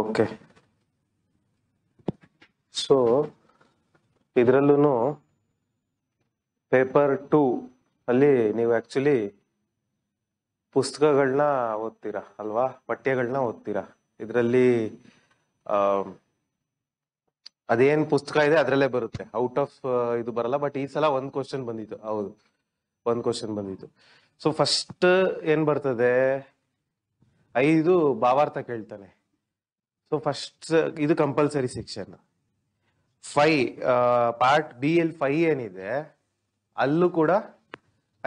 Okay so ಇದರಲ್ಲೂ paper two ಅಲ್ಲಿ ನೀವು ಆ್ಯಕ್ಚುಲಿ ಪುಸ್ತಕಗಳನ್ನ ಓದ್ತೀರಾ ಅಲ್ವಾ ಪಠ್ಯಗಳನ್ನ ಓದ್ತೀರಾ ಇದರಲ್ಲಿ ಅದೇನ್ ಪುಸ್ತಕ ಇದೆ ಅದರಲ್ಲೇ ಬರುತ್ತೆ ಔಟ್ ಆಫ್ ಇದು ಬರಲ್ಲ ಬಟ್ ಈ ಸಲ ಒಂದ್ ಕ್ವಶನ್ ಬಂದಿತ್ತು ಹೌದು ಒಂದ್ ಕ್ವಶನ್ ಬಂದಿತ್ತು ಸೊ ಫಸ್ಟ್ ಏನ್ ಬರ್ತದೆ ಐದು ಭಾವಾರ್ಥ ಕೇಳ್ತಾನೆ ಸೊ ಫಸ್ಟ್ uh, ಇದು compulsory section five part B L five ಏನಿದೆ ಅಲ್ಲೂ ಕೂಡ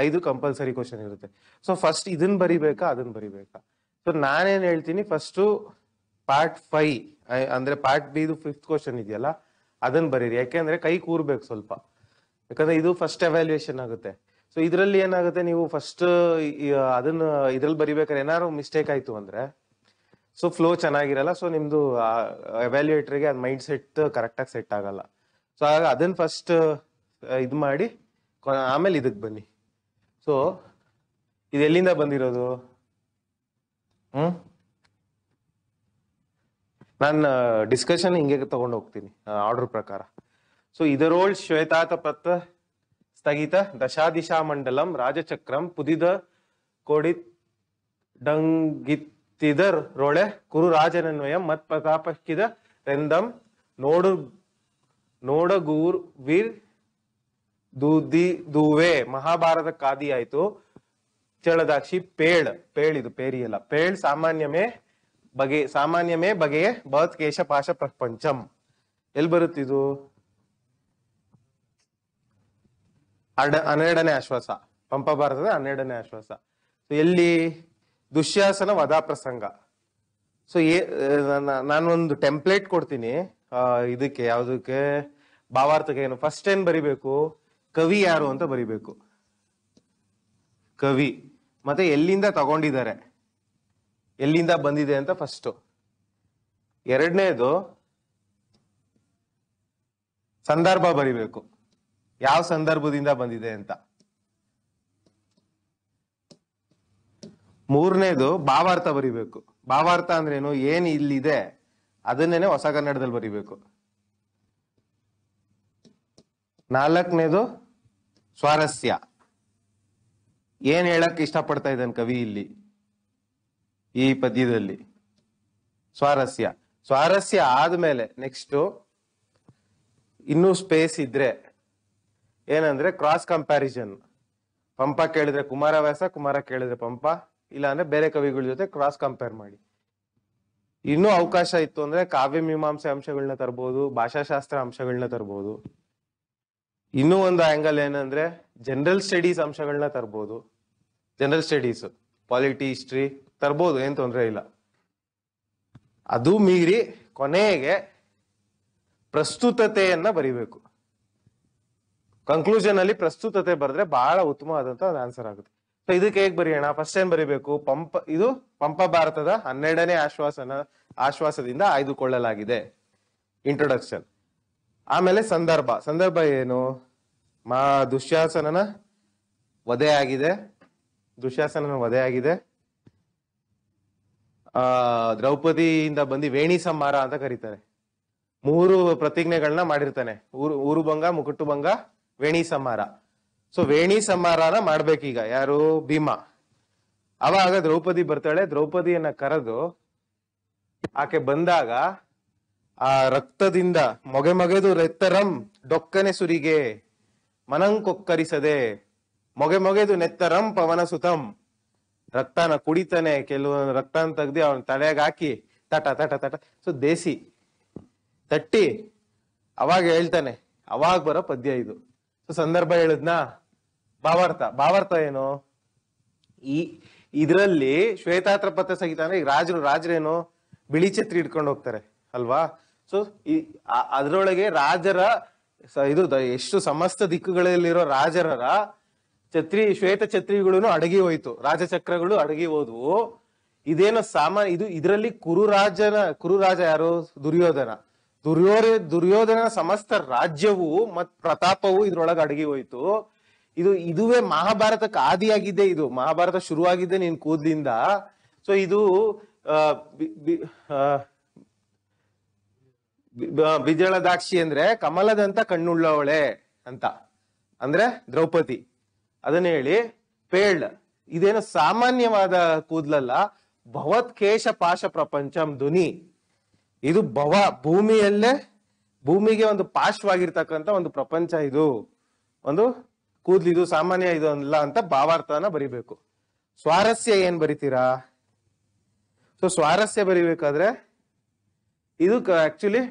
ಐದು ಕಂಪಲ್ಸರಿ ಕ್ವಶನ್ ಇರುತ್ತೆ ಸೊ ಫಸ್ಟ್ ಇದನ್ನ ಬರಿಬೇಕಾ ಅದನ್ನ ಬರಿಬೇಕಾ ಸೊ ನಾನೇನು ಹೇಳ್ತೀನಿ ಫಸ್ಟು ಪಾರ್ಟ್ ಫೈ ಅಂದ್ರೆ ಪಾರ್ಟ್ ಬಿ ಇದು ಫಿಫ್ತ್ ಕ್ವಶನ್ ಇದೆಯಲ್ಲ ಅದನ್ನ ಬರೀರಿ ಯಾಕೆಂದ್ರೆ ಕೈ ಕೂರ್ಬೇಕು ಸ್ವಲ್ಪ ಯಾಕಂದ್ರೆ ಇದು ಫಸ್ಟ್ ಅವ್ಯಾಲ್ಯೂಯೇಷನ್ ಆಗುತ್ತೆ ಸೊ ಇದರಲ್ಲಿ ಏನಾಗುತ್ತೆ ನೀವು ಫಸ್ಟ್ ಅದನ್ನ ಇದ್ರಲ್ಲಿ ಬರಿಬೇಕಾದ್ರೆ ಏನಾದ್ರು ಮಿಸ್ಟೇಕ್ ಆಯ್ತು ಅಂದ್ರೆ ಸೊ ಫ್ಲೋ ಚೆನ್ನಾಗಿರಲ್ಲ ಸೊ ನಿಮ್ದು ಅವ್ಯಾಲ್ಯೂಯೇಟರ್ಗೆ ಅದು ಮೈಂಡ್ ಸೆಟ್ ಕರೆಕ್ಟಾಗಿ ಸೆಟ್ ಆಗಲ್ಲ ಸೊ ಆಗ ಅದನ್ನ ಫಸ್ಟ್ ಇದು ಮಾಡಿ ಆಮೇಲೆ ಇದಕ್ಕೆ ಬನ್ನಿ ಸೊ ಇದು ಎಲ್ಲಿಂದ ಬಂದಿರೋದು ಹ್ಮ್ ನಾನು ಡಿಸ್ಕಷನ್ ಹಿಂಗೆ ತಗೊಂಡು ಹೋಗ್ತೀನಿ ಆರ್ಡರ್ ಪ್ರಕಾರ ಸೊ ಇದರೋಳ್ ಶ್ವೇತಾತ ಪತ್ ಸ್ಥಗಿತ ದಶಾದಿಶಾ ಮಂಡಲಂ ರಾಜಚಕ್ರಂ ಪುದಿದ ಕೋಡಿ ಡಂಗಿತ್ ತಿದರ್ ರೊಳೆ ಕುರು ರಾಜನನ್ವಯ ಮತ್ ಪ್ರತಾಪಕ್ಕಿದ ರೆಂದಂ ನೋಡು ನೋಡಗೂರ್ ವೀರ್ ದೂದಿ ದೂವೆ ಮಹಾಭಾರತ ಕಾದಿ ಆಯ್ತು ಚಳದಾಕ್ಷಿ ಪೇಳ್ ಪೇಳ್ ಇದು ಪೇರಿ ಪೇಳ್ ಸಾಮಾನ್ಯಮೇ ಬಗೆ ಸಾಮಾನ್ಯಮೇ ಬಗೆಯ ಬಹತ್ ಕೇಶ ಪಾಶ ಪ್ರಪಂಚಂ ಎಲ್ಲಿ ಬರುತ್ತಿದು ಅಡ ಹನ್ನೆರಡನೇ ಆಶ್ವಾಸ ಪಂಪ ಭಾರತದ ಹನ್ನೆರಡನೇ ಆಶ್ವಾಸ ಎಲ್ಲಿ ದುಶ್ಯಾಸನ ಪ್ರಸಂಗ ಸೊ ಏ ನಾನೊಂದು ಟೆಂಪ್ಲೇಟ್ ಕೊಡ್ತೀನಿ ಇದಕ್ಕೆ ಯಾವುದಕ್ಕೆ ಭಾವಾರ್ಥಕ್ಕೆ ಏನು ಫಸ್ಟ್ ಏನ್ ಬರಿಬೇಕು ಕವಿ ಯಾರು ಅಂತ ಬರಿಬೇಕು ಕವಿ ಮತ್ತೆ ಎಲ್ಲಿಂದ ತಗೊಂಡಿದ್ದಾರೆ ಎಲ್ಲಿಂದ ಬಂದಿದೆ ಅಂತ ಫಸ್ಟ್ ಎರಡನೇದು ಸಂದರ್ಭ ಬರಿಬೇಕು ಯಾವ ಸಂದರ್ಭದಿಂದ ಬಂದಿದೆ ಅಂತ ಮೂರನೇದು ಭಾವಾರ್ಥ ಬರಿಬೇಕು ಭಾವಾರ್ಥ ಅಂದ್ರೇನು ಏನ್ ಇಲ್ಲಿದೆ ಅದನ್ನೇನೆ ಹೊಸ ಕನ್ನಡದಲ್ಲಿ ಬರಿಬೇಕು ನಾಲ್ಕನೇದು ಸ್ವಾರಸ್ಯ ಏನ್ ಹೇಳಕ್ ಇಷ್ಟಪಡ್ತಾ ಇದ್ದಾನೆ ಕವಿ ಇಲ್ಲಿ ಈ ಪದ್ಯದಲ್ಲಿ ಸ್ವಾರಸ್ಯ ಸ್ವಾರಸ್ಯ ಆದ್ಮೇಲೆ ನೆಕ್ಸ್ಟ್ ಇನ್ನೂ ಸ್ಪೇಸ್ ಇದ್ರೆ ಏನಂದ್ರೆ ಕ್ರಾಸ್ ಕಂಪ್ಯಾರಿಸನ್ ಪಂಪ ಕೇಳಿದ್ರೆ ಕುಮಾರವ್ಯಾಸ ಕುಮಾರ ಕೇಳಿದ್ರೆ ಪಂಪ ಇಲ್ಲ ಅಂದ್ರೆ ಬೇರೆ ಕವಿಗಳ ಜೊತೆ ಕ್ರಾಸ್ ಕಂಪೇರ್ ಮಾಡಿ ಇನ್ನೂ ಅವಕಾಶ ಇತ್ತು ಅಂದ್ರೆ ಕಾವ್ಯ ಮೀಮಾಂಸೆ ಅಂಶಗಳನ್ನ ತರ್ಬೋದು ಭಾಷಾಶಾಸ್ತ್ರ ಅಂಶಗಳನ್ನ ತರ್ಬೋದು ಇನ್ನೂ ಒಂದು ಆಂಗಲ್ ಏನಂದ್ರೆ ಜನರಲ್ ಸ್ಟಡೀಸ್ ಅಂಶಗಳನ್ನ ತರ್ಬೋದು ಜನರಲ್ ಸ್ಟಡೀಸ್ ಪಾಲಿಟಿ ಹಿಸ್ಟ್ರಿ ತರ್ಬೋದು ಏನ್ ತೊಂದರೆ ಇಲ್ಲ ಅದು ಮೀರಿ ಕೊನೆಗೆ ಪ್ರಸ್ತುತತೆಯನ್ನ ಬರಿಬೇಕು ಕನ್ಕ್ಲೂಷನ್ ಅಲ್ಲಿ ಪ್ರಸ್ತುತತೆ ಬರೆದ್ರೆ ಬಹಳ ಉತ್ತಮವಾದಂತ ಒಂದು ಆನ್ಸರ್ ಆಗುತ್ತೆ ಇದಕ್ಕೆ ಹೇಗೆ ಬರೆಯೋಣ ಫಸ್ಟ್ ಏನ್ ಬರಿಬೇಕು ಪಂಪ ಇದು ಪಂಪ ಭಾರತದ ಹನ್ನೆರಡನೇ ಆಶ್ವಾಸನ ಆಶ್ವಾಸದಿಂದ ಆಯ್ದುಕೊಳ್ಳಲಾಗಿದೆ ಇಂಟ್ರೊಡಕ್ಷನ್ ಆಮೇಲೆ ಸಂದರ್ಭ ಸಂದರ್ಭ ಏನು ಮಾ ದುಶ್ಯಾಸನನ ವಧೆ ಆಗಿದೆ ದುಶ್ಯಾಸನನ ವಧೆ ಆಗಿದೆ ಆ ದ್ರೌಪದಿಯಿಂದ ಬಂದು ವೇಣಿ ಸಂಹಾರ ಅಂತ ಕರೀತಾರೆ ಮೂರು ಪ್ರತಿಜ್ಞೆಗಳನ್ನ ಮಾಡಿರ್ತಾನೆ ಊರು ಊರು ಭಂಗ ಮುಕುಟು ಭಂಗ ವೇಣಿ ಸಂಹಾರ ಸೊ ವೇಣಿ ಸಮಾರಾನ ಮಾಡ್ಬೇಕೀಗ ಯಾರು ಭೀಮಾ ಅವಾಗ ದ್ರೌಪದಿ ಬರ್ತಾಳೆ ದ್ರೌಪದಿಯನ್ನ ಕರೆದು ಆಕೆ ಬಂದಾಗ ಆ ರಕ್ತದಿಂದ ಮೊಗೆ ಮೊಗೆದು ರೆತ್ತರಂ ಡೊಕ್ಕನೆ ಸುರಿಗೆ ಮನಂಕೊಕ್ಕರಿಸದೆ ಮೊಗೆ ಮೊಗೆದು ನೆತ್ತರಂ ಪವನ ಸುತಂ ರಕ್ತನ ಕುಡಿತಾನೆ ಕೆಲವೊಂದು ರಕ್ತನ ತೆಗ್ದು ಅವನ ತಲೆಗೆ ಹಾಕಿ ತಟ ತಟ ತಟ ಸೊ ದೇಸಿ ತಟ್ಟಿ ಅವಾಗ ಹೇಳ್ತಾನೆ ಅವಾಗ ಬರೋ ಪದ್ಯ ಇದು ಸೊ ಸಂದರ್ಭ ಹೇಳದ್ನಾ ಭಾವಾರ್ಥ ಭಾವಾರ್ಥ ಏನು ಈ ಇದರಲ್ಲಿ ಶ್ವೇತಾತ್ರ ಪತ್ರ ಸಹಿತ ಅಂದ್ರೆ ರಾಜರು ರಾಜರೇನು ಬಿಳಿ ಛತ್ರಿ ಇಟ್ಕೊಂಡು ಹೋಗ್ತಾರೆ ಅಲ್ವಾ ಸೊ ಈ ಅದರೊಳಗೆ ರಾಜರ ಇದು ಎಷ್ಟು ಸಮಸ್ತ ದಿಕ್ಕುಗಳಲ್ಲಿರೋ ರಾಜರ ಛತ್ರಿ ಶ್ವೇತ ಛತ್ರಿಗಳು ಅಡಗಿ ಹೋಯ್ತು ರಾಜಚಕ್ರಗಳು ಅಡಗಿ ಹೋದ್ವು ಇದೇನೋ ಸಾಮಾನ್ಯ ಇದು ಇದರಲ್ಲಿ ಕುರುರಾಜನ ಕುರುರಾಜ ಯಾರು ದುರ್ಯೋಧನ ದುರ್ಯೋಧ ದುರ್ಯೋಧನ ಸಮಸ್ತ ರಾಜ್ಯವು ಮತ್ ಪ್ರತಾಪವು ಇದ್ರೊಳಗೆ ಅಡಗಿ ಹೋಯ್ತು ಇದು ಇದುವೇ ಮಹಾಭಾರತಕ್ಕೆ ಆದಿಯಾಗಿದೆ ಇದು ಮಹಾಭಾರತ ಶುರುವಾಗಿದೆ ನೀನ್ ಕೂದ್ಲಿಂದ ಸೊ ಇದು ಬಿಜಳದಾಕ್ಷಿ ಅಂದ್ರೆ ಕಮಲದಂತ ಕಣ್ಣುಳ್ಳವಳೆ ಅಂತ ಅಂದ್ರೆ ದ್ರೌಪದಿ ಅದನ್ನ ಹೇಳಿ ಪೇಳ್ ಇದೇನು ಸಾಮಾನ್ಯವಾದ ಕೂದಲಲ್ಲ ಭವತ್ ಕೇಶ ಪಾಶ ಪ್ರಪಂಚಂ ಧ್ವನಿ ಇದು ಭವ ಭೂಮಿಯಲ್ಲೇ ಭೂಮಿಗೆ ಒಂದು ಪಾಶ್ವಾಗಿರ್ತಕ್ಕಂಥ ಒಂದು ಪ್ರಪಂಚ ಇದು ಒಂದು ಇದು ಸಾಮಾನ್ಯ ಇದು ಅಲ್ಲ ಅಂತ ಭಾವಾರ್ಥನ ಬರಿಬೇಕು ಸ್ವಾರಸ್ಯ ಏನ್ ಬರಿತೀರಾ ಸೊ ಸ್ವಾರಸ್ಯ ಬರಿಬೇಕಾದ್ರೆ ಇದು ಆಕ್ಚುಲಿ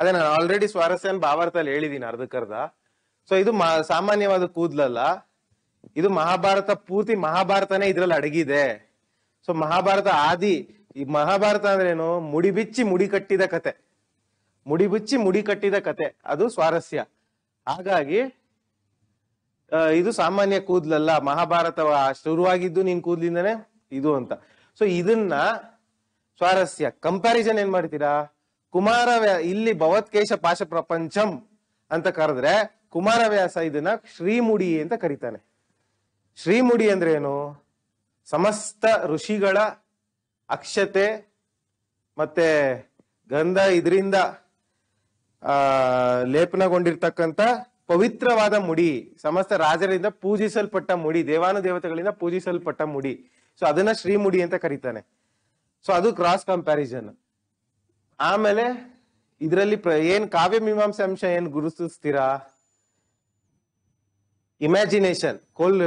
ಅದೇ ನಾನು ಆಲ್ರೆಡಿ ಸ್ವಾರಸ್ಯ ಭಾವಾರ್ಥದಲ್ಲಿ ಹೇಳಿದ್ದೀನಿ ಅರ್ಧಕ್ಕರ್ಧ ಸೊ ಇದು ಸಾಮಾನ್ಯವಾದ ಕೂದ್ಲಲ್ಲ ಇದು ಮಹಾಭಾರತ ಪೂರ್ತಿ ಮಹಾಭಾರತನೇ ಇದ್ರಲ್ಲಿ ಅಡಗಿದೆ ಸೊ ಮಹಾಭಾರತ ಆದಿ ಈ ಮಹಾಭಾರತ ಅಂದ್ರೇನು ಏನು ಮುಡಿಬಿಚ್ಚಿ ಮುಡಿ ಕಟ್ಟಿದ ಕತೆ ಮುಡಿಬಿಚ್ಚಿ ಮುಡಿ ಕಟ್ಟಿದ ಕತೆ ಅದು ಸ್ವಾರಸ್ಯ ಹಾಗಾಗಿ ಇದು ಸಾಮಾನ್ಯ ಕೂದ್ಲಲ್ಲ ಮಹಾಭಾರತ ಶುರುವಾಗಿದ್ದು ನಿನ್ ಕೂದ್ಲಿಂದನೇ ಇದು ಅಂತ ಸೊ ಇದನ್ನ ಸ್ವಾರಸ್ಯ ಕಂಪ್ಯಾರಿಸನ್ ಏನ್ ಮಾಡ್ತೀರಾ ಕುಮಾರ ಇಲ್ಲಿ ಭವತ್ಕೇಶ ಪಾಶ ಪ್ರಪಂಚಂ ಅಂತ ಕರೆದ್ರೆ ಕುಮಾರವ್ಯಾಸ ಇದನ್ನ ಶ್ರೀಮುಡಿ ಅಂತ ಕರೀತಾನೆ ಶ್ರೀಮುಡಿ ಅಂದ್ರೆ ಏನು ಸಮಸ್ತ ಋಷಿಗಳ ಅಕ್ಷತೆ ಮತ್ತೆ ಗಂಧ ಇದರಿಂದ ಲೇಪನಗೊಂಡಿರ್ತಕ್ಕಂಥ ಪವಿತ್ರವಾದ ಮುಡಿ ಸಮಸ್ತ ರಾಜರಿಂದ ಪೂಜಿಸಲ್ಪಟ್ಟ ಮುಡಿ ದೇವಾನು ದೇವತೆಗಳಿಂದ ಪೂಜಿಸಲ್ಪಟ್ಟ ಮುಡಿ ಸೊ ಅದನ್ನ ಮುಡಿ ಅಂತ ಕರೀತಾನೆ ಸೊ ಅದು ಕ್ರಾಸ್ ಕಂಪ್ಯಾರಿಸನ್ ಆಮೇಲೆ ಇದರಲ್ಲಿ ಏನ್ ಕಾವ್ಯ ಮೀಮಾಂಸೆ ಅಂಶ ಏನ್ ಗುರುತಿಸ್ತೀರಾ ಇಮ್ಯಾಜಿನೇಷನ್ ಕೋಲ್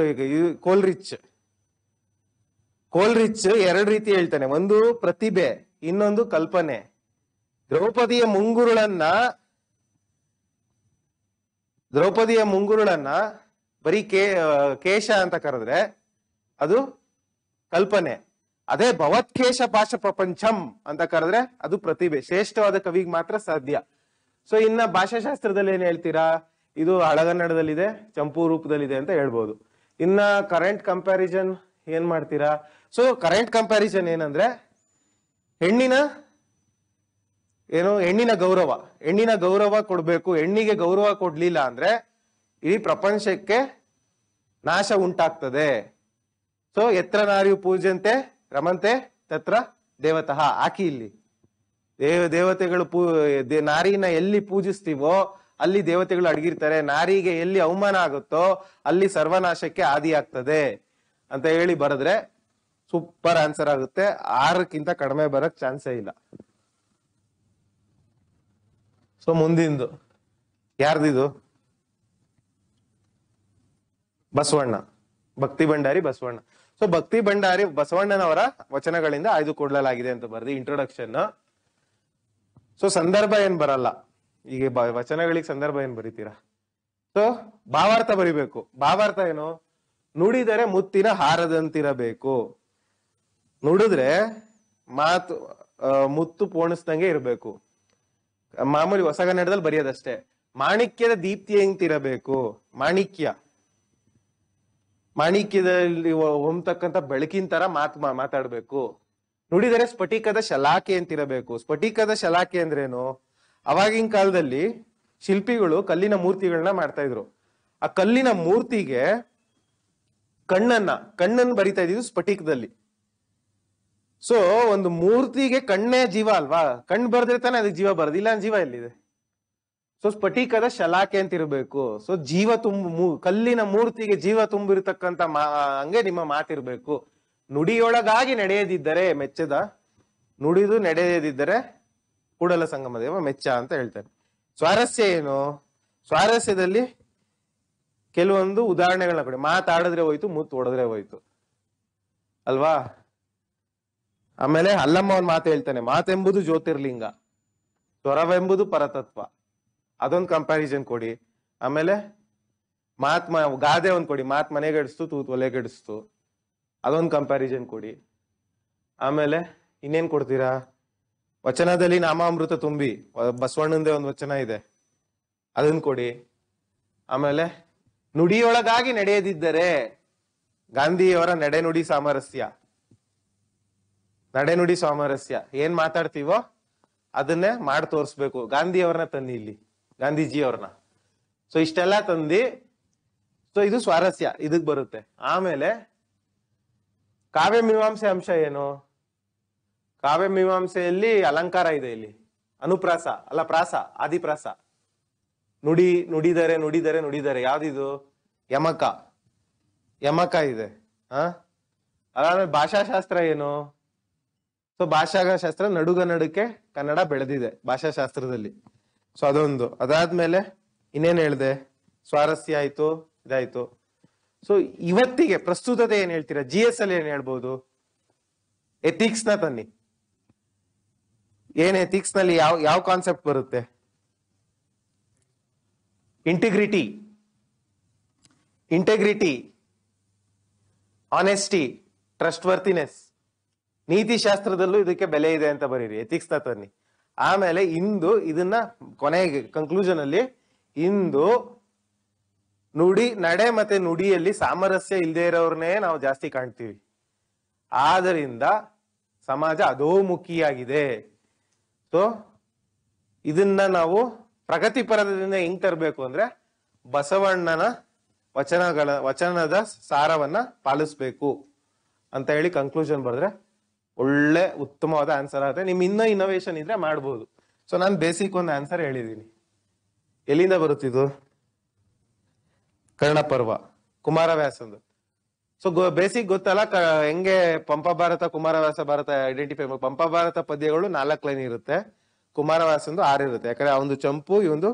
ಕೋಲ್ ರಿಚ್ ಕೋಲ್ ರಿಚ್ ಎರಡು ರೀತಿ ಹೇಳ್ತಾನೆ ಒಂದು ಪ್ರತಿಭೆ ಇನ್ನೊಂದು ಕಲ್ಪನೆ ದ್ರೌಪದಿಯ ಮುಂಗುರುಳನ್ನ ದ್ರೌಪದಿಯ ಮುಂಗುರುಳನ್ನ ಬರೀ ಕೇ ಕೇಶ ಅಂತ ಕರೆದ್ರೆ ಅದು ಕಲ್ಪನೆ ಅದೇ ಭವತ್ಕೇಶ ಭಾಷ ಪ್ರಪಂಚಂ ಅಂತ ಕರೆದ್ರೆ ಅದು ಪ್ರತಿಭೆ ಶ್ರೇಷ್ಠವಾದ ಕವಿಗೆ ಮಾತ್ರ ಸಾಧ್ಯ ಸೊ ಇನ್ನ ಭಾಷಾಶಾಸ್ತ್ರದಲ್ಲಿ ಏನ್ ಹೇಳ್ತೀರಾ ಇದು ಹಳಗನ್ನಡದಲ್ಲಿದೆ ಚಂಪು ರೂಪದಲ್ಲಿದೆ ಅಂತ ಹೇಳ್ಬೋದು ಇನ್ನ ಕರೆಂಟ್ ಕಂಪ್ಯಾರಿಸನ್ ಏನ್ ಮಾಡ್ತೀರಾ ಸೊ ಕರೆಂಟ್ ಕಂಪ್ಯಾರಿಸನ್ ಏನಂದ್ರೆ ಹೆಣ್ಣಿನ ಏನು ಹೆಣ್ಣಿನ ಗೌರವ ಹೆಣ್ಣಿನ ಗೌರವ ಕೊಡ್ಬೇಕು ಹೆಣ್ಣಿಗೆ ಗೌರವ ಕೊಡ್ಲಿಲ್ಲ ಅಂದ್ರೆ ಇಡೀ ಪ್ರಪಂಚಕ್ಕೆ ನಾಶ ಉಂಟಾಗ್ತದೆ ಸೊ ಎತ್ರ ನಾರಿಯು ಪೂಜಂತೆ ರಮಂತೆ ತತ್ರ ದೇವತಃ ಆಕಿ ಇಲ್ಲಿ ದೇವ ದೇವತೆಗಳು ಪೂ ನಾರಿನ ಎಲ್ಲಿ ಪೂಜಿಸ್ತೀವೋ ಅಲ್ಲಿ ದೇವತೆಗಳು ಅಡಗಿರ್ತಾರೆ ನಾರಿಗೆ ಎಲ್ಲಿ ಅವಮಾನ ಆಗುತ್ತೋ ಅಲ್ಲಿ ಸರ್ವನಾಶಕ್ಕೆ ಆದಿ ಆಗ್ತದೆ ಅಂತ ಹೇಳಿ ಬರೆದ್ರೆ ಸೂಪರ್ ಆನ್ಸರ್ ಆಗುತ್ತೆ ಆರಕ್ಕಿಂತ ಕಡಿಮೆ ಬರಕ್ ಚಾನ್ಸೇ ಇಲ್ಲ ಸೊ ಮುಂದಿಂದು ಯಾರ್ದಿದು ಬಸವಣ್ಣ ಭಕ್ತಿ ಭಂಡಾರಿ ಬಸವಣ್ಣ ಸೊ ಭಕ್ತಿ ಭಂಡಾರಿ ಬಸವಣ್ಣನವರ ವಚನಗಳಿಂದ ಆಯ್ದು ಕೊಡಲಾಗಿದೆ ಅಂತ ಬರ್ದಿ ಇಂಟ್ರೊಡಕ್ಷನ್ ಸೊ ಸಂದರ್ಭ ಏನ್ ಬರಲ್ಲ ಈಗ ವಚನಗಳಿಗೆ ಸಂದರ್ಭ ಏನ್ ಬರೀತೀರಾ ಸೊ ಭಾವಾರ್ಥ ಬರಿಬೇಕು ಭಾವಾರ್ಥ ಏನು ನುಡಿದರೆ ಮುತ್ತಿನ ಹಾರದಂತಿರಬೇಕು ನುಡಿದ್ರೆ ಮಾತು ಮುತ್ತು ಪೋಣಿಸ್ದಂಗೆ ಇರಬೇಕು ಮಾಮೂಲಿ ಹೊಸಗನ್ನಡದಲ್ಲಿ ಬರೆಯೋದಷ್ಟೇ ಮಾಣಿಕ್ಯದ ದೀಪ್ತಿ ದೀಪ್ತಿಯಂತಿರಬೇಕು ಮಾಣಿಕ್ಯ ಮಾಣಿಕ್ಯದಲ್ಲಿ ಹೊಮ್ತಕ್ಕಂತ ಬೆಳಕಿನ ತರ ಮಾತ್ ಮಾತಾಡಬೇಕು ನುಡಿದರೆ ಸ್ಫಟಿಕದ ಶಲಾಖೆ ಅಂತಿರಬೇಕು ಸ್ಫಟಿಕದ ಶಲಾಖೆ ಅಂದ್ರೇನು ಅವಾಗಿನ ಕಾಲದಲ್ಲಿ ಶಿಲ್ಪಿಗಳು ಕಲ್ಲಿನ ಮೂರ್ತಿಗಳನ್ನ ಮಾಡ್ತಾ ಇದ್ರು ಆ ಕಲ್ಲಿನ ಮೂರ್ತಿಗೆ ಕಣ್ಣನ್ನ ಕಣ್ಣನ್ನು ಬರಿತಾ ಇದ್ದಿದ್ದು ಸ್ಫಟಿಕದಲ್ಲಿ ಸೊ ಒಂದು ಮೂರ್ತಿಗೆ ಕಣ್ಣೇ ಜೀವ ಅಲ್ವಾ ಕಣ್ಣು ಬರ್ದಿರ್ ತಾನೆ ಅದಕ್ಕೆ ಜೀವ ಬರದಿಲ್ಲ ಇಲ್ಲ ಜೀವ ಎಲ್ಲಿದೆ ಸೊ ಸ್ಫಟಿಕದ ಶಲಾಕೆ ಅಂತ ಇರಬೇಕು ಸೊ ಜೀವ ತುಂಬ ಕಲ್ಲಿನ ಮೂರ್ತಿಗೆ ಜೀವ ತುಂಬಿರತಕ್ಕಂತ ಹಂಗೆ ನಿಮ್ಮ ಮಾತಿರ್ಬೇಕು ನುಡಿಯೊಳಗಾಗಿ ನಡೆಯದಿದ್ದರೆ ಮೆಚ್ಚದ ನುಡಿದು ನಡೆಯದಿದ್ದರೆ ಕೂಡಲ ಸಂಗಮದೇವ ಮೆಚ್ಚ ಅಂತ ಹೇಳ್ತಾರೆ ಸ್ವಾರಸ್ಯ ಏನು ಸ್ವಾರಸ್ಯದಲ್ಲಿ ಕೆಲವೊಂದು ಉದಾಹರಣೆಗಳನ್ನ ಕೊಡಿ ಮಾತಾಡಿದ್ರೆ ಹೋಯ್ತು ಮೂತ್ ಹೊಡೆದ್ರೆ ಹೋಯ್ತು ಅಲ್ವಾ ಆಮೇಲೆ ಅಲ್ಲಮ್ಮ ಒಂದ್ ಮಾತು ಹೇಳ್ತಾನೆ ಮಾತೆಂಬುದು ಜ್ಯೋತಿರ್ಲಿಂಗ ತೊರವೆಂಬುದು ಪರತತ್ವ ಅದೊಂದು ಕಂಪ್ಯಾರಿಸನ್ ಕೊಡಿ ಆಮೇಲೆ ಮಾತ್ ಗಾದೆ ಒಂದ್ ಕೊಡಿ ಮಾತ್ ಮನೆಗೆಡಿಸ್ತು ತೂತ್ ಒಲೆಗೆಡಿಸ್ತು ಅದೊಂದು ಕಂಪ್ಯಾರಿಸನ್ ಕೊಡಿ ಆಮೇಲೆ ಇನ್ನೇನ್ ಕೊಡ್ತೀರಾ ವಚನದಲ್ಲಿ ನಾಮಾಮೃತ ತುಂಬಿ ಬಸವಣ್ಣಂದೇ ಒಂದು ವಚನ ಇದೆ ಅದನ್ನ ಕೊಡಿ ಆಮೇಲೆ ನುಡಿಯೊಳಗಾಗಿ ನಡೆಯದಿದ್ದರೆ ಗಾಂಧಿಯವರ ನಡೆನುಡಿ ಸಾಮರಸ್ಯ ನಡೆನುಡಿ ಸಾಮರಸ್ಯ ಏನ್ ಮಾತಾಡ್ತೀವೋ ಅದನ್ನೇ ಮಾಡಿ ತೋರಿಸ್ಬೇಕು ಗಾಂಧಿ ಅವ್ರನ್ನ ತನ್ನಿ ಇಲ್ಲಿ ಗಾಂಧೀಜಿ ಅವ್ರನ್ನ ಸೊ ಇಷ್ಟೆಲ್ಲ ತಂದಿ ಸೊ ಇದು ಸ್ವಾರಸ್ಯ ಇದಕ್ ಬರುತ್ತೆ ಆಮೇಲೆ ಕಾವ್ಯ ಮೀಮಾಂಸೆ ಅಂಶ ಏನು ಕಾವ್ಯ ಮೀಮಾಂಸೆಯಲ್ಲಿ ಅಲಂಕಾರ ಇದೆ ಇಲ್ಲಿ ಅನುಪ್ರಾಸ ಅಲ್ಲ ಪ್ರಾಸ ಆದಿಪ್ರಾಸ ನುಡಿ ನುಡಿದರೆ ನುಡಿದರೆ ನುಡಿದರೆ ಯಾವ್ದಿದು ಯಮಕ ಯಮಕ ಇದೆ ಹ ಅದಾದ್ರೆ ಭಾಷಾಶಾಸ್ತ್ರ ಏನು ಸೊ ಭಾಷಾಶಾಸ್ತ್ರ ನಡುಗ ನಡುಕೆ ಕನ್ನಡ ಬೆಳೆದಿದೆ ಭಾಷಾಶಾಸ್ತ್ರದಲ್ಲಿ ಸೊ ಅದೊಂದು ಅದಾದ್ಮೇಲೆ ಇನ್ನೇನ್ ಹೇಳ್ದೆ ಸ್ವಾರಸ್ಯ ಆಯ್ತು ಇದಾಯ್ತು ಸೊ ಇವತ್ತಿಗೆ ಪ್ರಸ್ತುತತೆ ಏನ್ ಹೇಳ್ತೀರಾ ಜಿ ಎಸ್ ಅಲ್ಲಿ ಏನ್ ಹೇಳ್ಬಹುದು ಎಥಿಕ್ಸ್ ನ ತನ್ನಿ ಏನ್ ಎಥಿಕ್ಸ್ ನಲ್ಲಿ ಯಾವ ಯಾವ ಕಾನ್ಸೆಪ್ಟ್ ಬರುತ್ತೆ integrity integrity honesty trust worthiness ನೀತಿಶಾಸ್ತ್ರದಲ್ಲೂ ಇದಕ್ಕೆ ಬೆಲೆ ಇದೆ ಅಂತ ಬರೀರಿ ಎಥಿಕ್ಸ್ ತನ್ನಿ ಆಮೇಲೆ ಇಂದು ಇದನ್ನ ಕೊನೆಗೆ ಕನ್ಕ್ಲೂಷನ್ ಅಲ್ಲಿ ಇಂದು ನುಡಿ ನಡೆ ಮತ್ತೆ ನುಡಿಯಲ್ಲಿ ಸಾಮರಸ್ಯ ಇಲ್ಲದೆ ಇರೋರ್ನೇ ನಾವು ಜಾಸ್ತಿ ಕಾಣ್ತೀವಿ ಆದ್ದರಿಂದ ಸಮಾಜ ಅಧೋಮುಖಿಯಾಗಿದೆ ಸೊ ಇದನ್ನ ನಾವು ಪ್ರಗತಿಪರದಿಂದ ಹೆಂಗ್ ತರಬೇಕು ಅಂದ್ರೆ ಬಸವಣ್ಣನ ವಚನಗಳ ವಚನದ ಸಾರವನ್ನ ಪಾಲಿಸ್ಬೇಕು ಅಂತ ಹೇಳಿ ಕನ್ಕ್ಲೂಷನ್ ಬರೆದ್ರೆ ಒಳ್ಳೆ ಉತ್ತಮವಾದ ಆನ್ಸರ್ ಆಗುತ್ತೆ ನಿಮ್ ಇನ್ನ ಇನ್ನೋವೇಶನ್ ಇದ್ರೆ ಮಾಡ್ಬೋದು ಸೊ ನಾನು ಬೇಸಿಕ್ ಒಂದು ಆನ್ಸರ್ ಹೇಳಿದೀನಿ ಎಲ್ಲಿಂದ ಬರುತ್ತಿದ್ದು ಕರ್ಣಪರ್ವ ಕುಮಾರವ್ಯಾಸಂದು ಸೊ ಬೇಸಿಕ್ ಗೊತ್ತಲ್ಲ ಹೆಂಗೆ ಪಂಪ ಭಾರತ ಕುಮಾರವ್ಯಾಸ ಭಾರತ ಐಡೆಂಟಿಫೈ ಪಂಪ ಭಾರತ ಪದ್ಯಗಳು ನಾಲ್ಕು ಲೈನ್ ಇರುತ್ತೆ ಕುಮಾರವ್ಯಾಸಂದು ಆರು ಇರುತ್ತೆ ಯಾಕಂದ್ರೆ ಒಂದು ಚಂಪು ಇವೊಂದು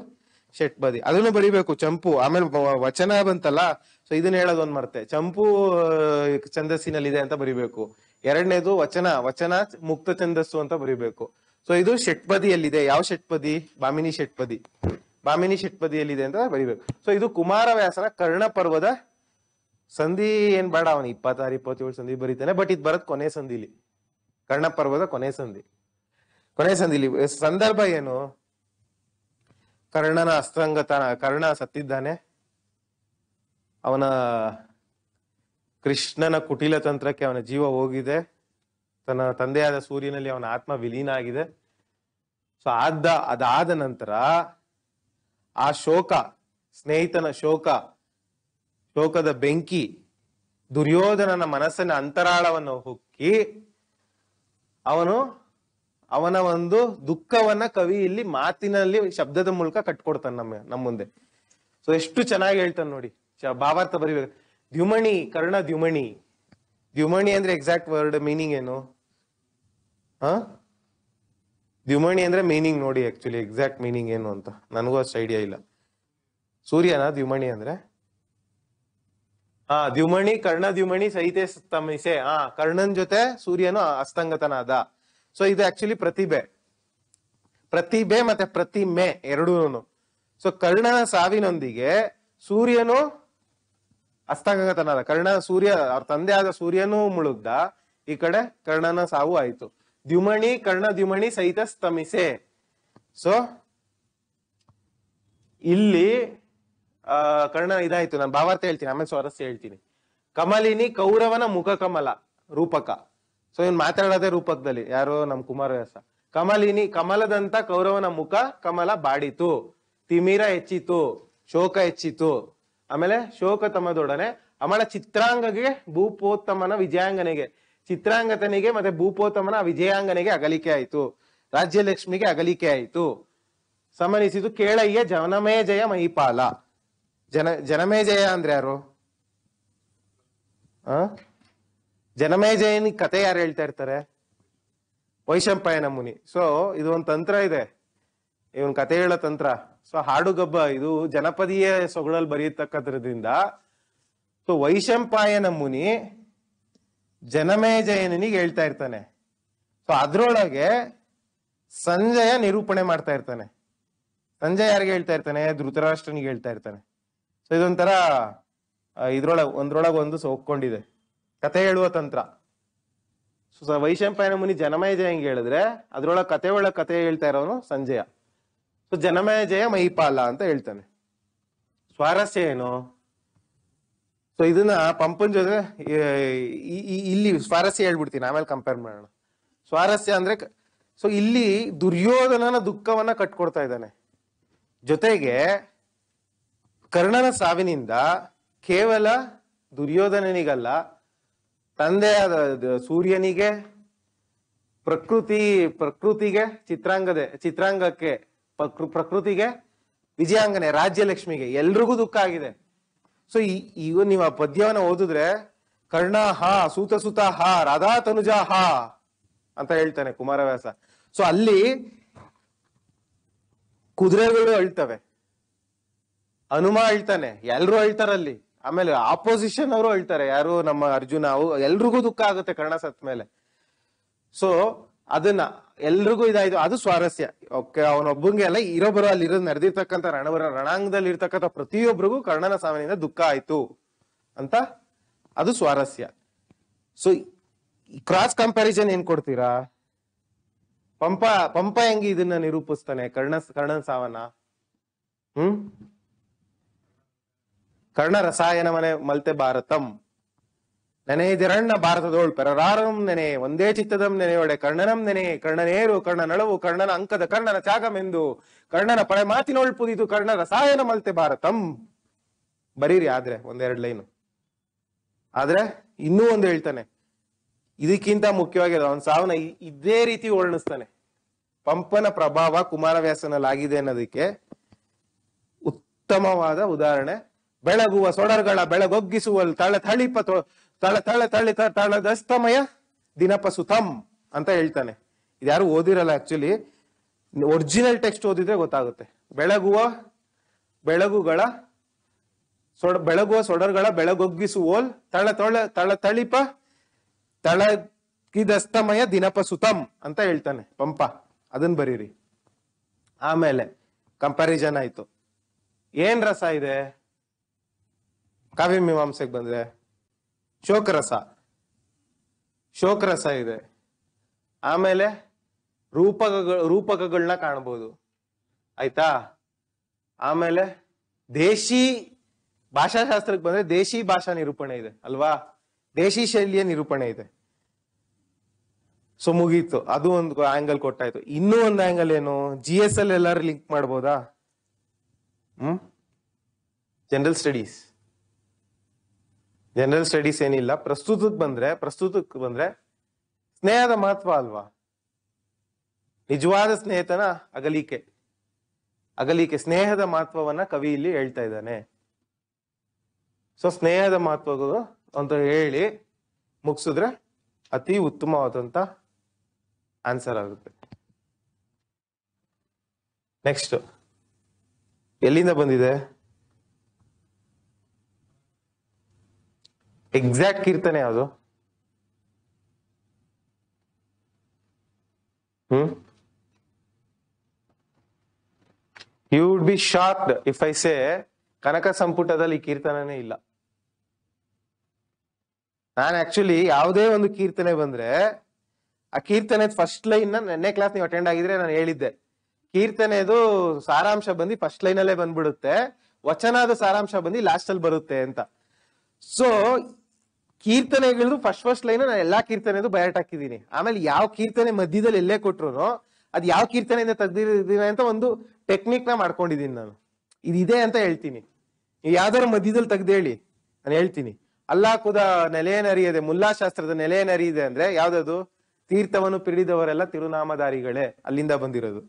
ಶೆಟ್ ಬದಿ ಅದನ್ನು ಬರಿಬೇಕು ಚಂಪು ಆಮೇಲೆ ವಚನ ಬಂತಲ್ಲ ಸೊ ಇದನ್ನ ಹೇಳೋದೊಂದ್ ಮರ್ತೆ ಚಂಪು ಛಂದಸ್ಸಿನಲ್ಲಿ ಇದೆ ಅಂತ ಬರಿಬೇಕು ಎರಡನೇದು ವಚನ ವಚನ ಮುಕ್ತ ಛಂದಸ್ಸು ಅಂತ ಬರಿಬೇಕು ಸೊ ಇದು ಷಟ್ಪದಿಯಲ್ಲಿದೆ ಯಾವ ಷಟ್ಪದಿ ಬಾಮಿನಿ ಷಟ್ಪದಿ ಬಾಮಿನಿ ಷಟ್ಪದಿಯಲ್ಲಿದೆ ಅಂತ ಬರಿಬೇಕು ಸೊ ಇದು ಕುಮಾರವ್ಯಾಸನ ಕರ್ಣ ಪರ್ವದ ಸಂಧಿ ಏನ್ ಬೇಡ ಅವನು ಇಪ್ಪತ್ತಾರು ಇಪ್ಪತ್ತೇಳು ಸಂಧಿ ಬರೀತಾನೆ ಬಟ್ ಇದು ಬರೋದ್ ಕೊನೆ ಸಂಧಿಲಿ ಕರ್ಣ ಪರ್ವದ ಕೊನೆ ಸಂಧಿ ಕೊನೆ ಸಂಧಿಲಿ ಸಂದರ್ಭ ಏನು ಕರ್ಣನ ಅಸ್ತ್ರಂಗತನ ಕರ್ಣ ಸತ್ತಿದ್ದಾನೆ ಅವನ ಕೃಷ್ಣನ ಕುಟಿಲ ತಂತ್ರಕ್ಕೆ ಅವನ ಜೀವ ಹೋಗಿದೆ ತನ್ನ ತಂದೆಯಾದ ಸೂರ್ಯನಲ್ಲಿ ಅವನ ಆತ್ಮ ವಿಲೀನ ಆಗಿದೆ ಸೊ ಆದ ಅದಾದ ನಂತರ ಆ ಶೋಕ ಸ್ನೇಹಿತನ ಶೋಕ ಶೋಕದ ಬೆಂಕಿ ದುರ್ಯೋಧನನ ಮನಸ್ಸಿನ ಅಂತರಾಳವನ್ನು ಹುಕ್ಕಿ ಅವನು ಅವನ ಒಂದು ದುಃಖವನ್ನ ಕವಿ ಇಲ್ಲಿ ಮಾತಿನಲ್ಲಿ ಶಬ್ದದ ಮೂಲಕ ಕಟ್ಕೊಡ್ತಾನೆ ನಮ್ಮ ನಮ್ಮ ಮುಂದೆ ಸೊ ಎಷ್ಟು ಚೆನ್ನಾಗಿ ಹೇಳ್ತಾನೆ ನೋಡಿ ಭಾವಾರ್ಥ ಬರಿಬೇಕು ದ್ಯುಮಣಿ ಕರ್ಣ ದ್ಯುಮಣಿ ದ್ಯುಮಣಿ ಅಂದ್ರೆ ಎಕ್ಸಾಕ್ಟ್ ವರ್ಡ್ ಮೀನಿಂಗ್ ಏನು ಹಾ ದ್ಯುಮಣಿ ಅಂದ್ರೆ ಮೀನಿಂಗ್ ನೋಡಿ ಆಕ್ಚುಲಿ ಎಕ್ಸಾಕ್ಟ್ ಮೀನಿಂಗ್ ಏನು ಅಂತ ನನಗೂ ಅಷ್ಟು ಐಡಿಯಾ ಇಲ್ಲ ಸೂರ್ಯನ ದ್ಯುಮಣಿ ಅಂದ್ರೆ ಹಾ ದ್ಯುಮಣಿ ಕರ್ಣ ದ್ಯುಮಣಿ ಸಹಿತೆ ಸ್ತಮಿಸೆ ಹಾ ಕರ್ಣನ್ ಜೊತೆ ಸೂರ್ಯನು ಅಸ್ತಂಗತನಾದ ಸೊ ಇದು ಆಕ್ಚುಲಿ ಪ್ರತಿಭೆ ಪ್ರತಿಭೆ ಮತ್ತೆ ಪ್ರತಿಮೆ ಎರಡೂನು ಸೊ ಕರ್ಣನ ಸಾವಿನೊಂದಿಗೆ ಸೂರ್ಯನು ಅಸ್ತಗತನಾದ ಕರ್ಣ ಸೂರ್ಯ ಅವ್ರ ತಂದೆ ಆದ ಸೂರ್ಯನೂ ಮುಳುಗ್ದ ಈ ಕಡೆ ಕರ್ಣನ ಸಾವು ಆಯ್ತು ದ್ಯುಮಣಿ ಕರ್ಣ ದ್ಯುಮಣಿ ಸಹಿತ ಸ್ತಮಿಸೆ ಸೊ ಇಲ್ಲಿ ಆ ಕರ್ಣ ಇದಾಯ್ತು ನಾನು ಭಾವಾರ್ಥ ಹೇಳ್ತೀನಿ ಆಮೇಲೆ ಸ್ವಾರಸ್ಯ ಹೇಳ್ತೀನಿ ಕಮಲಿನಿ ಕೌರವನ ಮುಖ ಕಮಲ ರೂಪಕ ಸೊ ಇವನ್ ಮಾತಾಡೋದೇ ರೂಪಕದಲ್ಲಿ ಯಾರೋ ನಮ್ ಕುಮಾರವ್ಯಾಸ ಕಮಲಿನಿ ಕಮಲದಂತ ಕೌರವನ ಮುಖ ಕಮಲ ಬಾಡಿತು ತಿಮಿರ ಹೆಚ್ಚಿತು ಶೋಕ ಹೆಚ್ಚಿತು ಆಮೇಲೆ ಶೋಕತಮದೊಡನೆ ಅಮಳ ಚಿತ್ರಾಂಗಗೆ ಭೂಪೋತ್ತಮನ ವಿಜಯಾಂಗನೆಗೆ ಚಿತ್ರಾಂಗತನಿಗೆ ಮತ್ತೆ ಭೂಪೋತ್ತಮನ ವಿಜಯಾಂಗನೆಗೆ ಅಗಲಿಕೆ ಆಯಿತು ರಾಜ್ಯಲಕ್ಷ್ಮಿಗೆ ಅಗಲಿಕೆ ಆಯಿತು ಸಮನಿಸಿದು ಕೇಳಯ್ಯ ಜನಮೇಜಯ ಮಹಿಪಾಲ ಜನ ಜನಮೇಜಯ ಅಂದ್ರೆ ಯಾರು ಆ ಜನಮೇಜಯನ ಕತೆ ಯಾರು ಹೇಳ್ತಾ ಇರ್ತಾರೆ ವೈಶಂಪಾಯನ ಮುನಿ ಸೊ ಇದು ಒಂದು ತಂತ್ರ ಇದೆ ಇವನ್ ಕತೆ ಹೇಳೋ ತಂತ್ರ ಸೊ ಹಾಡುಗಬ್ಬ ಇದು ಜನಪದೀಯ ಸೊಗಳಲ್ಲಿ ಬರೆಯತಕ್ಕದ್ರಿಂದ ಸೊ ವೈಶಂಪಾಯನ ಮುನಿ ಜನಮೇಜಯನಿಗೆ ಹೇಳ್ತಾ ಇರ್ತಾನೆ ಸೊ ಅದ್ರೊಳಗೆ ಸಂಜಯ ನಿರೂಪಣೆ ಮಾಡ್ತಾ ಇರ್ತಾನೆ ಸಂಜಯ ಯಾರಿಗೆ ಹೇಳ್ತಾ ಇರ್ತಾನೆ ಧೃತರಾಷ್ಟ್ರನಿಗೆ ಹೇಳ್ತಾ ಇರ್ತಾನೆ ಸೊ ಇದೊಂಥರ ಇದ್ರೊಳಗೆ ಒಂದ್ರೊಳಗೆ ಒಂದು ಸೊಕ್ಕೊಂಡಿದೆ ಕತೆ ಹೇಳುವ ತಂತ್ರ ಸೊ ವೈಶಂಪಾಯನ ಮುನಿ ಜನಮಯ ಜಯಂಗೆ ಹೇಳಿದ್ರೆ ಅದ್ರೊಳಗೆ ಕತೆ ಒಳಗೆ ಕತೆ ಹೇಳ್ತಾ ಇರೋನು ಸಂಜಯ ಸೊ ಜನಮಯ ಜಯ ಮಹಿಪಾಲ ಅಂತ ಹೇಳ್ತಾನೆ ಸ್ವಾರಸ್ಯ ಏನು ಸೊ ಇದನ್ನ ಪಂಪನ್ ಜೊತೆ ಇಲ್ಲಿ ಸ್ವಾರಸ್ಯ ಹೇಳ್ಬಿಡ್ತೀನಿ ಆಮೇಲೆ ಕಂಪೇರ್ ಮಾಡೋಣ ಸ್ವಾರಸ್ಯ ಅಂದ್ರೆ ಸೊ ಇಲ್ಲಿ ದುರ್ಯೋಧನನ ದುಃಖವನ್ನ ಕಟ್ಕೊಡ್ತಾ ಇದ್ದಾನೆ ಜೊತೆಗೆ ಕರ್ಣನ ಸಾವಿನಿಂದ ಕೇವಲ ದುರ್ಯೋಧನನಿಗಲ್ಲ ತಂದೆಯಾದ ಸೂರ್ಯನಿಗೆ ಪ್ರಕೃತಿ ಪ್ರಕೃತಿಗೆ ಚಿತ್ರಾಂಗದೆ ಚಿತ್ರಾಂಗಕ್ಕೆ ಪ್ರಕೃತಿಗೆ ವಿಜಯಾಂಗನೆ ರಾಜ್ಯಲಕ್ಷ್ಮಿಗೆ ಎಲ್ರಿಗೂ ದುಃಖ ಆಗಿದೆ ಸೊ ಈಗ ನೀವು ಆ ಪದ್ಯವನ್ನ ಓದಿದ್ರೆ ಕರ್ಣ ಹಾ ಸೂತ ಸುತ ಹಾ ರಾಧಾ ತನುಜ ಹಾ ಅಂತ ಹೇಳ್ತಾನೆ ಕುಮಾರವ್ಯಾಸ ಸೊ ಅಲ್ಲಿ ಕುದುರೆಗಳು ಅಳ್ತವೆ ಹನುಮ ಅಳ್ತಾನೆ ಎಲ್ರು ಅಳ್ತಾರಲ್ಲಿ ಆಮೇಲೆ ಆಪೋಸಿಷನ್ ಅವರು ಅಳ್ತಾರೆ ಯಾರು ನಮ್ಮ ಅರ್ಜುನ ಎಲ್ರಿಗೂ ದುಃಖ ಆಗುತ್ತೆ ಕರ್ಣ ಸತ್ ಮೇಲೆ ಸೊ ಅದನ್ನ ಎಲ್ರಿಗೂ ಇದಾಯ್ತು ಅದು ಸ್ವಾರಸ್ಯ ಓಕೆ ಅವನೊಬ್ಬಂಗೆ ಅಲ್ಲ ಇರೋ ಅಲ್ಲಿ ಇರೋದು ನಡೆದಿರ್ತಕ್ಕಂಥ ರಣವರ ರಣಾಂಗದಲ್ಲಿ ಇರ್ತಕ್ಕಂಥ ಪ್ರತಿಯೊಬ್ಬರಿಗೂ ಕರ್ಣನ ಸಾವಿನಿಂದ ದುಃಖ ಆಯ್ತು ಅಂತ ಅದು ಸ್ವಾರಸ್ಯ ಸೊ ಕ್ರಾಸ್ ಕಂಪ್ಯಾರಿಸನ್ ಏನ್ ಕೊಡ್ತೀರಾ ಪಂಪ ಪಂಪ ಹೆಂಗೆ ಇದನ್ನ ನಿರೂಪಿಸ್ತಾನೆ ಕರ್ಣ ಕರ್ಣನ ಸಾವನ್ನ ಹ್ಮ್ ಕರ್ಣ ರಸಾಯನ ಮನೆ ಮಲ್ತೆ ಭಾರತಂ ನೆನೆದಿರಣ್ಣ ಭಾರತದೋಳ್ ಪೆರರಾರಂ ನೆನೆ ಒಂದೇ ಚಿತ್ತದಂ ನೆನೆಯೊಡೆ ಕರ್ಣನಂ ನೆನೆ ಕರ್ಣನೇರು ನಳವು ಕರ್ಣನ ಅಂಕದ ಕರ್ಣನ ತ್ಯಾಗಮೆಂದು ಕರ್ಣನ ಪಳೆ ಮಾತಿನೋಳ್ ಪುದಿದು ಕರ್ಣ ರಸಾಯನ ಮಲ್ತೆ ಭಾರತಂ ಬರೀರಿ ಆದ್ರೆ ಒಂದೆರಡು ಲೈನು ಆದ್ರೆ ಇನ್ನೂ ಒಂದು ಹೇಳ್ತಾನೆ ಇದಕ್ಕಿಂತ ಮುಖ್ಯವಾಗಿ ಅವನ ಸಾವನ ಇದೇ ರೀತಿ ವರ್ಣಿಸ್ತಾನೆ ಪಂಪನ ಪ್ರಭಾವ ಕುಮಾರವ್ಯಾಸನಲ್ಲಾಗಿದೆ ಅನ್ನೋದಕ್ಕೆ ಉತ್ತಮವಾದ ಉದಾಹರಣೆ ಬೆಳಗುವ ಸೊಡರ್ಗಳ ಬೆಳಗೊಗ್ಗಿಸುವ ತಳ ತಳಿಪ ತಳ ತಳ ತಳಿ ತಳದಸ್ತಮಯ ದಿನಪ ಸುತಮ್ ಅಂತ ಹೇಳ್ತಾನೆ ಇದ್ಯಾರು ಓದಿರಲ್ಲ ಆಕ್ಚುಲಿ ಒರಿಜಿನಲ್ ಟೆಕ್ಸ್ಟ್ ಓದಿದ್ರೆ ಗೊತ್ತಾಗುತ್ತೆ ಬೆಳಗುವ ಬೆಳಗುಗಳ ಸೊಡ ಬೆಳಗುವ ಸೊಡರ್ಗಳ ಬೆಳಗೊಗ್ಗಿಸುವೋಲ್ ತಳ ತೊಳ ತಳ ತಳಿಪ ತಳಗಿದಸ್ತಮಯ ದಿನಪ ಸುತಮ್ ಅಂತ ಹೇಳ್ತಾನೆ ಪಂಪ ಅದನ್ ಬರೀರಿ ಆಮೇಲೆ ಕಂಪ್ಯಾರಿಸನ್ ಆಯ್ತು ಏನ್ ರಸ ಇದೆ ಕಾವ್ಯ ಮೀಮಾಂಸೆಗೆ ಬಂದ್ರೆ ಶೋಕರಸ ಶೋಕರಸ ಇದೆ ಆಮೇಲೆ ರೂಪಕ ರೂಪಕಗಳನ್ನ ಕಾಣ್ಬೋದು ಆಯ್ತಾ ಆಮೇಲೆ ದೇಶಿ ಭಾಷಾಶಾಸ್ತ್ರಕ್ಕೆ ಬಂದ್ರೆ ದೇಶಿ ಭಾಷಾ ನಿರೂಪಣೆ ಇದೆ ಅಲ್ವಾ ದೇಶಿ ಶೈಲಿಯ ನಿರೂಪಣೆ ಇದೆ ಸೊ ಮುಗೀತು ಅದು ಒಂದು ಆಂಗಲ್ ಕೊಟ್ಟಾಯ್ತು ಇನ್ನೂ ಒಂದು ಆಂಗಲ್ ಏನು ಜಿ ಎಸ್ ಎಲ್ ಎಲ್ಲರೂ ಲಿಂಕ್ ಮಾಡ್ಬೋದಾ hmm general studies general studies ಏನಿಲ್ಲ ಪ್ರಸ್ತುತಕ್ಕೆ ಬಂದ್ರೆ ಪ್ರಸ್ತುತಕ್ಕೆ ಬಂದ್ರೆ ಸ್ನೇಹದ ಮಹತ್ವ ಅಲ್ವಾ ನಿಜವಾದ ಸ್ನೇಹಿತನ ಅಗಲಿಕೆ ಅಗಲಿಕೆ ಸ್ನೇಹದ ಮಹತ್ವವನ್ನ ಕವಿ ಇಲ್ಲಿ ಹೇಳ್ತಾ ಇದ್ದಾನೆ ಸೊ ಸ್ನೇಹದ ಮಹತ್ವಗಳು ಅಂತ ಹೇಳಿ ಮುಗಿಸಿದ್ರೆ ಅತಿ ಉತ್ತಮವಾದಂತ ಆನ್ಸರ್ ಆಗುತ್ತೆ ನೆಕ್ಸ್ಟ್ ಎಲ್ಲಿಂದ ಬಂದಿದೆ ಎಕ್ಸಾಕ್ಟ್ ಕೀರ್ತನೆ ಯಾವುದು hmm you would be shocked if I say Kanaka ಸಂಪುಟದಲ್ಲಿ ಕೀರ್ತನೇ ಇಲ್ಲ ನಾನು ಆಕ್ಚುಲಿ ಯಾವುದೇ ಒಂದು ಕೀರ್ತನೆ ಬಂದ್ರೆ ಆ ಕೀರ್ತನೆ ಫಸ್ಟ್ ಲೈನ್ ನೆನ್ನೆ ಕ್ಲಾಸ್ ನೀವು ಅಟೆಂಡ್ ಆಗಿದ್ರೆ ನಾನು ಹೇಳಿದ್ದೆ ಕೀರ್ತನೆದು ಸಾರಾಂಶ ಬಂದು ಫಸ್ಟ್ ಲೈನ್ ಅಲ್ಲೇ ಬಂದ್ಬಿಡುತ್ತೆ ವಚನದ ಸಾರಾಂಶ ಬಂದು ಲಾಸ್ಟ್ ಅಲ್ಲಿ ಬರುತ್ತೆ ಅಂತ ಸೊ ಕೀರ್ತನೆಗಳು ಫಸ್ಟ್ ಫಸ್ಟ್ ಲೈನ್ ನಾನು ಎಲ್ಲಾ ಕೀರ್ತನೆ ಬಯಟ್ ಹಾಕಿದ್ದೀನಿ ಆಮೇಲೆ ಯಾವ ಕೀರ್ತನೆ ಮಧ್ಯದಲ್ಲಿ ಎಲ್ಲೇ ಕೊಟ್ರು ಅದು ಯಾವ ಕೀರ್ತನೆಯಿಂದ ತೆಗ್ದಿದ್ದೀನಿ ಅಂತ ಒಂದು ಟೆಕ್ನಿಕ್ ನ ಮಾಡ್ಕೊಂಡಿದ್ದೀನಿ ನಾನು ಇದಿದೆ ಅಂತ ಹೇಳ್ತೀನಿ ಯಾವ್ದಾದ್ರು ಮಧ್ಯದಲ್ಲಿ ತೆಗ್ದೇಳಿ ನಾನು ಹೇಳ್ತೀನಿ ಅಲ್ಲಾಕುದ ನೆಲೆ ಮುಲ್ಲಾ ಶಾಸ್ತ್ರದ ನೆಲೆ ಅಂದ್ರೆ ಯಾವ್ದದು ತೀರ್ಥವನ್ನು ಪಿಡಿದವರೆಲ್ಲ ತಿರುನಾಮಧಾರಿಗಳೇ ಅಲ್ಲಿಂದ ಬಂದಿರೋದು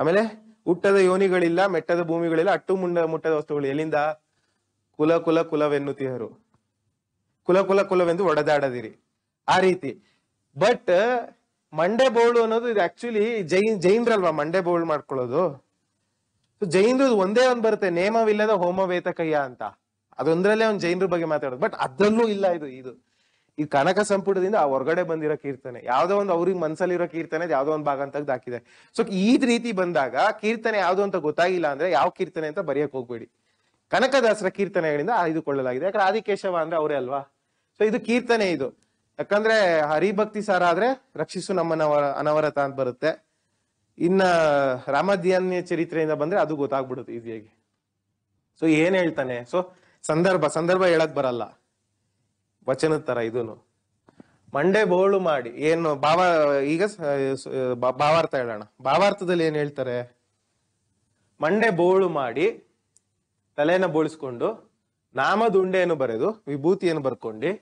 ಆಮೇಲೆ ಹುಟ್ಟದ ಯೋನಿಗಳಿಲ್ಲ ಮೆಟ್ಟದ ಭೂಮಿಗಳಿಲ್ಲ ಅಟ್ಟು ಮುಂಡ ಮುಟ್ಟದ ವಸ್ತುಗಳು ಎಲ್ಲಿಂದ ಕುಲ ಕುಲ ಕುಲವೆನ್ನುತ್ತಿಹರು ಕುಲ ಕುಲ ಕುಲವೆಂದು ಒಡೆದಾಡದಿರಿ ಆ ರೀತಿ ಬಟ್ ಮಂಡೆ ಬೌಳು ಅನ್ನೋದು ಇದು ಆಕ್ಚುಲಿ ಜೈನ್ ಜೈನ್ರಲ್ವಾ ಮಂಡೆ ಬೌಳು ಮಾಡ್ಕೊಳ್ಳೋದು ಜೈನ್ರು ಒಂದೇ ಒಂದು ಬರುತ್ತೆ ನೇಮವಿಲ್ಲದ ಹೋಮವೇತ ಕಯ್ಯ ಅಂತ ಅದೊಂದ್ರಲ್ಲೇ ಒಂದು ಜೈನ್ರ ಬಗ್ಗೆ ಮಾತಾಡೋದು ಬಟ್ ಅದ್ರಲ್ಲೂ ಇಲ್ಲ ಇದು ಇದು ಈ ಕನಕ ಸಂಪುಟದಿಂದ ಆ ಹೊರಗಡೆ ಬಂದಿರೋ ಕೀರ್ತನೆ ಯಾವ್ದೋ ಒಂದು ಅವ್ರಿಗೆ ಮನ್ಸಲ್ಲಿರೋ ಕೀರ್ತನೆ ಯಾವ್ದೋ ಒಂದು ಭಾಗ ಅಂತ ಹಾಕಿದೆ ಸೊ ಈ ರೀತಿ ಬಂದಾಗ ಕೀರ್ತನೆ ಯಾವ್ದು ಅಂತ ಗೊತ್ತಾಗಿಲ್ಲ ಅಂದ್ರೆ ಯಾವ ಕೀರ್ತನೆ ಅಂತ ಬರೆಯಕ್ ಹೋಗ್ಬೇಡಿ ಕನಕದಾಸರ ಕೀರ್ತನೆಗಳಿಂದ ಆಯ್ದುಕೊಳ್ಳಲಾಗಿದೆ ಯಾಕಂದ್ರೆ ಆದಿಕೇಶವ ಅಂದ್ರೆ ಅವರೇ ಅಲ್ವಾ ಸೊ ಇದು ಕೀರ್ತನೆ ಇದು ಯಾಕಂದ್ರೆ ಹರಿಭಕ್ತಿ ಸಾರ ಆದ್ರೆ ರಕ್ಷಿಸು ನಮ್ಮನವರ ಅನವರತ ಅಂತ ಬರುತ್ತೆ ಇನ್ನ ರಾಮಧ್ಯಾನ್ಯ ಚರಿತ್ರೆಯಿಂದ ಬಂದ್ರೆ ಅದು ಗೊತ್ತಾಗ್ಬಿಡುತ್ತೆ ಈಸಿಯಾಗಿ ಸೊ ಏನ್ ಹೇಳ್ತಾನೆ ಸೊ ಸಂದರ್ಭ ಸಂದರ್ಭ ಹೇಳಕ್ ಬರಲ್ಲ ವಚನದ ತರ ಇದೂನು ಮಂಡೆ ಬೋಳು ಮಾಡಿ ಏನು ಭಾವ ಈಗ ಭಾವಾರ್ಥ ಹೇಳೋಣ ಭಾವಾರ್ಥದಲ್ಲಿ ಏನ್ ಹೇಳ್ತಾರೆ ಮಂಡೆ ಬೋಳು ಮಾಡಿ ತಲೆಯನ್ನ ಬೋಳಿಸ್ಕೊಂಡು ನಾಮದುಂಡೆಯನ್ನು ಬರೆದು ವಿಭೂತಿಯನ್ನು ಬರ್ಕೊಂಡು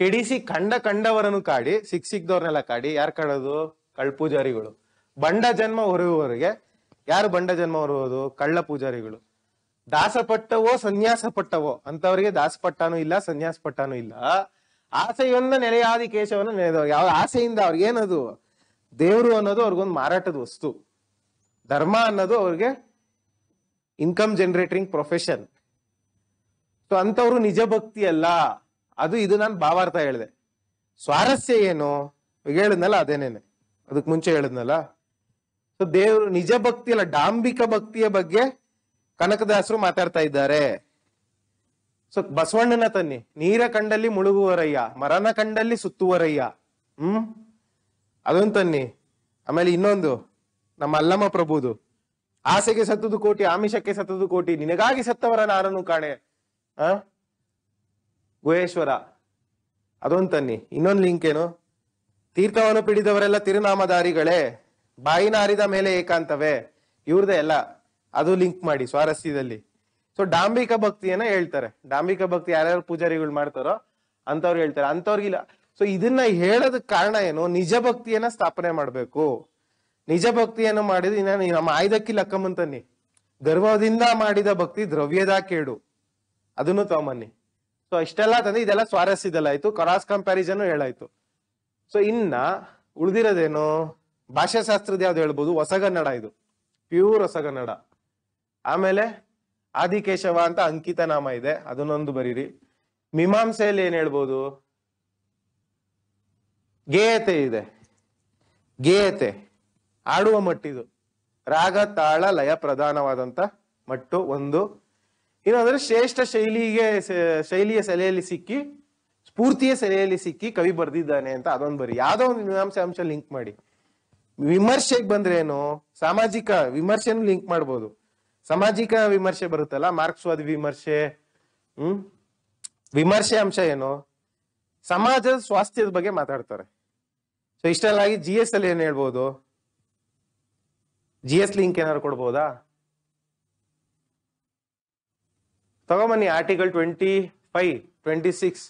ಕೆಡಿಸಿ ಕಂಡ ಕಂಡವರನ್ನು ಕಾಡಿ ಸಿಕ್ ಸಿಕ್ದವ್ರನ್ನೆಲ್ಲ ಕಾಡಿ ಯಾರು ಕಾಡೋದು ಕಳ್ಳ ಪೂಜಾರಿಗಳು ಬಂಡ ಜನ್ಮ ಹೊರಗುವವರಿಗೆ ಯಾರು ಬಂಡ ಜನ್ಮ ಹೊರಬಹುದು ಕಳ್ಳ ಪೂಜಾರಿಗಳು ದಾಸಪಟ್ಟವೋ ಸನ್ಯಾಸ ಪಟ್ಟವೋ ಅಂತವರಿಗೆ ದಾಸಪಟ್ಟನೂ ಇಲ್ಲ ಸನ್ಯಾಸ ಪಟ್ಟನು ಇಲ್ಲ ಆಸೆಯೊಂದ ನೆಲೆಯಾದಿ ಕೇಶವನ್ನು ನೆನೆದವ್ರು ಯಾವ ಆಸೆಯಿಂದ ಅವ್ರಿಗೆ ಏನದು ದೇವ್ರು ಅನ್ನೋದು ಅವ್ರಿಗೊಂದು ಮಾರಾಟದ ವಸ್ತು ಧರ್ಮ ಅನ್ನೋದು ಅವ್ರಿಗೆ ಇನ್ಕಮ್ ಜನರೇಟಿಂಗ್ ಪ್ರೊಫೆಷನ್ ಸೊ ಅಂತವ್ರು ನಿಜ ಭಕ್ತಿ ಅಲ್ಲ ಅದು ಇದು ನಾನು ಭಾವಾರ್ಥ ಹೇಳಿದೆ ಸ್ವಾರಸ್ಯ ಏನು ಹೇಳಿದ್ನಲ್ಲ ಅದೇನೇನೆ ಅದಕ್ಕೆ ಮುಂಚೆ ಹೇಳಿದ್ನಲ್ಲ ಸೊ ದೇವರು ನಿಜ ಭಕ್ತಿ ಅಲ್ಲ ಡಾಂಬಿಕ ಭಕ್ತಿಯ ಬಗ್ಗೆ ಕನಕದಾಸರು ಮಾತಾಡ್ತಾ ಇದ್ದಾರೆ ಸೊ ಬಸವಣ್ಣನ ತನ್ನಿ ನೀರ ಕಂಡಲ್ಲಿ ಮುಳುಗುವರಯ್ಯ ಮರನ ಕಂಡಲ್ಲಿ ಸುತ್ತುವರಯ್ಯ ಹ್ಮ್ ಅದೊಂದು ತನ್ನಿ ಆಮೇಲೆ ಇನ್ನೊಂದು ನಮ್ಮ ಅಲ್ಲಮ್ಮ ಪ್ರಭುದು ಆಸೆಗೆ ಸತ್ತದು ಕೋಟಿ ಆಮಿಷಕ್ಕೆ ಸತ್ತದು ಕೋಟಿ ನಿನಗಾಗಿ ಸತ್ತವರ ನಾರನು ಕಾಣೆ ಆ ಗುಹೇಶ್ವರ ಅದೊಂದು ತನ್ನಿ ಇನ್ನೊಂದು ಲಿಂಕ್ ಏನು ತೀರ್ಥವನ್ನು ಪಿಡಿದವರೆಲ್ಲ ತಿರುನಾಮಧಾರಿಗಳೇ ಬಾಯಿನಾರಿದ ಮೇಲೆ ಏಕಾಂತವೇ ಇವ್ರದೇ ಎಲ್ಲ ಅದು ಲಿಂಕ್ ಮಾಡಿ ಸ್ವಾರಸ್ಯದಲ್ಲಿ ಸೊ ಡಾಂಬಿಕ ಭಕ್ತಿಯನ್ನ ಹೇಳ್ತಾರೆ ಡಾಂಬಿಕ ಭಕ್ತಿ ಯಾರ್ಯಾರು ಪೂಜಾರಿಗಳು ಮಾಡ್ತಾರೋ ಅಂತವ್ರು ಹೇಳ್ತಾರೆ ಅಂತವ್ರಿಗಿಲ್ಲ ಸೊ ಇದನ್ನ ಹೇಳೋದಕ್ಕೆ ಕಾರಣ ಏನು ನಿಜ ಭಕ್ತಿಯನ್ನ ಸ್ಥಾಪನೆ ಮಾಡಬೇಕು ನಿಜ ಭಕ್ತಿಯನ್ನು ಮಾಡಿದ ನಮ್ಮ ಆಯ್ದಕ್ಕಿ ಲಕ್ಕಮ್ಮಂತನ್ನಿ ಗರ್ವದಿಂದ ಮಾಡಿದ ಭಕ್ತಿ ದ್ರವ್ಯದ ಕೇಡು ಅದನ್ನು ತಗೊಂಬನ್ನಿ ಸೊ ಇಷ್ಟೆಲ್ಲ ತಂದ್ರೆ ಇದೆಲ್ಲ ಸ್ವಾರಸ್ಯದಲ್ಲ ಆಯ್ತು ಕ್ರಾಸ್ ಕಂಪ್ಯಾರಿಸನ್ ಹೇಳಾಯ್ತು ಸೊ ಇನ್ನ ಉಳಿದಿರೋದೇನು ಭಾಷಾಶಾಸ್ತ್ರದ ಯಾವ್ದು ಹೇಳ್ಬೋದು ಹೊಸಗನ್ನಡ ಇದು ಪ್ಯೂರ್ ಹೊಸಗನ್ನಡ ಆಮೇಲೆ ಆದಿಕೇಶವ ಅಂತ ಅಂಕಿತ ನಾಮ ಇದೆ ಅದನ್ನೊಂದು ಬರೀರಿ ಮೀಮಾಂಸೆಯಲ್ಲಿ ಏನ್ ಹೇಳ್ಬೋದು ಗೇಯತೆ ಇದೆ ಗೇಯತೆ ಆಡುವ ಮಟ್ಟಿದು ರಾಗ ತಾಳ ಲಯ ಪ್ರಧಾನವಾದಂತ ಮಟ್ಟು ಒಂದು ಏನಂದ್ರೆ ಶ್ರೇಷ್ಠ ಶೈಲಿಗೆ ಶೈಲಿಯ ಸೆಲೆಯಲ್ಲಿ ಸಿಕ್ಕಿ ಸ್ಫೂರ್ತಿಯ ಸೆಲೆಯಲ್ಲಿ ಸಿಕ್ಕಿ ಕವಿ ಬರ್ದಿದ್ದಾನೆ ಅಂತ ಅದೊಂದು ಬರಿ ಯಾವ್ದೋ ಒಂದು ಮೀಮಾಂಸೆ ಅಂಶ ಲಿಂಕ್ ಮಾಡಿ ವಿಮರ್ಶೆಗೆ ಬಂದ್ರೆ ಏನು ಸಾಮಾಜಿಕ ವಿಮರ್ಶೆನೂ ಲಿಂಕ್ ಮಾಡ್ಬೋದು ಸಾಮಾಜಿಕ ವಿಮರ್ಶೆ ಬರುತ್ತಲ್ಲ ಮಾರ್ಕ್ಸ್ವಾದಿ ವಿಮರ್ಶೆ ಹ್ಮ್ ವಿಮರ್ಶೆ ಅಂಶ ಏನು ಸಮಾಜದ ಸ್ವಾಸ್ಥ್ಯದ ಬಗ್ಗೆ ಮಾತಾಡ್ತಾರೆ ಸೊ ಇಷ್ಟಲ್ಲಾಗಿ ಜಿ ಎಸ್ ಅಲ್ಲಿ ಏನು ಹೇಳ್ಬೋದು ಜಿ ಎಸ್ ಲಿಂಕ್ ಏನಾದ್ರು ಕೊಡ್ಬೋದಾ ತಗೊಂಬನ್ನಿ article twenty five twenty six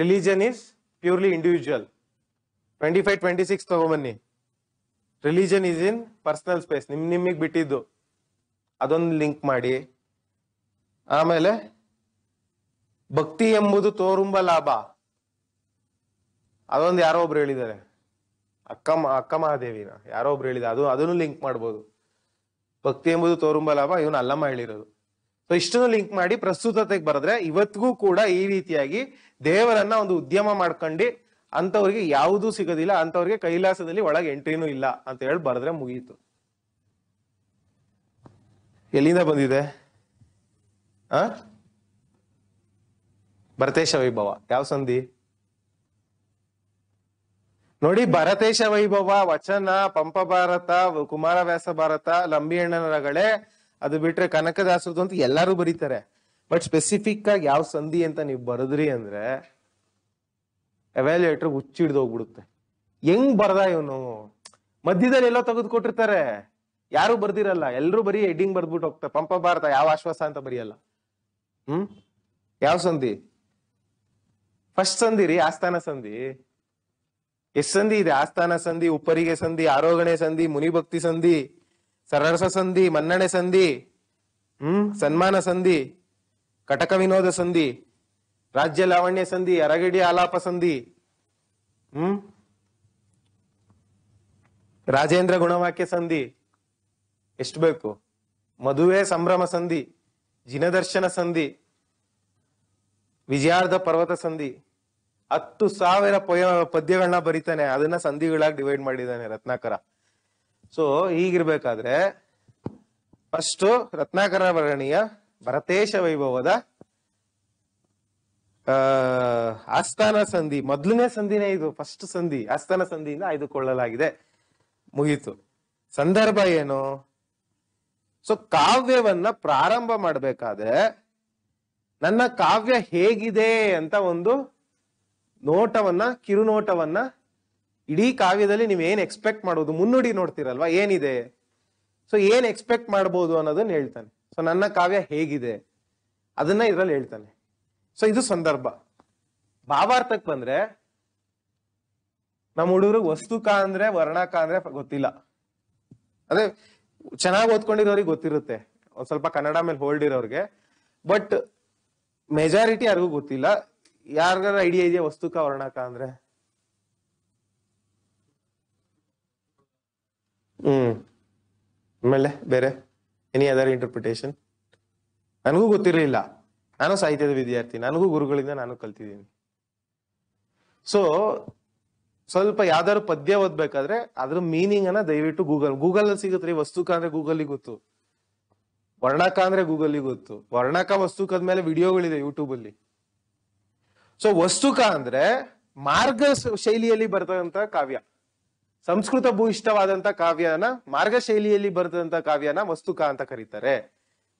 religion is purely individual twenty five twenty six ತಗೊಂಬನ್ನಿ religion is in personal space ನಿಮ್ ನಿಮಗೆ ಬಿಟ್ಟಿದ್ದು ಅದೊಂದು ಲಿಂಕ್ ಮಾಡಿ ಆಮೇಲೆ ಭಕ್ತಿ ಎಂಬುದು ತೋರುಂಬ ಲಾಭ ಅದೊಂದು ಯಾರೋ ಒಬ್ರು ಹೇಳಿದ್ದಾರೆ ಅಕ್ಕ ಅಕ್ಕ ಮಹಾದೇವಿನ ಯಾರೋ ಒಬ್ರು ಹೇಳಿದ ಅದು ಅದನ್ನು ಲಿಂಕ್ ಮಾಡ್ಬೋದು ಭಕ್ತಿ ಎಂಬುದು ತೋರುಂಬ ಲಾಭ ಇವನು ಅಲ್ಲಮ್ಮ ಹೇಳಿರೋದು ಸೊ ಇಷ್ಟನ್ನು ಲಿಂಕ್ ಮಾಡಿ ಪ್ರಸ್ತುತತೆಗೆ ಬರೆದ್ರೆ ಇವತ್ತಿಗೂ ಕೂಡ ಈ ರೀತಿಯಾಗಿ ದೇವರನ್ನ ಒಂದು ಉದ್ಯಮ ಮಾಡ್ಕೊಂಡು ಅಂತವ್ರಿಗೆ ಯಾವುದೂ ಸಿಗೋದಿಲ್ಲ ಅಂತವ್ರಿಗೆ ಕೈಲಾಸದಲ್ಲಿ ಒಳಗೆ ಎಂಟ್ರಿನೂ ಇಲ್ಲ ಅಂತ ಹೇಳಿ ಬರೆದ್ರೆ ಮುಗಿಯಿತು ಎಲ್ಲಿಂದ ಬಂದಿದೆ ಆ ಭರತೇಶ ವೈಭವ ಯಾವ ಸಂಧಿ ನೋಡಿ ಭರತೇಶ ವೈಭವ ವಚನ ಪಂಪ ಭಾರತ ಕುಮಾರವ್ಯಾಸ ಭಾರತ ಲಂಬಿ ಅಣ್ಣನರಗಳೇ ಅದು ಬಿಟ್ರೆ ಕನಕದಾಸರದು ಅಂತ ಎಲ್ಲಾರು ಬರೀತಾರೆ ಬಟ್ ಸ್ಪೆಸಿಫಿಕ್ ಆಗಿ ಯಾವ ಸಂಧಿ ಅಂತ ನೀವು ಬರದ್ರಿ ಅಂದ್ರೆ ಅವಾಲ್ಯೂಯೇಟರ್ ಹೋಗ್ಬಿಡುತ್ತೆ ಹೆಂಗ್ ಬರ್ದ ಇವನು ಮಧ್ಯದಲ್ಲಿ ಎಲ್ಲೋ ತೆಗೆದುಕೊಟ್ಟಿರ್ತಾರೆ ಯಾರು ಬರ್ದಿರಲ್ಲ ಎಲ್ಲರೂ ಬರೀ ಹೆಡ್ಡಿಂಗ್ ಬರ್ದ್ಬಿಟ್ಟು ಹೋಗ್ತಾರೆ ಪಂಪ ಭಾರತ ಯಾವ ಆಶ್ವಾಸ ಅಂತ ಬರೆಯಲ್ಲ ಹ್ಮ್ ಯಾವ ಸಂಧಿ ಫಸ್ಟ್ ಸಂಧಿ ರೀ ಆಸ್ಥಾನ ಸಂಧಿ ಎಷ್ಟ್ ಸಂಧಿ ಇದೆ ಆಸ್ಥಾನ ಸಂಧಿ ಉಪ್ಪರಿಗೆ ಸಂಧಿ ಆರೋಗಣೆ ಸಂಧಿ ಮುನಿಭಕ್ತಿ ಸಂಧಿ ಸರಸ ಸಂಧಿ ಮನ್ನಣೆ ಸಂಧಿ ಹ್ಮ್ ಸನ್ಮಾನ ಸಂಧಿ ಕಟಕ ವಿನೋದ ಸಂಧಿ ರಾಜ್ಯ ಲಾವಣ್ಯ ಸಂಧಿ ಅರಗಿಡಿ ಆಲಾಪ ಸಂಧಿ ಹ್ಮ್ ರಾಜೇಂದ್ರ ಗುಣವಾಕ್ಯ ಸಂಧಿ ಎಷ್ಟು ಬೇಕು ಮದುವೆ ಸಂಭ್ರಮ ಸಂಧಿ ಜಿನದರ್ಶನ ಸಂಧಿ ವಿಜಯಾರ್ಧ ಪರ್ವತ ಸಂಧಿ ಹತ್ತು ಸಾವಿರ ಪದ್ಯಗಳನ್ನ ಬರೀತಾನೆ ಅದನ್ನ ಸಂಧಿಗಳಾಗಿ ಡಿವೈಡ್ ಮಾಡಿದ್ದಾನೆ ರತ್ನಾಕರ ಸೊ ಹೀಗಿರ್ಬೇಕಾದ್ರೆ ಫಸ್ಟ್ ರತ್ನಾಕರ ವರ್ಣೀಯ ಭರತೇಶ ವೈಭವದ ಆಸ್ಥಾನ ಸಂಧಿ ಮೊದಲನೇ ಸಂಧಿನೇ ಇದು ಫಸ್ಟ್ ಸಂಧಿ ಆಸ್ಥಾನ ಸಂಧಿಯಿಂದ ಆಯ್ದುಕೊಳ್ಳಲಾಗಿದೆ ಮುಗೀತು ಸಂದರ್ಭ ಏನು ಸೊ ಕಾವ್ಯವನ್ನ ಪ್ರಾರಂಭ ಮಾಡ್ಬೇಕಾದ್ರೆ ನನ್ನ ಕಾವ್ಯ ಹೇಗಿದೆ ಅಂತ ಒಂದು ನೋಟವನ್ನ ಕಿರುನೋಟವನ್ನ ಇಡೀ ಕಾವ್ಯದಲ್ಲಿ ನೀವು ಏನ್ ಎಕ್ಸ್ಪೆಕ್ಟ್ ಮಾಡೋದು ಮುನ್ನುಡಿ ನೋಡ್ತೀರಲ್ವಾ ಏನಿದೆ ಸೊ ಏನ್ ಎಕ್ಸ್ಪೆಕ್ಟ್ ಮಾಡ್ಬೋದು ಅನ್ನೋದನ್ನ ಹೇಳ್ತಾನೆ ಸೊ ನನ್ನ ಕಾವ್ಯ ಹೇಗಿದೆ ಅದನ್ನ ಇದ್ರಲ್ಲಿ ಹೇಳ್ತಾನೆ ಸೊ ಇದು ಸಂದರ್ಭ ಭಾವಾರ್ಥಕ್ಕೆ ಬಂದ್ರೆ ನಮ್ಮ ಹುಡುಗರಿಗೆ ವಸ್ತುಕ ಅಂದ್ರೆ ವರ್ಣಕ ಅಂದ್ರೆ ಗೊತ್ತಿಲ್ಲ ಅದೇ ಚೆನ್ನಾಗಿ ಓದ್ಕೊಂಡಿರೋರಿಗೆ ಗೊತ್ತಿರುತ್ತೆ ಒಂದ್ ಸ್ವಲ್ಪ ಕನ್ನಡ ಮೇಲೆ ಹೋಲ್ಡ್ ಇರೋರಿಗೆ ಬಟ್ ಮೆಜಾರಿಟಿ ಯಾರಿಗೂ ಗೊತ್ತಿಲ್ಲ ಯಾರ್ಗಾರ ಐಡಿಯಾ ಇದೆಯಾ ವಸ್ತುಕ ವರ್ಣಕ ಅಂದ್ರೆ ಹ್ಮ್ ಆಮೇಲೆ ಬೇರೆ ಎನಿ ಅದರ್ ಇಂಟರ್ಪ್ರಿಟೇಷನ್ ನನಗೂ ಗೊತ್ತಿರಲಿಲ್ಲ ನಾನು ಸಾಹಿತ್ಯದ ವಿದ್ಯಾರ್ಥಿ ನನಗೂ ಗುರುಗಳಿಂದ ನಾನು ಕಲ್ತಿದ್ದೀನಿ ಸೊ ಸ್ವಲ್ಪ ಯಾವ್ದಾದ್ರು ಪದ್ಯ ಓದ್ಬೇಕಾದ್ರೆ ಅದ್ರ ಮೀನಿಂಗ್ ಅನ್ನ ದಯವಿಟ್ಟು ಗೂಗಲ್ ಗೂಗಲ್ ಅಲ್ಲಿ ಸಿಗುತ್ತೆ ರೀ ವಸ್ತುಕ ಅಂದ್ರೆ ಗೂಗಲ್ ಗೊತ್ತು ವರ್ಣಕ ಅಂದ್ರೆ ಗೂಗಲ್ ಗೊತ್ತು ವರ್ಣಕ ವಸ್ತುಕದ ಮೇಲೆ ವಿಡಿಯೋಗಳಿದೆ ಯೂಟ್ಯೂಬ್ ಅಲ್ಲಿ ಸೊ ವಸ್ತುಕ ಅಂದ್ರೆ ಮಾರ್ಗ ಶೈಲಿಯಲ್ಲಿ ಬರ್ತದಂತ ಕಾವ್ಯ ಸಂಸ್ಕೃತ ಇಷ್ಟವಾದಂಥ ಕಾವ್ಯನ ಮಾರ್ಗ ಶೈಲಿಯಲ್ಲಿ ಬರೆದಂತ ಕಾವ್ಯನ ವಸ್ತುಕ ಅಂತ ಕರೀತಾರೆ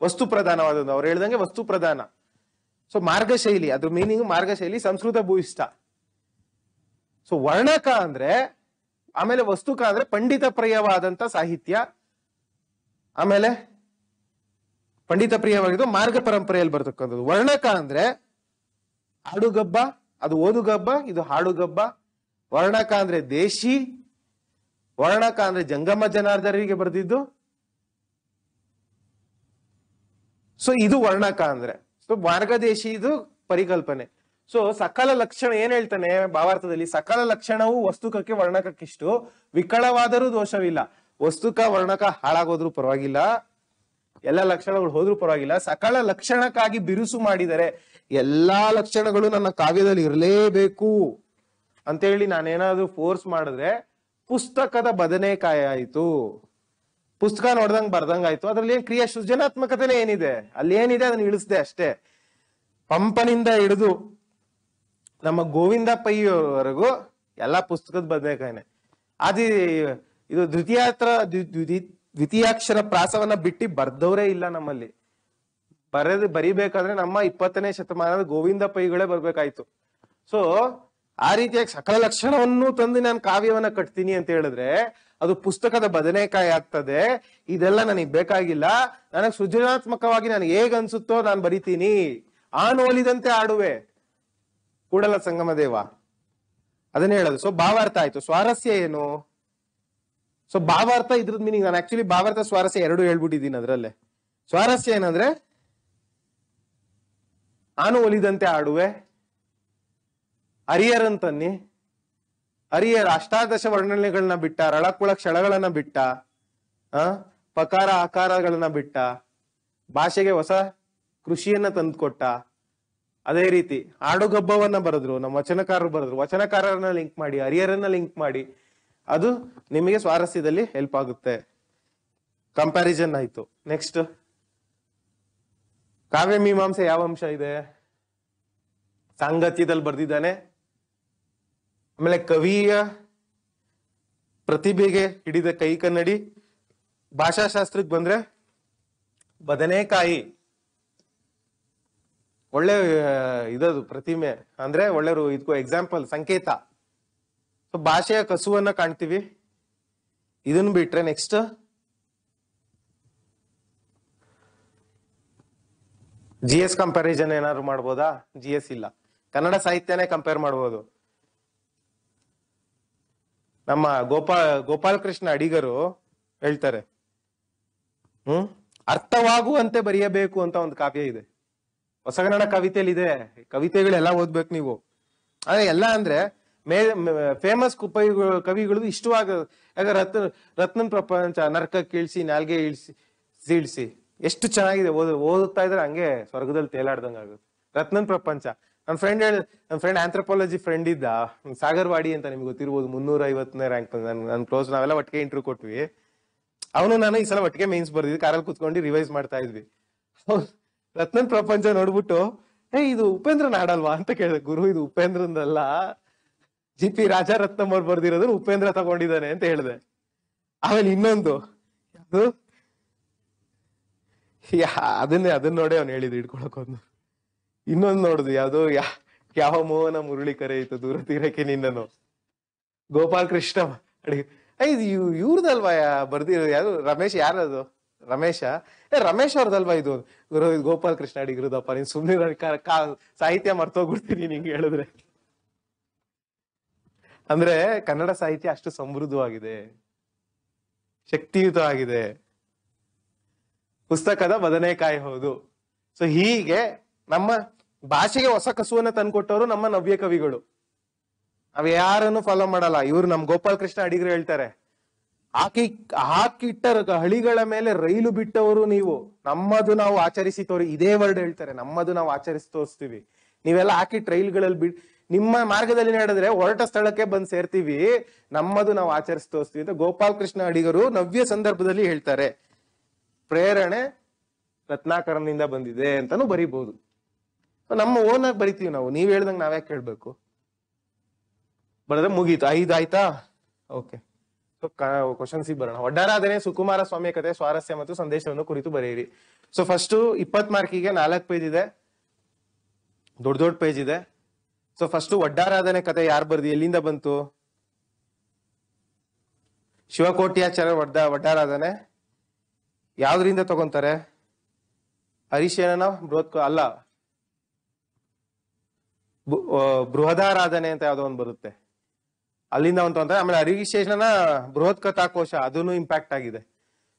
ವಸ್ತು ಪ್ರಧಾನವಾದದ್ದು ಅವ್ರು ಹೇಳ್ದಂಗೆ ವಸ್ತು ಪ್ರಧಾನ ಸೊ ಮಾರ್ಗ ಶೈಲಿ ಅದ್ರ ಮೀನಿಂಗ್ ಮಾರ್ಗ ಶೈಲಿ ಸಂಸ್ಕೃತ ಇಷ್ಟ ಸೊ ವರ್ಣಕ ಅಂದ್ರೆ ಆಮೇಲೆ ವಸ್ತುಕ ಅಂದ್ರೆ ಪಂಡಿತ ಪ್ರಿಯವಾದಂತ ಸಾಹಿತ್ಯ ಆಮೇಲೆ ಪಂಡಿತ ಪ್ರಿಯವಾಗಿದ್ದು ಮಾರ್ಗ ಪರಂಪರೆಯಲ್ಲಿ ಬರ್ತಕ್ಕಂಥದ್ದು ವರ್ಣಕ ಅಂದ್ರೆ ಹಾಡುಗಬ್ಬ ಅದು ಓದುಗಬ್ಬ ಇದು ಹಾಡುಗಬ್ಬ ವರ್ಣಕ ಅಂದ್ರೆ ದೇಶಿ ವರ್ಣಕ ಅಂದ್ರೆ ಜಂಗಮ ಜನಾರ್ಧರಿಗೆ ಬರೆದಿದ್ದು ಸೊ ಇದು ವರ್ಣಕ ಅಂದ್ರೆ ಸೊ ಮಾರ್ಗದೇಶಿ ಇದು ಪರಿಕಲ್ಪನೆ ಸೊ ಸಕಲ ಲಕ್ಷಣ ಏನ್ ಹೇಳ್ತಾನೆ ಭಾವಾರ್ಥದಲ್ಲಿ ಸಕಲ ಲಕ್ಷಣವು ವಸ್ತುಕಕ್ಕೆ ವರ್ಣಕಕ್ಕಿಷ್ಟು ವಿಕಳವಾದರೂ ದೋಷವಿಲ್ಲ ವಸ್ತುಕ ವರ್ಣಕ ಹಾಳಾಗೋದ್ರು ಪರವಾಗಿಲ್ಲ ಎಲ್ಲ ಲಕ್ಷಣಗಳು ಹೋದ್ರೂ ಪರವಾಗಿಲ್ಲ ಸಕಲ ಲಕ್ಷಣಕ್ಕಾಗಿ ಬಿರುಸು ಮಾಡಿದರೆ ಎಲ್ಲಾ ಲಕ್ಷಣಗಳು ನನ್ನ ಕಾವ್ಯದಲ್ಲಿ ಇರಲೇಬೇಕು ಅಂತೇಳಿ ನಾನೇನಾದ್ರೂ ಫೋರ್ಸ್ ಮಾಡಿದ್ರೆ ಪುಸ್ತಕದ ಬದನೆಕಾಯಿ ಆಯ್ತು ಪುಸ್ತಕ ನೋಡ್ದಂಗ್ ಬರ್ದಂಗ್ ಆಯ್ತು ಅದ್ರಲ್ಲಿ ಏನ್ ಕ್ರಿಯಾ ಸೃಜನಾತ್ಮಕತೆನೇ ಏನಿದೆ ಅಲ್ಲಿ ಏನಿದೆ ಅದನ್ನ ಇಳಿಸ್ದೆ ಅಷ್ಟೇ ಪಂಪನಿಂದ ಹಿಡಿದು ನಮ್ಮ ಗೋವಿಂದ ಪೈಯವರೆಗೂ ಎಲ್ಲಾ ಪುಸ್ತಕದ ಬದನೆಕಾಯಿನೆ ಆದಿ ಇದು ದ್ವಿತೀಯಾತ್ರ ದ್ವಿತೀಯಾಕ್ಷರ ಪ್ರಾಸವನ್ನ ಬಿಟ್ಟು ಬರ್ದವರೇ ಇಲ್ಲ ನಮ್ಮಲ್ಲಿ ಬರೆದು ಬರಿಬೇಕಾದ್ರೆ ನಮ್ಮ ಇಪ್ಪತ್ತನೇ ಶತಮಾನದ ಗೋವಿಂದ ಪೈಗಳೇ ಬರ್ಬೇಕಾಯ್ತು ಸೊ ಆ ರೀತಿಯಾಗಿ ಸಕಲ ಲಕ್ಷಣವನ್ನು ತಂದು ನಾನು ಕಾವ್ಯವನ್ನ ಕಟ್ತೀನಿ ಅಂತ ಹೇಳಿದ್ರೆ ಅದು ಪುಸ್ತಕದ ಬದನೆಕಾಯಿ ಆಗ್ತದೆ ಇದೆಲ್ಲ ನನಗೆ ಬೇಕಾಗಿಲ್ಲ ನನಗೆ ಸೃಜನಾತ್ಮಕವಾಗಿ ನನಗೆ ಹೇಗ್ ಅನ್ಸುತ್ತೋ ನಾನು ಬರಿತೀನಿ ಆ ನೋಲಿದಂತೆ ಆಡುವೆ ಕೂಡಲ ಸಂಗಮ ದೇವ ಅದನ್ನ ಹೇಳೋದು ಸೊ ಭಾವಾರ್ಥ ಆಯ್ತು ಸ್ವಾರಸ್ಯ ಏನು ಸೊ ಭಾವಾರ್ಥ ಇದ್ರದ್ ಮೀನಿಂಗ್ ನಾನು ಆಕ್ಚುಲಿ ಭಾವಾರ್ಥ ಸ್ವಾರಸ್ಯ ಎರಡು ಹೇಳ್ಬಿಟ್ಟಿದ್ದೀನಿ ಅದರಲ್ಲೇ ಸ್ವಾರಸ್ಯ ಏನಂದ್ರೆ ಆನು ಒಲಿದಂತೆ ಆಡುವೆ ಅರಿಯರಂತನ್ನಿ ಅರಿಯರ ಅಷ್ಟಾದಶ ವರ್ಣನೆಗಳನ್ನ ಬಿಟ್ಟ ರಳಕುಳ ಕ್ಷಣಗಳನ್ನ ಬಿಟ್ಟ ಆ ಪಕಾರ ಆಕಾರಗಳನ್ನ ಬಿಟ್ಟ ಭಾಷೆಗೆ ಹೊಸ ಕೃಷಿಯನ್ನ ತಂದುಕೊಟ್ಟ ಅದೇ ರೀತಿ ಆಡುಗಬ್ಬವನ್ನ ಬರೆದ್ರು ನಮ್ಮ ವಚನಕಾರರು ಬರೆದ್ರು ವಚನಕಾರರನ್ನ ಲಿಂಕ್ ಮಾಡಿ ಹರಿಯರನ್ನ ಲಿಂಕ್ ಮಾಡಿ ಅದು ನಿಮಗೆ ಸ್ವಾರಸ್ಯದಲ್ಲಿ ಹೆಲ್ಪ್ ಆಗುತ್ತೆ ಕಂಪ್ಯಾರಿಸನ್ ಆಯ್ತು ನೆಕ್ಸ್ಟ್ ಕಾವ್ಯ ಮೀಮಾಂಸೆ ಯಾವ ಅಂಶ ಇದೆ ಸಾಂಗತ್ಯದಲ್ಲಿ ಬರ್ದಿದ್ದಾನೆ ಆಮೇಲೆ ಕವಿಯ ಪ್ರತಿಭೆಗೆ ಹಿಡಿದ ಕೈ ಕನ್ನಡಿ ಭಾಷಾಶಾಸ್ತ್ರಕ್ಕೆ ಬಂದ್ರೆ ಬದನೆಕಾಯಿ ಒಳ್ಳೆ ಇದದು ಪ್ರತಿಮೆ ಅಂದ್ರೆ ಒಳ್ಳೆ ಇದಕ್ಕೂ ಎಕ್ಸಾಂಪಲ್ ಸಂಕೇತ ಸೊ ಭಾಷೆಯ ಕಸುವನ್ನ ಕಾಣ್ತೀವಿ ಇದನ್ನ ಬಿಟ್ರೆ ನೆಕ್ಸ್ಟ್ ಜಿ ಎಸ್ ಕಂಪ್ಯಾರಿಸನ್ ಏನಾದ್ರು ಮಾಡ್ಬೋದಾ ಜಿ ಎಸ್ ಇಲ್ಲ ಕನ್ನಡ ಸಾಹಿತ್ಯನೇ ಕಂಪೇರ್ ಮಾಡ್ಬೋದು ನಮ್ಮ ಗೋಪಾ ಗೋಪಾಲಕೃಷ್ಣ ಅಡಿಗರು ಹೇಳ್ತಾರೆ ಹ್ಮ್ ಅರ್ಥವಾಗುವಂತೆ ಬರೆಯಬೇಕು ಅಂತ ಒಂದು ಕಾವ್ಯ ಇದೆ ಹೊಸಗನ್ನಡ ಕವಿತೆಗಳು ಕವಿತೆಗಳೆಲ್ಲ ಓದ್ಬೇಕು ನೀವು ಅದೇ ಎಲ್ಲ ಅಂದ್ರೆ ಮೇ ಫೇಮಸ್ ಕವಿಗಳು ಇಷ್ಟವಾಗ ಯಾಕ ರತ್ನ ರತ್ನನ್ ಪ್ರಪಂಚ ನರ್ಕ ಕೀಳ್ಸಿ ನಾಲ್ಗೆ ಇಳಿಸಿ ಸೀಳ್ಸಿ ಎಷ್ಟು ಚೆನ್ನಾಗಿದೆ ಓದ್ ಓದುತ್ತಾ ಇದ್ರೆ ಹಂಗೆ ಸ್ವರ್ಗದಲ್ಲಿ ತೇಲಾಡ್ದಂಗೆ ಆಗುತ್ತೆ ರತ್ನನ್ ಪ್ರಪಂಚ ನನ್ನ ಫ್ರೆಂಡ್ ಹೇಳಿ ನನ್ನ ಫ್ರೆಂಡ್ ಆಂಥ್ರೋಪಾಲಜಿ ಫ್ರೆಂಡ್ ಇದ್ದ ಸಾಗರ್ವಾಡಿ ಅಂತ ನಿಮ್ಗೆ ಗೊತ್ತಿರ್ಬೋದು ಮುನ್ನೂರ ಐವತ್ತನೇ ರ್ಯಾಂಕ್ ನನ್ನ ಕ್ಲೋಸ್ ನಾವೆಲ್ಲ ಒಟ್ಟಿಗೆ ಇಂಟರ್ವ್ಯೂ ಕೊಟ್ವಿ ಅವನು ನಾನು ಈ ಸಲ ಒಟ್ಟಿಗೆ ಮೈನ್ಸ್ ಬರ್ದಿದ್ವಿ ಕಾರಲ್ಲಿ ಕುತ್ಕೊಂಡು ರಿವೈಸ್ ಮಾಡ್ತಾ ಇದ್ವಿ ರತ್ನನ್ ಪ್ರಪಂಚ ನೋಡ್ಬಿಟ್ಟು ಏ ಇದು ಉಪೇಂದ್ರ ನಾಡಲ್ವಾ ಅಂತ ಕೇಳಿದೆ ಗುರು ಇದು ಉಪೇಂದ್ರಂದಲ್ಲ ಜಿ ಪಿ ರಾಜಾರತ್ನಂ ಅವ್ರು ಬರ್ದಿರೋದ್ರ ಉಪೇಂದ್ರ ತಗೊಂಡಿದ್ದಾನೆ ಅಂತ ಹೇಳಿದೆ ಆಮೇಲೆ ಇನ್ನೊಂದು ಅದು ಅದನ್ನೇ ಅದನ್ನ ನೋಡಿ ಅವ್ನು ಹೇಳಿದ್ ಇಟ್ಕೊಳಕ್ ಹೋದ್ನು ಇನ್ನೊಂದು ನೋಡುದು ಯಾವ್ದೋ ಯಾ ಯಾವ ಮೋಹನ ಮುರುಳಿ ಕರೆಯಿತು ದೂರ ತೀರಕ್ಕೆ ನಿನ್ನನು ಗೋಪಾಲ್ ಕೃಷ್ಣ ಅಡಿಗೆ ಇದು ಇವ್ರದಲ್ವಾ ಬರ್ದಿರೋ ಯಾರು ರಮೇಶ್ ಯಾರದು ರಮೇಶ ಏ ರಮೇಶ್ ಅವ್ರದಲ್ವಾ ಇದು ಗೋಪಾಲ್ ಕೃಷ್ಣ ಅಡಿಗಿರುದಪ್ಪ ನೀನ್ ಸುಮ್ನೆ ಸಾಹಿತ್ಯ ಮರ್ತೋಗ್ಬಿಡ್ತೀನಿ ನಿಂಗೆ ಹೇಳಿದ್ರೆ ಅಂದ್ರೆ ಕನ್ನಡ ಸಾಹಿತ್ಯ ಅಷ್ಟು ಸಮೃದ್ಧವಾಗಿದೆ ಶಕ್ತಿಯುತ ಆಗಿದೆ ಪುಸ್ತಕದ ಬದನೆಕಾಯಿ ಹೌದು ಸೊ ಹೀಗೆ ನಮ್ಮ ಭಾಷೆಗೆ ಹೊಸ ಕಸುವನ್ನ ತಂದ್ಕೊಟ್ಟವರು ನಮ್ಮ ನವ್ಯ ಕವಿಗಳು ನಾವ್ ಯಾರನ್ನು ಫಾಲೋ ಮಾಡಲ್ಲ ಇವ್ರು ನಮ್ ಗೋಪಾಲ ಕೃಷ್ಣ ಅಡಿಗರು ಹೇಳ್ತಾರೆ ಹಾಕಿ ಹಾಕಿಟ್ಟ ಹಳಿಗಳ ಮೇಲೆ ರೈಲು ಬಿಟ್ಟವರು ನೀವು ನಮ್ಮದು ನಾವು ಆಚರಿಸಿ ತೋರಿ ಇದೇ ವರ್ಡ್ ಹೇಳ್ತಾರೆ ನಮ್ಮದು ನಾವು ಆಚರಿಸಿ ತೋರಿಸ್ತೀವಿ ನೀವೆಲ್ಲ ಹಾಕಿಟ್ ರೈಲ್ಗಳಲ್ಲಿ ಬಿಡ್ ನಿಮ್ಮ ಮಾರ್ಗದಲ್ಲಿ ನಡೆದ್ರೆ ಹೊರಟ ಸ್ಥಳಕ್ಕೆ ಬಂದ್ ಸೇರ್ತೀವಿ ನಮ್ಮದು ನಾವು ಆಚರಿಸಿ ತೋರಿಸ್ತೀವಿ ಅಂತ ಗೋಪಾಲ್ ಕೃಷ್ಣ ಅಡಿಗರು ನವ್ಯ ಸಂದರ್ಭದಲ್ಲಿ ಹೇಳ್ತಾರೆ ಪ್ರೇರಣೆ ರತ್ನಾಕರನಿಂದ ಬಂದಿದೆ ಅಂತಾನು ಬರೀಬಹುದು ನಮ್ಮ ಓನ್ ಆಗಿ ಬರಿತೀವಿ ನಾವು ನೀವ್ ಹೇಳ್ದಂಗೆ ಯಾಕೆ ಹೇಳ್ಬೇಕು ಬರದ್ರೆ ಮುಗೀತು ಐದು ಆಯ್ತಾ ಓಕೆ ಸೊ ಕ್ವಶನ್ಸಿಗೆ ಬರೋಣ ಒಡ್ಡಾರಾಧನೆ ಸುಕುಮಾರ ಸ್ವಾಮಿಯ ಕಥೆ ಸ್ವಾರಸ್ಯ ಮತ್ತು ಸಂದೇಶವನ್ನು ಕುರಿತು ಬರೆಯಿರಿ ಸೊ ಫಸ್ಟ್ ಇಪ್ಪತ್ ಮಾರ್ಕಿಗೆ ನಾಲ್ಕು ಪೇಜ್ ಇದೆ ದೊಡ್ಡ ದೊಡ್ಡ ಪೇಜ್ ಇದೆ ಸೊ ಫಸ್ಟ್ ಒಡ್ಡಾರಾಧನೆ ಕಥೆ ಯಾರು ಬರ್ದಿ ಎಲ್ಲಿಂದ ಬಂತು ಶಿವಕೋಟ್ಯಾಚಾರ ಒಡ್ಡ ಒಡ್ಡಾರಾಧನೆ ಯಾವ್ದ್ರಿಂದ ತಗೊಂತಾರೆ ಹರಿಶೇನ ಬೃಹತ್ ಅಲ್ಲ ಬೃಹದಾರಾಧನೆ ಅಂತ ಯಾವ್ದೋ ಒಂದು ಬರುತ್ತೆ ಅಲ್ಲಿಂದ ಒಂದು ತೊಂದರೆ ಆಮೇಲೆ ಅರಿವಿಶೇಷನ ಬೃಹತ್ ಕಥಾಕೋಶ ಅದನ್ನು ಇಂಪ್ಯಾಕ್ಟ್ ಆಗಿದೆ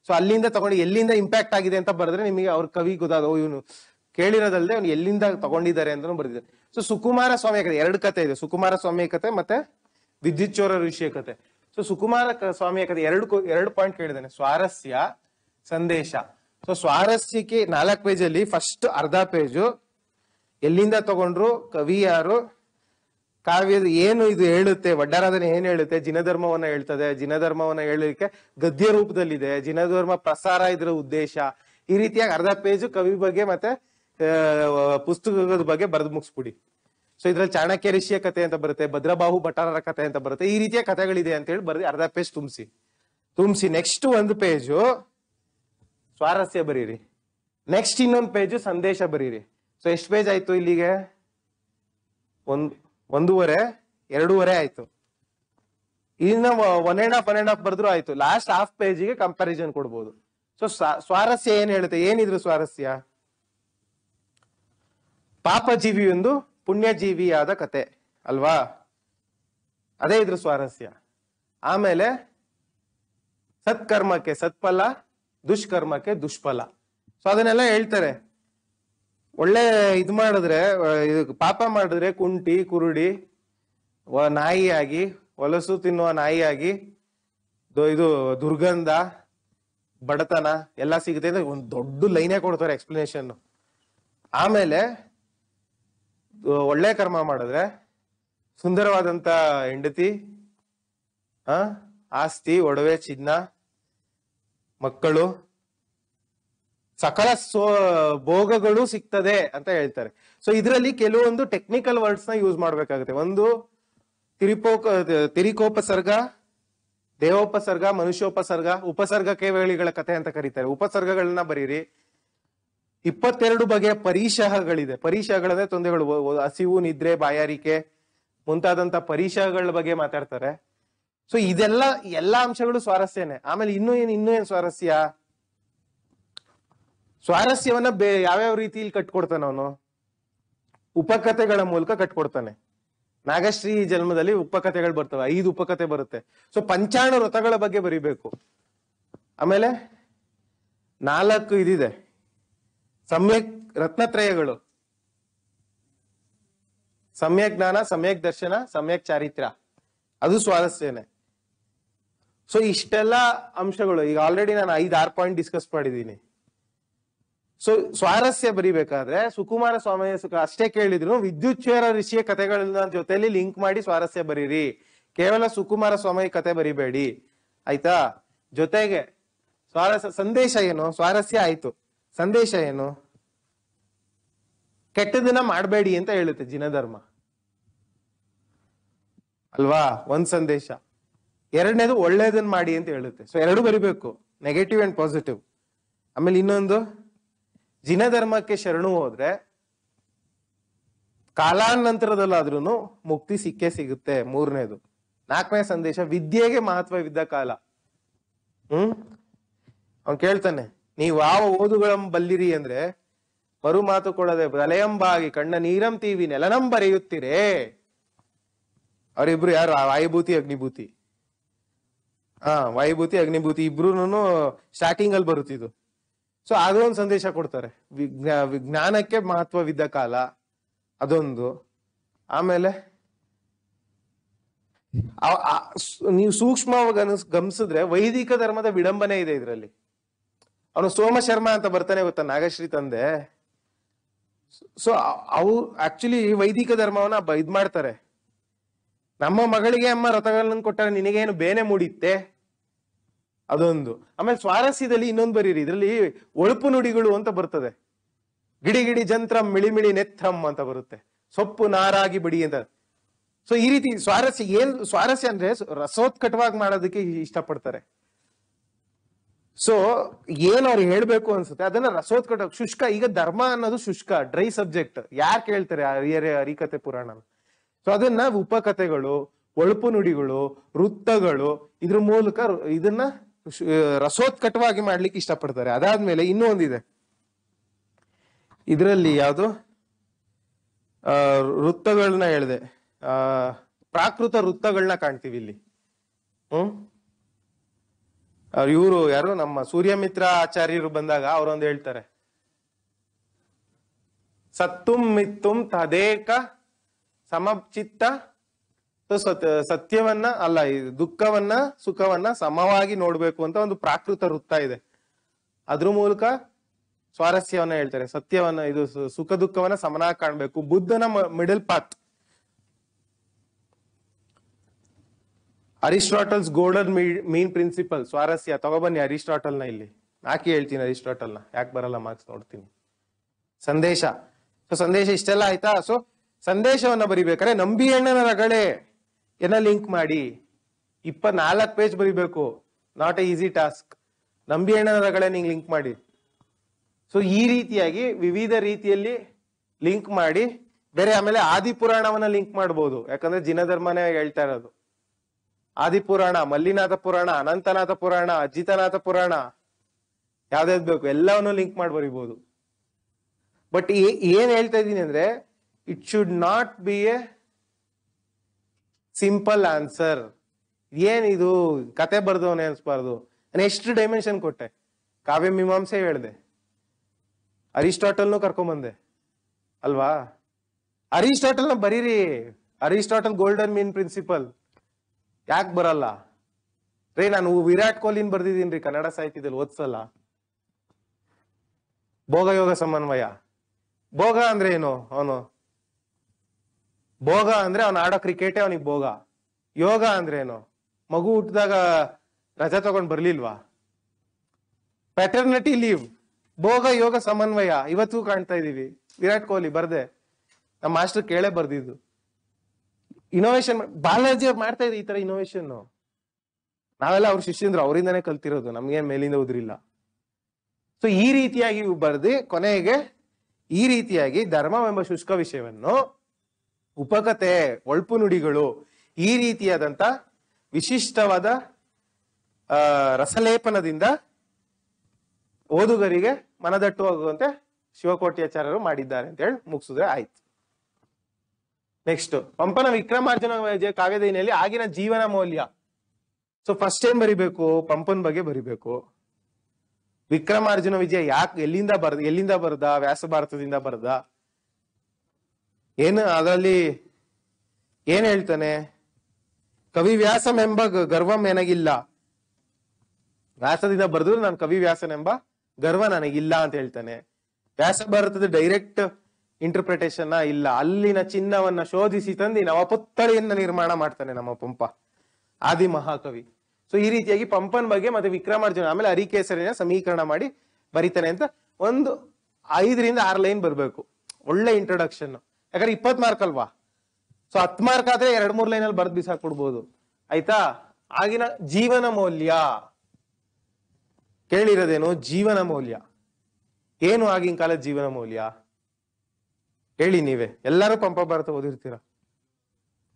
ಸೊ ಅಲ್ಲಿಂದ ತಗೊಂಡು ಎಲ್ಲಿಂದ ಇಂಪ್ಯಾಕ್ಟ್ ಆಗಿದೆ ಅಂತ ಬರೆದ್ರೆ ನಿಮಗೆ ಅವ್ರ ಕವಿ ಗೊತ್ತಾದ ಇವನು ಕೇಳಿರೋದಲ್ಲದೆ ಅವ್ನು ಎಲ್ಲಿಂದ ತಗೊಂಡಿದ್ದಾರೆ ಅಂತ ಬರೆದಿದ್ದಾರೆ ಸೊ ಸುಕುಮಾರ ಸ್ವಾಮಿ ಕಥೆ ಎರಡು ಕಥೆ ಇದೆ ಸುಕುಮಾರ ಸ್ವಾಮಿ ಕಥೆ ಮತ್ತೆ ವಿದ್ಯುತ್ ಚೋರ ಋಷಿಯ ಕಥೆ ಸೊ ಸುಕುಮಾರ ಸ್ವಾಮಿಯ ಕಥೆ ಎರಡು ಎರಡು ಪಾಯಿಂಟ್ ಕೇಳಿದ್ದಾನೆ ಸ್ವಾರಸ್ಯ ಸಂದೇಶ ಸೊ ಸ್ವಾರಸ್ಯಕ್ಕೆ ನಾಲ್ಕು ಪೇಜಲ್ಲಿ ಫಸ್ಟ್ ಅರ್ಧ ಪೇಜು ಎಲ್ಲಿಂದ ತಗೊಂಡ್ರು ಕವಿ ಯಾರು ಕಾವ್ಯದ ಏನು ಇದು ಹೇಳುತ್ತೆ ವಡ್ಡಾರಾಧನೆ ಏನ್ ಹೇಳುತ್ತೆ ಜಿನಧರ್ಮವನ್ನ ಹೇಳ್ತದೆ ಜಿನಧರ್ಮವನ್ನ ಹೇಳಲಿಕ್ಕೆ ಗದ್ಯ ರೂಪದಲ್ಲಿದೆ ಜಿನಧರ್ಮ ಪ್ರಸಾರ ಇದ್ರ ಉದ್ದೇಶ ಈ ರೀತಿಯಾಗಿ ಅರ್ಧ ಪೇಜು ಕವಿ ಬಗ್ಗೆ ಮತ್ತೆ ಪುಸ್ತಕದ ಬಗ್ಗೆ ಬರೆದು ಮುಗಿಸ್ಬಿಡಿ ಸೊ ಇದ್ರಲ್ಲಿ ಚಾಣಕ್ಯ ಋಷಿಯ ಕಥೆ ಅಂತ ಬರುತ್ತೆ ಭದ್ರಬಾಹು ಭಟಾರರ ಕಥೆ ಅಂತ ಬರುತ್ತೆ ಈ ರೀತಿಯ ಕಥೆಗಳಿದೆ ಅಂತ ಹೇಳಿ ಅರ್ಧ ಪೇಜ್ ತುಂಬಿಸಿ ತುಂಬಿಸಿ ನೆಕ್ಸ್ಟ್ ಒಂದು ಪೇಜು ಸ್ವಾರಸ್ಯ ಬರೀರಿ ನೆಕ್ಸ್ಟ್ ಇನ್ನೊಂದು ಪೇಜು ಸಂದೇಶ ಬರೀರಿ ಸೊ ಎಷ್ಟು ಪೇಜ್ ಆಯ್ತು ಇಲ್ಲಿಗೆ ಒಂದ್ ಒಂದೂವರೆ ಎರಡೂವರೆ ಆಯ್ತು ಇನ್ನ one and half one and half ಬರೆದ್ರು ಆಯ್ತು ಲಾಸ್ಟ್ ಹಾಫ್ ಪೇಜಿಗೆ ಕಂಪ್ಯಾರಿಸನ್ ಕೊಡ್ಬೋದು ಸೊ ಸ್ವಾರಸ್ಯ ಏನ್ ಹೇಳುತ್ತೆ ಏನಿದ್ರು ಸ್ವಾರಸ್ಯ ಪಾಪ ಒಂದು ಪುಣ್ಯಜೀವಿಯಾದ ಕತೆ ಅಲ್ವಾ ಅದೇ ಇದ್ರ ಸ್ವಾರಸ್ಯ ಆಮೇಲೆ ಸತ್ಕರ್ಮಕ್ಕೆ ಸತ್ಫಲ ದುಷ್ಕರ್ಮಕ್ಕೆ ದುಷ್ಫಲ ಸೊ ಅದನ್ನೆಲ್ಲ ಹೇಳ್ತಾರೆ ಒಳ್ಳೆ ಇದು ಮಾಡಿದ್ರೆ ಇದು ಪಾಪ ಮಾಡಿದ್ರೆ ಕುಂಟಿ ಕುರುಡಿ ನಾಯಿಯಾಗಿ ಹೊಲಸು ತಿನ್ನುವ ನಾಯಿಯಾಗಿ ಇದು ದುರ್ಗಂಧ ಬಡತನ ಎಲ್ಲ ಸಿಗುತ್ತೆ ಅಂದ್ರೆ ಒಂದು ದೊಡ್ಡ ಲೈನೇ ಕೊಡ್ತಾರೆ ಎಕ್ಸ್ಪ್ಲನೇಷನ್ ಆಮೇಲೆ ಒಳ್ಳೆ ಕರ್ಮ ಮಾಡಿದ್ರೆ ಸುಂದರವಾದಂತ ಹೆಂಡತಿ ಆ ಆಸ್ತಿ ಒಡವೆ ಚಿನ್ನ ಮಕ್ಕಳು ಸಕಲ ಸೋ ಭೋಗಗಳು ಸಿಗ್ತದೆ ಅಂತ ಹೇಳ್ತಾರೆ ಸೊ ಇದರಲ್ಲಿ ಕೆಲವೊಂದು ಟೆಕ್ನಿಕಲ್ ವರ್ಡ್ಸ್ ನ ಯೂಸ್ ಮಾಡ್ಬೇಕಾಗುತ್ತೆ ಒಂದು ತಿರಿಪೋಕ ತಿರಿಕೋಪಸರ್ಗ ದೇವೋಪಸರ್ಗ ಮನುಷ್ಯೋಪಸರ್ಗ ಉಪಸರ್ಗ ಕೇವಳಿಗಳ ಕಥೆ ಅಂತ ಕರೀತಾರೆ ಉಪಸರ್ಗಗಳನ್ನ ಬರೀರಿ ಇಪ್ಪತ್ತೆರಡು ಬಗೆಯ ಪರಿಷಹಗಳಿದೆ ಪರೀಶಹಗಳಂದ್ರೆ ತೊಂದರೆಗಳು ಹಸಿವು ನಿದ್ರೆ ಬಾಯಾರಿಕೆ ಮುಂತಾದಂತ ಪರೀಶಹಗಳ ಬಗ್ಗೆ ಮಾತಾಡ್ತಾರೆ ಸೊ ಇದೆಲ್ಲ ಎಲ್ಲಾ ಅಂಶಗಳು ಸ್ವಾರಸ್ಯನೇ ಆಮೇಲೆ ಇನ್ನೂ ಏನ್ ಇನ್ನೂ ಏನ್ ಸ್ವಾರಸ್ಯ ಸ್ವಾರಸ್ಯವನ್ನ ಬೇ ಯಾವ್ಯಾವ ರೀತಿಯಲ್ಲಿ ಕಟ್ಕೊಡ್ತಾನೆ ಅವನು ಉಪಕಥೆಗಳ ಮೂಲಕ ಕಟ್ಕೊಡ್ತಾನೆ ನಾಗಶ್ರೀ ಜನ್ಮದಲ್ಲಿ ಉಪಕಥೆಗಳು ಬರ್ತವೆ ಐದು ಉಪಕಥೆ ಬರುತ್ತೆ ಸೊ ಪಂಚಾಣ ವ್ರತಗಳ ಬಗ್ಗೆ ಬರಿಬೇಕು ಆಮೇಲೆ ನಾಲ್ಕು ಇದಿದೆ ಸಮ್ಯಕ್ ರತ್ನತ್ರಯಗಳು ಸಮ್ಯಕ್ ಜ್ಞಾನ ಸಮ್ಯಕ್ ದರ್ಶನ ಸಮ್ಯಕ್ ಚಾರಿತ್ರ ಅದು ಸ್ವಾರಸ್ಯನೇ ಸೊ ಇಷ್ಟೆಲ್ಲ ಅಂಶಗಳು ಈಗ ಆಲ್ರೆಡಿ ನಾನು ಐದು ಆರು ಪಾಯಿಂಟ್ ಡಿಸ್ಕಸ್ ಮಾಡಿದ್ದೀನಿ ಸೊ ಸ್ವಾರಸ್ಯ ಬರಿಬೇಕಾದ್ರೆ ಸುಕುಮಾರ ಸ್ವಾಮಿ ಅಷ್ಟೇ ಕೇಳಿದ್ರು ವಿದ್ಯುಚ್ಛೇರ ಋಷಿಯ ಕಥೆಗಳ ಜೊತೆಯಲ್ಲಿ ಲಿಂಕ್ ಮಾಡಿ ಸ್ವಾರಸ್ಯ ಬರೀರಿ ಕೇವಲ ಸುಕುಮಾರ ಸ್ವಾಮಿ ಕತೆ ಬರಿಬೇಡಿ ಆಯ್ತಾ ಜೊತೆಗೆ ಸ್ವಾರಸ್ಯ ಸಂದೇಶ ಏನು ಸ್ವಾರಸ್ಯ ಆಯ್ತು ಸಂದೇಶ ಏನು ಕೆಟ್ಟದನ್ನ ಮಾಡಬೇಡಿ ಅಂತ ಹೇಳುತ್ತೆ ಜಿನಧರ್ಮ ಅಲ್ವಾ ಒಂದ್ ಸಂದೇಶ ಎರಡನೇದು ಒಳ್ಳೇದನ್ನ ಮಾಡಿ ಅಂತ ಹೇಳುತ್ತೆ ಸೊ ಎರಡು ಬರಿಬೇಕು ನೆಗೆಟಿವ್ ಅಂಡ್ ಪಾಸಿಟಿವ್ ಆಮೇಲೆ ಇನ್ನೊಂದು ಜಿನ ಧರ್ಮಕ್ಕೆ ಶರಣು ಹೋದ್ರೆ ಕಾಲಾನಂತರದಲ್ಲಾದ್ರೂ ಮುಕ್ತಿ ಸಿಕ್ಕೇ ಸಿಗುತ್ತೆ ಮೂರನೇದು ನಾಲ್ಕನೇ ಸಂದೇಶ ವಿದ್ಯೆಗೆ ಮಹತ್ವವಿದ್ದ ಕಾಲ ಹ್ಮ್ ಅವ್ನ್ ಕೇಳ್ತಾನೆ ನೀವು ಯಾವ ಓದುಗಳ ಬಲ್ಲಿರಿ ಅಂದ್ರೆ ಮರು ಮಾತು ಕೊಡದೆ ಬಲೆಯಂಬಾಗಿ ಕಣ್ಣ ತೀವಿ ನೆಲನಂ ಬರೆಯುತ್ತೀರೇ ಅವರಿಬ್ರು ಯಾರು ವಾಯುಭೂತಿ ಅಗ್ನಿಭೂತಿ ಹಾ ವಾಯುಭೂತಿ ಅಗ್ನಿಭೂತಿ ಇಬ್ರು ಸ್ಟಾರ್ಟಿಂಗ್ ಅಲ್ಲಿ ಬರುತ್ತಿದ್ದು ಸೊ ಅದೊಂದು ಸಂದೇಶ ಕೊಡ್ತಾರೆ ವಿಜ್ಞಾ ವಿಜ್ಞಾನಕ್ಕೆ ಮಹತ್ವವಿದ್ದ ಕಾಲ ಅದೊಂದು ಆಮೇಲೆ ನೀವು ಸೂಕ್ಷ್ಮ ಗಮಿಸಿದ್ರೆ ಗಮನಿಸಿದ್ರೆ ವೈದಿಕ ಧರ್ಮದ ವಿಡಂಬನೆ ಇದೆ ಇದರಲ್ಲಿ ಅವನು ಸೋಮ ಶರ್ಮಾ ಅಂತ ಬರ್ತಾನೆ ಗೊತ್ತಾ ನಾಗಶ್ರೀ ತಂದೆ ಸೊ ಅವು ಆಕ್ಚುಲಿ ವೈದಿಕ ಧರ್ಮವನ್ನ ಇದ್ ಮಾಡ್ತಾರೆ ನಮ್ಮ ಮಗಳಿಗೆ ಅಮ್ಮ ರಥಗಳನ್ನು ನಿನಗೆ ನಿನಗೇನು ಬೇನೆ ಮೂಡಿತ್ತೆ ಅದೊಂದು ಆಮೇಲೆ ಸ್ವಾರಸ್ಯದಲ್ಲಿ ಇನ್ನೊಂದು ಬರೀರಿ ಇದರಲ್ಲಿ ಒಳಪು ನುಡಿಗಳು ಅಂತ ಬರ್ತದೆ ಗಿಡಿಗಿಡಿ ಜಂತ್ರ ಮಿಳಿಮಿಳಿ ನೆತ್ರಂ ಅಂತ ಬರುತ್ತೆ ಸೊಪ್ಪು ನಾರಾಗಿ ಬಿಡಿ ಅಂತ ಸೊ ಈ ರೀತಿ ಸ್ವಾರಸ್ಯ ಏನ್ ಸ್ವಾರಸ್ಯ ಅಂದ್ರೆ ರಸೋತ್ಕಟವಾಗಿ ಮಾಡೋದಕ್ಕೆ ಇಷ್ಟಪಡ್ತಾರೆ ಸೊ ಏನ್ ಅವ್ರು ಹೇಳ್ಬೇಕು ಅನ್ಸುತ್ತೆ ಅದನ್ನ ರಸೋತ್ಕಟ ಶುಷ್ಕ ಈಗ ಧರ್ಮ ಅನ್ನೋದು ಶುಷ್ಕ ಡ್ರೈ ಸಬ್ಜೆಕ್ಟ್ ಯಾರು ಕೇಳ್ತಾರೆ ಹರಿಯರೆ ಹರಿಕತೆ ಪುರಾಣ ಸೊ ಅದನ್ನ ಉಪಕಥೆಗಳು ಒಳಪು ನುಡಿಗಳು ವೃತ್ತಗಳು ಇದ್ರ ಮೂಲಕ ಇದನ್ನ ರಸೋತ್ಕಟವಾಗಿ ಮಾಡ್ಲಿಕ್ಕೆ ಇಷ್ಟಪಡ್ತಾರೆ ಅದಾದ್ಮೇಲೆ ಇನ್ನೂ ಒಂದಿದೆ ಇದರಲ್ಲಿ ಯಾವುದು ವೃತ್ತಗಳನ್ನ ಹೇಳಿದೆ ಆ ಪ್ರಾಕೃತ ವೃತ್ತಗಳನ್ನ ಕಾಣ್ತೀವಿ ಇಲ್ಲಿ ಹ್ಮ್ ಇವರು ಯಾರು ನಮ್ಮ ಸೂರ್ಯಮಿತ್ರ ಆಚಾರ್ಯರು ಬಂದಾಗ ಅವರೊಂದು ಹೇಳ್ತಾರೆ ಸತ್ತುಂ ಮಿತ್ತುಂ ತದೇಕ ಸಮಚಿತ್ತ ಸತ್ಯವನ್ನ ಅಲ್ಲ ದುಃಖವನ್ನ ಸುಖವನ್ನ ಸಮವಾಗಿ ನೋಡ್ಬೇಕು ಅಂತ ಒಂದು ಪ್ರಾಕೃತ ವೃತ್ತ ಇದೆ ಅದ್ರ ಮೂಲಕ ಸ್ವಾರಸ್ಯವನ್ನ ಹೇಳ್ತಾರೆ ಸತ್ಯವನ್ನ ಇದು ಸುಖ ದುಃಖವನ್ನ ಸಮನಾಗಿ ಕಾಣ್ಬೇಕು ಬುದ್ಧನ middle path Aristotle's golden mean principle ಸ್ವಾರಸ್ಯ ತಗೊಬನ್ನಿ ಅರಿಸ್ಟಾಟಲ್ನ ಇಲ್ಲಿ ಯಾಕೆ ಹೇಳ್ತೀನಿ ಅರಿಸ್ಟಾಟಲ್ನ ಯಾಕೆ ಬರಲ್ಲ ಮಾರ್ಕ್ಸ್ ನೋಡ್ತೀನಿ ಸಂದೇಶ ಸೊ ಸಂದೇಶ ಇಷ್ಟೆಲ್ಲ ಆಯ್ತಾ ಸೊ ಸಂದೇಶವನ್ನ ಬರಿಬೇಕಾರೆ ನಂಬಿ ಅಣ್ಣನ ರಗಳೆ ಏನ ಲಿಂಕ್ ಮಾಡಿ ಇಪ್ಪತ್ನಾಲ್ಕು ಪೇಜ್ ಬರಿಬೇಕು ನಾಟ್ ಎ ಈಸಿ ಟಾಸ್ಕ್ ನಂಬಿ ಅಣ್ಣನಗಳೇ ನಿಂಗೆ ಲಿಂಕ್ ಮಾಡಿ ಸೊ ಈ ರೀತಿಯಾಗಿ ವಿವಿಧ ರೀತಿಯಲ್ಲಿ ಲಿಂಕ್ ಮಾಡಿ ಬೇರೆ ಆಮೇಲೆ ಪುರಾಣವನ್ನ ಲಿಂಕ್ ಮಾಡ್ಬೋದು ಯಾಕಂದ್ರೆ ಜಿನ ಧರ್ಮನೇ ಹೇಳ್ತಾ ಇರೋದು ಆದಿಪುರಾಣ ಮಲ್ಲಿನಾಥ ಪುರಾಣ ಅನಂತನಾಥ ಪುರಾಣ ಅಜಿತನಾಥ ಪುರಾಣ ಯಾವ್ದಾದ್ ಬೇಕು ಎಲ್ಲವನ್ನು ಲಿಂಕ್ ಮಾಡಿ ಬರಿಬಹುದು ಬಟ್ ಏನ್ ಹೇಳ್ತಾ ಇದ್ದೀನಿ ಅಂದ್ರೆ it should not be a simple answer ಏನಿದು ಕತೆ ಬರ್ದವನೇ ಅನ್ಸ್ಬಾರ್ದು ನಾನು ಎಷ್ಟು ಡೈಮೆನ್ಷನ್ ಕೊಟ್ಟೆ ಕಾವ್ಯ ಮೀಮಾಂಸೆ ಹೇಳ್ದೆ ಅರಿಸ್ಟಾಟಲ್ನು ಕರ್ಕೊಂಬಂದೆ ಅಲ್ವಾ ಅರಿಸ್ಟಾಟಲ್ನ ಬರೀರಿ ಅರಿಸ್ಟಾಟಲ್ ಗೋಲ್ಡನ್ ಮೀನ್ ಪ್ರಿನ್ಸಿಪಲ್ ಯಾಕೆ ಬರಲ್ಲ ರೀ ನಾನು ವಿರಾಟ್ ಕೊಹ್ಲಿನ ಬರ್ದಿದ್ದೀನಿ ರೀ ಕನ್ನಡ ಸಾಹಿತ್ಯದಲ್ಲಿ ಓದ್ಸಲ್ಲ ಭೋಗಯೋಗ ಸಮನ್ವಯ ಭೋಗ ಅಂದ್ರೆ ಏನು ಅವನು ಭೋಗ ಅಂದ್ರೆ ಅವ್ನು ಆಡೋ ಕ್ರಿಕೆಟೇ ಅವನಿಗೆ ಭೋಗ ಯೋಗ ಅಂದ್ರೆ ಏನು ಮಗು ಹುಟ್ಟಿದಾಗ ರಜಾ ತಗೊಂಡ್ ಬರ್ಲಿಲ್ವಾ ಪೆಟರ್ನಿಟಿ ಲೀವ್ ಭೋಗ ಯೋಗ ಸಮನ್ವಯ ಇವತ್ತು ಕಾಣ್ತಾ ಇದೀವಿ ವಿರಾಟ್ ಕೊಹ್ಲಿ ಬರ್ದೆ ನಮ್ಮ ಮಾಸ್ಟರ್ ಕೇಳೇ ಬರ್ದಿದ್ದು ಇನೋವೇಶನ್ ಬಾಲಾಜಿ ಅವ್ರು ಮಾಡ್ತಾ ಇದ್ದೀವಿ ಈ ತರ ಇನೋವೇಶನ್ ನಾವೆಲ್ಲ ಅವ್ರ ಶಿಷ್ಯಂದ್ರು ಅವರಿಂದನೇ ಕಲ್ತಿರೋದು ನಮ್ಗೆ ಮೇಲಿಂದ ಉದ್ರಿಲ್ಲ ಸೊ ಈ ರೀತಿಯಾಗಿ ಬರ್ದಿ ಕೊನೆಗೆ ಈ ರೀತಿಯಾಗಿ ಧರ್ಮವೆಂಬ ಶುಷ್ಕ ವಿಷಯವನ್ನು ಉಪಕತೆ ಒಳ್ಪು ನುಡಿಗಳು ಈ ರೀತಿಯಾದಂತ ವಿಶಿಷ್ಟವಾದ ರಸಲೇಪನದಿಂದ ಓದುಗರಿಗೆ ಮನದಟ್ಟು ಹೋಗುವಂತೆ ಶಿವಕೋಟ್ಯಾಚಾರ್ಯರು ಮಾಡಿದ್ದಾರೆ ಅಂತ ಹೇಳಿ ಮುಗಿಸಿದ್ರೆ ಆಯ್ತು ನೆಕ್ಸ್ಟ್ ಪಂಪನ ವಿಕ್ರಮಾರ್ಜುನ ಕಾವ್ಯದೈನಲ್ಲಿ ಆಗಿನ ಜೀವನ ಮೌಲ್ಯ ಸೊ ಫಸ್ಟ್ ಟೈಮ್ ಬರಿಬೇಕು ಪಂಪನ ಬಗ್ಗೆ ಬರಿಬೇಕು ವಿಕ್ರಮಾರ್ಜುನ ವಿಜಯ ಯಾಕೆ ಎಲ್ಲಿಂದ ಬರ್ದ ಎಲ್ಲಿಂದ ಬರ್ದ ವ್ಯಾಸ ಭಾರತದಿಂದ ಬರ್ದ ಏನು ಅದರಲ್ಲಿ ಏನ್ ಹೇಳ್ತಾನೆ ಕವಿ ಎಂಬ ಗರ್ವಂ ನನಗಿಲ್ಲ ವ್ಯಾಸದಿಂದ ಬರೆದ್ರು ನಾನು ಕವಿ ಎಂಬ ಗರ್ವ ನನಗಿಲ್ಲ ಅಂತ ಹೇಳ್ತಾನೆ ವ್ಯಾಸ ಭಾರತದ ಡೈರೆಕ್ಟ್ ಇಂಟರ್ಪ್ರಿಟೇಷನ್ ಇಲ್ಲ ಅಲ್ಲಿನ ಚಿನ್ನವನ್ನ ಶೋಧಿಸಿ ತಂದು ನವಪುತ್ತಳೆಯನ್ನ ನಿರ್ಮಾಣ ಮಾಡ್ತಾನೆ ನಮ್ಮ ಪಂಪ ಆದಿ ಮಹಾಕವಿ ಸೊ ಈ ರೀತಿಯಾಗಿ ಪಂಪನ್ ಬಗ್ಗೆ ಮತ್ತೆ ವಿಕ್ರಮಾರ್ಜುನ ಆಮೇಲೆ ಅರಿಕೇಸರಿನ ಸಮೀಕರಣ ಮಾಡಿ ಬರೀತಾನೆ ಅಂತ ಒಂದು ಐದರಿಂದ ಆರು ಲೈನ್ ಬರಬೇಕು ಒಳ್ಳೆ ಇಂಟ್ರೊಡಕ್ಷನ್ ಯಾಕಂದ್ರೆ ಇಪ್ಪತ್ ಮಾರ್ಕ್ ಅಲ್ವಾ ಸೊ ಹತ್ ಮಾರ್ಕ್ ಆದ್ರೆ ಎರಡ್ ಮೂರ್ ಲೈನ್ ಅಲ್ಲಿ ಬರ್ದ್ ಕೊಡ್ಬೋದು ಆಯ್ತಾ ಆಗಿನ ಜೀವನ ಮೌಲ್ಯ ಕೇಳಿರೋದೇನು ಜೀವನ ಮೌಲ್ಯ ಏನು ಆಗಿನ ಕಾಲ ಜೀವನ ಮೌಲ್ಯ ಹೇಳಿ ನೀವೇ ಎಲ್ಲರೂ ಪಂಪ ಭಾರತ ಓದಿರ್ತೀರ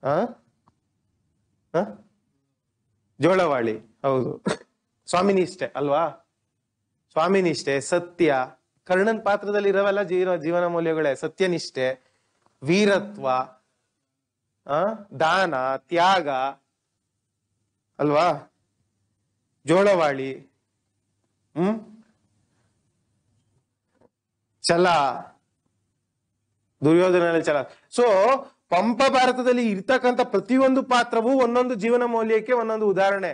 ಹಾ ಜೋಳವಾಳಿ ಹೌದು ಸ್ವಾಮಿನಿಷ್ಠೆ ಅಲ್ವಾ ಸ್ವಾಮಿನಿಷ್ಠೆ ಸತ್ಯ ಕರ್ಣನ್ ಪಾತ್ರದಲ್ಲಿ ಇರೋವೆಲ್ಲ ಜೀವನ ಜೀವನ ಮೌಲ್ಯಗಳೇ ಸತ್ಯನಿಷ್ಠೆ ವೀರತ್ವ ದಾನ ತ್ಯಾಗ ಅಲ್ವಾ ಜೋಳವಾಳಿ ಹ್ಮ್ ಛಲ ದುರ್ಯೋಧನ ಚಲ ಸೊ ಪಂಪ ಭಾರತದಲ್ಲಿ ಇರ್ತಕ್ಕಂಥ ಪ್ರತಿಯೊಂದು ಪಾತ್ರವೂ ಒಂದೊಂದು ಜೀವನ ಮೌಲ್ಯಕ್ಕೆ ಒಂದೊಂದು ಉದಾಹರಣೆ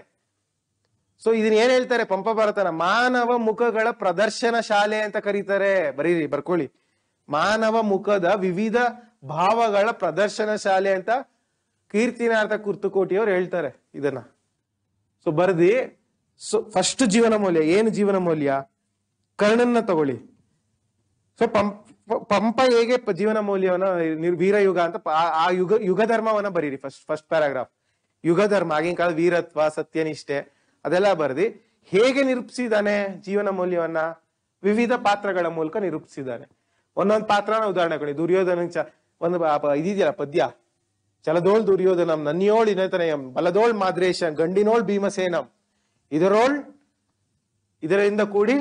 ಸೊ ಇದನ್ನ ಏನ್ ಹೇಳ್ತಾರೆ ಪಂಪ ಭಾರತನ ಮಾನವ ಮುಖಗಳ ಪ್ರದರ್ಶನ ಶಾಲೆ ಅಂತ ಕರೀತಾರೆ ಬರೀರಿ ಬರ್ಕೊಳ್ಳಿ ಮಾನವ ಮುಖದ ವಿವಿಧ ಭಾವಗಳ ಪ್ರದರ್ಶನ ಶಾಲೆ ಅಂತ ಕೀರ್ತಿನಾರ್ಥ ಕುರ್ತುಕೋಟಿಯವ್ರು ಹೇಳ್ತಾರೆ ಇದನ್ನ ಸೊ ಬರ್ದಿ ಸೊ ಫಸ್ಟ್ ಜೀವನ ಮೌಲ್ಯ ಏನು ಜೀವನ ಮೌಲ್ಯ ಕರ್ಣನ್ನ ತಗೊಳ್ಳಿ ಸೊ ಪಂಪ್ ಪಂಪ ಹೇಗೆ ಜೀವನ ಮೌಲ್ಯವನ್ನ ವೀರಯುಗ ಅಂತ ಆ ಯುಗ ಯುಗ ಧರ್ಮವನ್ನ ಬರೀರಿ ಫಸ್ಟ್ ಫಸ್ಟ್ ಪ್ಯಾರಾಗ್ರಾಫ್ ಯುಗ ಧರ್ಮ ಆಗಿನ ಕಾಲದ ವೀರತ್ವ ಸತ್ಯನಿಷ್ಠೆ ಅದೆಲ್ಲ ಬರ್ದಿ ಹೇಗೆ ನಿರೂಪಿಸಿದಾನೆ ಜೀವನ ಮೌಲ್ಯವನ್ನ ವಿವಿಧ ಪಾತ್ರಗಳ ಮೂಲಕ ನಿರೂಪಿಸಿದ್ದಾನೆ ಒಂದೊಂದು ಪಾತ್ರನ ಉದಾಹರಣೆ ಕೊಡಿ ದುರ್ಯೋಧನ ಚ ಒಂದು ಇದಿದೆಯಲ್ಲ ಪದ್ಯ ಚಲದೋಳ್ ದುರ್ಯೋಧನಂ ನನ್ನಿಯೋಳ್ ಎಂ ಬಲದೋಳ್ ಮಾದ್ರೇಶ್ ಗಂಡಿನೋಳ್ ಭೀಮಸೇನಂ ಇದರೋಳ್ ಇದರಿಂದ ಕೂಡಿ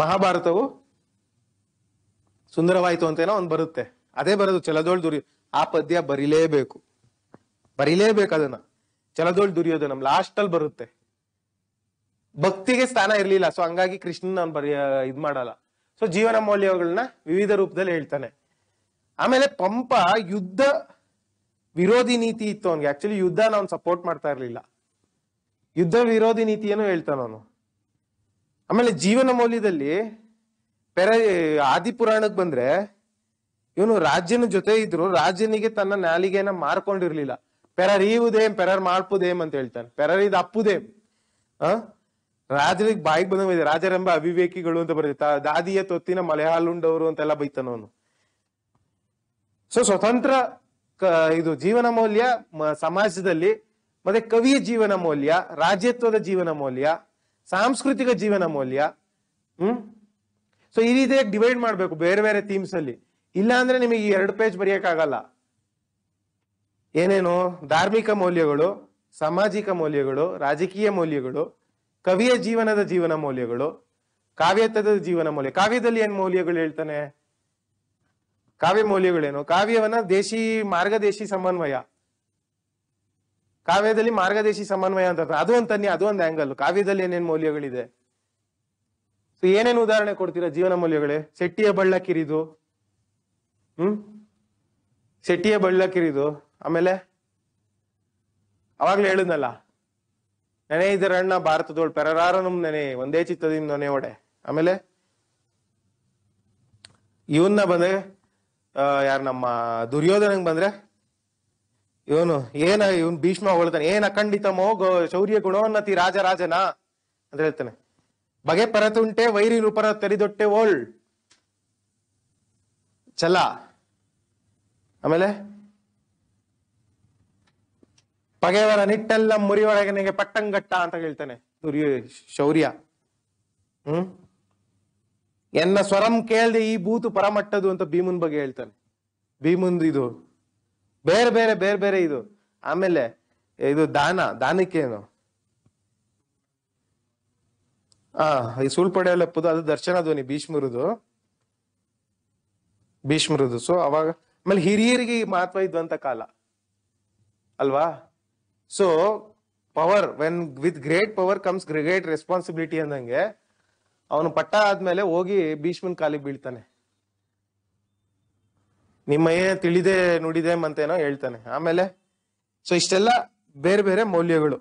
ಮಹಾಭಾರತವು ಸುಂದರವಾಯಿತು ಅಂತೇನೋ ಒಂದು ಬರುತ್ತೆ ಅದೇ ಬರೋದು ಚಲದೋಳ್ ದುರ್ಯೋ ಆ ಪದ್ಯ ಬರಿಲೇಬೇಕು ಬರಿಲೇಬೇಕು ಅದನ್ನ ಚಲದೋಳ್ ದುರ್ಯೋಧನಂ ಲಾಸ್ಟ್ ಅಲ್ಲಿ ಬರುತ್ತೆ ಭಕ್ತಿಗೆ ಸ್ಥಾನ ಇರ್ಲಿಲ್ಲ ಸೊ ಹಂಗಾಗಿ ಕೃಷ್ಣನ್ ಅವ್ನು ಬರೀ ಇದ್ ಮಾಡಲ್ಲ ಸೊ ಜೀವನ ಮೌಲ್ಯಗಳನ್ನ ವಿವಿಧ ರೂಪದಲ್ಲಿ ಹೇಳ್ತಾನೆ ಆಮೇಲೆ ಪಂಪ ಯುದ್ಧ ವಿರೋಧಿ ನೀತಿ ಇತ್ತು ಅವನಿಗೆ ಆಕ್ಚುಲಿ ಯುದ್ಧ ಅವ್ನು ಸಪೋರ್ಟ್ ಮಾಡ್ತಾ ಇರಲಿಲ್ಲ ಯುದ್ಧ ವಿರೋಧಿ ನೀತಿಯನ್ನು ಹೇಳ್ತಾನ ಅವನು ಆಮೇಲೆ ಜೀವನ ಮೌಲ್ಯದಲ್ಲಿ ಪೆರ ಆದಿಪುರಾಣಕ್ಕೆ ಬಂದ್ರೆ ಇವನು ರಾಜ್ಯನ ಜೊತೆ ಇದ್ರು ರಾಜ್ಯನಿಗೆ ತನ್ನ ನಾಲಿಗೆನ ಮಾರ್ಕೊಂಡಿರ್ಲಿಲ್ಲ ಪೆರರ್ ಈವುದೇಮ್ ಪೆರರ್ ಮಾಡ್ಪುದೇಮ್ ಅಂತ ಹೇಳ್ತಾನೆ ಪೆರರ್ ಇದು ಅಪ್ಪುದೇಮ್ ಆ ರಾಜರಿಗೆ ಬಾಯಿಗೆ ಬಂದಂಗ ರಾಜರೆಂಬ ಅವಿವೇಕಿಗಳು ಅಂತ ಬರೀತಾ ದಾದಿಯ ತೊತ್ತಿನ ಮಲಯಾಳುಂಡವರು ಅಂತೆಲ್ಲ ಬೈತಾನವನು ಸೊ ಸ್ವತಂತ್ರ ಇದು ಜೀವನ ಮೌಲ್ಯ ಸಮಾಜದಲ್ಲಿ ಮತ್ತೆ ಕವಿಯ ಜೀವನ ಮೌಲ್ಯ ರಾಜ್ಯತ್ವದ ಜೀವನ ಮೌಲ್ಯ ಸಾಂಸ್ಕೃತಿಕ ಜೀವನ ಮೌಲ್ಯ ಹ್ಮ್ ಸೊ ಈ ರೀತಿಯ ಡಿವೈಡ್ ಮಾಡ್ಬೇಕು ಬೇರೆ ಬೇರೆ ಥೀಮ್ಸ್ ಅಲ್ಲಿ ಇಲ್ಲ ಅಂದ್ರೆ ನಿಮಗೆ ಈ ಎರಡು ಪೇಜ್ ಬರೆಯಕ್ಕಾಗಲ್ಲ ಏನೇನು ಧಾರ್ಮಿಕ ಮೌಲ್ಯಗಳು ಸಾಮಾಜಿಕ ಮೌಲ್ಯಗಳು ರಾಜಕೀಯ ಮೌಲ್ಯಗಳು ಕವಿಯ ಜೀವನದ ಜೀವನ ಮೌಲ್ಯಗಳು ಕಾವ್ಯತದ ಜೀವನ ಮೌಲ್ಯ ಕಾವ್ಯದಲ್ಲಿ ಏನ್ ಮೌಲ್ಯಗಳು ಹೇಳ್ತಾನೆ ಕಾವ್ಯ ಮೌಲ್ಯಗಳೇನು ಕಾವ್ಯವನ್ನ ದೇಶಿ ಮಾರ್ಗದೇಶಿ ಸಮನ್ವಯ ಕಾವ್ಯದಲ್ಲಿ ಮಾರ್ಗದೇಶಿ ಸಮನ್ವಯ ಅಂತ ಅದು ಒಂದು ತನ್ನಿ ಅದು ಒಂದು ಆಂಗಲ್ ಕಾವ್ಯದಲ್ಲಿ ಏನೇನ್ ಮೌಲ್ಯಗಳಿದೆ ಸೊ ಏನೇನು ಉದಾಹರಣೆ ಕೊಡ್ತೀರಾ ಜೀವನ ಮೌಲ್ಯಗಳೇ ಶೆಟ್ಟಿಯ ಬಳ್ಳ ಕಿರಿದು ಹ್ಮ್ ಶೆಟ್ಟಿಯ ಬಳ್ಳ ಕಿರಿದು ಆಮೇಲೆ ಅವಾಗ್ಲೇ ಹೇಳಿದ್ನಲ್ಲ ನೆನೆ ಇದರ ಅಣ್ಣ ಭಾರತದೋಳ್ ಪೆರರಾರನು ನೆನೆ ಒಂದೇ ಚಿತ್ತದಿಂದ ನೊನೆ ಒಡೆ ಆಮೇಲೆ ಇವನ್ನ ಬಂದ್ರೆ ಯಾರು ನಮ್ಮ ದುರ್ಯೋಧನಂಗ್ ಬಂದ್ರೆ ಇವನು ಏನ ಇವನ್ ಭೀಷ್ಮ ಹೊಳ್ತಾನೆ ಏನ ಅಖಂಡಿತಮೋ ಗೋ ಶೌರ್ಯ ಗುಣೋನ್ನತಿ ರಾಜರಾಜನ ಅಂತ ಹೇಳ್ತಾನೆ ಬಗೆ ಪರತುಂಟೆ ವೈರಿ ರೂಪರ ತರಿದೊಟ್ಟೆ ಓಳ್ ಚಲ ಆಮೇಲೆ ಪಗೆಯವರ ನಿಟ್ಟೆಲ್ಲ ಮುರಿಯೊಳಗನೆಗೆ ಪಟ್ಟಂಗಟ್ಟ ಅಂತ ಹೇಳ್ತಾನೆ ಶೌರ್ಯ ಹ್ಮ್ ಎನ್ನ ಸ್ವರಂ ಕೇಳದೆ ಈ ಬೂತು ಪರಮಟ್ಟದು ಅಂತ ಭೀಮನ್ ಬಗ್ಗೆ ಹೇಳ್ತಾನೆ ಭೀಮನ್ ಇದು ಬೇರೆ ಬೇರೆ ಬೇರೆ ಬೇರೆ ಇದು ಆಮೇಲೆ ಇದು ದಾನ ದಾನಕ್ಕೇನು ಆ ಈ ಸುಳ್ಪಡೆ ಅದು ದರ್ಶನ ಧ್ವನಿ ಭೀಷ್ಮರುದು ಭೀಷ್ಮರುದು ಸೊ ಅವಾಗ ಆಮೇಲೆ ಹಿರಿಯರಿಗೆ ಮಹತ್ವ ಇದ್ದಂತ ಕಾಲ ಅಲ್ವಾ so power when with great power comes great responsibility ಅಂದಂಗೆ ಅವನು ಪಟ್ಟ ಆದ್ಮೇಲೆ ಹೋಗಿ ಭೀಷ್ಮನ್ ಕಾಲಿಗೆ ಬೀಳ್ತಾನೆ ನಿಮ್ಮ ಏನ್ ತಿಳಿದೆ ನುಡಿದೆ ಅಂತೇನೋ ಹೇಳ್ತಾನೆ ಆಮೇಲೆ ಸೊ ಇಷ್ಟೆಲ್ಲ ಬೇರೆ ಬೇರೆ ಮೌಲ್ಯಗಳು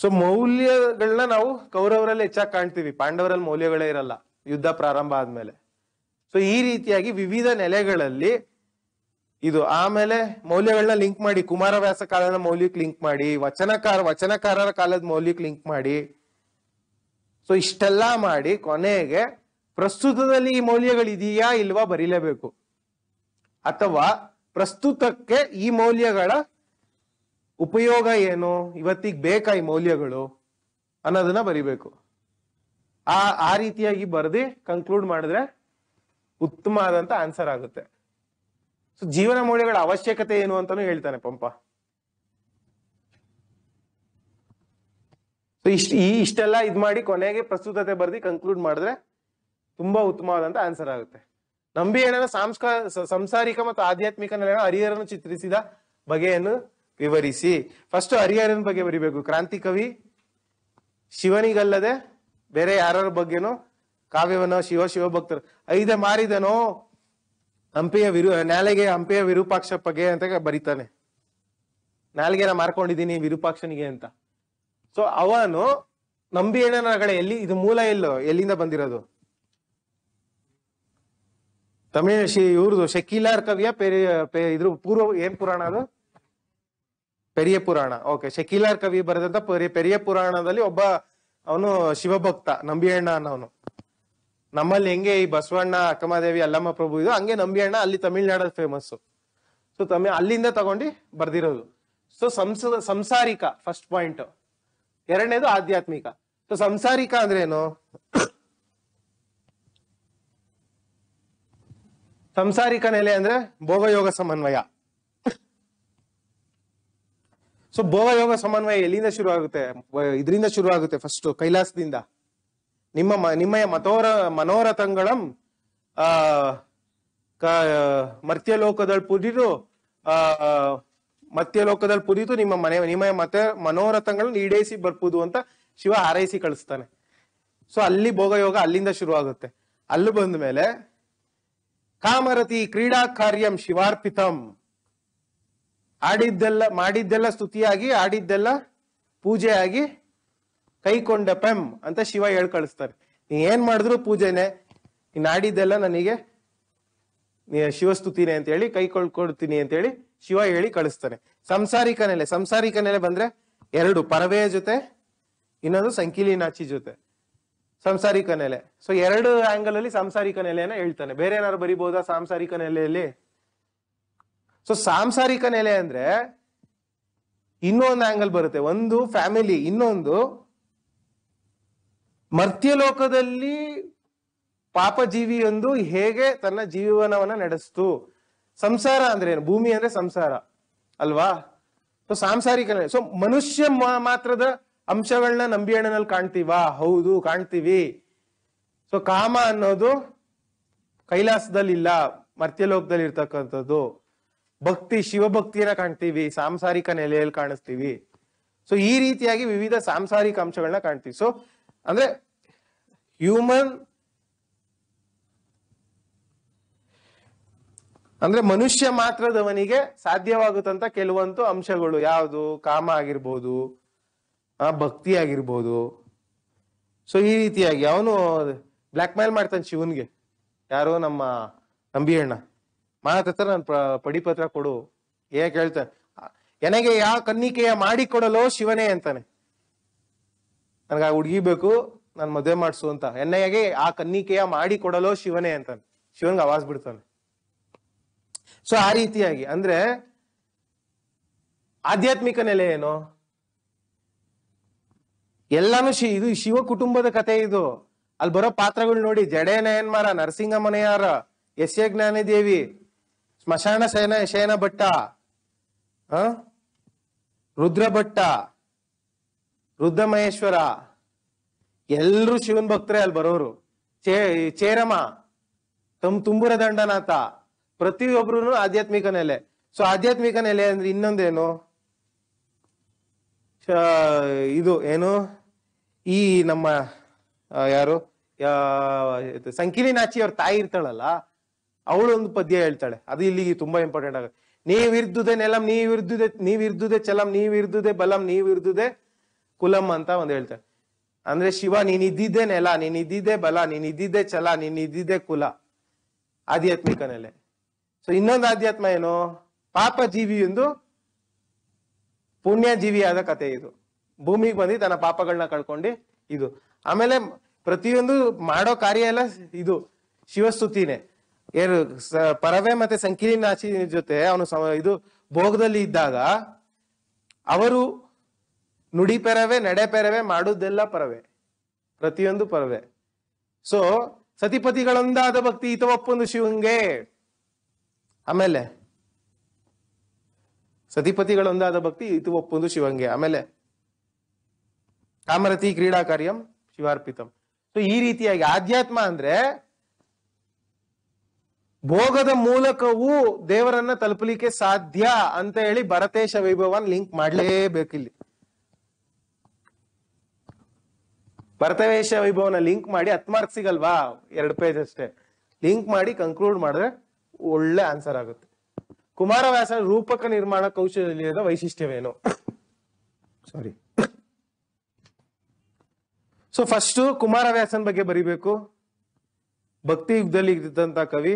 ಸೊ ಮೌಲ್ಯಗಳನ್ನ ನಾವು ಕೌರವರಲ್ಲಿ ಹೆಚ್ಚಾಗಿ ಕಾಣ್ತೀವಿ ಪಾಂಡವರಲ್ಲಿ ಮೌಲ್ಯಗಳೇ ಇರಲ್ಲ ಯುದ್ಧ ಪ್ರಾರಂಭ ಆದ್ಮೇಲೆ ಸೊ ಈ ರೀತಿಯಾಗಿ ವಿವಿಧ ನೆಲೆಗಳಲ್ಲಿ ಇದು ಆಮೇಲೆ ಮೌಲ್ಯಗಳನ್ನ ಲಿಂಕ್ ಮಾಡಿ ಕುಮಾರವ್ಯಾಸ ಕಾಲದ ಮೌಲ್ಯಕ್ಕೆ ಲಿಂಕ್ ಮಾಡಿ ವಚನಕಾರ ವಚನಕಾರರ ಕಾಲದ ಮೌಲ್ಯಕ್ಕೆ ಲಿಂಕ್ ಮಾಡಿ ಸೊ ಇಷ್ಟೆಲ್ಲ ಮಾಡಿ ಕೊನೆಗೆ ಪ್ರಸ್ತುತದಲ್ಲಿ ಈ ಮೌಲ್ಯಗಳಿದೆಯಾ ಇಲ್ವಾ ಬರೀಲೇಬೇಕು ಅಥವಾ ಪ್ರಸ್ತುತಕ್ಕೆ ಈ ಮೌಲ್ಯಗಳ ಉಪಯೋಗ ಏನು ಇವತ್ತಿಗೆ ಬೇಕಾ ಈ ಮೌಲ್ಯಗಳು ಅನ್ನೋದನ್ನ ಬರಿಬೇಕು ಆ ಆ ರೀತಿಯಾಗಿ ಬರೆದಿ ಕನ್ಕ್ಲೂಡ್ ಮಾಡಿದ್ರೆ ಉತ್ತಮ ಆದಂತ ಆನ್ಸರ್ ಆಗುತ್ತೆ ಜೀವನ ಮೌಲ್ಯಗಳ ಅವಶ್ಯಕತೆ ಏನು ಅಂತಾನು ಹೇಳ್ತಾನೆ ಪಂಪ ಸೊ ಇಷ್ಟ ಈ ಇಷ್ಟೆಲ್ಲ ಇದ್ ಮಾಡಿ ಕೊನೆಗೆ ಪ್ರಸ್ತುತತೆ ಬರ್ದಿ ಕನ್ಕ್ಲೂಡ್ ಮಾಡಿದ್ರೆ ತುಂಬಾ ಉತ್ತಮವಾದಂತ ಆನ್ಸರ್ ಆಗುತ್ತೆ ನಂಬಿ ಅಣ್ಣನ ಸಾಂಸ್ಕಾರ ಸಾಂಸಾರಿಕ ಮತ್ತು ಆಧ್ಯಾತ್ಮಿಕ ನೆಲೆಯ ಹರಿಹರನ್ನು ಚಿತ್ರಿಸಿದ ಬಗೆಯನ್ನು ವಿವರಿಸಿ ಫಸ್ಟ್ ಹರಿಹರನ ಬಗ್ಗೆ ಬರಿಬೇಕು ಕ್ರಾಂತಿ ಕವಿ ಶಿವನಿಗಲ್ಲದೆ ಬೇರೆ ಯಾರ ಬಗ್ಗೆನೋ ಕಾವ್ಯವನ್ನ ಶಿವ ಶಿವಭಕ್ತರು ಐದೆ ಮಾರಿದನೋ ಹಂಪಿಯ ವಿರು ನಾಲೆಗೆ ಹಂಪಿಯ ವಿರೂಪಾಕ್ಷಪ್ಪಗೆ ಅಂತ ಬರೀತಾನೆ ನಾ ಮಾರ್ಕೊಂಡಿದ್ದೀನಿ ವಿರೂಪಾಕ್ಷನಿಗೆ ಅಂತ ಸೊ ಅವನು ನಂಬಿ ಕಡೆ ಎಲ್ಲಿ ಇದು ಮೂಲ ಎಲ್ಲೋ ಎಲ್ಲಿಂದ ಬಂದಿರೋದು ತಮಿಳು ಇವ್ರದು ಶಕೀಲಾರ್ ಕವಿಯ ಪೆರಿಯ ಇದ್ರ ಪೂರ್ವ ಏನ್ ಪುರಾಣ ಅದು ಪೆರಿಯ ಪುರಾಣ ಓಕೆ ಶಕೀಲಾರ್ ಕವಿ ಬರೆದಂತ ಪೆರಿಯ ಪುರಾಣದಲ್ಲಿ ಒಬ್ಬ ಅವನು ಶಿವಭಕ್ತ ನಂಬಿಯಣ್ಣ ಅನ್ನೋನು ನಮ್ಮಲ್ಲಿ ಹೆಂಗೆ ಈ ಬಸವಣ್ಣ ಅಕ್ಕಮಾದೇವಿ ಅಲ್ಲಮ್ಮ ಪ್ರಭು ಇದು ಹಂಗೆ ನಂಬಿ ಅಣ್ಣ ಅಲ್ಲಿ ತಮಿಳ್ನಾಡಲ್ಲಿ ಫೇಮಸ್ಸು ಸೊ ತಮಿ ಅಲ್ಲಿಂದ ತಗೊಂಡು ಬರ್ದಿರೋದು ಸೊ ಸಂಸ ಸಂಸಾರಿಕ ಫಸ್ಟ್ ಪಾಯಿಂಟ್ ಎರಡನೇದು ಆಧ್ಯಾತ್ಮಿಕ ಸೊ ಸಂಸಾರಿಕ ಅಂದ್ರೇನು ಸಂಸಾರಿಕ ನೆಲೆ ಅಂದ್ರೆ ಭೋಗಯೋಗ ಸಮನ್ವಯ ಸೊ ಭೋಗಯೋಗ ಸಮನ್ವಯ ಎಲ್ಲಿಂದ ಶುರು ಆಗುತ್ತೆ ಇದರಿಂದ ಶುರು ಆಗುತ್ತೆ ಫಸ್ಟ್ ಕೈಲಾಸದಿಂದ ನಿಮ್ಮ ನಿಮ್ಮಯ ಮತೋರ ಮನೋರಥಂಗಳಂ ಆ ಮರ್ತ್ಯಲೋಕದಲ್ಲಿ ಪುರಿದು ಆ ಮರ್ತ್ಯಲೋಕದಲ್ಲಿ ಪುದಿದು ನಿಮ್ಮ ಮನೆ ನಿಮ್ಮಯ ಮತ ಮನೋರಥಗಳನ್ನ ಈಡೇಸಿ ಬರ್ಬೋದು ಅಂತ ಶಿವ ಹಾರೈಸಿ ಕಳಿಸ್ತಾನೆ ಸೊ ಅಲ್ಲಿ ಭೋಗಯೋಗ ಅಲ್ಲಿಂದ ಶುರು ಆಗುತ್ತೆ ಅಲ್ಲಿ ಬಂದ ಮೇಲೆ ಕಾಮರತಿ ಕ್ರೀಡಾ ಕಾರ್ಯಂ ಶಿವಾರ್ಪಿತಂ ಆಡಿದ್ದೆಲ್ಲ ಮಾಡಿದ್ದೆಲ್ಲ ಸ್ತುತಿಯಾಗಿ ಆಡಿದ್ದೆಲ್ಲ ಪೂಜೆಯಾಗಿ ಕೈಕೊಂಡ ಪೆಂ ಅಂತ ಶಿವ ಹೇಳಿ ಕಳಿಸ್ತಾರೆ ನೀ ಏನ್ ಮಾಡಿದ್ರು ಪೂಜೆನೆ ನೀನ್ ಆಡಿದ್ದೆಲ್ಲ ನನಗೆ ಶಿವಸ್ತುತಿನೇ ಅಂತ ಹೇಳಿ ಕೈಕೊಳ್ಕೊಡ್ತೀನಿ ಅಂತ ಹೇಳಿ ಶಿವ ಹೇಳಿ ಕಳಿಸ್ತಾನೆ ಸಂಸಾರಿಕ ನೆಲೆ ಸಂಸಾರಿಕ ನೆಲೆ ಬಂದ್ರೆ ಎರಡು ಪರವೆಯ ಜೊತೆ ಇನ್ನೊಂದು ಸಂಕೀಲಿನಾಚಿ ಜೊತೆ ಸಂಸಾರಿಕ ನೆಲೆ ಸೊ ಎರಡು ಆಂಗಲ್ ಅಲ್ಲಿ ಸಾಂಸಾರಿಕ ನೆಲೆಯನ್ನ ಹೇಳ್ತಾನೆ ಬೇರೆ ಏನಾದ್ರು ಬರಿಬಹುದಾ ಸಾಂಸಾರಿಕ ನೆಲೆಯಲ್ಲಿ ಸೊ ಸಾಂಸಾರಿಕ ನೆಲೆ ಅಂದ್ರೆ ಇನ್ನೊಂದು ಆಂಗಲ್ ಬರುತ್ತೆ ಒಂದು ಫ್ಯಾಮಿಲಿ ಇನ್ನೊಂದು ಮರ್ತ್ಯಲೋಕದಲ್ಲಿ ಪಾಪಜೀವಿಯೊಂದು ಹೇಗೆ ತನ್ನ ಜೀವನವನ್ನ ನಡೆಸ್ತು ಸಂಸಾರ ಅಂದ್ರೆ ಏನು ಭೂಮಿ ಅಂದ್ರೆ ಸಂಸಾರ ಅಲ್ವಾ ಸೊ ಸಾಂಸಾರಿಕ ಸೊ ಮನುಷ್ಯ ಮಾತ್ರದ ಅಂಶಗಳನ್ನ ನಂಬಿ ಅಣ್ಣನಲ್ಲಿ ಕಾಣ್ತೀವಾ ಹೌದು ಕಾಣ್ತೀವಿ ಸೊ ಕಾಮ ಅನ್ನೋದು ಕೈಲಾಸದಲ್ಲಿಲ್ಲ ಮರ್ತ್ಯಲೋಕದಲ್ಲಿ ಇರ್ತಕ್ಕಂಥದ್ದು ಭಕ್ತಿ ಶಿವಭಕ್ತಿಯನ್ನ ಕಾಣ್ತೀವಿ ಸಾಂಸಾರಿಕ ನೆಲೆಯಲ್ಲಿ ಕಾಣಿಸ್ತೀವಿ ಸೊ ಈ ರೀತಿಯಾಗಿ ವಿವಿಧ ಸಾಂಸಾರಿಕ ಅಂಶಗಳನ್ನ ಕಾಣ್ತೀವಿ ಸೊ ಅಂದ್ರೆ ಹ್ಯೂಮನ್ ಅಂದ್ರೆ ಮನುಷ್ಯ ಮಾತ್ರದವನಿಗೆ ಸಾಧ್ಯವಾಗುತ್ತಂತ ಕೆಲವಂತೂ ಅಂಶಗಳು ಯಾವುದು ಕಾಮ ಆಗಿರ್ಬೋದು ಭಕ್ತಿ ಆಗಿರ್ಬೋದು ಸೊ ಈ ರೀತಿಯಾಗಿ ಅವನು ಬ್ಲ್ಯಾಕ್ ಮೇಲ್ ಮಾಡ್ತಾನೆ ಶಿವನ್ಗೆ ಯಾರೋ ನಮ್ಮ ನಂಬಿ ಅಣ್ಣ ಮಾತತ್ರ ನಾನು ಪಡಿಪತ್ರ ಕೊಡು ಏ ಕೇಳ್ತಾನೆ ಎನಗೆ ಯಾವ ಕನ್ನಿಕೆಯ ಮಾಡಿಕೊಡಲೋ ಶಿವನೇ ಅಂತಾನೆ ನನಗೆ ಆ ಹುಡುಗಿ ಬೇಕು ನಾನು ಮದುವೆ ಮಾಡಿಸು ಅಂತ ಎಣ್ಣೆಗೆ ಆ ಕನ್ನಿಕೆಯ ಮಾಡಿ ಕೊಡಲೋ ಶಿವನೇ ಅಂತ ಶಿವನ್ಗೆ ಅವಾಜ್ ಬಿಡ್ತಾನೆ ಸೊ ಆ ರೀತಿಯಾಗಿ ಅಂದ್ರೆ ಆಧ್ಯಾತ್ಮಿಕ ನೆಲೆ ಏನು ಎಲ್ಲಾನು ಶಿ ಇದು ಶಿವ ಕುಟುಂಬದ ಕತೆ ಇದು ಅಲ್ಲಿ ಬರೋ ಪಾತ್ರಗಳು ನೋಡಿ ಜಡೆ ನಯನ್ಮಾರ ನರಸಿಂಹ ಮನೆಯಾರ ಎಸ್ ಎ ಜ್ಞಾನದೇವಿ ಸ್ಮಶಾನ ಶಯನ ಶಯನ ಭಟ್ಟ ರುದ್ರ ಭಟ್ಟ ರುದ್ರಮಹೇಶ್ವರ ಎಲ್ಲರೂ ಶಿವನ್ ಭಕ್ತರೇ ಅಲ್ಲಿ ಬರೋರು ಚೇ ಚೇರಮ್ಮ ತಮ್ ತುಂಬುರ ದಂಡನಾಥ ಪ್ರತಿಯೊಬ್ರು ಆಧ್ಯಾತ್ಮಿಕ ನೆಲೆ ಸೊ ಆಧ್ಯಾತ್ಮಿಕ ನೆಲೆ ಅಂದ್ರೆ ಇನ್ನೊಂದೇನು ಇದು ಏನು ಈ ನಮ್ಮ ಯಾರು ಸಂಕಿಲಿ ನಾಚಿ ಅವ್ರ ತಾಯಿ ಇರ್ತಾಳಲ್ಲ ಅವಳು ಒಂದು ಪದ್ಯ ಹೇಳ್ತಾಳೆ ಅದು ಇಲ್ಲಿಗೆ ತುಂಬಾ ಇಂಪಾರ್ಟೆಂಟ್ ಆಗುತ್ತೆ ನೀವಿರ್ದುದೆ ನೆಲಂ ನೀವಿರ್ದುದೆ ನೀವಿರ್ದುದೆ ಚಲಂ ನೀವಿರ್ದುದೆ ಬಲಂ ನೀವಿರ್ದುದೆ ಕುಲಂ ಅಂತ ಒಂದು ಹೇಳ್ತಾರೆ ಅಂದ್ರೆ ಶಿವ ನೀನ್ ಇದ್ದಿದ್ದೇ ನೆಲ ನೀನ್ ಇದ್ದಿದ್ದೇ ಬಲ ನೀನ್ ಇದ್ದಿದ್ದೇ ಛಲ ನೀನ್ ಇದ್ದಿದ್ದೇ ಕುಲ ಆಧ್ಯಾತ್ಮಿಕ ನೆಲೆ ಸೊ ಇನ್ನೊಂದು ಆಧ್ಯಾತ್ಮ ಏನು ಪಾಪ ಜೀವಿ ಎಂದು ಪುಣ್ಯ ಜೀವಿಯಾದ ಕತೆ ಇದು ಭೂಮಿಗೆ ಬಂದು ತನ್ನ ಪಾಪಗಳನ್ನ ಕಳ್ಕೊಂಡು ಇದು ಆಮೇಲೆ ಪ್ರತಿಯೊಂದು ಮಾಡೋ ಕಾರ್ಯ ಎಲ್ಲ ಇದು ಶಿವಸ್ತುತಿನೇ ಏನು ಪರವೆ ಮತ್ತೆ ಸಂಕೀರ್ಣಾಚಿ ಜೊತೆ ಅವನು ಇದು ಭೋಗದಲ್ಲಿ ಇದ್ದಾಗ ಅವರು ನುಡಿ ಪೆರವೆ ನಡೆ ಪೆರವೆ ಮಾಡುದೆಲ್ಲ ಪರವೆ ಪ್ರತಿಯೊಂದು ಪರವೆ ಸೊ ಸತಿಪತಿಗಳೊಂದಾದ ಭಕ್ತಿ ಒಪ್ಪೊಂದು ಶಿವಂಗೆ ಆಮೇಲೆ ಸತಿಪತಿಗಳೊಂದಾದ ಭಕ್ತಿ ಇತ ಒಪ್ಪೊಂದು ಶಿವಂಗೆ ಆಮೇಲೆ ಕಾಮರತಿ ಕ್ರೀಡಾ ಕಾರ್ಯಂ ಶಿವಾರ್ಪಿತಂ ಸೊ ಈ ರೀತಿಯಾಗಿ ಆಧ್ಯಾತ್ಮ ಅಂದ್ರೆ ಭೋಗದ ಮೂಲಕವೂ ದೇವರನ್ನ ತಲುಪಲಿಕ್ಕೆ ಸಾಧ್ಯ ಅಂತ ಹೇಳಿ ಭರತೇಶ ವೈಭವನ್ ಲಿಂಕ್ ಮಾಡಲೇಬೇಕಿಲ್ಲಿ ಭರತವೇಶ ವೈಭವನ ಲಿಂಕ್ ಮಾಡಿ ಹತ್ತು ಮಾರ್ಕ್ ಸಿಗಲ್ವಾ ಎರಡು ಪೇಜ್ ಅಷ್ಟೇ ಲಿಂಕ್ ಮಾಡಿ ಕನ್ಕ್ಲೂಡ್ ಮಾಡಿದ್ರೆ ಒಳ್ಳೆ ಆನ್ಸರ್ ಆಗುತ್ತೆ ಕುಮಾರವ್ಯಾಸ ರೂಪಕ ನಿರ್ಮಾಣ ಕೌಶಲ್ಯದ ವೈಶಿಷ್ಟ್ಯವೇನು ಸಾರಿ ಸೊ ಫಸ್ಟ್ ಕುಮಾರವ್ಯಾಸನ ಬಗ್ಗೆ ಬರಿಬೇಕು ಭಕ್ತಿ ಯುಗದಲ್ಲಿ ಇದ್ದಂತ ಕವಿ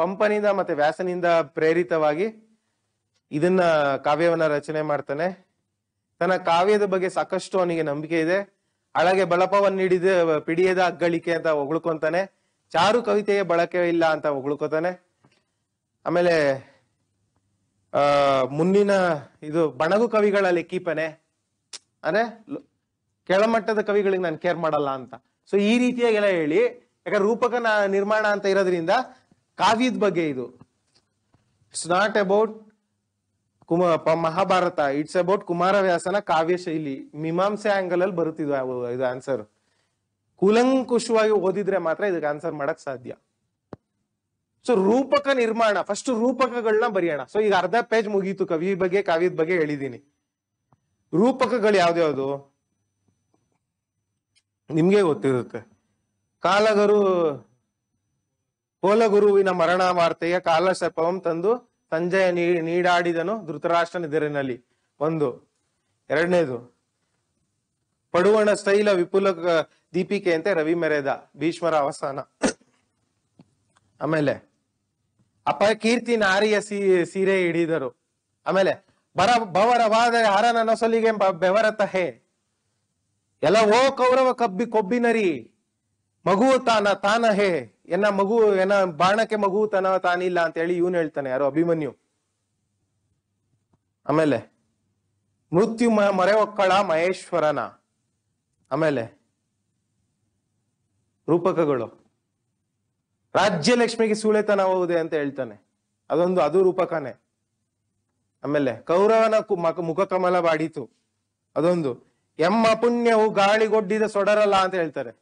ಪಂಪನಿಂದ ಮತ್ತೆ ವ್ಯಾಸನಿಂದ ಪ್ರೇರಿತವಾಗಿ ಇದನ್ನ ಕಾವ್ಯವನ್ನ ರಚನೆ ಮಾಡ್ತಾನೆ ತನ್ನ ಕಾವ್ಯದ ಬಗ್ಗೆ ಸಾಕಷ್ಟು ಅವನಿಗೆ ನಂಬಿಕೆ ಇದೆ ಅಳಗೆ ಬಳಪವನ್ನು ನೀಡಿದ ಪಿಡಿಯದ ಅಗ್ಗಳಿಕೆ ಅಂತ ಹೊಗಳ್ಕೊಂತಾನೆ ಚಾರು ಕವಿತೆಯ ಬಳಕೆ ಇಲ್ಲ ಅಂತ ಹೊಗಳ್ಕೊತಾನೆ ಆಮೇಲೆ ಆ ಮುಂದಿನ ಇದು ಬಣಗು ಕವಿಗಳ ಲೆಕ್ಕಿಪನೆ ಅಂದ್ರೆ ಕೆಳಮಟ್ಟದ ಕವಿಗಳಿಗೆ ನಾನು ಕೇರ್ ಮಾಡಲ್ಲ ಅಂತ ಸೊ ಈ ರೀತಿಯಾಗೆಲ್ಲ ಹೇಳಿ ಯಾಕಂದ್ರೆ ರೂಪಕನ ನಿರ್ಮಾಣ ಅಂತ ಇರೋದ್ರಿಂದ ಕಾವ್ಯದ ಬಗ್ಗೆ ಇದು ಇಟ್ಸ್ ನಾಟ್ ಅಬೌಟ್ ಕುಮ ಮಹಾಭಾರತ ಇಟ್ಸ್ ಅಬೌಟ್ ಕುಮಾರವ್ಯಾಸನ ಕಾವ್ಯ ಶೈಲಿ ಮೀಮಾಂಸೆ ಆಂಗಲ್ ಅಲ್ಲಿ ಬರುತ್ತಿದ್ವು ಇದು ಆನ್ಸರ್ ಕುಲಂಕುಶವಾಗಿ ಓದಿದ್ರೆ ಮಾತ್ರ ಇದಕ್ಕೆ ಆನ್ಸರ್ ಮಾಡಕ್ ಸಾಧ್ಯ ಸೊ ರೂಪಕ ನಿರ್ಮಾಣ ಫಸ್ಟ್ ರೂಪಕಗಳನ್ನ ಬರೆಯೋಣ ಸೊ ಈಗ ಅರ್ಧ ಪೇಜ್ ಮುಗೀತು ಕವಿ ಬಗ್ಗೆ ಕಾವ್ಯದ ಬಗ್ಗೆ ಹೇಳಿದೀನಿ ರೂಪಕಗಳು ಯಾವ್ದ್ಯಾವ್ದು ನಿಮ್ಗೆ ಗೊತ್ತಿರುತ್ತೆ ಕಾಲಗರು ಕೋಲಗುರುವಿನ ಮರಣ ವಾರ್ತೆಯ ಕಾಲಶಪವಂ ತಂದು ಸಂಜಯ ನೀಡಾಡಿದನು ಧೃತರಾಷ್ಟ್ರನ ಎದುರಿನಲ್ಲಿ ಒಂದು ಎರಡನೇದು ಪಡುವಣ ಸ್ಥೈಲ ವಿಪುಲ ದೀಪಿಕೆಯಂತೆ ರವಿ ಮೆರೆದ ಭೀಷ್ಮರ ಅವಸಾನ ಆಮೇಲೆ ಕೀರ್ತಿ ನಾರಿಯ ಸೀ ಸೀರೆ ಹಿಡಿದರು ಆಮೇಲೆ ಬರ ಬವರ ವಾದ ಹರನ ನೊಸಲಿಗೆ ಬೆವರತ ಹೇ ಎಲ್ಲ ಓ ಕೌರವ ಕಬ್ಬಿ ಕೊಬ್ಬಿನರಿ ಮಗು ತಾನ ತಾನ ಹೇ ಎನ್ನ ಮಗು ಏನ ಬಾಣಕ್ಕೆ ಮಗು ತನ ತಾನಿಲ್ಲ ಅಂತ ಹೇಳಿ ಇವನು ಹೇಳ್ತಾನೆ ಯಾರು ಅಭಿಮನ್ಯು ಆಮೇಲೆ ಮೃತ್ಯು ಮರೆ ಒಕ್ಕಳ ಮಹೇಶ್ವರನ ಆಮೇಲೆ ರೂಪಕಗಳು ರಾಜ್ಯ ಲಕ್ಷ್ಮಿಗೆ ಸುಳೆತನ ಹೋಗುದೆ ಅಂತ ಹೇಳ್ತಾನೆ ಅದೊಂದು ಅದು ರೂಪಕನೇ ಆಮೇಲೆ ಕೌರವನ ಮುಖ ಕಮಲ ಬಾಡಿತು ಅದೊಂದು ಎಮ್ಮ ಪುಣ್ಯವು ಗಾಳಿಗೊಡ್ಡಿದ ಸೊಡರಲ್ಲ ಅಂತ ಹೇಳ್ತಾರೆ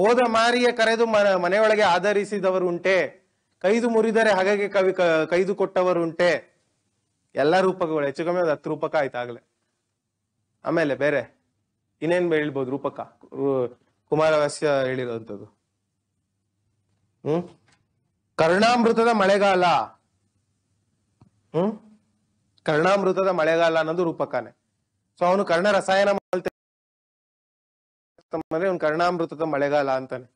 ಓದ ಮಾರಿಯ ಕರೆದು ಮನೆಯೊಳಗೆ ಆಧರಿಸಿದವರುಂಟೆ ಕೈದು ಮುರಿದರೆ ಹಾಗಾಗಿ ಕವಿ ಕೈದು ಕೊಟ್ಟವರುಂಟೆ ಎಲ್ಲ ರೂಪಕಗಳು ಹೆಚ್ಚು ಕಮ್ಮಿ ಅದು ಹತ್ತು ರೂಪಕ ಆಯ್ತಾಗಲೇ ಆಮೇಲೆ ಬೇರೆ ಇನ್ನೇನ್ ಹೇಳ್ಬೋದು ರೂಪಕ ಕುಮಾರವಾಸ್ಯ ಹೇಳಿರೋದ್ದು ಹ್ಮ್ ಕರ್ಣಾಮೃತದ ಮಳೆಗಾಲ ಹ್ಮ್ ಕರ್ಣಾಮೃತದ ಮಳೆಗಾಲ ಅನ್ನೋದು ರೂಪಕನೇ ಸೊ ಅವನು ಕರ್ಣ ರಸಾಯನ ಅಂದ್ರೆ ಒಂದು ಕರ್ಣಾಮೃತದ ಮಳೆಗಾಲ ಅಂತಾನೆ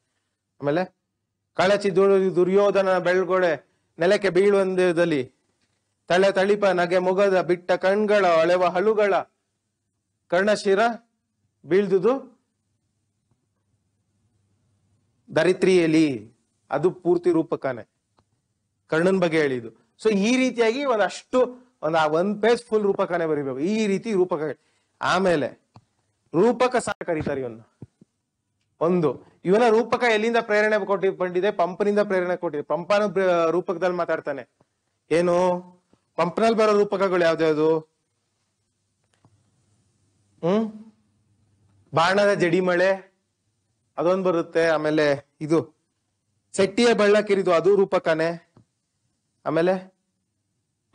ಆಮೇಲೆ ಕಳಚಿ ದುರ್ಯೋಧನ ಬೆಳ್ಗೊಡೆ ನೆಲಕ್ಕೆ ಬೀಳುವಂದಲ್ಲಿ ತಳೆ ತಳಿಪ ನಗೆ ಮುಗದ ಬಿಟ್ಟ ಕಣ್ಗಳ ಅಳೆವ ಹಳುಗಳ ಕರ್ಣಶಿರ ಬೀಳ್ದುದು ದರಿತ್ರಿಯಲಿ ಅದು ಪೂರ್ತಿ ರೂಪಕನೇ ಕರ್ಣನ್ ಬಗ್ಗೆ ಹೇಳಿದ್ದು ಸೊ ಈ ರೀತಿಯಾಗಿ ಒಂದಷ್ಟು ಒಂದು ಒಂದ್ ಪೇಜ್ ಫುಲ್ ರೂಪಕನೇ ಬರಿಬೇಕು ಈ ರೀತಿ ರೂಪಕ ಆಮೇಲೆ ರೂಪಕ ಸಹ ಕರೀತಾರೆ ಇವನ್ನ ಒಂದು ಇವನ ರೂಪಕ ಎಲ್ಲಿಂದ ಪ್ರೇರಣೆ ಕೊಟ್ಟಿ ಬಂದಿದೆ ಪಂಪನಿಂದ ಪ್ರೇರಣೆ ಕೊಟ್ಟಿದೆ ಪಂಪನ ರೂಪಕದಲ್ಲಿ ಮಾತಾಡ್ತಾನೆ ಏನು ಪಂಪನಲ್ಲಿ ಬರೋ ರೂಪಕಗಳು ಯಾವ್ದ್ಯಾವ್ದು ಹ್ಮ್ ಬಾಣದ ಜಡಿಮಳೆ ಅದೊಂದು ಬರುತ್ತೆ ಆಮೇಲೆ ಇದು ಸೆಟ್ಟಿಯ ಕಿರಿದು ಅದು ರೂಪಕನೇ ಆಮೇಲೆ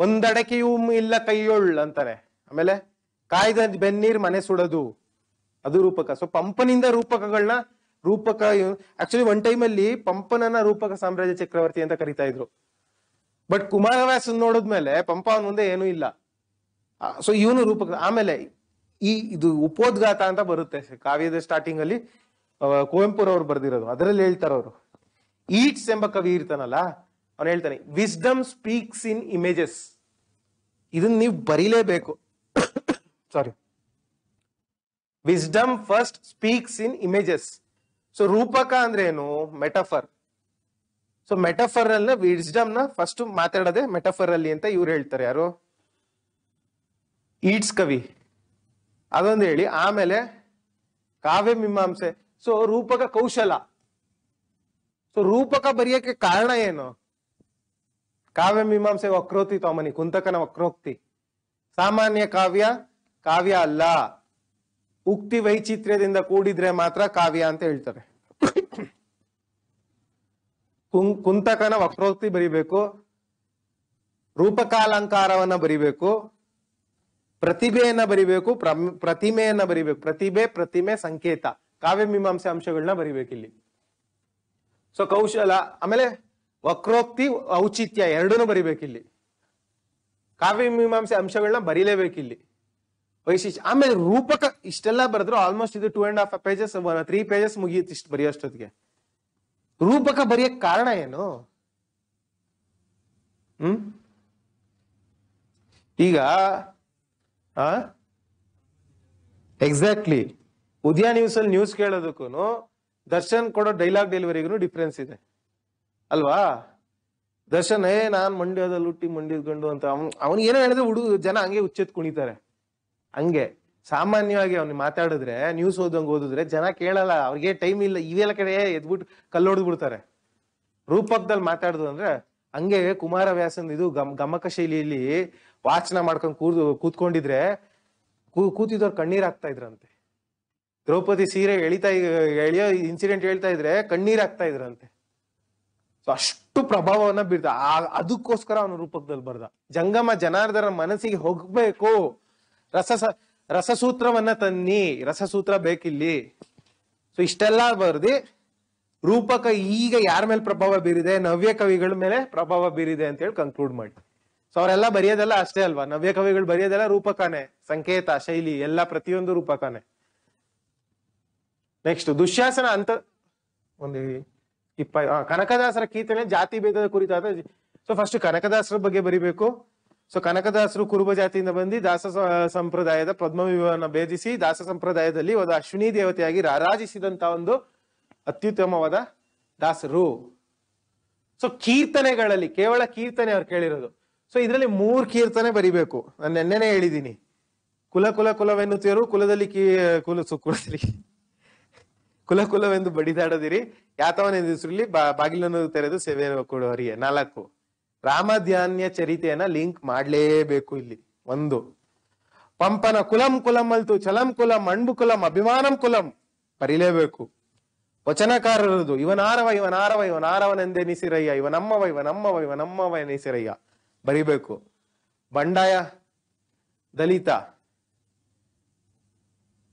ಒಂದಡಕೆಯೂ ಇಲ್ಲ ಕೈಯೊಳ್ ಅಂತಾನೆ ಆಮೇಲೆ ಕಾಯ್ದ ಬೆನ್ನೀರ್ ಮನೆ ಸುಡೋದು ಅದು ರೂಪಕ ಸೊ ಪಂಪನಿಂದ ರೂಪಕಗಳನ್ನ ರೂಪಕ ಆಕ್ಚುಲಿ ಒನ್ ಟೈಮ್ ಅಲ್ಲಿ ಪಂಪನನ್ನ ರೂಪಕ ಸಾಮ್ರಾಜ್ಯ ಚಕ್ರವರ್ತಿ ಅಂತ ಕರಿತಾ ಇದ್ರು ಬಟ್ ಕುಮಾರವ್ಯಾಸ ನೋಡಿದ್ಮೇಲೆ ಪಂಪ ಅವನ ಮುಂದೆ ಏನೂ ಇಲ್ಲ ಸೊ ಇವನು ರೂಪಕ ಆಮೇಲೆ ಈ ಇದು ಉಪೋದ್ಘಾತ ಅಂತ ಬರುತ್ತೆ ಕಾವ್ಯದ ಸ್ಟಾರ್ಟಿಂಗ್ ಅಲ್ಲಿ ಕುವೆಂಪುರವ್ರು ಬರ್ದಿರೋದು ಅದರಲ್ಲಿ ಹೇಳ್ತಾರ ಅವರು ಈಟ್ಸ್ ಎಂಬ ಕವಿ ಇರ್ತಾನಲ್ಲ ಅವನು ಹೇಳ್ತಾನೆ ವಿಸ್ಡಮ್ ಸ್ಪೀಕ್ಸ್ ಇನ್ ಇಮೇಜಸ್ ಇದನ್ನ ನೀವು ಬರೀಲೇಬೇಕು sorry wisdom first speaks in images so ರೂಪಕ ಅಂದ್ರೆ ಏನು ಮೆಟಫರ್ ಸೊ ಮೆಟಫರ್ ಅಲ್ಲಿ ವಿಸ್ಡಮ್ ನ ಫಸ್ಟ್ ಮಾತಾಡೋದೇ ಅಲ್ಲಿ ಅಂತ ಇವ್ರು ಹೇಳ್ತಾರೆ ಯಾರು ಈಡ್ಸ್ ಕವಿ ಅದೊಂದು ಹೇಳಿ ಆಮೇಲೆ ಕಾವ್ಯ ಮೀಮಾಂಸೆ ಸೊ ರೂಪಕ ಕೌಶಲ ಸೊ ರೂಪಕ ಬರೆಯಕ್ಕೆ ಕಾರಣ ಏನು ಕಾವ್ಯ ಮೀಮಾಂಸೆ ವಕ್ರೋಕ್ತಿ ತೋಮನಿ ಕುಂತಕನ ವಕ್ರೋಕ್ತಿ ಸಾಮಾನ್ಯ ಕಾವ್ಯ ಕಾವ್ಯ ಅಲ್ಲ ಉಕ್ತಿ ವೈಚಿತ್ರ್ಯದಿಂದ ಕೂಡಿದ್ರೆ ಮಾತ್ರ ಕಾವ್ಯ ಅಂತ ಹೇಳ್ತಾರೆ ಕುಂ ಕುಂತಕನ ವಕ್ರೋಕ್ತಿ ಬರಿಬೇಕು ರೂಪಕಾಲಂಕಾರವನ್ನ ಬರಿಬೇಕು ಪ್ರತಿಭೆಯನ್ನ ಬರಿಬೇಕು ಪ್ರತಿಮೆಯನ್ನ ಬರಿಬೇಕು ಪ್ರತಿಭೆ ಪ್ರತಿಮೆ ಸಂಕೇತ ಕಾವ್ಯ ಮೀಮಾಂಸೆ ಅಂಶಗಳನ್ನ ಇಲ್ಲಿ ಸೊ ಕೌಶಲ ಆಮೇಲೆ ವಕ್ರೋಕ್ತಿ ಔಚಿತ್ಯ ಎರಡನ್ನೂ ಬರಿಬೇಕಿಲ್ಲಿ ಕಾವ್ಯ ಮೀಮಾಂಸೆ ಅಂಶಗಳನ್ನ ಬರಿಲೇಬೇಕಿಲ್ಲಿ ವೈಶಿಷ್ಟ್ಯ ಆಮೇಲೆ ರೂಪಕ ಇಷ್ಟೆಲ್ಲ ಬರೆದ್ರು ಆಲ್ಮೋಸ್ಟ್ ಇದು two and half pages three pages ಮುಗಿಯುತ್ತೆ ಇಷ್ಟು ಬರೆಯೋಷ್ಟೊತ್ತಿಗೆ ರೂಪಕ ಬರಿಯಕ್ಕೆ ಕಾರಣ ಏನು ಹ್ಮ್ ಈಗ ಎಕ್ಸಾಕ್ಟ್ಲಿ ಉದಯ ನ್ಯೂಸ್ ಅಲ್ಲಿ ನ್ಯೂಸ್ ಕೇಳೋದಕ್ಕೂ ದರ್ಶನ್ ಕೊಡೋ ಡೈಲಾಗ್ ಡೆಲಿವರಿಗೂ ಡಿಫ್ರೆನ್ಸ್ ಇದೆ ಅಲ್ವಾ ದರ್ಶನ್ ಏ ನಾನ್ ಮಂಡ್ಯದಲ್ಲಿ ಹುಟ್ಟಿ ಮಂಡ್ಯದ ಗಂಡು ಅಂತ ಅವ್ನು ಅವ್ನಿಗೆ ಏನೋ ಹೇಳಿದ್ರೆ ಹುಡುಗ ಜನ ಹಂಗೆ ಹುಚ್ಚೆತ್ ಕುಣಿತಾರೆ ಹಂಗೆ ಸಾಮಾನ್ಯವಾಗಿ ಅವ್ನು ಮಾತಾಡಿದ್ರೆ ನ್ಯೂಸ್ ಓದಂಗೆ ಓದಿದ್ರೆ ಜನ ಕೇಳಲ್ಲ ಅವ್ರಿಗೆ ಟೈಮ್ ಇಲ್ಲ ಇವೆಲ್ಲ ಕಡೆ ಎದ್ಬಿಟ್ಟು ಕಲ್ಲೊಡ್ದು ಬಿಡ್ತಾರೆ ರೂಪಕದಲ್ಲಿ ಮಾತಾಡುದು ಅಂದ್ರೆ ಹಂಗೆ ಕುಮಾರ ವ್ಯಾಸನ್ ಇದು ಗಮ್ ಗಮಕ ಶೈಲಿಯಲ್ಲಿ ವಾಚನ ಮಾಡ್ಕೊಂಡು ಕೂರ್ ಕೂತ್ಕೊಂಡಿದ್ರೆ ಕೂ ಕೂತಿದವ್ರು ಕಣ್ಣೀರ್ ಇದ್ರಂತೆ ದ್ರೌಪದಿ ಸೀರೆ ಎಳಿತಾ ಎಳಿಯೋ ಇನ್ಸಿಡೆಂಟ್ ಹೇಳ್ತಾ ಇದ್ರೆ ಕಣ್ಣೀರ್ ಹಾಕ್ತಾ ಇದ್ರಂತೆ ಸೊ ಅಷ್ಟು ಪ್ರಭಾವವನ್ನ ಬೀರ್ದ ಅದಕ್ಕೋಸ್ಕರ ಅವನು ರೂಪಕದಲ್ಲಿ ಬರ್ದ ಜಂಗಮ ಜನಾರ್ದನ ಮನಸ್ಸಿಗೆ ಹೋಗ್ಬೇಕು ರಸ ರಸಸೂತ್ರವನ್ನ ತನ್ನಿ ರಸಸೂತ್ರ ಬೇಕಿಲ್ಲಿ ಸೊ ಇಷ್ಟೆಲ್ಲ ಬರ್ದಿ ರೂಪಕ ಈಗ ಯಾರ ಮೇಲೆ ಪ್ರಭಾವ ಬೀರಿದೆ ನವ್ಯ ಕವಿಗಳ ಮೇಲೆ ಪ್ರಭಾವ ಬೀರಿದೆ ಅಂತ ಹೇಳಿ ಕನ್ಕ್ಲೂಡ್ ಮಾಡಿ ಸೊ ಅವರೆಲ್ಲ ಬರೆಯೋದೆಲ್ಲ ಅಷ್ಟೇ ಅಲ್ವಾ ನವ್ಯ ಕವಿಗಳು ಬರೆಯೋದೆಲ್ಲ ರೂಪಕಾನೆ ಸಂಕೇತ ಶೈಲಿ ಎಲ್ಲ ಪ್ರತಿಯೊಂದು ರೂಪಕಾನೆ ನೆಕ್ಸ್ಟ್ ದುಶ್ಯಾಸನ ಅಂತ ಒಂದು ಇಪ್ಪ ಕನಕದಾಸರ ಕೀರ್ತನೆ ಜಾತಿ ಭೇದದ ಕುರಿತಾದ ಸೊ ಫಸ್ಟ್ ಕನಕದಾಸರ ಬಗ್ಗೆ ಬರಿಬೇಕು ಸೊ ಕನಕದಾಸರು ಕುರುಬ ಜಾತಿಯಿಂದ ಬಂದು ದಾಸ ಸಂಪ್ರದಾಯದ ಪದ್ಮವಿವನ್ನ ಭೇದಿಸಿ ದಾಸ ಸಂಪ್ರದಾಯದಲ್ಲಿ ಒಂದು ಅಶ್ವಿನಿ ದೇವತೆಯಾಗಿ ರಾರಾಜಿಸಿದಂತ ಒಂದು ಅತ್ಯುತ್ತಮವಾದ ದಾಸರು ಸೊ ಕೀರ್ತನೆಗಳಲ್ಲಿ ಕೇವಲ ಕೀರ್ತನೆ ಅವ್ರು ಕೇಳಿರೋದು ಸೊ ಇದರಲ್ಲಿ ಮೂರ್ ಕೀರ್ತನೆ ಬರಿಬೇಕು ನಾನು ನೆನ್ನೆನೆ ಹೇಳಿದ್ದೀನಿ ಕುಲ ಕುಲ ತೇರು ಕುಲದಲ್ಲಿ ಕೀ ಕುಲ ಕುಲದಲ್ಲಿ ಕುಲ ಕುಲವೆಂದು ಬಡಿದಾಡದಿರಿ ಯಾತವನೆಂದಿಸ್ರಲ್ಲಿ ಬಾ ಬಾಗಿಲನ್ನು ತೆರೆದು ಸೇವೆ ಕೊಡುವರಿಗೆ ನಾಲ್ಕು ರಾಮಧ್ಯಾನ್ಯ ಚರಿತೆಯನ್ನ ಲಿಂಕ್ ಮಾಡಲೇಬೇಕು ಇಲ್ಲಿ ಒಂದು ಪಂಪನ ಕುಲಂ ಕುಲಂ ಅಲ್ತು ಚಲಂ ಕುಲಂ ಅಂಡು ಕುಲಂ ಅಭಿಮಾನಂ ಕುಲಂ ಬರಿಲೇಬೇಕು ವಚನಕಾರರದು ಇವನಾರವ ಇವನಾರವ ಇವನಾರವನೆಂದೆನಿಸಿರಯ್ಯ ಇವನಮ್ಮವ ಇವನಮ್ಮವ ಇವನಮ್ಮವ ಎನಿಸಿರಯ್ಯ ಬರಿಬೇಕು ಬಂಡಾಯ ದಲಿತ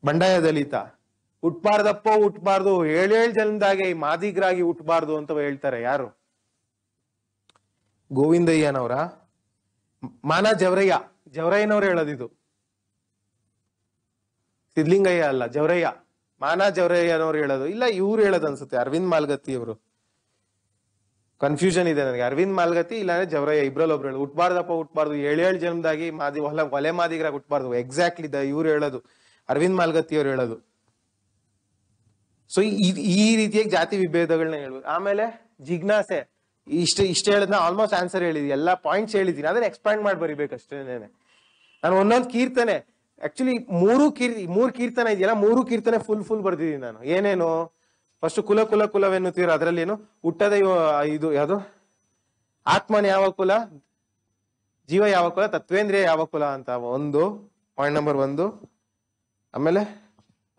ಬಂಡಾಯ ದಲಿತ ಉಟ್ಬಾರ್ದಪ್ಪೋ ಉಟ್ಬಾರ್ದು ಹೇಳೇಳ್ ಜನದಾಗೆ ಈ ಮಾದಿಗ್ರಾಗಿ ಉಟ್ಬಾರ್ದು ಅಂತ ಹೇಳ್ತಾರೆ ಯಾರು ಗೋವಿಂದಯ್ಯನವರ ಮಾನ ಜವರಯ್ಯ ಜವರಯ್ಯನವ್ರು ಇದು ಸಿದ್ಲಿಂಗಯ್ಯ ಅಲ್ಲ ಜವರಯ್ಯ ಮಾನ ಜವರಯ್ಯನವ್ರು ಹೇಳೋದು ಇಲ್ಲ ಇವ್ರು ಹೇಳೋದು ಅನ್ಸುತ್ತೆ ಅರವಿಂದ್ ಮಾಲ್ಗತಿ ಅವರು ಕನ್ಫ್ಯೂಷನ್ ಇದೆ ನನಗೆ ಅರವಿಂದ್ ಮಾಲ್ಗತಿ ಇಲ್ಲಾಂದ್ರೆ ಜವರಯ್ಯ ಇಬ್ರಲ್ಲಿ ಒಬ್ರು ಹೇಳಿ ಉಟ್ಬಾರ್ದಪ್ಪ ಉಟ್ಬಾರ್ದು ಏಳೇಳು ಜನ್ಮದಾಗಿ ಮಾದಿ ಹೊಲ ಒಲೆ ಮಾದಿಗ್ರಾಗ ಉಟ್ಬಾರ್ದು ಎಕ್ಸಾಕ್ಟ್ಲಿ ದ ಇವ್ರು ಹೇಳೋದು ಅರವಿಂದ್ ಮಾಲ್ಗತಿ ಅವ್ರು ಹೇಳೋದು ಸೊ ಈ ರೀತಿಯಾಗಿ ಜಾತಿ ವಿಭೇದಗಳನ್ನ ಹೇಳ್ಬೋದು ಆಮೇಲೆ ಜಿಜ್ಞಾಸೆ ಇಷ್ಟು ಇಷ್ಟು ಹೇಳಿದ್ನ ಆಲ್ಮೋಸ್ಟ್ ಆನ್ಸರ್ ಹೇಳಿದೀನಿ ಎಲ್ಲ ಪಾಯಿಂಟ್ಸ್ ಹೇಳಿದೀನಿ ಅದನ್ನ ಎಕ್ಸ್ಪ್ಯಾಂಡ್ ಮಾಡಿ ಬರಿಬೇಕಷ್ಟೇನೆ ನಾನು ಒಂದೊಂದು ಕೀರ್ತನೆ ಆಕ್ಚುಲಿ ಮೂರು ಕೀರ್ ಮೂರು ಕೀರ್ತನೆ ಇದೆಯಲ್ಲ ಮೂರು ಕೀರ್ತನೆ ಫುಲ್ ಫುಲ್ ಬರ್ದಿದ್ದೀನಿ ನಾನು ಏನೇನು ಫಸ್ಟ್ ಕುಲ ಕುಲ ಕುಲವೆನ್ನುತ್ತೀರ ಏನು ಹುಟ್ಟದ ಇದು ಯಾವುದು ಆತ್ಮನ ಯಾವ ಕುಲ ಜೀವ ಯಾವ ಕುಲ ತತ್ವೇಂದ್ರಿಯ ಯಾವ ಕುಲ ಅಂತ ಒಂದು ಪಾಯಿಂಟ್ ನಂಬರ್ ಒಂದು ಆಮೇಲೆ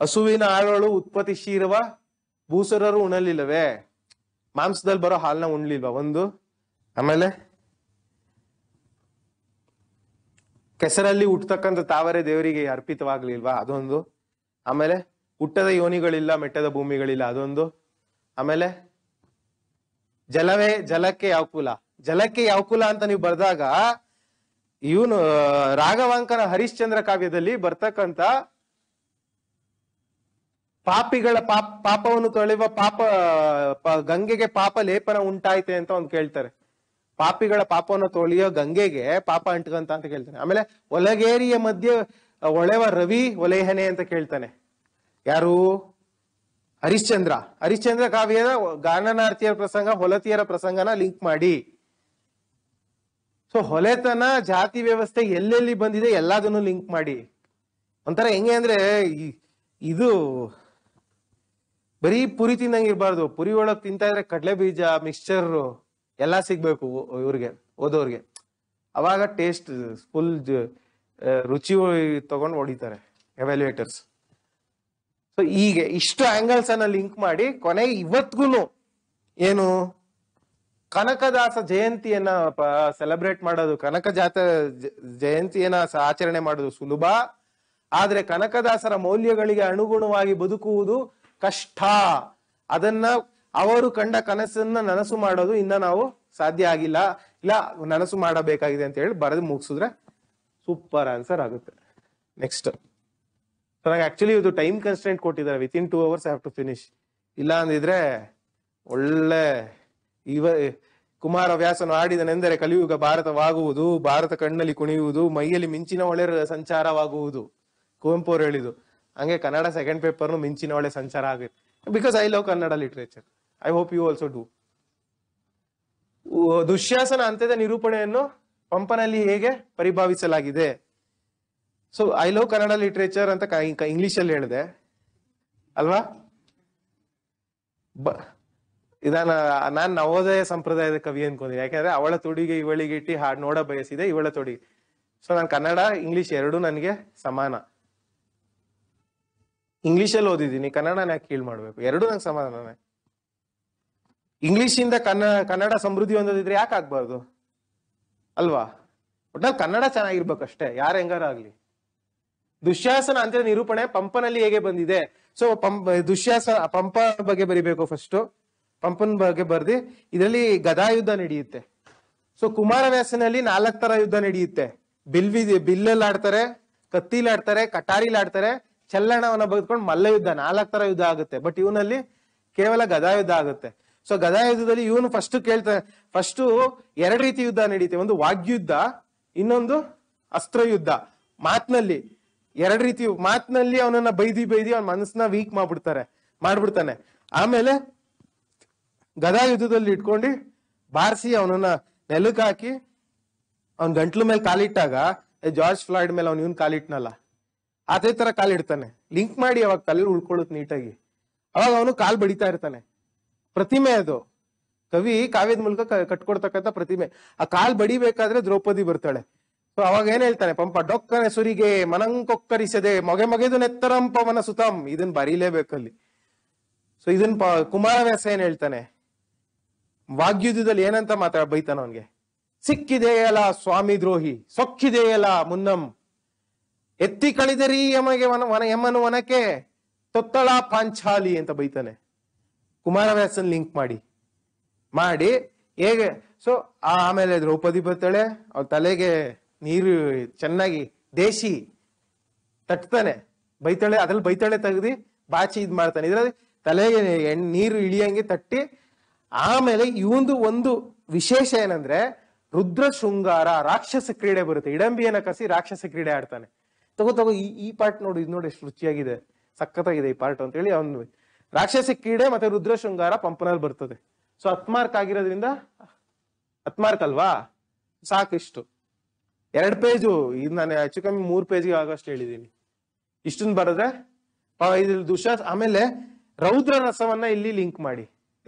ಹಸುವಿನ ಆಳುಗಳು ಉತ್ಪತ್ತಿಸಿರುವ ಭೂಸರರು ಉಣಲಿಲ್ಲವೇ ಮಾಂಸದಲ್ಲಿ ಬರೋ ಹಾಲನ್ನ ಉಣ್ಲಿಲ್ವಾ ಒಂದು ಆಮೇಲೆ ಕೆಸರಲ್ಲಿ ಹುಟ್ಟತಕ್ಕಂಥ ತಾವರೆ ದೇವರಿಗೆ ಅರ್ಪಿತವಾಗ್ಲಿಲ್ವಾ ಅದೊಂದು ಆಮೇಲೆ ಹುಟ್ಟದ ಯೋನಿಗಳಿಲ್ಲ ಮೆಟ್ಟದ ಭೂಮಿಗಳಿಲ್ಲ ಅದೊಂದು ಆಮೇಲೆ ಜಲವೇ ಜಲಕ್ಕೆ ಯಾವ ಕುಲ ಜಲಕ್ಕೆ ಯಾವ ಕುಲ ಅಂತ ನೀವು ಬರ್ದಾಗ ಇವನು ರಾಘವಾಂಕನ ಹರಿಶ್ಚಂದ್ರ ಕಾವ್ಯದಲ್ಲಿ ಬರ್ತಕ್ಕಂಥ ಪಾಪಿಗಳ ಪಾಪ ಪಾಪವನ್ನು ತೊಳೆಯುವ ಪಾಪ ಗಂಗೆಗೆ ಪಾಪ ಲೇಪನ ಉಂಟಾಯ್ತೆ ಅಂತ ಒಂದು ಕೇಳ್ತಾರೆ ಪಾಪಿಗಳ ಪಾಪವನ್ನು ತೊಳೆಯೋ ಗಂಗೆಗೆ ಪಾಪ ಅಂಟ್ಕಂತ ಅಂತ ಕೇಳ್ತಾನೆ ಆಮೇಲೆ ಒಲಗೇರಿಯ ಮಧ್ಯೆ ಒಳೆವ ರವಿ ಒಲೆಹನೆ ಅಂತ ಕೇಳ್ತಾನೆ ಯಾರು ಹರಿಶ್ಚಂದ್ರ ಹರಿಶ್ಚಂದ್ರ ಕಾವ್ಯದ ಗಾನನಾರ್ಥಿಯರ ಪ್ರಸಂಗ ಹೊಲತಿಯರ ಪ್ರಸಂಗನ ಲಿಂಕ್ ಮಾಡಿ ಸೊ ಹೊಲೆತನ ಜಾತಿ ವ್ಯವಸ್ಥೆ ಎಲ್ಲೆಲ್ಲಿ ಬಂದಿದೆ ಎಲ್ಲದನ್ನು ಲಿಂಕ್ ಮಾಡಿ ಒಂಥರ ಹೆಂಗೆ ಅಂದ್ರೆ ಇದು ಬರೀ ಪುರಿ ತಿಂದಂಗೆ ಪುರಿ ಒಳಗೆ ತಿಂತಾ ಇದ್ರೆ ಕಡಲೆ ಬೀಜ ಮಿಕ್ಸ್ಚರ್ ಎಲ್ಲಾ ಸಿಗ್ಬೇಕು ಇವ್ರಿಗೆ ಓದೋರ್ಗೆ ಅವಾಗ ಟೇಸ್ಟ್ ಫುಲ್ ರುಚಿ ತಗೊಂಡು ಹೊಡಿತಾರೆ ಎವ್ಯಾಲ್ಯೂಯೇಟರ್ಸ್ ಸೊ ಹೀಗೆ ಇಷ್ಟು ಆಂಗಲ್ಸ್ ಅನ್ನ ಲಿಂಕ್ ಮಾಡಿ ಕೊನೆ ಇವತ್ಗೂ ಏನು ಕನಕದಾಸ ಜಯಂತಿಯನ್ನ ಸೆಲೆಬ್ರೇಟ್ ಮಾಡೋದು ಕನಕ ಜಾತ ಜಯಂತಿಯನ್ನ ಆಚರಣೆ ಮಾಡೋದು ಸುಲಭ ಆದ್ರೆ ಕನಕದಾಸರ ಮೌಲ್ಯಗಳಿಗೆ ಅನುಗುಣವಾಗಿ ಬದುಕುವುದು ಕಷ್ಟ ಅದನ್ನ ಅವರು ಕಂಡ ಕನಸನ್ನ ನನಸು ಮಾಡೋದು ಇನ್ನ ನಾವು ಸಾಧ್ಯ ಆಗಿಲ್ಲ ಇಲ್ಲ ನನಸು ಮಾಡಬೇಕಾಗಿದೆ ಅಂತ ಹೇಳಿ ಬರೆದು ಮುಗಿಸಿದ್ರೆ ಸೂಪರ್ ಆನ್ಸರ್ ಆಗುತ್ತೆ ನೆಕ್ಸ್ಟ್ ನನಗೆ ಆಕ್ಚುಲಿ ಇದು ಟೈಮ್ ಕನ್ಸ್ಟೆಂಟ್ ಕೊಟ್ಟಿದ್ದಾರೆ within two hours have to finish ಇಲ್ಲ ಅಂದಿದ್ರೆ ಒಳ್ಳೆ ಇವ ಕುಮಾರ ವ್ಯಾಸನು ಆಡಿದನೆಂದರೆ ಕಲಿಯುಗ ಭಾರತವಾಗುವುದು ಭಾರತ ಕಣ್ಣಲ್ಲಿ ಕುಣಿಯುವುದು ಮೈಯಲ್ಲಿ ಮಿಂಚಿನ ಹೊಳೆ ಸಂಚಾರವಾಗುವುದು ಕುವೆಂಪು ಅವರು ಹೇಳಿದು ಹಂಗೆ ಕನ್ನಡ ಸೆಕೆಂಡ್ ಪೇಪರ್ನು ಮಿಂಚಿನ ಒಳ್ಳೆ ಸಂಚಾರ ಆಗುತ್ತೆ because I love Kannada literature I hope you also do Dushasana ಅಂತದ ನಿರೂಪಣೆಯನ್ನು ಪಂಪನಲ್ಲಿ ಹೇಗೆ ಪರಿಭಾವಿಸಲಾಗಿದೆ so I love Kannada literature ಅಂತ ಇಂಗ್ಲಿಷ್ ಅಲ್ಲಿ ಹೇಳಿದೆ ಅಲ್ವಾ ಇದನ್ನ ನಾನು ನವೋದಯ ಸಂಪ್ರದಾಯದ ಕವಿ ಅನ್ಕೊಂಡಿದ್ದೆ ಯಾಕಂದ್ರೆ ಅವಳ ಇವಳಿಗೆ ಇಟ್ಟು ಹಾಡು ನೋಡ ಬಯಸಿದೆ ಇವಳ ತೊಡಿಗೆ ಸೊ ನಾನು ಕನ್ನಡ ಇಂಗ್ಲಿಷ್ ಎರಡೂ ನನಗೆ ಸಮಾನ ಇಂಗ್ಲಿಷಲ್ಲಿ ಓದಿದ್ದೀನಿ ಕನ್ನಡ ಯಾಕೆ ಕೀಳ್ ಮಾಡ್ಬೇಕು ಎರಡು ನಂಗೆ ಸಮಾಧಾನನೇ ಇಂಗ್ಲಿಷಿಂದ ಕನ್ನ ಕನ್ನಡ ಸಮೃದ್ಧಿ ಹೊಂದೋದಿದ್ರೆ ಯಾಕೆ ಆಗ್ಬಾರ್ದು ಅಲ್ವಾ ಒಟ್ನಲ್ಲಿ ಕನ್ನಡ ಅಷ್ಟೇ ಯಾರು ಹೆಂಗಾರ ಆಗ್ಲಿ ದುಶ್ಯಾಸನ ಅಂತ ನಿರೂಪಣೆ ಪಂಪನಲ್ಲಿ ಹೇಗೆ ಬಂದಿದೆ ಸೊ ಪಂಪ ದುಶ್ಯಾಸನ ಪಂಪ ಬಗ್ಗೆ ಬರಿಬೇಕು ಫಸ್ಟ್ ಪಂಪನ ಬಗ್ಗೆ ಬರ್ದಿ ಇದರಲ್ಲಿ ಗದಾ ಯುದ್ಧ ನಡೆಯುತ್ತೆ ಸೊ ಕುಮಾರವ್ಯಾಸನಲ್ಲಿ ನಾಲ್ಕು ತರ ಯುದ್ಧ ನಡೆಯುತ್ತೆ ಬಿಲ್ವಿ ಬಿಲ್ಲಲ್ಲಿ ಆಡ್ತಾರೆ ಕತ್ತಿಲಾಡ್ತಾರೆ ಆಡ್ತಾರೆ ಚಲ್ಲಣವನ್ನ ಬಗೆದುಕೊಂಡು ಮಲ್ಲ ಯುದ್ಧ ನಾಲ್ಕು ತರ ಯುದ್ಧ ಆಗುತ್ತೆ ಬಟ್ ಇವನಲ್ಲಿ ಕೇವಲ ಗದಾ ಯುದ್ಧ ಆಗುತ್ತೆ ಸೊ ಗದಾ ಯುದ್ಧದಲ್ಲಿ ಇವನು ಫಸ್ಟ್ ಕೇಳ್ತಾನೆ ಫಸ್ಟ್ ಎರಡು ರೀತಿ ಯುದ್ಧ ನಡೀತೆ ಒಂದು ವಾಗ್ಯುದ್ಧ ಇನ್ನೊಂದು ಅಸ್ತ್ರ ಯುದ್ಧ ಮಾತ್ನಲ್ಲಿ ಎರಡು ರೀತಿ ಮಾತ್ನಲ್ಲಿ ಅವನನ್ನ ಬೈದಿ ಬೈದಿ ಅವನ ಮನಸ್ಸನ್ನ ವೀಕ್ ಮಾಡ್ಬಿಡ್ತಾರೆ ಮಾಡ್ಬಿಡ್ತಾನೆ ಆಮೇಲೆ ಗದಾ ಯುದ್ಧದಲ್ಲಿ ಇಟ್ಕೊಂಡು ಬಾರಿಸಿ ಅವನನ್ನ ನೆಲಕ್ಕೆ ಹಾಕಿ ಅವ್ನ ಗಂಟ್ಲು ಮೇಲೆ ಕಾಲಿಟ್ಟಾಗ ಜಾರ್ಜ್ ಫ್ಲಾಯ್ಡ್ ಮೇಲೆ ಅವನು ಇವನ್ ಕಾಲಿಟ್ನಲ್ಲ ಅದೇ ತರ ಕಾಲ್ ಇಡ್ತಾನೆ ಲಿಂಕ್ ಮಾಡಿ ಅವಾಗ ಕಲ್ಲು ಉಳ್ಕೊಳ್ಳುತ್ತೆ ನೀಟಾಗಿ ಅವಾಗ ಅವನು ಕಾಲ್ ಬಡಿತಾ ಇರ್ತಾನೆ ಪ್ರತಿಮೆ ಅದು ಕವಿ ಕಾವ್ಯದ ಮೂಲಕ ಕಟ್ಕೊಡ್ತಕ್ಕಂತ ಪ್ರತಿಮೆ ಆ ಕಾಲ್ ಬಡಿಬೇಕಾದ್ರೆ ದ್ರೌಪದಿ ಬರ್ತಾಳೆ ಸೊ ಅವಾಗ ಏನ್ ಹೇಳ್ತಾನೆ ಪಂಪ ಡೊಕ್ಕನೆ ಸುರಿಗೆ ಮನಂಕೊಕ್ಕರಿಸದೆ ಮೊಗೆ ಮೊಗೆದು ನೆತ್ತರಂ ಪವನ ಸುತಂ ಇದನ್ ಬರೀಲೇಬೇಕಲ್ಲಿ ಸೊ ಇದನ್ ಕುಮಾರವ್ಯಾಸ ಏನ್ ಹೇಳ್ತಾನೆ ವಾಗ್ಯುದ್ಧದಲ್ಲಿ ಏನಂತ ಮಾತಾಡ ಬೈತಾನ ಅವನ್ಗೆ ಸಿಕ್ಕಿದೆಯಲ್ಲ ಸ್ವಾಮಿ ದ್ರೋಹಿ ಸೊಕ್ಕಿದೆಯಲ್ಲ ಮುನ್ನಂ ಎತ್ತಿ ಕಳಿದರಿ ಯಮಗೆ ವನ ವನ ಯಮನು ವನಕ್ಕೆ ತೊತ್ತಳ ಪಾಂಚಾಲಿ ಅಂತ ಬೈತಾನೆ ಕುಮಾರವ್ಯಾಸನ್ ಲಿಂಕ್ ಮಾಡಿ ಮಾಡಿ ಹೇಗೆ ಸೊ ಆಮೇಲೆ ದ್ರೌಪದಿ ಬರ್ತಾಳೆ ಅವ್ರ ತಲೆಗೆ ನೀರು ಚೆನ್ನಾಗಿ ದೇಶಿ ತಟ್ತಾನೆ ಬೈತಾಳೆ ಅದ್ರಲ್ಲಿ ಬೈತಾಳೆ ತೆಗ್ದಿ ಬಾಚಿ ಇದ್ ಮಾಡ್ತಾನೆ ಇದ್ರಲ್ಲಿ ತಲೆಗೆ ನೀರು ಇಳಿಯಂಗೆ ತಟ್ಟಿ ಆಮೇಲೆ ಇವೊಂದು ಒಂದು ವಿಶೇಷ ಏನಂದ್ರೆ ರುದ್ರ ಶೃಂಗಾರ ರಾಕ್ಷಸ ಕ್ರೀಡೆ ಬರುತ್ತೆ ಇಡಂಬಿಯನ್ನ ಕಸಿ ರಾಕ್ಷಸ ಕ್ರೀಡೆ ಆಡ್ತಾನೆ ತಗೋ ತಗೋ ಈ ಈ ಪಾರ್ಟ್ ನೋಡಿ ಇದು ನೋಡಿ ಎಷ್ಟು ರುಚಿಯಾಗಿದೆ ಸಖತ್ತಾಗಿದೆ ಈ ಪಾರ್ಟ್ ಅಂತ ಹೇಳಿ ಅವನು ರಾಕ್ಷಸಿ ಕೀಡೆ ಮತ್ತೆ ರುದ್ರ ಶೃಂಗಾರ ಪಂಪನಲ್ಲಿ ಬರ್ತದೆ ಸೊ ಅತ್ಮಾರ್ಕ್ ಆಗಿರೋದ್ರಿಂದ ಅತ್ಮಾರ್ಕ್ ಅಲ್ವಾ ಸಾಕಿಷ್ಟು ಎರಡು ಪೇಜು ಇದು ನಾನು ಹೆಚ್ಚು ಕಮ್ಮಿ ಮೂರು ಪೇಜ್ಗೆ ಆಗೋಷ್ಟು ಹೇಳಿದ್ದೀನಿ ಇಷ್ಟೊಂದು ಬರೆದ್ರೆ ಇದ್ರಲ್ಲಿ ದುಶಾಸ್ ಆಮೇಲೆ ರೌದ್ರ ರಸವನ್ನ ಇಲ್ಲಿ ಲಿಂಕ್ ಮಾಡಿ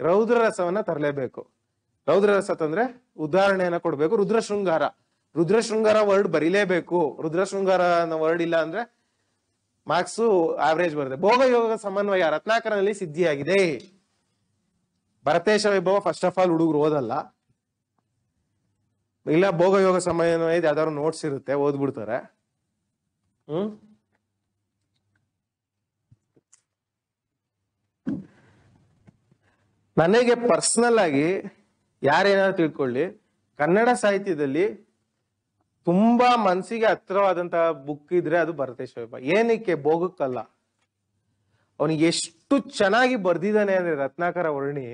ರೌದ್ರ ರಸವನ್ನ ತರಲೇಬೇಕು ರೌದ್ರ ರಸ ತಂದ್ರೆ ಉದಾಹರಣೆಯನ್ನ ಕೊಡಬೇಕು ರುದ್ರ ಶೃಂಗಾರ ರುದ್ರ ಶೃಂಗಾರ ವರ್ಡ್ ಬರೀಲೇಬೇಕು ರುದ್ರ ಶೃಂಗಾರ ಅನ್ನೋ ವರ್ಡ್ ಇಲ್ಲ ಅಂದ್ರೆ ಮಾರ್ಕ್ಸ್ ಆವರೇಜ್ ಬರುತ್ತೆ ಭೋಗಯೋಗ ಸಮನ್ವಯ ರತ್ನಾಕರನಲ್ಲಿ ಸಿದ್ಧಿಯಾಗಿದೆ ಭರತೇಶ ವೈಭವ ಫಸ್ಟ್ ಆಫ್ ಆಲ್ ಹುಡುಗರು ಓದಲ್ಲ ಇಲ್ಲ ಭೋಗಯೋಗ ಸಮನ್ವಯ ಯಾವ್ದಾದ್ರು ನೋಟ್ಸ್ ಇರುತ್ತೆ ಓದ್ಬಿಡ್ತಾರೆ ಹ್ಮ್ ನನಗೆ ಪರ್ಸನಲ್ ಆಗಿ ಯಾರೇನಾದ್ರು ತಿಳ್ಕೊಳ್ಳಿ ಕನ್ನಡ ಸಾಹಿತ್ಯದಲ್ಲಿ ತುಂಬಾ ಮನಸ್ಸಿಗೆ ಹತ್ತಿರವಾದಂತಹ ಬುಕ್ ಇದ್ರೆ ಅದು ಬರುತ್ತೆ ವೈಭವ ಏನಕ್ಕೆ ಭೋಗಕ್ಕಲ್ಲ ಅವನಿಗೆ ಎಷ್ಟು ಚೆನ್ನಾಗಿ ಬರ್ದಿದ್ದಾನೆ ಅಂದ್ರೆ ರತ್ನಾಕರ ವರ್ಣಿ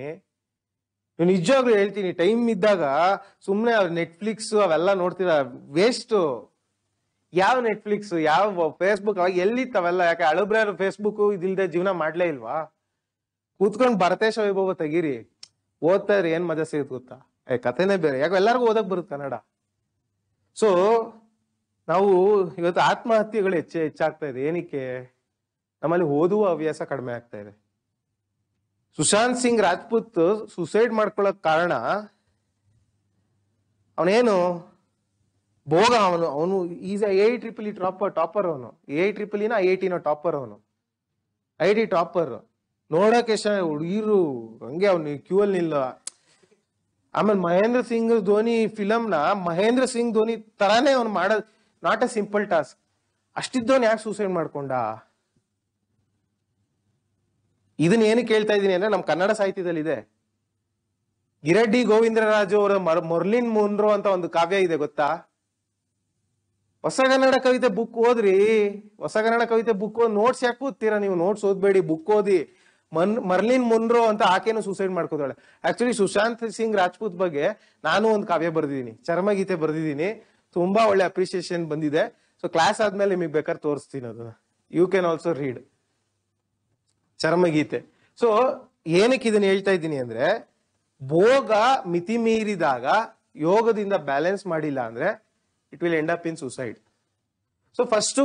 ನಿಜವಾಗ್ಲೂ ಹೇಳ್ತೀನಿ ಟೈಮ್ ಇದ್ದಾಗ ಸುಮ್ಮನೆ ನೆಟ್ಫ್ಲಿಕ್ಸ್ ಅವೆಲ್ಲ ನೋಡ್ತೀರ ವೇಸ್ಟ್ ಯಾವ ನೆಟ್ಫ್ಲಿಕ್ಸ್ ಯಾವ ಫೇಸ್ಬುಕ್ ಅವಾಗ ಎಲ್ಲಿತ್ತವೆಲ್ಲ ಯಾಕೆ ಅಳಬ್ರ್ಯಾರು ಫೇಸ್ಬುಕ್ ಇದಿಲ್ದೆ ಜೀವನ ಮಾಡ್ಲೇ ಇಲ್ವಾ ಕೂತ್ಕೊಂಡು ಭರತೇಶ ವೈಭವ ತೆಗೀರಿ ಓದ್ತಾ ಇರಿ ಏನ್ ಮಜಾ ಸಿಗುತ್ತೆ ಗೊತ್ತಾ ಏ ಕಥೆನೇ ಬೇರೆ ಯಾಕೆ ಎಲ್ಲರಿಗೂ ಓದಕ್ ಬರುತ್ತೆ ಕನ್ನಡ ಸೊ ನಾವು ಇವತ್ತು ಆತ್ಮಹತ್ಯೆಗಳು ಹೆಚ್ಚು ಹೆಚ್ಚಾಗ್ತಾ ಇದೆ ಏನಕ್ಕೆ ನಮ್ಮಲ್ಲಿ ಓದುವ ಹವ್ಯಾಸ ಕಡಿಮೆ ಆಗ್ತಾ ಇದೆ ಸುಶಾಂತ್ ಸಿಂಗ್ ರಾಜ್ಪೂತ್ ಸುಸೈಡ್ ಮಾಡ್ಕೊಳ್ಳೋಕ್ ಕಾರಣ ಅವನೇನು ಭೋಗ ಅವನು ಅವನು is A I triple E topper topper ಅವನು ಎ ಐ ಟ್ರಿಪಲ್ ಇನ ಐ ಐ ಟಿನ ಟಾಪರ್ ಅವನು ಐ ಟಿ ಟಾಪರ್ ನೋಡೋಕೆ ಹುಡುಗಿರು ಹಂಗೆ ಅವನು ಕ್ಯೂ ಅಲ್ಲಿ ನಿಲ್ಲ ಆಮೇಲೆ ಮಹೇಂದ್ರ ಸಿಂಗ್ ಧೋನಿ ಫಿಲಂನ ಮಹೇಂದ್ರ ಸಿಂಗ್ ಧೋನಿ ತರಾನೇ ಅವ್ನು ಮಾಡ ನಾಟ್ ಅ ಸಿಂಪಲ್ ಟಾಸ್ಕ್ ಅಷ್ಟಿದ್ದವನ್ ಯಾಕೆ ಸೂಸೈಡ್ ಮಾಡ್ಕೊಂಡ ಇದನ್ನ ಏನು ಕೇಳ್ತಾ ಇದ್ದೀನಿ ಅಂದ್ರೆ ನಮ್ಮ ಕನ್ನಡ ಸಾಹಿತ್ಯದಲ್ಲಿ ಇದೆ ಗಿರಡ್ಡಿ ಗೋವಿಂದರಾಜು ಅವರ ಮೊರ್ಲಿನ್ ಮುನ್ರೋ ಅಂತ ಒಂದು ಕಾವ್ಯ ಇದೆ ಗೊತ್ತಾ ಹೊಸ ಕನ್ನಡ ಕವಿತೆ ಬುಕ್ ಓದ್ರಿ ಹೊಸ ಕನ್ನಡ ಕವಿತೆ ಬುಕ್ ನೋಟ್ಸ್ ಯಾಕೆ ಓದ್ತೀರಾ ನೀವು ನೋಟ್ಸ್ ಓದ್ಬೇಡಿ ಬುಕ್ ಓದಿ ಮನ್ ಮರ್ಲಿನ್ ಮುನ್ರೋ ಅಂತ ಆಕೆನೂ ಸೂಸೈಡ್ ಮಾಡ್ಕೋತಾಳೆ ಆಕ್ಚುಲಿ ಸುಶಾಂತ್ ಸಿಂಗ್ ರಾಜ್ಪೂತ್ ಬಗ್ಗೆ ನಾನು ಒಂದು ಕಾವ್ಯ ಬರೆದಿದ್ದೀನಿ ಚರ್ಮಗೀತೆ ಬರೆದಿದ್ದೀನಿ ತುಂಬಾ ಒಳ್ಳೆ ಅಪ್ರಿಸಿಯೇಷನ್ ಬಂದಿದೆ ಸೊ ಕ್ಲಾಸ್ ಆದ್ಮೇಲೆ ನಿಮಗೆ ಬೇಕಾದ್ರೆ ತೋರಿಸ್ತೀನಿ ಅದನ್ನ ಯು ಕ್ಯಾನ್ ಆಲ್ಸೋ ರೀಡ್ ಚರ್ಮಗೀತೆ ಸೊ ಏನಕ್ಕೆ ಇದನ್ನ ಹೇಳ್ತಾ ಇದ್ದೀನಿ ಅಂದ್ರೆ ಭೋಗ ಮಿತಿ ಮೀರಿದಾಗ ಯೋಗದಿಂದ ಬ್ಯಾಲೆನ್ಸ್ ಮಾಡಿಲ್ಲ ಅಂದ್ರೆ it will end up in suicide so first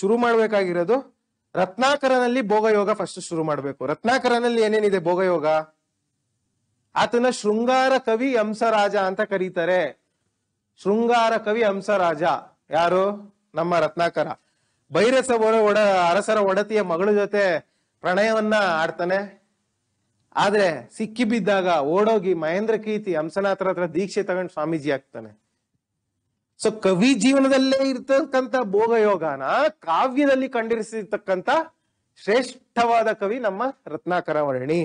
ಶುರು ಮಾಡಬೇಕಾಗಿರೋದು ರತ್ನಾಕರನಲ್ಲಿ ಭೋಗಯೋಗ ಫಸ್ಟ್ ಶುರು ಮಾಡಬೇಕು ರತ್ನಾಕರನಲ್ಲಿ ಏನೇನಿದೆ ಭೋಗಯೋಗ ಆತನ ಶೃಂಗಾರ ಕವಿ ಹಂಸರಾಜ ಅಂತ ಕರೀತಾರೆ ಶೃಂಗಾರ ಕವಿ ಹಂಸರಾಜ ಯಾರು ನಮ್ಮ ರತ್ನಾಕರ ಬೈರಸ ಒಡ ಅರಸರ ಒಡತಿಯ ಮಗಳ ಜೊತೆ ಪ್ರಣಯವನ್ನ ಆಡ್ತಾನೆ ಆದ್ರೆ ಸಿಕ್ಕಿ ಬಿದ್ದಾಗ ಓಡೋಗಿ ಮಹೇಂದ್ರ ಕೀರ್ತಿ ಹಂಸನಾಥರ ಹತ್ರ ದೀಕ್ಷೆ ತಗೊಂಡು ಸ್ವಾಮೀಜಿ ಆಗ್ತಾನೆ ಸೊ ಕವಿ ಜೀವನದಲ್ಲೇ ಇರ್ತಕ್ಕಂತ ಭೋಗಯೋಗನ ಕಾವ್ಯದಲ್ಲಿ ಕಂಡಿರಿಸಿರ್ತಕ್ಕಂಥ ಶ್ರೇಷ್ಠವಾದ ಕವಿ ನಮ್ಮ ರತ್ನಾಕರ ವರ್ಣಿ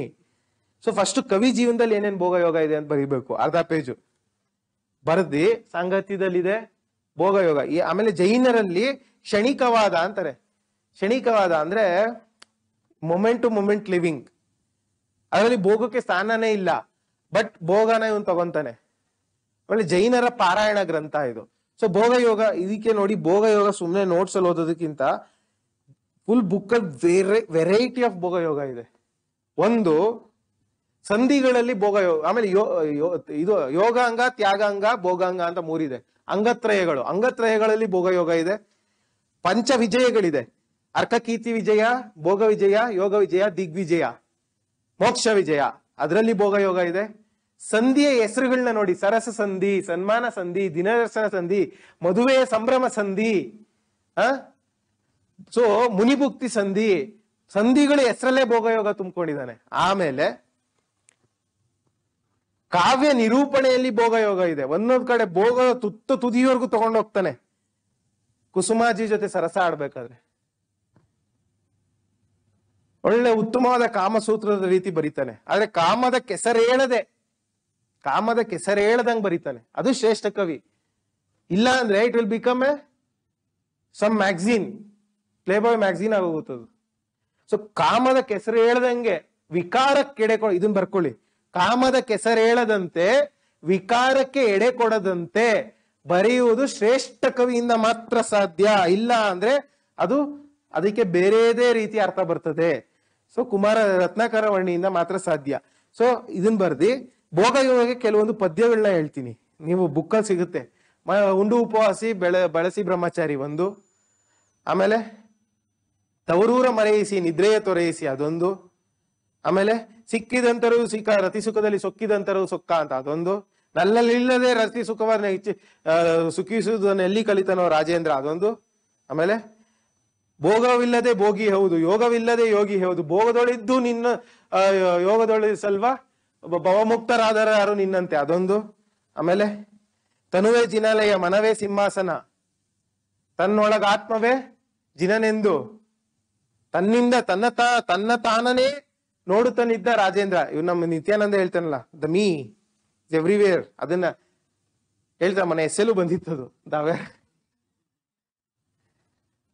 ಸೊ ಫಸ್ಟ್ ಕವಿ ಜೀವನದಲ್ಲಿ ಏನೇನ್ ಭೋಗಯೋಗ ಇದೆ ಅಂತ ಬರೀಬೇಕು ಅರ್ಧ ಪೇಜು ಬರ್ದಿ ಸಾಂಗತ್ಯದಲ್ಲಿದೆ ಭೋಗಯೋಗ ಈ ಆಮೇಲೆ ಜೈನರಲ್ಲಿ ಕ್ಷಣಿಕವಾದ ಅಂತಾರೆ ಕ್ಷಣಿಕವಾದ ಅಂದ್ರೆ ಮೊಮೆಂಟ್ ಟು ಮೊಮೆಂಟ್ ಲಿವಿಂಗ್ ಅದರಲ್ಲಿ ಭೋಗಕ್ಕೆ ಸ್ಥಾನನೇ ಇಲ್ಲ ಬಟ್ ಭೋಗನ ಇವನ್ ತಗೊಂತಾನೆ ಆಮೇಲೆ ಜೈನರ ಪಾರಾಯಣ ಗ್ರಂಥ ಇದು ಸೊ ಯೋಗ ಇದಕ್ಕೆ ನೋಡಿ ಭೋಗಯೋಗ ಸುಮ್ಮನೆ ನೋಟ್ಸ್ ಅಲ್ಲಿ ಓದೋದಕ್ಕಿಂತ ಫುಲ್ ಬುಕ್ ಅಲ್ಲಿ ವೆರೈಟಿ ಆಫ್ ಭೋಗಯೋಗ ಇದೆ ಒಂದು ಸಂಧಿಗಳಲ್ಲಿ ಭೋಗಯೋಗ ಆಮೇಲೆ ಯೋ ಇದು ಯೋಗಾಂಗ ತ್ಯಾಗಾಂಗ ಭೋಗಾಂಗ ಅಂತ ಮೂರಿದೆ ಅಂಗತ್ರಯಗಳು ಅಂಗತ್ರಯಗಳಲ್ಲಿ ಭೋಗಯೋಗ ಇದೆ ಪಂಚ ವಿಜಯಗಳಿದೆ ಕೀರ್ತಿ ವಿಜಯ ಭೋಗ ವಿಜಯ ಯೋಗ ವಿಜಯ ದಿಗ್ವಿಜಯ ಮೋಕ್ಷ ವಿಜಯ ಅದರಲ್ಲಿ ಭೋಗಯೋಗ ಇದೆ ಸಂಧಿಯ ಹೆಸರುಗಳನ್ನ ನೋಡಿ ಸರಸ ಸಂಧಿ ಸನ್ಮಾನ ಸಂಧಿ ದಿನದರ್ಶನ ಸಂಧಿ ಮದುವೆಯ ಸಂಭ್ರಮ ಸಂಧಿ ಆ ಸೊ ಮುನಿಭುಕ್ತಿ ಸಂಧಿ ಸಂಧಿಗಳು ಹೆಸರಲ್ಲೇ ಭೋಗಯೋಗ ತುಂಬಿಕೊಂಡಿದ್ದಾನೆ ಆಮೇಲೆ ಕಾವ್ಯ ನಿರೂಪಣೆಯಲ್ಲಿ ಭೋಗಯೋಗ ಇದೆ ಒಂದೊಂದು ಕಡೆ ಭೋಗ ತುತ್ತ ತುದಿಯವರೆಗೂ ಹೋಗ್ತಾನೆ ಕುಸುಮಾಜಿ ಜೊತೆ ಸರಸ ಆಡ್ಬೇಕಾದ್ರೆ ಒಳ್ಳೆ ಉತ್ತಮವಾದ ಕಾಮಸೂತ್ರದ ರೀತಿ ಬರೀತಾನೆ ಆದ್ರೆ ಕಾಮದ ಕೆಸರೇಳದೆ ಕಾಮದ ಕೆಸರೇ ಹೇಳ್ದಂಗ್ ಬರೀತಾನೆ ಅದು ಶ್ರೇಷ್ಠ ಕವಿ ಇಲ್ಲ ಅಂದ್ರೆ it will become a some magazine Playboy boy magazine so ಕಾಮದ ಕೆಸರು ಹೇಳ್ದಂಗೆ ವಿಕಾರಕ್ಕೆ ಎಡೆ ಕೊಡ ಇದನ್ನ ಬರ್ಕೊಳ್ಳಿ ಕಾಮದ ಕೆಸರು ಹೇಳದಂತೆ ವಿಕಾರಕ್ಕೆ ಎಡೆ ಕೊಡದಂತೆ ಬರೆಯುವುದು ಶ್ರೇಷ್ಠ ಕವಿಯಿಂದ ಮಾತ್ರ ಸಾಧ್ಯ ಇಲ್ಲ ಅಂದ್ರೆ ಅದು ಅದಕ್ಕೆ ಬೇರೆದೇ ರೀತಿ ಅರ್ಥ ಬರ್ತದೆ ಸೊ ಕುಮಾರ ರತ್ನಾಕರ ವರ್ಣಿಯಿಂದ ಮಾತ್ರ ಸಾಧ್ಯ ಸೊ ಇದನ್ ಬರ್ದಿ ಭೋಗಯೋಗಕ್ಕೆ ಕೆಲವೊಂದು ಪದ್ಯಗಳನ್ನ ಹೇಳ್ತೀನಿ ನೀವು ಬುಕ್ಕಲ್ಲಿ ಸಿಗುತ್ತೆ ಉಂಡು ಉಪವಾಸಿ ಬೆಳೆ ಬಳಸಿ ಬ್ರಹ್ಮಚಾರಿ ಒಂದು ಆಮೇಲೆ ತವರೂರ ಮರೆಯಿಸಿ ನಿದ್ರೆಯ ತೊರೆಯಿಸಿ ಅದೊಂದು ಆಮೇಲೆ ಸಿಕ್ಕಿದಂತರೂ ಸಿಕ್ಕ ರತಿ ಸುಖದಲ್ಲಿ ಸೊಕ್ಕಿದಂತರೂ ಸೊಕ್ಕ ಅಂತ ಅದೊಂದು ನಲ್ಲಲ್ಲಿಲ್ಲದೆ ರತಿ ಸುಖವನ್ನ ಹೆಚ್ಚಿ ಸುಖಿಸುವುದನ್ನು ಎಲ್ಲಿ ಕಲಿತನೋ ರಾಜೇಂದ್ರ ಅದೊಂದು ಆಮೇಲೆ ಭೋಗವಿಲ್ಲದೆ ಭೋಗಿ ಹೌದು ಯೋಗವಿಲ್ಲದೆ ಯೋಗಿ ಹೌದು ಭೋಗದೊಳಿದ್ದು ನಿನ್ನ ಯೋಗದೊಳಿಸಲ್ವಾ ಭವಮುಕ್ತರಾದರ ಯಾರು ನಿನ್ನಂತೆ ಅದೊಂದು ಆಮೇಲೆ ತನುವೆ ಜಿನಾಲಯ ಮನವೇ ಸಿಂಹಾಸನ ತನ್ನೊಳಗ ಆತ್ಮವೇ ಜಿನನೆಂದು ತನ್ನಿಂದ ತನ್ನ ತಾ ತನ್ನ ತಾನನೇ ನೋಡುತ್ತನಿದ್ದ ರಾಜೇಂದ್ರ ಇವ್ ನಮ್ಮ ನಿತ್ಯಾನಂದ ಹೇಳ್ತಾನಲ್ಲ ದ ಮೀ ಎವ್ರಿವೇರ್ ಅದನ್ನ ಹೇಳ್ತಾ ಮನೆ ಬಂದಿತ್ತು ಬಂದಿತ್ತದು ದಾವೇ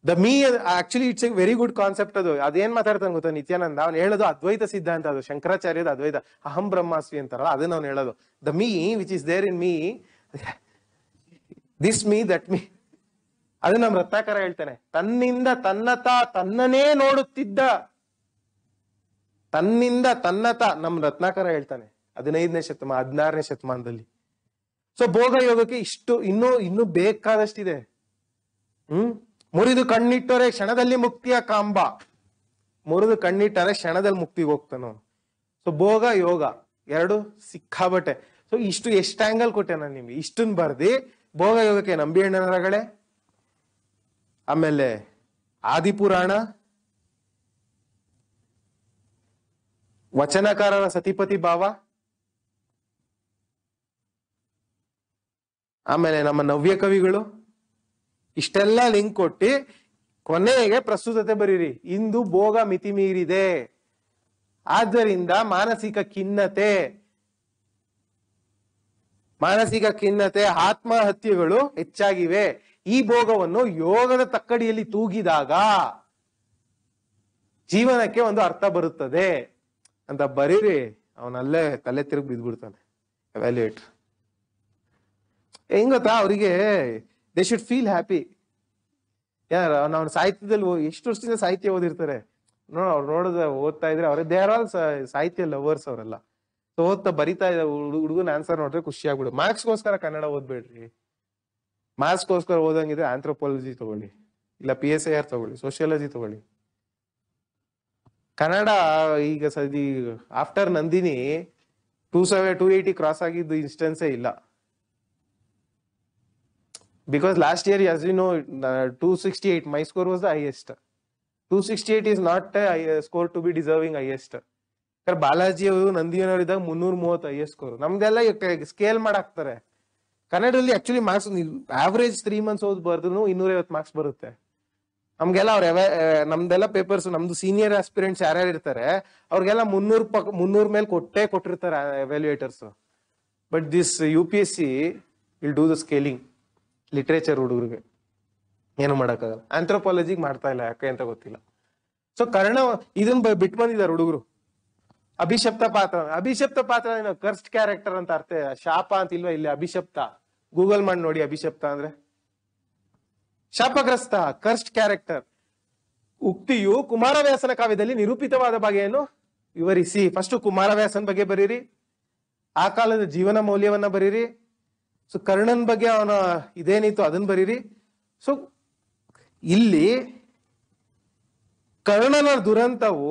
the me actually it's a very good concept ಅದು ಅದೇನ್ ಮಾತಾಡ್ತಾನೆ ಗೊತ್ತಾ ನಿತ್ಯಾನಂದ ಅವ್ನು ಹೇಳೋದು ಅದ್ವೈತ ಸಿದ್ಧಾಂತ ಅದು ಶಂಕರಾಚಾರ್ಯದ ಅದ್ವೈತ ಅಹಂ ಬ್ರಹ್ಮಾಸ್ವಿ ಅಂತಾರಲ್ಲ ಅದನ್ನ ಅವ್ನು ಹೇಳೋದು the me which is there in me this me that me ಅದು ನಮ್ ರತ್ನಾಕರ ಹೇಳ್ತಾನೆ ತನ್ನಿಂದ ತನ್ನತ ತನ್ನನೇ ನೋಡುತ್ತಿದ್ದ ತನ್ನಿಂದ ತನ್ನತ ನಮ್ ರತ್ನಾಕರ ಹೇಳ್ತಾನೆ ಹದಿನೈದನೇ ಶತಮಾನ ಹದಿನಾರನೇ ಶತಮಾನದಲ್ಲಿ ಸೊ ಭೋಗ ಯೋಗಕ್ಕೆ ಇಷ್ಟು ಇನ್ನೂ ಇನ್ನೂ ಬೇಕಾದಷ್ಟಿದೆ ಹ್ಮ್ ಮುರಿದು ಕಣ್ಣಿಟ್ಟರೆ ಕ್ಷಣದಲ್ಲಿ ಮುಕ್ತಿಯ ಕಾಂಬ ಮುರಿದು ಕಣ್ಣಿಟ್ಟರೆ ಕ್ಷಣದಲ್ಲಿ ಮುಕ್ತಿಗೆ ಹೋಗ್ತಾನೋ ಸೊ ಭೋಗ ಯೋಗ ಎರಡು ಸಿಕ್ಕಾಬಟ್ಟೆ ಸೊ ಇಷ್ಟು ಎಷ್ಟು ಆಂಗಲ್ ಕೊಟ್ಟೆ ನಾನು ನಿಮ್ಗೆ ಇಷ್ಟನ್ ಬರ್ದಿ ಭೋಗ ಯೋಗಕ್ಕೆ ನಂಬಿ ಅಣ್ಣನರಗಳೇ ಆಮೇಲೆ ಆದಿಪುರಾಣ ವಚನಕಾರರ ಸತಿಪತಿ ಭಾವ ಆಮೇಲೆ ನಮ್ಮ ನವ್ಯ ಕವಿಗಳು ಇಷ್ಟೆಲ್ಲ ಲಿಂಕ್ ಕೊಟ್ಟಿ ಕೊನೆಗೆ ಪ್ರಸ್ತುತತೆ ಬರೀರಿ ಇಂದು ಭೋಗ ಮಿತಿ ಮೀರಿದೆ ಆದ್ದರಿಂದ ಮಾನಸಿಕ ಖಿನ್ನತೆ ಮಾನಸಿಕ ಖಿನ್ನತೆ ಆತ್ಮಹತ್ಯೆಗಳು ಹೆಚ್ಚಾಗಿವೆ ಈ ಭೋಗವನ್ನು ಯೋಗದ ತಕ್ಕಡಿಯಲ್ಲಿ ತೂಗಿದಾಗ ಜೀವನಕ್ಕೆ ಒಂದು ಅರ್ಥ ಬರುತ್ತದೆ ಅಂತ ಬರೀರಿ ಅವನಲ್ಲೇ ತಲೆ ತಿರುಗಿ ಬಿದ್ದ್ಬಿಡ್ತಾನೆ ಎವ್ಯಾಲ್ಯೂಯೇಟ್ ಹೆಂಗ್ ಅವರಿಗೆ ದೇ ಶುಡ್ ಫೀಲ್ ಹ್ಯಾಪಿ ಯಾರ ನಾವು ಸಾಹಿತ್ಯದಲ್ಲಿ ಎಷ್ಟು ವರ್ಷದಿಂದ ಸಾಹಿತ್ಯ ಓದಿರ್ತಾರೆ ನೋಡ ಅವ್ರು ನೋಡಿದ ಓದ್ತಾ ಇದ್ರೆ ಅವ್ರ ದೇ ಆರ್ ಆಲ್ ಸಾಹಿತ್ಯ ಲವರ್ಸ್ ಅವರೆಲ್ಲ ಸೊ ಓದ್ತಾ ಬರಿತಾ ಇದ್ದ ಹುಡುಗನ ಆನ್ಸರ್ ನೋಡಿದ್ರೆ ಖುಷಿ ಆಗ್ಬಿಡು ಮಾರ್ಕ್ಸ್ಗೋಸ್ಕರ ಕನ್ನಡ ಓದ್ಬೇಡ್ರಿ ಮಾರ್ಕ್ಸ್ಗೋಸ್ಕರ ಓದಂಗಿದ್ರೆ ಆಂಥ್ರೋಪಾಲಜಿ ತಗೊಳ್ಳಿ ಇಲ್ಲ ಪಿ ಎಸ್ ಐ ಆರ್ ತಗೊಳ್ಳಿ ಸೋಷಿಯಾಲಜಿ ತಗೊಳ್ಳಿ ಕನ್ನಡ ಈಗ ಸದಿ ಆಫ್ಟರ್ ನಂದಿನಿ ಟೂ ಸೆವೆ ಟೂ ಏಯ್ಟಿ ಕ್ರಾಸ್ ಆಗಿದ್ದು ಇನ್ಸ್ಟೆನ್ಸೇ ಇಲ್ಲ because last year as you know 268 my score was the highest 268 is not a uh, score to be deserving highest sir Balaji ಅವರು ನಂದಿಯನವರು ಇದ್ದಾಗ ಮುನ್ನೂರ ಮೂವತ್ತು ಐ ಎಸ್ ಸ್ಕೋರ್ ನಮ್ದೆಲ್ಲ ಸ್ಕೇಲ್ ಮಾಡಾಕ್ತಾರೆ ಕನ್ನಡದಲ್ಲಿ actually marks average three months ಓದ್ ಬರ್ದು ಇನ್ನೂರೈವತ್ತು ಮಾರ್ಕ್ಸ್ ಬರುತ್ತೆ ನಮ್ಗೆಲ್ಲ ಅವ್ರ ನಮ್ದೆಲ್ಲ ಪೇಪರ್ಸ್ ನಮ್ದು ಸೀನಿಯರ್ ಆಸ್ಪಿರೆಂಟ್ಸ್ ಯಾರ್ಯಾರು ಇರ್ತಾರೆ ಅವ್ರಿಗೆಲ್ಲ ಮುನ್ನೂರು ಪಕ್ ಮುನ್ನೂರ ಮೇಲೆ ಕೊಟ್ಟೇ ಕೊಟ್ಟಿರ್ತಾರೆ evaluators but this U P S C will do the scaling literature ಹುಡುಗರಿಗೆ ಏನು ಮಾಡೋಕ್ಕಾಗಲ್ಲ ಆಂಥ್ರೋಪಾಲಜಿಗೆ ಮಾಡ್ತಾ ಇಲ್ಲ ಯಾಕೆ ಅಂತ ಗೊತ್ತಿಲ್ಲ ಸೊ ಕರ್ಣ ಇದನ್ನ ಬಿಟ್ಟು ಬಂದಿದ್ದಾರೆ ಹುಡುಗರು ಅಭಿಶಪ್ತ ಪಾತ್ರ ಅಭಿಶಪ್ತ ಪಾತ್ರ ಏನೋ ಕರ್ಸ್ಟ್ ಕ್ಯಾರೆಕ್ಟರ್ ಅಂತ ಅರ್ಥ ಶಾಪ ಅಂತ ಇಲ್ವಾ ಇಲ್ಲಿ ಅಭಿಶಪ್ತ ಗೂಗಲ್ ಮಾಡಿ ನೋಡಿ ಅಭಿಶಪ್ತ ಅಂದ್ರೆ ಶಾಪಗ್ರಸ್ತ ಕರ್ಸ್ಟ್ ಕ್ಯಾರೆಕ್ಟರ್ ಉಕ್ತಿಯು ಕುಮಾರವ್ಯಾಸನ ಕಾವ್ಯದಲ್ಲಿ ನಿರೂಪಿತವಾದ ಬಗೆಯನ್ನು ವಿವರಿಸಿ ಫಸ್ಟ್ ಕುಮಾರವ್ಯಾಸನ ಬಗ್ಗೆ ಬರೀರಿ ಆ ಕಾಲದ ಜೀವನ ಮೌಲ್ಯವನ್ನ ಬರೀರಿ ಸೊ ಕರ್ಣನ್ ಬಗ್ಗೆ ಅವನ ಇದೇನಿತ್ತು ಅದನ್ನ ಬರೀರಿ ಸೊ ಇಲ್ಲಿ ಕರ್ಣನ ದುರಂತವು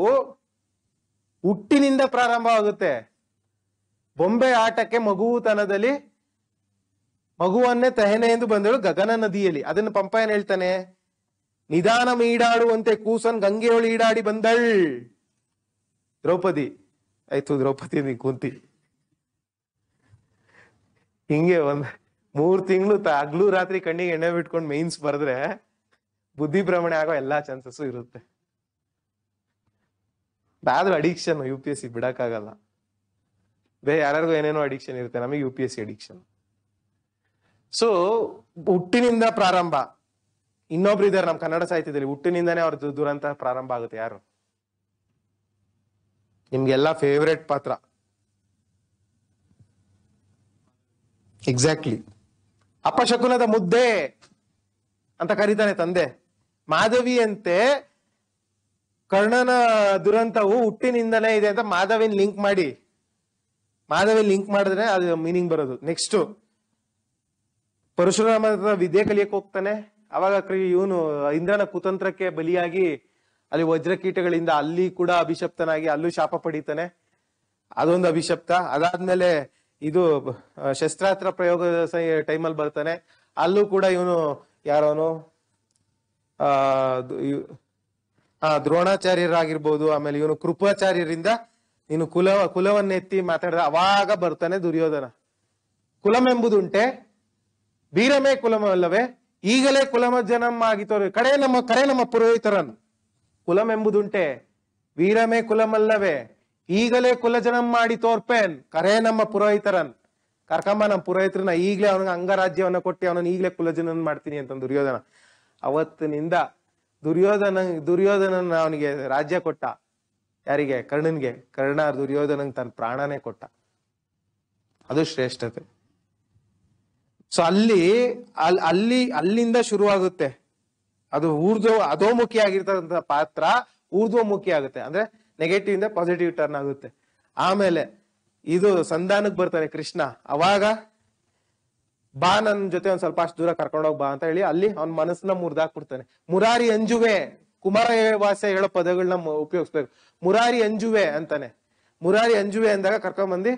ಹುಟ್ಟಿನಿಂದ ಪ್ರಾರಂಭ ಆಗುತ್ತೆ ಬೊಂಬೆ ಆಟಕ್ಕೆ ಮಗುವುತನದಲ್ಲಿ ಮಗುವನ್ನೇ ತಹೆನೆ ಎಂದು ಬಂದಳು ಗಗನ ನದಿಯಲ್ಲಿ ಅದನ್ನು ಪಂಪ ಏನ್ ಹೇಳ್ತಾನೆ ನಿಧಾನ ಈಡಾಡುವಂತೆ ಕೂಸನ್ ಗಂಗೆಯೊಳು ಈಡಾಡಿ ಬಂದಳ್ ದ್ರೌಪದಿ ಆಯ್ತು ದ್ರೌಪದಿ ನೀ ಕುಂತಿ ಹಿಂಗೆ ಒಂದ್ ಮೂರ್ ತಿಂಗಳು ಹಗ್ಲು ರಾತ್ರಿ ಕಣ್ಣಿಗೆ ಎಣ್ಣೆ ಬಿಟ್ಕೊಂಡು ಮೈನ್ಸ್ ಬರೆದ್ರೆ ಬುದ್ಧಿ ಭ್ರಮಣೆ ಆಗೋ ಎಲ್ಲಾ ಚಾನ್ಸಸ್ ಇರುತ್ತೆ ಆದ್ರೂ addiction U P S C ಬಿಡಕ್ಕಾಗಲ್ಲ ಬೇ ಯಾರಿಗೂ ಏನೇನೋ ಅಡಿಕ್ಷನ್ ಇರುತ್ತೆ ನಮಗೆ U P S C addiction so ಹುಟ್ಟಿನಿಂದ ಪ್ರಾರಂಭ ಇನ್ನೊಬ್ರು ಇದ್ದಾರೆ ನಮ್ ಕನ್ನಡ ಸಾಹಿತ್ಯದಲ್ಲಿ ಹುಟ್ಟಿನಿಂದಾನೇ ಅವ್ರ ದುರಂತ ಪ್ರಾರಂಭ ಆಗುತ್ತೆ ಯಾರು ನಿಮ್ಗೆಲ್ಲಾ ಫೇವ್ರೆಟ್ ಪಾತ್ರ ಎಕ್ಸಾಕ್ಟ್ಲಿ ಅಪಶಕುನದ ಮುದ್ದೆ ಅಂತ ಕರೀತಾನೆ ತಂದೆ ಮಾಧವಿಯಂತೆ ಕರ್ಣನ ದುರಂತವು ಹುಟ್ಟಿನಿಂದಲೇ ಇದೆ ಅಂತ ಮಾಧವಿನ ಲಿಂಕ್ ಮಾಡಿ ಮಾಧವಿ ಲಿಂಕ್ ಮಾಡಿದ್ರೆ ಅದು ಮೀನಿಂಗ್ ಬರೋದು ನೆಕ್ಸ್ಟ್ ಪರಶುರಾಮ ವಿದ್ಯೆ ಕಲಿಯಕ್ಕೆ ಹೋಗ್ತಾನೆ ಅವಾಗ ಇವನು ಇಂದ್ರನ ಕುತಂತ್ರಕ್ಕೆ ಬಲಿಯಾಗಿ ಅಲ್ಲಿ ಕೀಟಗಳಿಂದ ಅಲ್ಲಿ ಕೂಡ ಅಭಿಶಪ್ತನಾಗಿ ಅಲ್ಲೂ ಶಾಪ ಪಡೀತಾನೆ ಅದೊಂದು ಅಭಿಶಪ್ತ ಅದಾದ್ಮೇಲೆ ಇದು ಶಸ್ತ್ರಾಸ್ತ್ರ ಪ್ರಯೋಗದ ಟೈಮಲ್ಲಿ ಬರ್ತಾನೆ ಅಲ್ಲೂ ಕೂಡ ಇವನು ಯಾರೋನು ಆ ದ್ರೋಣಾಚಾರ್ಯರಾಗಿರ್ಬೋದು ಆಮೇಲೆ ಇವನು ಕೃಪಾಚಾರ್ಯರಿಂದ ಇನ್ನು ಕುಲ ಕುಲವನ್ನೆತ್ತಿ ಮಾತಾಡಿದ್ರೆ ಅವಾಗ ಬರ್ತಾನೆ ದುರ್ಯೋಧನ ಕುಲಂ ಎಂಬುದುಂಟೆ ಬೀರಮೇ ಕುಲಮಲ್ಲವೇ ಈಗಲೇ ಕುಲಮ ಜನಂ ಆಗಿತ್ತು ಕಡೆ ನಮ್ಮ ಕರೆ ನಮ್ಮ ಪುರೋಹಿತರನ್ನು ಕುಲಂ ಎಂಬುದುಂಟೆ ವೀರಮೇ ಕುಲಮಲ್ಲವೇ ಈಗಲೇ ಕುಲಜನಂ ಮಾಡಿ ತೋರ್ಪೇನ್ ಕರೆ ನಮ್ಮ ಪುರೋಹಿತರನ್ ಕರ್ಕಂಬ ನಮ್ಮ ಪುರೋಹಿತರನ್ನ ಈಗಲೇ ಅವನಿಗೆ ಅಂಗರಾಜ್ಯವನ್ನ ಕೊಟ್ಟು ಅವನನ್ನ ಈಗಲೇ ಕುಲಜನನ್ ಮಾಡ್ತೀನಿ ಅಂತ ದುರ್ಯೋಧನ ಅವತ್ತಿನಿಂದ ದುರ್ಯೋಧನ ದುರ್ಯೋಧನನ ಅವನಿಗೆ ರಾಜ್ಯ ಕೊಟ್ಟ ಯಾರಿಗೆ ಕರ್ಣನ್ಗೆ ಕರ್ಣ ದುರ್ಯೋಧನಂಗೆ ತನ್ನ ಪ್ರಾಣನೇ ಕೊಟ್ಟ ಅದು ಶ್ರೇಷ್ಠತೆ ಸೊ ಅಲ್ಲಿ ಅಲ್ ಅಲ್ಲಿ ಅಲ್ಲಿಂದ ಶುರುವಾಗುತ್ತೆ ಅದು ಊರ್ಧ್ವ ಅಧೋಮುಖಿ ಆಗಿರ್ತಕ್ಕಂಥ ಪಾತ್ರ ಊರ್ಧ್ವಮುಖಿ ಆಗುತ್ತೆ ಅಂದ್ರೆ ನೆಗೆಟಿವ್ ಇಂದ ಪಾಸಿಟಿವ್ ಟರ್ನ್ ಆಗುತ್ತೆ ಆಮೇಲೆ ಇದು ಸಂಧಾನಕ್ ಬರ್ತಾನೆ ಕೃಷ್ಣ ಅವಾಗ ಬಾ ನನ್ನ ಜೊತೆ ಒಂದ್ ಸ್ವಲ್ಪ ಅಷ್ಟು ದೂರ ಕರ್ಕೊಂಡೋಗ್ ಬಾ ಅಂತ ಹೇಳಿ ಅಲ್ಲಿ ಅವ್ನ ಮನಸ್ಸನ್ನ ಮುರಿದಾಕ್ಬಿಡ್ತಾನೆ ಮುರಾರಿ ಅಂಜುವೆ ಕುಮಾರ ವಾಸ ಹೇಳೋ ಪದಗಳನ್ನ ಉಪಯೋಗಿಸ್ಬೇಕು ಮುರಾರಿ ಅಂಜುವೆ ಅಂತಾನೆ ಮುರಾರಿ ಅಂಜುವೆ ಅಂದಾಗ ಕರ್ಕೊಂಬಂದಿ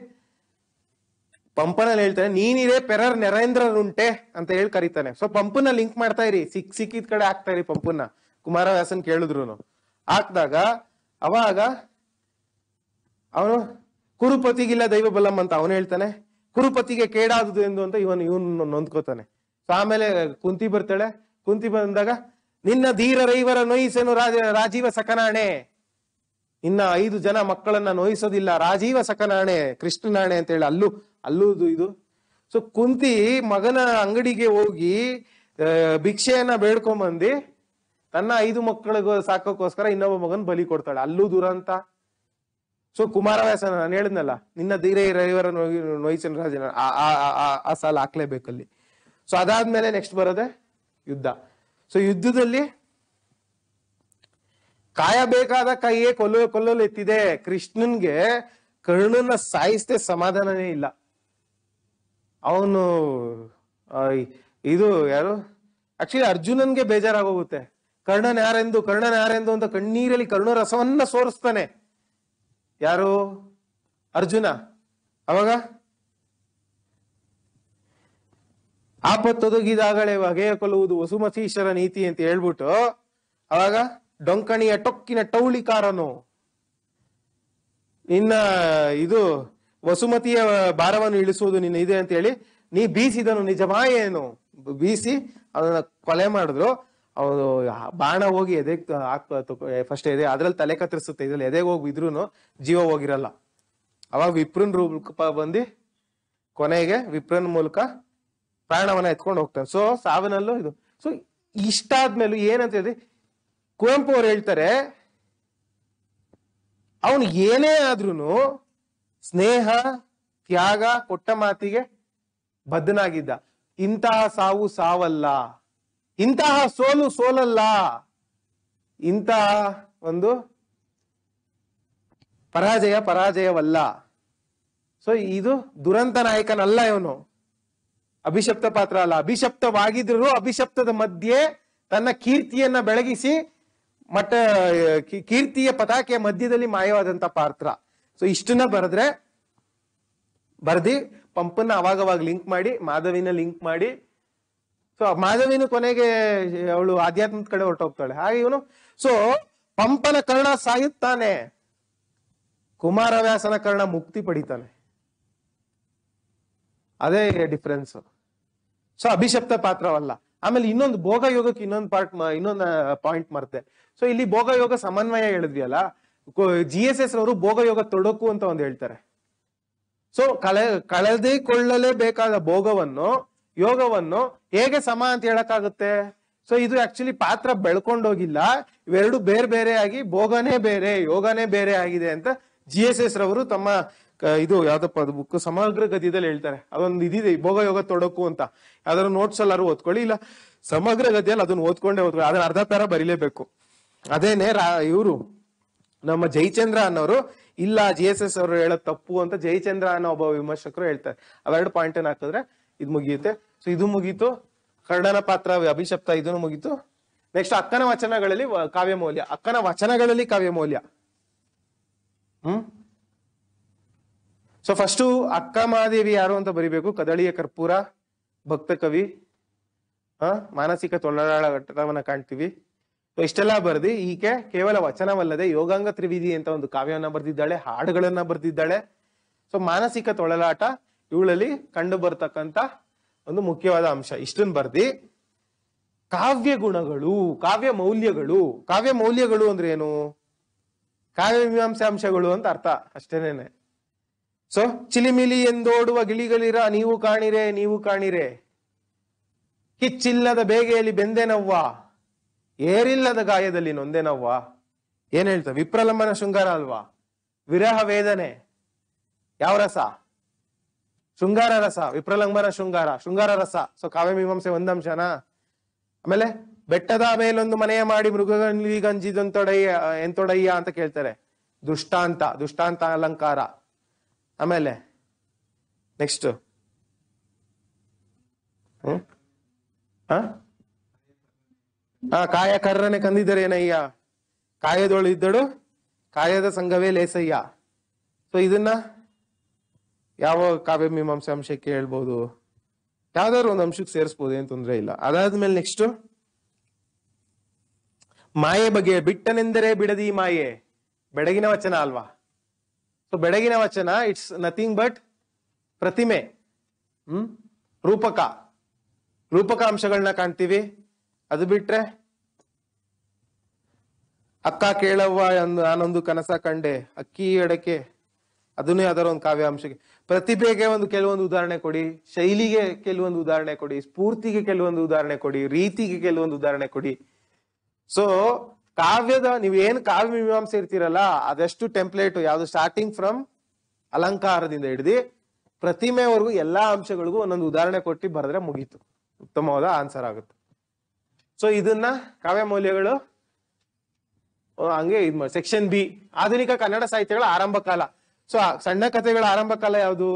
ಪಂಪನಲ್ಲಿ ಹೇಳ್ತಾನೆ ನೀನಿದೆ ಪೆರರ್ ನರೇಂದ್ರರುಂಟೆ ಅಂತ ಹೇಳಿ ಕರೀತಾನೆ ಸೊ ಪಂಪನ್ನ ಲಿಂಕ್ ಮಾಡ್ತಾ ಇರಿ ಸಿಕ್ ಸಿಕ್ಕಿದ ಕಡೆ ಹಾಕ್ತಾ ಇರಿ ಪಂಪನ್ನ ಕುಮಾರವ್ಯಾಸನ್ ಕೇಳಿದ್ರು ಹಾಕ್ದಾಗ ಅವಾಗ ಅವನು ಕುರುಪತಿಗಿಲ್ಲ ದೈವ ಬಲಂ ಅಂತ ಅವನು ಹೇಳ್ತಾನೆ ಕುರುಪತಿಗೆ ಕೇಡಾದುದು ಎಂದು ಅಂತ ಇವನು ಇವನು ನೊಂದ್ಕೋತಾನೆ ಸೊ ಆಮೇಲೆ ಕುಂತಿ ಬರ್ತಾಳೆ ಕುಂತಿ ಬಂದಾಗ ನಿನ್ನ ರೈವರ ರೈವರ ರಾಜ ರಾಜೀವ ಸಕನಾಣೆ ಇನ್ನ ಐದು ಜನ ಮಕ್ಕಳನ್ನ ನೋಯಿಸೋದಿಲ್ಲ ರಾಜೀವ ಸಕನಾಣೆ ಕೃಷ್ಣನಾಣೆ ಅಂತ ಹೇಳಿ ಅಲ್ಲೂ ಅಲ್ಲೂದು ಇದು ಸೊ ಕುಂತಿ ಮಗನ ಅಂಗಡಿಗೆ ಹೋಗಿ ಭಿಕ್ಷೆಯನ್ನ ಬೇಡ್ಕೊಂಬಂದಿ ನನ್ನ ಐದು ಮಕ್ಕಳಿಗೂ ಸಾಕೋಕ್ಕೋಸ್ಕರ ಇನ್ನೊಬ್ಬ ಮಗನ್ ಬಲಿ ಕೊಡ್ತಾಳೆ ಅಲ್ಲೂ ದೂರ ಅಂತ ಸೊ ಕುಮಾರವ್ಯಾಸ ನಾನು ಹೇಳಿದ್ನಲ್ಲ ನಿನ್ನ ಧೀರ್ಯ ರವಿವರ ನೋಯಿಸನ್ ರಾಜನ ಆ ಸಾಲ ಹಾಕ್ಲೇಬೇಕಲ್ಲಿ ಸೊ ಅದಾದ್ಮೇಲೆ ನೆಕ್ಸ್ಟ್ ಬರೋದೆ ಯುದ್ಧ ಸೊ ಯುದ್ಧದಲ್ಲಿ ಕಾಯಬೇಕಾದ ಕೈಯೇ ಕೊಲ್ಲ ಕೊಲ್ಲಲು ಎತ್ತಿದೆ ಕೃಷ್ಣನ್ಗೆ ಕರ್ಣನ ಸಾಯಿಸದೆ ಸಮಾಧಾನನೇ ಇಲ್ಲ ಅವನು ಇದು ಯಾರು ಆಕ್ಚುಲಿ ಅರ್ಜುನನ್ಗೆ ಬೇಜಾರಾಗೋಗುತ್ತೆ ಕರ್ಣನ ಯಾರೆಂದು ಕರ್ಣನ ಯಾರೆಂದು ಅಂತ ಕಣ್ಣೀರಲ್ಲಿ ರಸವನ್ನ ಸೋರಿಸ್ತಾನೆ ಯಾರು ಅರ್ಜುನ ಅವಾಗ ಆಪತ್ತೊದಗಿದಾಗಲೇ ಹಗೆಯ ಕೊಲ್ಲುವುದು ವಸುಮತೀಶ್ವರ ನೀತಿ ಅಂತ ಹೇಳ್ಬಿಟ್ಟು ಅವಾಗ ಡೊಂಕಣಿಯ ಟೊಕ್ಕಿನ ಟೌಳಿಕಾರನು ನಿನ್ನ ಇದು ವಸುಮತಿಯ ಭಾರವನ್ನು ಇಳಿಸುವುದು ನಿನ್ನ ಇದೆ ಅಂತ ಹೇಳಿ ನೀ ಬೀಸಿದನು ಏನು ಬೀಸಿ ಅದನ್ನ ಕೊಲೆ ಮಾಡಿದ್ರು ಅವರು ಬಾಣ ಹೋಗಿ ಎದೆ ಫಸ್ಟ್ ಎದೆ ಅದ್ರಲ್ಲಿ ತಲೆ ಕತ್ತರಿಸುತ್ತೆ ಇದ್ರಲ್ಲಿ ಎದೆಗೆ ಹೋಗಿ ಇದ್ರು ಜೀವ ಹೋಗಿರಲ್ಲ ಅವಾಗ ವಿಪ್ರನ್ ರೂಪ ಬಂದು ಕೊನೆಗೆ ವಿಪ್ರನ್ ಮೂಲಕ ಪ್ರಾಣವನ್ನ ಎತ್ಕೊಂಡು ಹೋಗ್ತಾನೆ ಸೊ ಸಾವಿನಲ್ಲೂ ಇದು ಸೊ ಆದ್ಮೇಲೆ ಏನಂತ ಹೇಳಿ ಕುವೆಂಪು ಅವ್ರು ಹೇಳ್ತಾರೆ ಅವನು ಏನೇ ಆದ್ರೂ ಸ್ನೇಹ ತ್ಯಾಗ ಕೊಟ್ಟ ಮಾತಿಗೆ ಬದ್ಧನಾಗಿದ್ದ ಇಂತಹ ಸಾವು ಸಾವಲ್ಲ ಇಂತಹ ಸೋಲು ಸೋಲಲ್ಲ ಇಂತಹ ಒಂದು ಪರಾಜಯ ಪರಾಜಯವಲ್ಲ ಸೊ ಇದು ದುರಂತ ನಾಯಕನಲ್ಲ ಇವನು ಅಭಿಶಪ್ತ ಪಾತ್ರ ಅಲ್ಲ ಅಭಿಶಪ್ತವಾಗಿದ್ರು ಅಭಿಶಪ್ತದ ಮಧ್ಯೆ ತನ್ನ ಕೀರ್ತಿಯನ್ನ ಬೆಳಗಿಸಿ ಮಟ್ಟ ಕೀರ್ತಿಯ ಪತಾಕೆಯ ಮಧ್ಯದಲ್ಲಿ ಮಾಯವಾದಂತ ಪಾತ್ರ ಸೊ ಇಷ್ಟನ್ನ ಬರೆದ್ರೆ ಬರ್ದಿ ಪಂಪನ್ನ ಅವಾಗವಾಗ ಲಿಂಕ್ ಮಾಡಿ ಮಾಧವಿನ ಲಿಂಕ್ ಮಾಡಿ ಸೊ ಮಾಧವಿನೂ ಕೊನೆಗೆ ಅವಳು ಆಧ್ಯಾತ್ಮದ ಕಡೆ ಹೊರಟೋಗ್ತಾಳೆ ಹಾಗೆ ಇವನು ಸೊ ಪಂಪನ ಕರ್ಣ ಸಾಯುತ್ತಾನೆ ಕುಮಾರವ್ಯಾಸನ ಕರ್ಣ ಮುಕ್ತಿ ಪಡಿತಾನೆ ಅದೇ ಡಿಫ್ರೆನ್ಸ್ ಸೊ ಅಭಿಶಪ್ತ ಪಾತ್ರವಲ್ಲ ಆಮೇಲೆ ಇನ್ನೊಂದು ಭೋಗ ಯೋಗಕ್ಕೆ ಇನ್ನೊಂದು ಪಾರ್ಟ್ ಇನ್ನೊಂದು ಪಾಯಿಂಟ್ ಮರ್ತೆ ಸೊ ಇಲ್ಲಿ ಭೋಗ ಯೋಗ ಸಮನ್ವಯ ಹೇಳಿದ್ವಿ ಅಲ್ಲ ಜಿ ಎಸ್ ಎಸ್ ಅವರು ಭೋಗ ಯೋಗ ತೊಡಕು ಅಂತ ಒಂದು ಹೇಳ್ತಾರೆ ಸೊ ಕಳೆ ಕೊಳ್ಳಲೇಬೇಕಾದ ಭೋಗವನ್ನು ಯೋಗವನ್ನು ಹೇಗೆ ಸಮ ಅಂತ ಹೇಳಕ್ಕಾಗುತ್ತೆ ಸೊ ಇದು ಆಕ್ಚುಲಿ ಪಾತ್ರ ಬೆಳ್ಕೊಂಡೋಗಿಲ್ಲ ಇವೆರಡು ಬೇರೆ ಬೇರೆ ಆಗಿ ಭೋಗನೇ ಬೇರೆ ಯೋಗನೇ ಬೇರೆ ಆಗಿದೆ ಅಂತ ಜಿ ಎಸ್ ಎಸ್ ರವರು ತಮ್ಮ ಇದು ಯಾವ್ದಪ್ಪ ಅದು ಬುಕ್ ಸಮಗ್ರ ಗದ್ಯದಲ್ಲಿ ಹೇಳ್ತಾರೆ ಅದೊಂದು ಇದಿದೆ ಭೋಗ ಯೋಗ ತೊಡಕು ಅಂತ ಯಾವ್ದಾದ್ರು ನೋಟ್ಸ್ ಎಲ್ಲಾರು ಓದ್ಕೊಳ್ಳಿ ಇಲ್ಲ ಸಮಗ್ರ ಗದ್ಯದಲ್ಲಿ ಅದನ್ನ ಓದ್ಕೊಂಡೆ ಓದ್ಕೊಳ್ಳಿ ಅದನ್ನ ಅರ್ಧ ತರ ಬರಿಲೇಬೇಕು ಅದೇನೆ ರಾ ಇವರು ನಮ್ಮ ಜಯಚಂದ್ರ ಅನ್ನೋರು ಇಲ್ಲ ಜಿ ಎಸ್ ಎಸ್ ಅವರು ಹೇಳೋದು ತಪ್ಪು ಅಂತ ಜಯಚಂದ್ರ ಅನ್ನೋ ಒಬ್ಬ ವಿಮರ್ಶಕರು ಹೇಳ್ತಾರೆ ಅವೆರಡು ಪಾಯಿಂಟ್ ಏನ್ ಹಾಕಿದ್ರೆ ಇದು ಮುಗಿಯುತ್ತೆ ಸೊ ಇದು ಮುಗೀತು ಕರ್ಣನ ಪಾತ್ರ ಅಭಿಶಪ್ತ ಇದನ್ನು ಮುಗೀತು ನೆಕ್ಸ್ಟ್ ಅಕ್ಕನ ವಚನಗಳಲ್ಲಿ ಕಾವ್ಯ ಮೌಲ್ಯ ಅಕ್ಕನ ವಚನಗಳಲ್ಲಿ ಕಾವ್ಯ ಮೌಲ್ಯ ಹ್ಮ್ ಸೊ ಫಸ್ಟು ಅಕ್ಕ ಮಹಾದೇವಿ ಯಾರು ಅಂತ ಬರಿಬೇಕು ಕದಳಿಯ ಕರ್ಪೂರ ಭಕ್ತ ಕವಿ ಹ ಮಾನಸಿಕ ತೊಳಲಾಳ ಕಾಣ್ತೀವಿ ಕಾಣ್ತೀವಿ ಇಷ್ಟೆಲ್ಲ ಬರ್ದಿ ಈಕೆ ಕೇವಲ ವಚನವಲ್ಲದೆ ಯೋಗಾಂಗ ತ್ರಿವಿಧಿ ಅಂತ ಒಂದು ಕಾವ್ಯವನ್ನ ಬರೆದಿದ್ದಾಳೆ ಹಾಡುಗಳನ್ನ ಬರ್ದಿದ್ದಾಳೆ ಸೊ ಮಾನಸಿಕ ತೊಳಲಾಟ ಇವುಗಳಲ್ಲಿ ಕಂಡು ಬರ್ತಕ್ಕಂತ ಒಂದು ಮುಖ್ಯವಾದ ಅಂಶ ಇಷ್ಟನ್ ಬರ್ದಿ ಕಾವ್ಯ ಗುಣಗಳು ಕಾವ್ಯ ಮೌಲ್ಯಗಳು ಕಾವ್ಯ ಮೌಲ್ಯಗಳು ಅಂದ್ರೆ ಏನು ಕಾವ್ಯ ಮೀಮಾಂಸೆ ಅಂಶಗಳು ಅಂತ ಅರ್ಥ ಅಷ್ಟೇನೇನೆ ಸೊ ಚಿಲಿಮಿಲಿ ಎಂದೋಡುವ ಗಿಳಿಗಳಿರ ನೀವು ಕಾಣಿರೆ ನೀವು ಕಾಣಿರೆ ಕಿಚ್ಚಿಲ್ಲದ ಬೇಗೆಯಲ್ಲಿ ಬೆಂದೆನವ್ವ ಏರಿಲ್ಲದ ಗಾಯದಲ್ಲಿ ನೊಂದೆನವ್ವ ಏನ್ ಹೇಳ್ತ ವಿಪ್ರಲಂಬನ ಶೃಂಗಾರ ಅಲ್ವಾ ವಿರಹ ವೇದನೆ ಯಾವ ರಸ ಶೃಂಗಾರ ರಸ ವಿಪ್ರಲಂಬನ ಶೃಂಗಾರ ಶೃಂಗಾರ ರಸ ಸೊ ಕಾವ್ಯ ಮೀಮಾಂಸೆ ಒಂದಂಶನಾ ಆಮೇಲೆ ಬೆಟ್ಟದ ಮೇಲೊಂದು ಮನೆಯ ಮಾಡಿ ಮೃಗಗಂಜಿದೊಂತೊಡಯ್ಯ ಎಂತೊಡಯ್ಯ ಅಂತ ಕೇಳ್ತಾರೆ ದುಷ್ಟಾಂತ ದುಷ್ಟಾಂತ ಅಲಂಕಾರ ಆಮೇಲೆ ನೆಕ್ಸ್ಟ್ ಹ್ಮ್ ಆ ಕಾಯ ಕರ್ರನೆ ಕಂದಿದ್ದಾರೆ ಏನಯ್ಯ ಕಾಯದೊಳು ಇದ್ದಳು ಕಾಯದ ಸಂಘವೇ ಲೇಸಯ್ಯ ಸೊ ಇದನ್ನ ಯಾವ ಕಾವ್ಯ ಮೀಮಾಂಸೆ ಅಂಶಕ್ಕೆ ಹೇಳ್ಬೋದು ಯಾವ್ದಾದ್ರು ಒಂದು ಅಂಶಕ್ಕೆ ಸೇರಿಸ್ಬೋದು ಏನು ತೊಂದರೆ ಇಲ್ಲ ಅದಾದ್ಮೇಲೆ ನೆಕ್ಸ್ಟ್ ಮಾಯೆ ಬಗ್ಗೆ ಬಿಟ್ಟನೆಂದರೆ ಬಿಡದಿ ಮಾಯೆ ಬೆಡಗಿನ ವಚನ ಅಲ್ವಾ ಸೊ ಬೆಡಗಿನ ವಚನ ಇಟ್ಸ್ ನಥಿಂಗ್ ಬಟ್ ಪ್ರತಿಮೆ ಹ್ಮ್ ರೂಪಕ ರೂಪಕ ಅಂಶಗಳನ್ನ ಕಾಣ್ತೀವಿ ಅದು ಬಿಟ್ರೆ ಅಕ್ಕ ಕೇಳವ್ವ ನಾನೊಂದು ಕನಸ ಕಂಡೆ ಅಕ್ಕಿ ಎಡಕೆ ಅದನ್ನೇ ಅದರ ಒಂದು ಕಾವ್ಯ ಅಂಶಕ್ಕೆ ಪ್ರತಿಭೆಗೆ ಒಂದು ಕೆಲವೊಂದು ಉದಾಹರಣೆ ಕೊಡಿ ಶೈಲಿಗೆ ಕೆಲವೊಂದು ಉದಾಹರಣೆ ಕೊಡಿ ಸ್ಫೂರ್ತಿಗೆ ಕೆಲವೊಂದು ಉದಾಹರಣೆ ಕೊಡಿ ರೀತಿಗೆ ಕೆಲವೊಂದು ಉದಾಹರಣೆ ಕೊಡಿ ಸೊ ಕಾವ್ಯದ ನೀವ್ ಏನ್ ಕಾವ್ಯ ಮೀಮಾಂಸೆ ಇರ್ತೀರಲ್ಲ ಅದೆಷ್ಟು ಟೆಂಪ್ಲೇಟ್ ಯಾವ್ದು ಸ್ಟಾರ್ಟಿಂಗ್ ಫ್ರಮ್ ಅಲಂಕಾರದಿಂದ ಹಿಡಿದು ಪ್ರತಿಮೆವರೆಗೂ ಎಲ್ಲಾ ಅಂಶಗಳಿಗೂ ಒಂದೊಂದು ಉದಾಹರಣೆ ಕೊಟ್ಟು ಬರೆದ್ರೆ ಮುಗೀತು ಉತ್ತಮವಾದ ಆನ್ಸರ್ ಆಗುತ್ತೆ ಸೊ ಇದನ್ನ ಕಾವ್ಯ ಮೌಲ್ಯಗಳು ಹಂಗೆ ಇದ್ ಮಾಡಿ ಸೆಕ್ಷನ್ ಬಿ ಆಧುನಿಕ ಕನ್ನಡ ಸಾಹಿತ್ಯಗಳ ಆರಂಭ ಕಾಲ ಸೊ ಸಣ್ಣ ಕಥೆಗಳ ಆರಂಭ ಕಾಲ ಯಾವುದು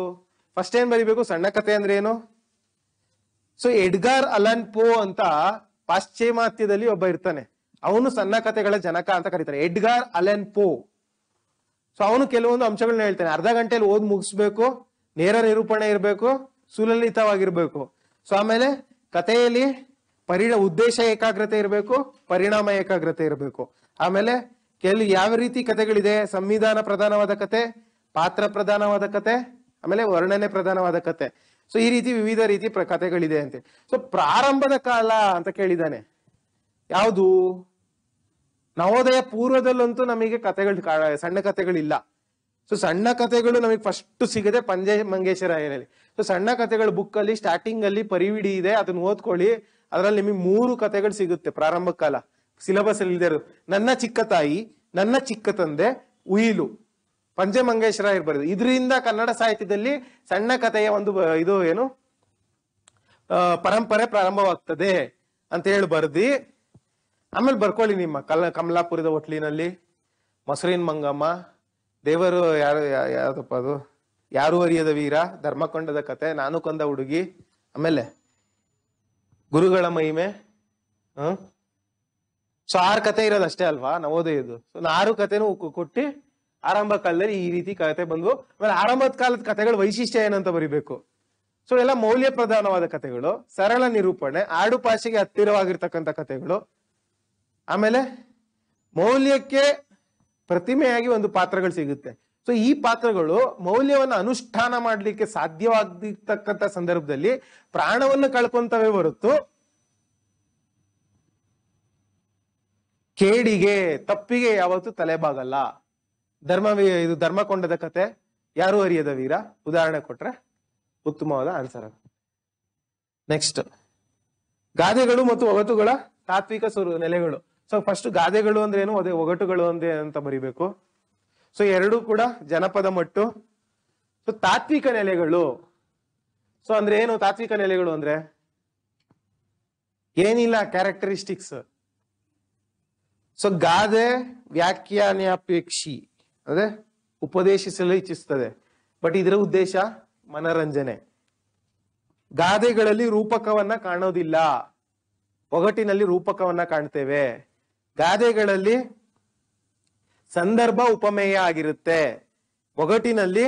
ಫಸ್ಟ್ ಏನ್ ಬರೀಬೇಕು ಸಣ್ಣ ಕಥೆ ಅಂದ್ರೆ ಏನು ಸೊ ಎಡ್ಗಾರ್ ಅಲನ್ ಪೋ ಅಂತ ಪಾಶ್ಚಿಮಾತ್ಯದಲ್ಲಿ ಒಬ್ಬ ಇರ್ತಾನೆ ಅವನು ಸಣ್ಣ ಕಥೆಗಳ ಜನಕ ಅಂತ ಕರೀತಾರೆ ಎಡ್ಗಾರ್ ಅಲೆನ್ ಪೋ ಸೊ ಅವನು ಕೆಲವೊಂದು ಅಂಶಗಳನ್ನ ಹೇಳ್ತಾನೆ ಅರ್ಧ ಗಂಟೆಯಲ್ಲಿ ಓದ್ ಮುಗಿಸ್ಬೇಕು ನೇರ ನಿರೂಪಣೆ ಇರಬೇಕು ಸುಲಲಿತವಾಗಿರ್ಬೇಕು ಸೊ ಆಮೇಲೆ ಕಥೆಯಲ್ಲಿ ಪರಿಣ ಉದ್ದೇಶ ಏಕಾಗ್ರತೆ ಇರಬೇಕು ಪರಿಣಾಮ ಏಕಾಗ್ರತೆ ಇರಬೇಕು ಆಮೇಲೆ ಕೆಲ ಯಾವ ರೀತಿ ಕಥೆಗಳಿದೆ ಸಂವಿಧಾನ ಪ್ರಧಾನವಾದ ಕತೆ ಪಾತ್ರ ಪ್ರಧಾನವಾದ ಕತೆ ಆಮೇಲೆ ವರ್ಣನೆ ಪ್ರಧಾನವಾದ ಕತೆ ಸೊ ಈ ರೀತಿ ವಿವಿಧ ರೀತಿ ಕಥೆಗಳಿದೆ ಅಂತೆ ಸೊ ಪ್ರಾರಂಭದ ಕಾಲ ಅಂತ ಕೇಳಿದ್ದಾನೆ ಯಾವುದು ನವೋದಯ ಪೂರ್ವದಲ್ಲಂತೂ ನಮಗೆ ಕಥೆಗಳು ಸಣ್ಣ ಕಥೆಗಳಿಲ್ಲ ಸೊ ಸಣ್ಣ ಕಥೆಗಳು ನಮಗೆ ಫಸ್ಟ್ ಸಿಗದೆ ಪಂಜೆ ಮಂಗೇಶ್ವರಯ್ಯನಲ್ಲಿ ಸೊ ಸಣ್ಣ ಕಥೆಗಳು ಬುಕ್ ಅಲ್ಲಿ ಸ್ಟಾರ್ಟಿಂಗ್ ಅಲ್ಲಿ ಪರಿವಿಡಿ ಇದೆ ಅದನ್ನ ಓದ್ಕೊಳ್ಳಿ ಅದರಲ್ಲಿ ನಿಮಗೆ ಮೂರು ಕಥೆಗಳು ಸಿಗುತ್ತೆ ಪ್ರಾರಂಭ ಕಾಲ ಸಿಲೆಬಸ್ ಅಲ್ಲಿ ನನ್ನ ಚಿಕ್ಕ ತಾಯಿ ನನ್ನ ಚಿಕ್ಕ ತಂದೆ ಉಯಿಲು ಪಂಜೆ ಮಂಗೇಶ್ವರ ಇದರಿಂದ ಕನ್ನಡ ಸಾಹಿತ್ಯದಲ್ಲಿ ಸಣ್ಣ ಕಥೆಯ ಒಂದು ಇದು ಏನು ಪರಂಪರೆ ಪ್ರಾರಂಭವಾಗ್ತದೆ ಅಂತ ಹೇಳಿ ಬರ್ದಿ ಆಮೇಲೆ ಬರ್ಕೊಳ್ಳಿ ನಿಮ್ಮ ಕಲ್ ಕಮಲಾಪುರದ ಹೋಟ್ಲಿನಲ್ಲಿ ಮೊಸರಿನ ಮಂಗಮ್ಮ ದೇವರು ಯಾರು ಯಾವ್ದಪ್ಪ ಅದು ಯಾರು ಅರಿಯದ ವೀರ ಧರ್ಮಕೊಂಡದ ಕತೆ ನಾನು ಕೊಂದ ಹುಡುಗಿ ಆಮೇಲೆ ಗುರುಗಳ ಮಹಿಮೆ ಹ್ಮ್ ಸೊ ಆರು ಕತೆ ಇರೋದಷ್ಟೇ ಅಲ್ವಾ ನವೋದಯದು ಸೊ ಆರು ಕತೆನೂ ಕೊಟ್ಟು ಆರಂಭ ಕಾಲದಲ್ಲಿ ಈ ರೀತಿ ಕತೆ ಬಂದ್ವು ಆಮೇಲೆ ಆರಂಭದ ಕಾಲದ ಕಥೆಗಳ ವೈಶಿಷ್ಟ್ಯ ಏನಂತ ಬರಿಬೇಕು ಸೊ ಎಲ್ಲ ಮೌಲ್ಯ ಪ್ರಧಾನವಾದ ಕಥೆಗಳು ಸರಳ ನಿರೂಪಣೆ ಆಡು ಪಾಶೆಗೆ ಹತ್ತಿರವಾಗಿರ್ತಕ್ಕಂಥ ಕಥೆಗಳು ಆಮೇಲೆ ಮೌಲ್ಯಕ್ಕೆ ಪ್ರತಿಮೆಯಾಗಿ ಒಂದು ಪಾತ್ರಗಳು ಸಿಗುತ್ತೆ ಸೊ ಈ ಪಾತ್ರಗಳು ಮೌಲ್ಯವನ್ನು ಅನುಷ್ಠಾನ ಮಾಡಲಿಕ್ಕೆ ಸಾಧ್ಯವಾಗಿರ್ತಕ್ಕಂಥ ಸಂದರ್ಭದಲ್ಲಿ ಪ್ರಾಣವನ್ನು ಕಳ್ಕೊಂತವೇ ಹೊರತು ಕೇಡಿಗೆ ತಪ್ಪಿಗೆ ಯಾವತ್ತೂ ತಲೆಬಾಗಲ್ಲ ಧರ್ಮ ಇದು ಧರ್ಮಕೊಂಡದ ಕತೆ ಯಾರು ಅರಿಯದ ವೀರ ಉದಾಹರಣೆ ಕೊಟ್ರೆ ಉತ್ತಮವಾದ ಆನ್ಸರ್ ನೆಕ್ಸ್ಟ್ ಗಾದೆಗಳು ಮತ್ತು ಒಗಟುಗಳ ತಾತ್ವಿಕ ಸ್ವರೂ ನೆಲೆಗಳು ಸೊ ಫಸ್ಟ್ ಗಾದೆಗಳು ಅಂದ್ರೆ ಏನು ಅದೇ ಒಗಟುಗಳು ಅಂದ್ರೆ ಅಂತ ಬರಿಬೇಕು ಸೊ ಎರಡೂ ಕೂಡ ಜನಪದ ಮಟ್ಟು ಸೊ ತಾತ್ವಿಕ ನೆಲೆಗಳು ಸೊ ಅಂದ್ರೆ ಏನು ತಾತ್ವಿಕ ನೆಲೆಗಳು ಅಂದ್ರೆ ಏನಿಲ್ಲ ಕ್ಯಾರೆಕ್ಟರಿಸ್ಟಿಕ್ಸ್ ಸೊ ಗಾದೆ ವ್ಯಾಖ್ಯಾನಾಪೇಕ್ಷಿ ಅದೇ ಉಪದೇಶಿಸಲು ಇಚ್ಛಿಸ್ತದೆ ಬಟ್ ಇದರ ಉದ್ದೇಶ ಮನರಂಜನೆ ಗಾದೆಗಳಲ್ಲಿ ರೂಪಕವನ್ನ ಕಾಣೋದಿಲ್ಲ ಒಗಟಿನಲ್ಲಿ ರೂಪಕವನ್ನ ಕಾಣ್ತೇವೆ ಗಾದೆಗಳಲ್ಲಿ ಸಂದರ್ಭ ಉಪಮೇಯ ಆಗಿರುತ್ತೆ ಒಗಟಿನಲ್ಲಿ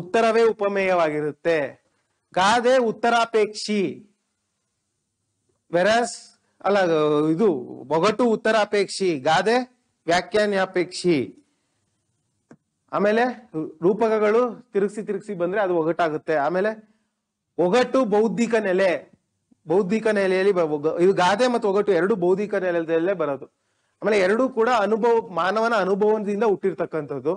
ಉತ್ತರವೇ ಉಪಮೇಯವಾಗಿರುತ್ತೆ ಗಾದೆ ಉತ್ತರಾಪೇಕ್ಷಿ ವೆರಸ್ ಅಲ್ಲ ಇದು ಒಗಟು ಉತ್ತರಾಪೇಕ್ಷಿ ಗಾದೆ ವ್ಯಾಖ್ಯಾನಾಪೇಕ್ಷಿ ಆಮೇಲೆ ರೂಪಕಗಳು ತಿರುಗಿಸಿ ತಿರುಗಿಸಿ ಬಂದ್ರೆ ಅದು ಒಗಟಾಗುತ್ತೆ ಆಮೇಲೆ ಒಗಟು ಬೌದ್ಧಿಕ ನೆಲೆ ಬೌದ್ಧಿಕ ನೆಲೆಯಲ್ಲಿ ಇದು ಗಾದೆ ಮತ್ತು ಒಗಟು ಎರಡು ಬೌದ್ಧಿಕ ನೆಲೆಯಲ್ಲೇ ಬರೋದು ಆಮೇಲೆ ಎರಡೂ ಕೂಡ ಅನುಭವ ಮಾನವನ ಅನುಭವದಿಂದ ಹುಟ್ಟಿರ್ತಕ್ಕಂಥದ್ದು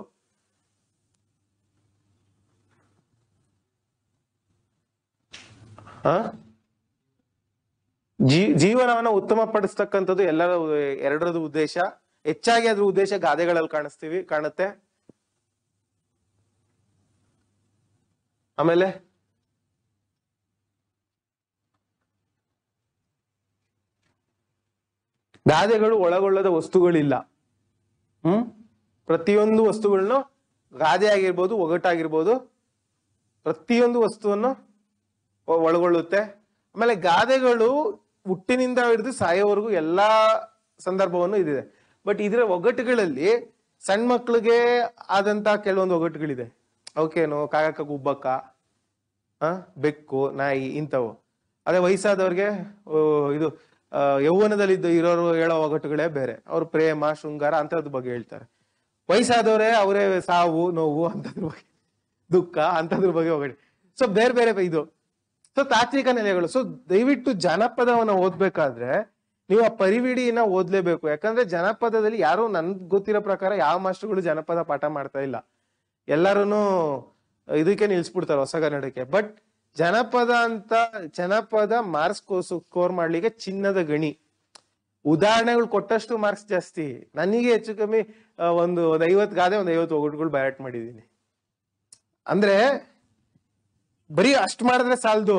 ಹ ಜೀ ಜೀವನವನ್ನು ಉತ್ತಮ ಪಡಿಸ್ತಕ್ಕಂಥದ್ದು ಎಲ್ಲರ ಎರಡರದ್ದು ಉದ್ದೇಶ ಹೆಚ್ಚಾಗಿ ಅದ್ರ ಉದ್ದೇಶ ಗಾದೆಗಳಲ್ಲಿ ಕಾಣಿಸ್ತೀವಿ ಕಾಣುತ್ತೆ ಆಮೇಲೆ ಗಾದೆಗಳು ಒಳಗೊಳ್ಳದ ವಸ್ತುಗಳಿಲ್ಲ ಹ್ಮ್ ಪ್ರತಿಯೊಂದು ವಸ್ತುಗಳನ್ನು ಗಾದೆ ಆಗಿರ್ಬೋದು ಒಗಟಾಗಿರ್ಬೋದು ಪ್ರತಿಯೊಂದು ವಸ್ತುವನ್ನು ಒಳಗೊಳ್ಳುತ್ತೆ ಆಮೇಲೆ ಗಾದೆಗಳು ಹುಟ್ಟಿನಿಂದ ಹಿಡಿದು ಸಾಯೋವರೆಗೂ ಎಲ್ಲಾ ಸಂದರ್ಭವನ್ನು ಇದಿದೆ ಬಟ್ ಇದರ ಒಗಟುಗಳಲ್ಲಿ ಸಣ್ಣ ಮಕ್ಕಳಿಗೆ ಆದಂತ ಕೆಲವೊಂದು ಒಗಟುಗಳಿದೆ ಅವಕ್ಕೇನು ಕಾಗಕ್ಕ ಗುಬ್ಬಕ್ಕ ಬೆಕ್ಕು ನಾಯಿ ಇಂಥವು ಅದೇ ವಯಸ್ಸಾದವ್ರಿಗೆ ಇದು ಯೌವನದಲ್ಲಿ ಇರೋರು ಹೇಳೋ ಒಗಟುಗಳೇ ಬೇರೆ ಅವ್ರ ಪ್ರೇಮ ಶೃಂಗಾರ ಅಂತದ್ ಬಗ್ಗೆ ಹೇಳ್ತಾರೆ ವಯಸ್ಸಾದವರೇ ಅವರೇ ಸಾವು ನೋವು ಅಂತದ್ರ ಬಗ್ಗೆ ದುಃಖ ಅಂತದ್ರ ಬಗ್ಗೆ ಒಗಟಿ ಸೊ ಬೇರೆ ಬೇರೆ ಇದು ಸೊ ತಾತ್ವಿಕ ನೆಲೆಗಳು ಸೊ ದಯವಿಟ್ಟು ಜನಪದವನ್ನ ಓದ್ಬೇಕಾದ್ರೆ ನೀವು ಆ ಪರಿವಿಡಿನ ಓದ್ಲೇಬೇಕು ಯಾಕಂದ್ರೆ ಜನಪದದಲ್ಲಿ ಯಾರು ನನ್ ಗೊತ್ತಿರೋ ಪ್ರಕಾರ ಯಾವ ಮಾಸ್ಟರ್ಗಳು ಜನಪದ ಪಾಠ ಮಾಡ್ತಾ ಇಲ್ಲ ಎಲ್ಲರೂ ಇದಕ್ಕೆ ನಿಲ್ಸ್ಬಿಡ್ತಾರೆ ಹೊಸಗನ್ನಡಕ್ಕೆ ಬಟ್ ಜನಪದ ಅಂತ ಜನಪದ ಮಾರ್ಕ್ಸ್ ಸ್ಕೋರ್ ಮಾಡ್ಲಿಕ್ಕೆ ಚಿನ್ನದ ಗಣಿ ಉದಾಹರಣೆಗಳು ಕೊಟ್ಟಷ್ಟು ಮಾರ್ಕ್ಸ್ ಜಾಸ್ತಿ ನನಗೆ ಹೆಚ್ಚು ಕಮ್ಮಿ ಒಂದು ಒಂದ್ ಐವತ್ ಗಾದೆ ಒಂದ್ ಐವತ್ತು ಒಗಟುಗಳು ಬ್ಯಾಟ್ ಮಾಡಿದೀನಿ ಅಂದ್ರೆ ಬರೀ ಅಷ್ಟು ಮಾಡಿದ್ರೆ ಸಾಲದು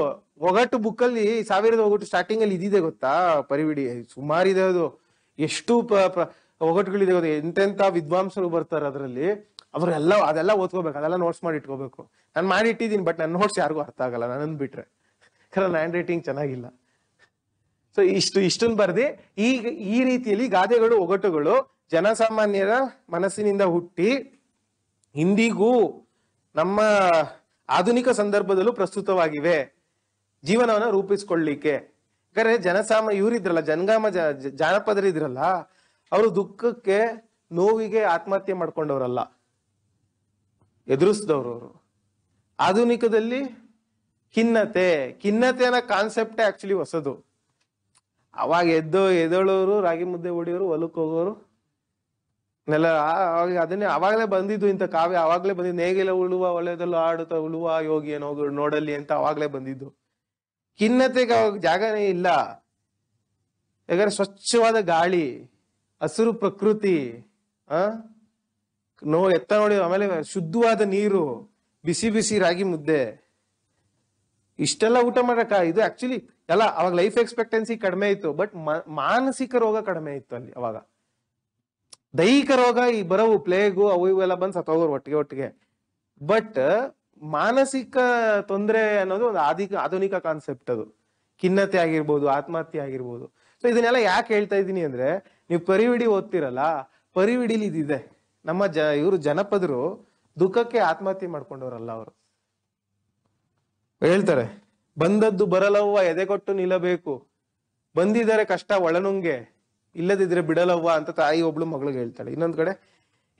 ಒಗಟು ಬುಕ್ಕಲ್ಲಿ ಸಾವಿರದ ಒಗಟು ಸ್ಟಾರ್ಟಿಂಗ್ ಅಲ್ಲಿ ಇದಿದೆ ಗೊತ್ತಾ ಪರಿವಿಡಿ ಸುಮಾರಿದೆ ಅದು ಎಷ್ಟು ಒಗಟುಗಳಿದೆ ಗೊತ್ತಾ ಎಂತೆಂತ ವಿದ್ವಾಂಸರು ಬರ್ತಾರೆ ಅದರಲ್ಲಿ ಅವರೆಲ್ಲ ಅದೆಲ್ಲ ಓದ್ಕೋಬೇಕು ಅದೆಲ್ಲ ನೋಟ್ಸ್ ಮಾಡಿ ಇಟ್ಕೋಬೇಕು ನಾನು ಮಾಡಿ ಇಟ್ಟಿದ್ದೀನಿ ಬಟ್ ನನ್ನ ನೋಟ್ಸ್ ಯಾರಿಗೂ ಅರ್ಥ ಆಗಲ್ಲ ನಾನು ಬಿಟ್ರೆ ನನ್ನ ಹ್ಯಾಂಡ್ ರೈಟಿಂಗ್ ಚೆನ್ನಾಗಿಲ್ಲ ಸೊ ಇಷ್ಟು ಇಷ್ಟೊಂದು ಬರ್ದಿ ಈ ಈ ರೀತಿಯಲ್ಲಿ ಗಾದೆಗಳು ಒಗಟುಗಳು ಜನಸಾಮಾನ್ಯರ ಮನಸ್ಸಿನಿಂದ ಹುಟ್ಟಿ ಇಂದಿಗೂ ನಮ್ಮ ಆಧುನಿಕ ಸಂದರ್ಭದಲ್ಲೂ ಪ್ರಸ್ತುತವಾಗಿವೆ ಜೀವನವನ್ನು ರೂಪಿಸ್ಕೊಳ್ಳಿಕ್ಕೆ ಯಾಕಂದ್ರೆ ಜನಸಾಮ ಇವರಿದ್ರಲ್ಲ ಜನಗಾಮ ಜಾನಪದರಿದ್ರಲ್ಲ ಅವರು ದುಃಖಕ್ಕೆ ನೋವಿಗೆ ಆತ್ಮಹತ್ಯೆ ಮಾಡ್ಕೊಂಡವರಲ್ಲ ಎದುರಿಸಿದವರು ಅವರು ಆಧುನಿಕದಲ್ಲಿ ಖಿನ್ನತೆ ಖಿನ್ನತೆ ಅನ್ನೋ ಕಾನ್ಸೆಪ್ಟೇ ಆಕ್ಚುಲಿ ಹೊಸದು ಅವಾಗ ಎದ್ದು ಎದೋಳೋರು ರಾಗಿ ಮುದ್ದೆ ಹೊಡಿಯೋರು ಹೊಲಕ್ಕೆ ಹೋಗೋರು ನೆಲ ಅವಾಗ ಅದನ್ನೇ ಅವಾಗಲೇ ಬಂದಿದ್ದು ಇಂಥ ಕಾವ್ಯ ಅವಾಗಲೇ ಬಂದಿದ್ದು ನೇಗಿಲ ಉಳುವ ಒಳ್ಳೆದಲ್ಲೂ ಆಡುತ್ತ ಉಳುವ ಯೋಗಿ ಏನೋ ನೋಡಲಿ ಅಂತ ಅವಾಗಲೇ ಬಂದಿದ್ದು ಖಿನ್ನತೆಗೆ ಅವಾಗ ಜಾಗನೇ ಇಲ್ಲ ಯಾಕಂದ್ರೆ ಸ್ವಚ್ಛವಾದ ಗಾಳಿ ಹಸಿರು ಪ್ರಕೃತಿ ಆ ನೋ ಎತ್ತ ನೋಡಿ ಆಮೇಲೆ ಶುದ್ಧವಾದ ನೀರು ಬಿಸಿ ಬಿಸಿ ರಾಗಿ ಮುದ್ದೆ ಇಷ್ಟೆಲ್ಲ ಊಟ ಮಾಡಕ ಇದು ಆಕ್ಚುಲಿ ಎಲ್ಲ ಅವಾಗ ಲೈಫ್ ಎಕ್ಸ್ಪೆಕ್ಟೆನ್ಸಿ ಕಡಿಮೆ ಇತ್ತು ಬಟ್ ಮಾನಸಿಕ ರೋಗ ಕಡಿಮೆ ಇತ್ತು ಅಲ್ಲಿ ಅವಾಗ ದೈಹಿಕ ರೋಗ ಈ ಬರೋವು ಪ್ಲೇಗು ಅವು ಇವೆಲ್ಲ ಬಂದು ಸತ್ತೋಗೋರು ಒಟ್ಟಿಗೆ ಒಟ್ಟಿಗೆ ಬಟ್ ಮಾನಸಿಕ ತೊಂದರೆ ಅನ್ನೋದು ಒಂದು ಆದಿಕ ಆಧುನಿಕ ಕಾನ್ಸೆಪ್ಟ್ ಅದು ಖಿನ್ನತೆ ಆಗಿರ್ಬೋದು ಆತ್ಮಹತ್ಯೆ ಆಗಿರ್ಬೋದು ಸೊ ಇದನ್ನೆಲ್ಲ ಯಾಕೆ ಹೇಳ್ತಾ ಇದ್ದೀನಿ ಅಂದ್ರೆ ನೀವು ಪರಿವಿಡಿ ಓದ್ತಿರಲ್ಲ ಪರಿವಿಡಿಲಿ ಇದಿದೆ ನಮ್ಮ ಜ ಇವರು ಜನಪದರು ದುಃಖಕ್ಕೆ ಆತ್ಮಹತ್ಯೆ ಮಾಡ್ಕೊಂಡವರಲ್ಲ ಅವರು ಹೇಳ್ತಾರೆ ಬಂದದ್ದು ಬರಲವ್ವ ಕೊಟ್ಟು ನಿಲ್ಲಬೇಕು ಬಂದಿದ್ದಾರೆ ಕಷ್ಟ ಒಳನುಂಗೆ ಇಲ್ಲದಿದ್ರೆ ಬಿಡಲವ್ವ ಅಂತ ತಾಯಿ ಒಬ್ಳು ಮಗಳಿಗೆ ಹೇಳ್ತಾಳೆ ಇನ್ನೊಂದ್ ಕಡೆ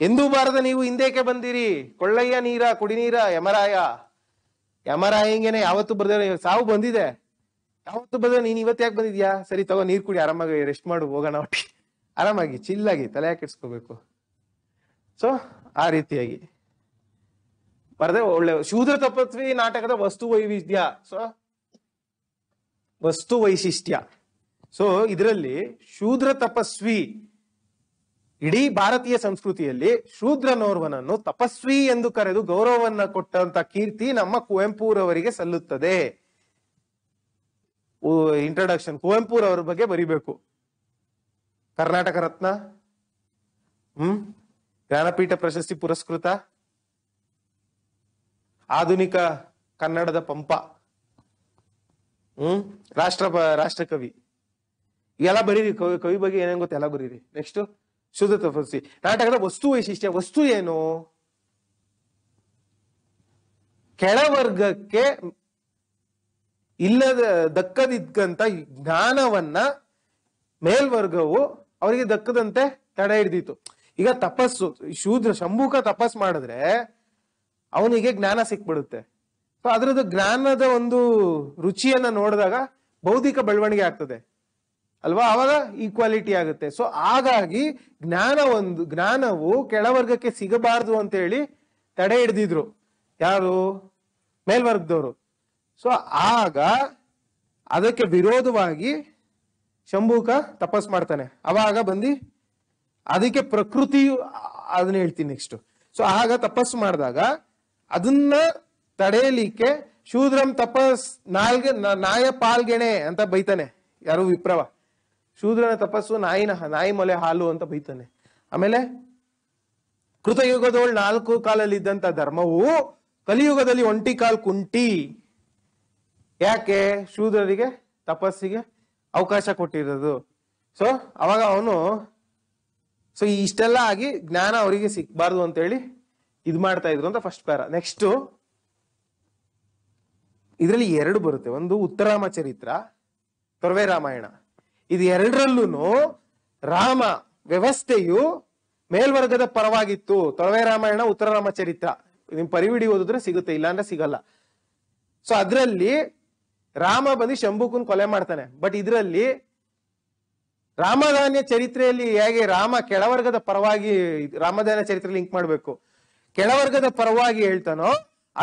ಎಂದೂ ಬಾರದ ನೀವು ಹಿಂದೇಕೆ ಬಂದಿರಿ ಕೊಳ್ಳಯ್ಯ ನೀರ ಕುಡಿನೀರ ಯಮರಾಯ ಯಮರಾಯಂಗೇನೆ ಯಾವತ್ತು ಬರ್ದ ಸಾವು ಬಂದಿದೆ ಯಾವತ್ತು ಬಂದ್ರೆ ನೀನ್ ಇವತ್ತು ಯಾಕೆ ಬಂದಿದ್ಯಾ ಸರಿ ತಗೋ ನೀರ್ ಕುಡಿ ಆರಾಮಾಗಿ ರೆಸ್ಟ್ ಮಾಡು ಹೋಗೋಣ ಒಟ್ಟಿ ಆರಾಮಾಗಿ ಚಿಲ್ಲಾಗಿ ತಲೆ ಹಾಕಿಡ್ಸ್ಕೋಬೇಕು ಸೊ ಆ ರೀತಿಯಾಗಿ ಬರದೆ ಒಳ್ಳೆ ಶೂದ್ರ ತಪಸ್ವಿ ನಾಟಕದ ವಸ್ತು ವೈವಿಧ್ಯ ಸೊ ವಸ್ತು ವೈಶಿಷ್ಟ್ಯ ಸೊ ಇದರಲ್ಲಿ ಶೂದ್ರ ತಪಸ್ವಿ ಇಡೀ ಭಾರತೀಯ ಸಂಸ್ಕೃತಿಯಲ್ಲಿ ಶೂದ್ರನೋರ್ವನನ್ನು ತಪಸ್ವಿ ಎಂದು ಕರೆದು ಗೌರವವನ್ನ ಕೊಟ್ಟಂತ ಕೀರ್ತಿ ನಮ್ಮ ಕುವೆಂಪುರವರಿಗೆ ಸಲ್ಲುತ್ತದೆ ಇಂಟ್ರೊಡಕ್ಷನ್ ಕುವೆಂಪುರವರ ಬಗ್ಗೆ ಬರಿಬೇಕು ಕರ್ನಾಟಕ ರತ್ನ ಹ್ಮ್ ಜ್ಞಾನಪೀಠ ಪ್ರಶಸ್ತಿ ಪುರಸ್ಕೃತ ಆಧುನಿಕ ಕನ್ನಡದ ಪಂಪ ಹ್ಮ್ ರಾಷ್ಟ್ರ ರಾಷ್ಟ್ರ ಕವಿ ಎಲ್ಲ ಬರೀರಿ ಕವಿ ಕವಿ ಬಗ್ಗೆ ಏನೇನು ಗೊತ್ತೆಲ್ಲ ಬರೀರಿ ನೆಕ್ಸ್ಟ್ ಶುದ್ಧ ತಪಸ್ವಿ ನಾಟಕದ ವಸ್ತು ವೈಶಿಷ್ಟ್ಯ ವಸ್ತು ಏನು ಕೆಳವರ್ಗಕ್ಕೆ ಇಲ್ಲದ ದಕ್ಕದಿದ್ದಂತ ಜ್ಞಾನವನ್ನ ಮೇಲ್ವರ್ಗವು ಅವರಿಗೆ ದಕ್ಕದಂತೆ ತಡೆ ಹಿಡಿದಿತ್ತು ಈಗ ತಪಸ್ಸು ಶೂದ್ರ ಶಂಭುಕ ತಪಸ್ ಮಾಡಿದ್ರೆ ಅವನಿಗೆ ಜ್ಞಾನ ಸಿಕ್ಬಿಡುತ್ತೆ ಸೊ ಅದರದ್ದು ಜ್ಞಾನದ ಒಂದು ರುಚಿಯನ್ನ ನೋಡಿದಾಗ ಬೌದ್ಧಿಕ ಬೆಳವಣಿಗೆ ಆಗ್ತದೆ ಅಲ್ವಾ ಅವಾಗ ಈಕ್ವಾಲಿಟಿ ಆಗುತ್ತೆ ಸೊ ಹಾಗಾಗಿ ಜ್ಞಾನ ಒಂದು ಜ್ಞಾನವು ಕೆಳವರ್ಗಕ್ಕೆ ಸಿಗಬಾರದು ಅಂತ ಹೇಳಿ ತಡೆ ಹಿಡ್ದಿದ್ರು ಯಾರು ಮೇಲ್ವರ್ಗದವರು ಸೊ ಆಗ ಅದಕ್ಕೆ ವಿರೋಧವಾಗಿ ಶಂಭುಕ ತಪಸ್ ಮಾಡ್ತಾನೆ ಅವಾಗ ಬಂದು ಅದಕ್ಕೆ ಪ್ರಕೃತಿಯು ಅದನ್ನ ಹೇಳ್ತೀನಿ ನೆಕ್ಸ್ಟ್ ಸೊ ಆಗ ತಪಸ್ಸು ಮಾಡಿದಾಗ ಅದನ್ನ ತಡೆಯಲಿಕ್ಕೆ ಶೂದ್ರಂ ತಪಸ್ ನಾಲ್ಗೆ ನಾಯ ಪಾಲ್ಗೆಣೆ ಅಂತ ಬೈತಾನೆ ಯಾರು ವಿಪ್ರವ ಶೂದ್ರನ ತಪಸ್ಸು ನಾಯಿನ ನಾಯಿ ಮೊಲೆ ಹಾಲು ಅಂತ ಬೈತಾನೆ ಆಮೇಲೆ ಯುಗದೊಳ ನಾಲ್ಕು ಕಾಲಲ್ಲಿ ಇದ್ದಂತ ಧರ್ಮವು ಕಲಿಯುಗದಲ್ಲಿ ಒಂಟಿ ಕಾಲ್ ಕುಂಟಿ ಯಾಕೆ ಶೂದ್ರರಿಗೆ ತಪಸ್ಸಿಗೆ ಅವಕಾಶ ಕೊಟ್ಟಿರೋದು ಸೊ ಅವಾಗ ಅವನು ಸೊ ಇಷ್ಟೆಲ್ಲ ಆಗಿ ಜ್ಞಾನ ಅವರಿಗೆ ಸಿಕ್ಬಾರ್ದು ಅಂತೇಳಿ ಇದು ಮಾಡ್ತಾ ಇದ್ರು ಅಂತ ಫಸ್ಟ್ ಪ್ಯಾರ ನೆಕ್ಸ್ಟ್ ಇದರಲ್ಲಿ ಎರಡು ಬರುತ್ತೆ ಒಂದು ಉತ್ತರಾಮ ಚರಿತ್ರ ತೊರವೆ ರಾಮಾಯಣ ಇದು ಎರಡರಲ್ಲೂ ರಾಮ ವ್ಯವಸ್ಥೆಯು ಮೇಲ್ವರ್ಗದ ಪರವಾಗಿತ್ತು ತೊರವೆ ರಾಮಾಯಣ ಉತ್ತರ ರಾಮ ಚರಿತ್ರ ನಿಮ್ ಪರಿವಿಡಿ ಓದಿದ್ರೆ ಸಿಗುತ್ತೆ ಇಲ್ಲಾಂದ್ರೆ ಸಿಗಲ್ಲ ಸೊ ಅದರಲ್ಲಿ ರಾಮ ಬಂದು ಶಂಭುಕುನ್ ಕೊಲೆ ಮಾಡ್ತಾನೆ ಬಟ್ ಇದರಲ್ಲಿ ರಾಮಧಾನ್ಯ ಚರಿತ್ರೆಯಲ್ಲಿ ಹೇಗೆ ರಾಮ ಕೆಳವರ್ಗದ ಪರವಾಗಿ ರಾಮಧಾನ್ಯ ಚರಿತ್ರೆ ಲಿಂಕ್ ಮಾಡಬೇಕು ಕೆಳವರ್ಗದ ಪರವಾಗಿ ಹೇಳ್ತಾನೋ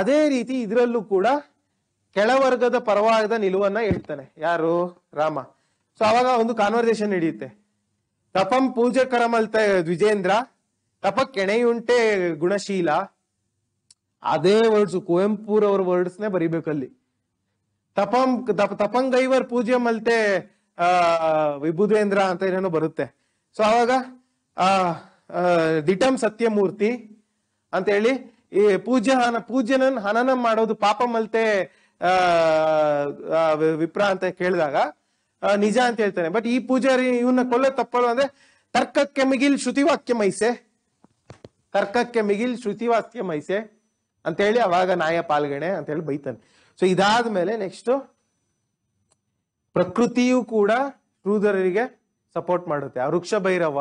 ಅದೇ ರೀತಿ ಇದರಲ್ಲೂ ಕೂಡ ಕೆಳವರ್ಗದ ಪರವಾದ ನಿಲುವನ್ನ ಹೇಳ್ತಾನೆ ಯಾರು ರಾಮ ಸೊ ಅವಾಗ ಒಂದು ಕಾನ್ವರ್ಸೇಷನ್ ನಡೆಯುತ್ತೆ ತಪಂ ಪೂಜೆ ಕರಮಲ್ತ ವಿಜೇಂದ್ರ ತಪ ಕೆಣೆಯುಂಟೆ ಗುಣಶೀಲ ಅದೇ ವರ್ಡ್ಸ್ ಕುವೆಂಪುರವ್ರ ವರ್ಡ್ಸ್ನೇ ಅಲ್ಲಿ ತಪಂ ತಪಂಗೈವರ್ ಪೂಜೆ ಮಲ್ತೆ ವಿಭುದೇಂದ್ರ ಅಂತ ಏನೇನೋ ಬರುತ್ತೆ ಸೊ ಅವಾಗ ಆ ದಿಟಂ ಸತ್ಯಮೂರ್ತಿ ಅಂತ ಹೇಳಿ ಈ ಪೂಜ್ಯ ಹನ ಪೂಜ್ಯನ ಹನನ ಮಾಡೋದು ಪಾಪ ಮಲ್ತೆ ವಿಪ್ರ ಅಂತ ಕೇಳಿದಾಗ ನಿಜ ಅಂತ ಹೇಳ್ತಾನೆ ಬಟ್ ಈ ಪೂಜಾರಿ ಇವನ್ನ ಕೊಲ್ಲ ತಪ್ಪಲು ಅಂದ್ರೆ ತರ್ಕಕ್ಕೆ ಮಿಗಿಲ್ ಶ್ರುತಿವಾಕ್ಯ ಮೈಸೆ ತರ್ಕಕ್ಕೆ ಮಿಗಿಲ್ ಶ್ರುತಿವಾಕ್ಯ ಮೈಸೆ ಅಂತೇಳಿ ಅವಾಗ ನಾಯ ಪಾಲ್ಗಣೆ ಅಂತ ಹೇಳಿ ಬೈತಾನೆ ಸೊ ಇದಾದ್ಮೇಲೆ ನೆಕ್ಸ್ಟ್ ಪ್ರಕೃತಿಯೂ ಕೂಡ ಕ್ರೂದರರಿಗೆ ಸಪೋರ್ಟ್ ಮಾಡುತ್ತೆ ಆ ವೃಕ್ಷ ಭೈರವ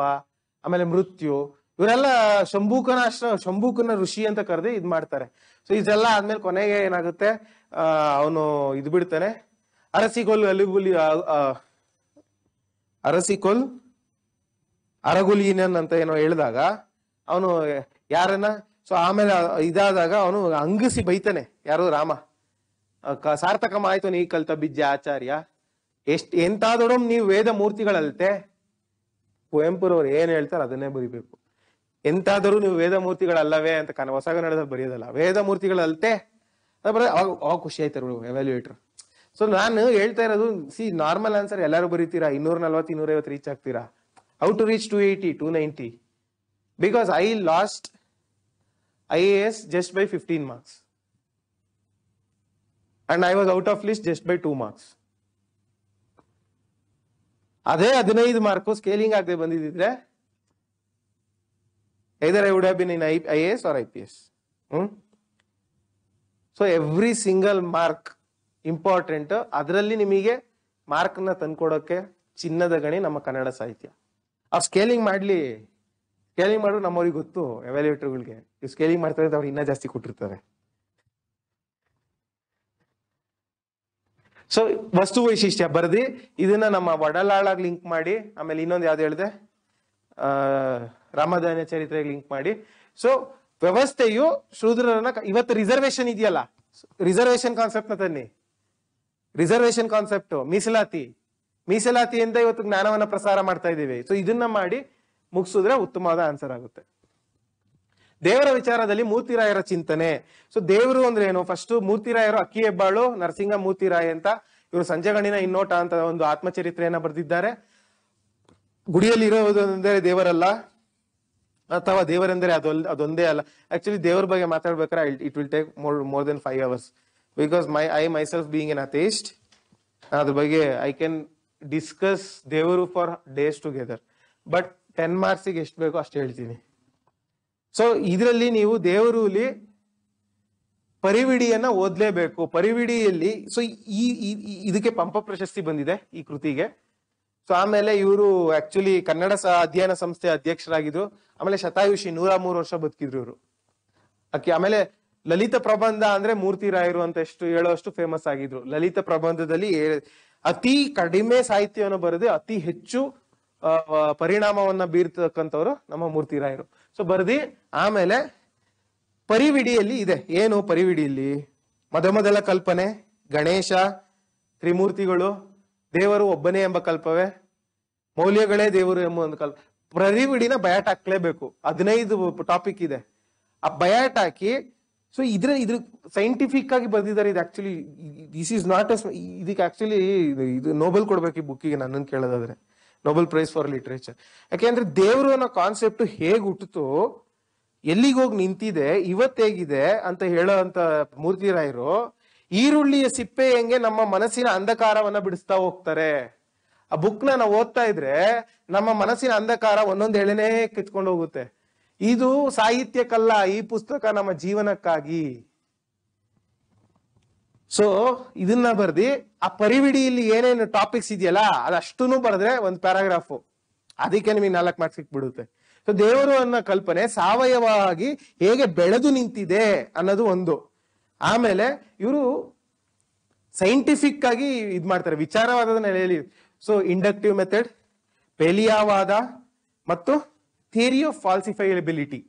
ಆಮೇಲೆ ಮೃತ್ಯು ಇವರೆಲ್ಲ ಶಂಭೂಕನ ಶಂಭುಕನ ಶಂಭೂಕನ ಋಷಿ ಅಂತ ಕರೆದು ಇದ್ ಮಾಡ್ತಾರೆ ಸೊ ಇದೆಲ್ಲ ಆದ್ಮೇಲೆ ಕೊನೆಗೆ ಏನಾಗುತ್ತೆ ಅವನು ಇದು ಬಿಡ್ತಾನೆ ಅರಸಿಕೊಲ್ ಅಲಿಗುಲಿ ಅರಸಿಕೊಲ್ ಅರಗುಲಿನನ್ ಅಂತ ಏನೋ ಹೇಳಿದಾಗ ಅವನು ಯಾರನ್ನ ಸೊ ಆಮೇಲೆ ಇದಾದಾಗ ಅವನು ಅಂಗಿಸಿ ಬೈತಾನೆ ಯಾರು ರಾಮ ಸಾರ್ಥಕಮಾಯ್ತು ನೀ ಕಲ್ತ ಬಿಜ್ಜೆ ಆಚಾರ್ಯ ಎಷ್ಟು ಎಂತಾದರೂ ನೀವು ವೇದ ಮೂರ್ತಿಗಳಲ್ತೆ ಕುವೆಂಪುರವ್ರು ಏನು ಹೇಳ್ತಾರೆ ಅದನ್ನೇ ಬರಿಬೇಕು ಎಂತಾದರೂ ನೀವು ವೇದ ಮೂರ್ತಿಗಳಲ್ಲವೇ ಅಂತ ಕನ ಕನ್ನಡದ ಬರೆಯೋದಲ್ಲ ವೇದ ಮೂರ್ತಿಗಳಲ್ತೆ ಅದು ಬರೋದು ಖುಷಿ ಆಯ್ತಾರೆ ಎವ್ಯಾಲ್ಯೂಯೇಟರ್ ಸೊ ನಾನು ಹೇಳ್ತಾ ಇರೋದು ಸಿ ನಾರ್ಮಲ್ ಆನ್ಸರ್ ಎಲ್ಲರೂ ಬರೀತೀರಾ ಇನ್ನೂರ ನಲ್ವತ್ತು ಐವತ್ತು ರೀಚ್ ಆಗ್ತೀರಾ how to reach to eighty to ninety because I lost I A S just by fifteen marks and I was out of list just by two marks ಅದೇ ಹದಿನೈದು mark scaling ಆಗದೆ ಬಂದಿದ್ರೆ either I would have been in I I A S or I P S hmm so every single mark important ಅದರಲ್ಲಿ ನಿಮಗೆ ನ ತಂದ್ಕೊಡೋಕ್ಕೆ ಚಿನ್ನದ ಗಣಿ ನಮ್ಮ ಕನ್ನಡ ಸಾಹಿತ್ಯ ಆ ಸ್ಕೇಲಿಂಗ್ ಮಾಡ್ಲಿ ಸ್ಕೇಲಿಂಗ್ ಮಾಡೋದು ನಮ್ಮವ್ರಿಗೆ ಗೊತ್ತು ಎವ್ಯಾಲ್ಯೂಟರ್ಗಳಿಗೆ ಸ್ಕೇಲಿಂಗ್ ಮಾಡ್ತಾರೆ ಅವ್ರು ಇನ್ನೂ ಜಾಸ್ತಿ ಕೊಟ್ಟಿರ್ತಾರೆ ಸೊ ವಸ್ತು ವೈಶಿಷ್ಟ್ಯ ಬರ್ದಿ ಇದನ್ನ ನಮ್ಮ ವಡಲಾಳಾಗ್ ಲಿಂಕ್ ಮಾಡಿ ಆಮೇಲೆ ಇನ್ನೊಂದು ಯಾವ್ದು ಹೇಳಿದೆ ರಾಮಧಾನ್ಯ ಚರಿತ್ರೆಗೆ ಲಿಂಕ್ ಮಾಡಿ ಸೊ ವ್ಯವಸ್ಥೆಯು ಶೂದ್ರರನ್ನ ಇವತ್ತು ರಿಸರ್ವೇಶನ್ ಇದೆಯಲ್ಲ ರಿಸರ್ವೇಶನ್ ಕಾನ್ಸೆಪ್ಟ್ ನ ತನ್ನಿ ರಿಸರ್ವೇಶನ್ ಕಾನ್ಸೆಪ್ಟ್ ಮೀಸಲಾತಿ ಮೀಸಲಾತಿಯಿಂದ ಇವತ್ತು ಜ್ಞಾನವನ್ನ ಪ್ರಸಾರ ಮಾಡ್ತಾ ಇದ್ದೀವಿ ಸೊ ಇದನ್ನ ಮಾಡಿ ಮುಗಿಸಿದ್ರೆ ಉತ್ತಮವಾದ ಆನ್ಸರ್ ಆಗುತ್ತೆ ದೇವರ ವಿಚಾರದಲ್ಲಿ ಮೂರ್ತಿರಾಯರ ಚಿಂತನೆ ಸೊ ದೇವರು ಅಂದ್ರೆ ಏನು ಫಸ್ಟ್ ಮೂರ್ತಿರಾಯರು ಅಕ್ಕಿ ಹೆಬ್ಬಾಳು ನರಸಿಂಹ ಮೂರ್ತಿರಾಯ ಅಂತ ಇವರು ಸಂಜೆಗಣ್ಣಿನ ಇನ್ನೋಟ ಅಂತ ಒಂದು ಆತ್ಮಚರಿತ್ರೆಯನ್ನ ಬರೆದಿದ್ದಾರೆ ಗುಡಿಯಲ್ಲಿ ಇರೋದು ಅಂದರೆ ದೇವರಲ್ಲ ಅಥವಾ ದೇವರೆಂದರೆ ಅದೊಂದು ಅದೊಂದೇ ಅಲ್ಲ ಆಕ್ಚುಲಿ ದೇವರ ಬಗ್ಗೆ ಮಾತಾಡ್ಬೇಕಾದ್ರೆ it will take more more then five hours because my I myself self being an atheist ಅದ್ರ ಬಗ್ಗೆ ಐ ಕ್ಯಾನ್ ಡಿಸ್ಕಸ್ ದೇವರು for days together but ten ಮಾರ್ಕ್ಸಿಗೆ ಎಷ್ಟು ಬೇಕೋ ಅಷ್ಟು ಹೇಳ್ತೀನಿ ಸೊ ಇದರಲ್ಲಿ ನೀವು ದೇವರೂಲಿ ಪರಿವಿಡಿಯನ್ನ ಓದ್ಲೇಬೇಕು ಪರಿವಿಡಿಯಲ್ಲಿ ಸೊ ಈ ಇದಕ್ಕೆ ಪಂಪ ಪ್ರಶಸ್ತಿ ಬಂದಿದೆ ಈ ಕೃತಿಗೆ ಸೊ ಆಮೇಲೆ ಇವರು ಆಕ್ಚುಲಿ ಕನ್ನಡ ಅಧ್ಯಯನ ಸಂಸ್ಥೆ ಅಧ್ಯಕ್ಷರಾಗಿದ್ರು ಆಮೇಲೆ ಶತಾಯುಷಿ ನೂರ ಮೂರು ವರ್ಷ ಬದುಕಿದ್ರು ಇವರು ಅಕ್ಕಿ ಆಮೇಲೆ ಲಲಿತ ಪ್ರಬಂಧ ಅಂದ್ರೆ ಮೂರ್ತಿ ರಾಯರು ಅಂತ ಎಷ್ಟು ಹೇಳುವಷ್ಟು ಫೇಮಸ್ ಆಗಿದ್ರು ಲಲಿತ ಪ್ರಬಂಧದಲ್ಲಿ ಅತಿ ಕಡಿಮೆ ಸಾಹಿತ್ಯವನ್ನು ಬರೆದು ಅತಿ ಹೆಚ್ಚು ಪರಿಣಾಮವನ್ನ ಬೀರ್ತಕ್ಕಂಥವ್ರು ನಮ್ಮ ಮೂರ್ತಿ ರಾಯರು ಸೊ ಬರ್ದಿ ಆಮೇಲೆ ಪರಿವಿಡಿಯಲ್ಲಿ ಇದೆ ಏನು ಪರಿವಿಡಿಯಲ್ಲಿ ಮೊದಮೊದಲ ಕಲ್ಪನೆ ಗಣೇಶ ತ್ರಿಮೂರ್ತಿಗಳು ದೇವರು ಒಬ್ಬನೇ ಎಂಬ ಕಲ್ಪವೇ ಮೌಲ್ಯಗಳೇ ದೇವರು ಎಂಬ ಒಂದು ಕಲ್ಪ ಪರಿವಿಡಿನ ಬಯಾಟ್ ಹಾಕ್ಲೇಬೇಕು ಹದಿನೈದು ಟಾಪಿಕ್ ಇದೆ ಆ ಬಯಾಟ್ ಹಾಕಿ ಸೊ ಇದ್ರ ಇದ್ರ ಸೈಂಟಿಫಿಕ್ ಆಗಿ ಬರ್ದಿದ್ದಾರೆ ಇದು ಆಕ್ಚುಲಿ ದಿಸ್ ಇಸ್ ನಾಟ್ ಎಸ್ ಇದಕ್ಕೆ ಆಕ್ಚುಲಿ ಇದು ನೋಬೆಲ್ ಕೊಡ್ಬೇಕು ಈ ಬುಕ್ಕಿಗೆ ನನ್ನನ್ನು ಕೇಳೋದಾದ್ರೆ ನೊಬೆಲ್ ಪ್ರೈಸ್ ಫಾರ್ ಲಿಟ್ರೇಚರ್ ಯಾಕೆಂದ್ರೆ ದೇವರು ಅನ್ನೋ ಕಾನ್ಸೆಪ್ಟ್ ಹೇಗೆ ಹುಟ್ಟಿತು ಎಲ್ಲಿಗೆ ಹೋಗಿ ನಿಂತಿದೆ ಹೇಗಿದೆ ಅಂತ ಹೇಳೋ ಅಂತ ಮೂರ್ತಿರಾಯರು ಈರುಳ್ಳಿಯ ಸಿಪ್ಪೆ ಹೆಂಗೆ ನಮ್ಮ ಮನಸ್ಸಿನ ಅಂಧಕಾರವನ್ನ ಬಿಡಿಸ್ತಾ ಹೋಗ್ತಾರೆ ಆ ಬುಕ್ ನಾವು ಓದ್ತಾ ಇದ್ರೆ ನಮ್ಮ ಮನಸ್ಸಿನ ಅಂಧಕಾರ ಒಂದೊಂದು ಎಳೆನೇ ಕಿತ್ಕೊಂಡು ಹೋಗುತ್ತೆ ಇದು ಸಾಹಿತ್ಯಕ್ಕಲ್ಲ ಈ ಪುಸ್ತಕ ನಮ್ಮ ಜೀವನಕ್ಕಾಗಿ ಸೊ ಇದನ್ನ ಬರ್ದಿ ಆ ಪರಿವಿಡಿಯಲ್ಲಿ ಏನೇನು ಟಾಪಿಕ್ಸ್ ಇದೆಯಲ್ಲ ಅದಷ್ಟನ್ನು ಬರೆದ್ರೆ ಒಂದು ಪ್ಯಾರಾಗ್ರಾಫು ಅದಕ್ಕೆ ನಿಮಗೆ ನಾಲ್ಕು ಮಾರ್ಕ್ಸ್ ಸಿಕ್ಬಿಡುತ್ತೆ ಸೊ ದೇವರು ಅನ್ನೋ ಕಲ್ಪನೆ ಸಾವಯವವಾಗಿ ಹೇಗೆ ಬೆಳೆದು ನಿಂತಿದೆ ಅನ್ನೋದು ಒಂದು ಆಮೇಲೆ ಇವರು ಸೈಂಟಿಫಿಕ್ ಆಗಿ ಇದು ಮಾಡ್ತಾರೆ ವಿಚಾರವಾದದ ನೆಲೆಯಲ್ಲಿ ಸೊ ಇಂಡಕ್ಟಿವ್ ಮೆಥಡ್ ಪೆಲಿಯಾವಾದ ಮತ್ತು ಥಿಯರಿ ಆಫ್ ಫಾಲ್ಸಿಫೈಯಬಿಲಿಟಿ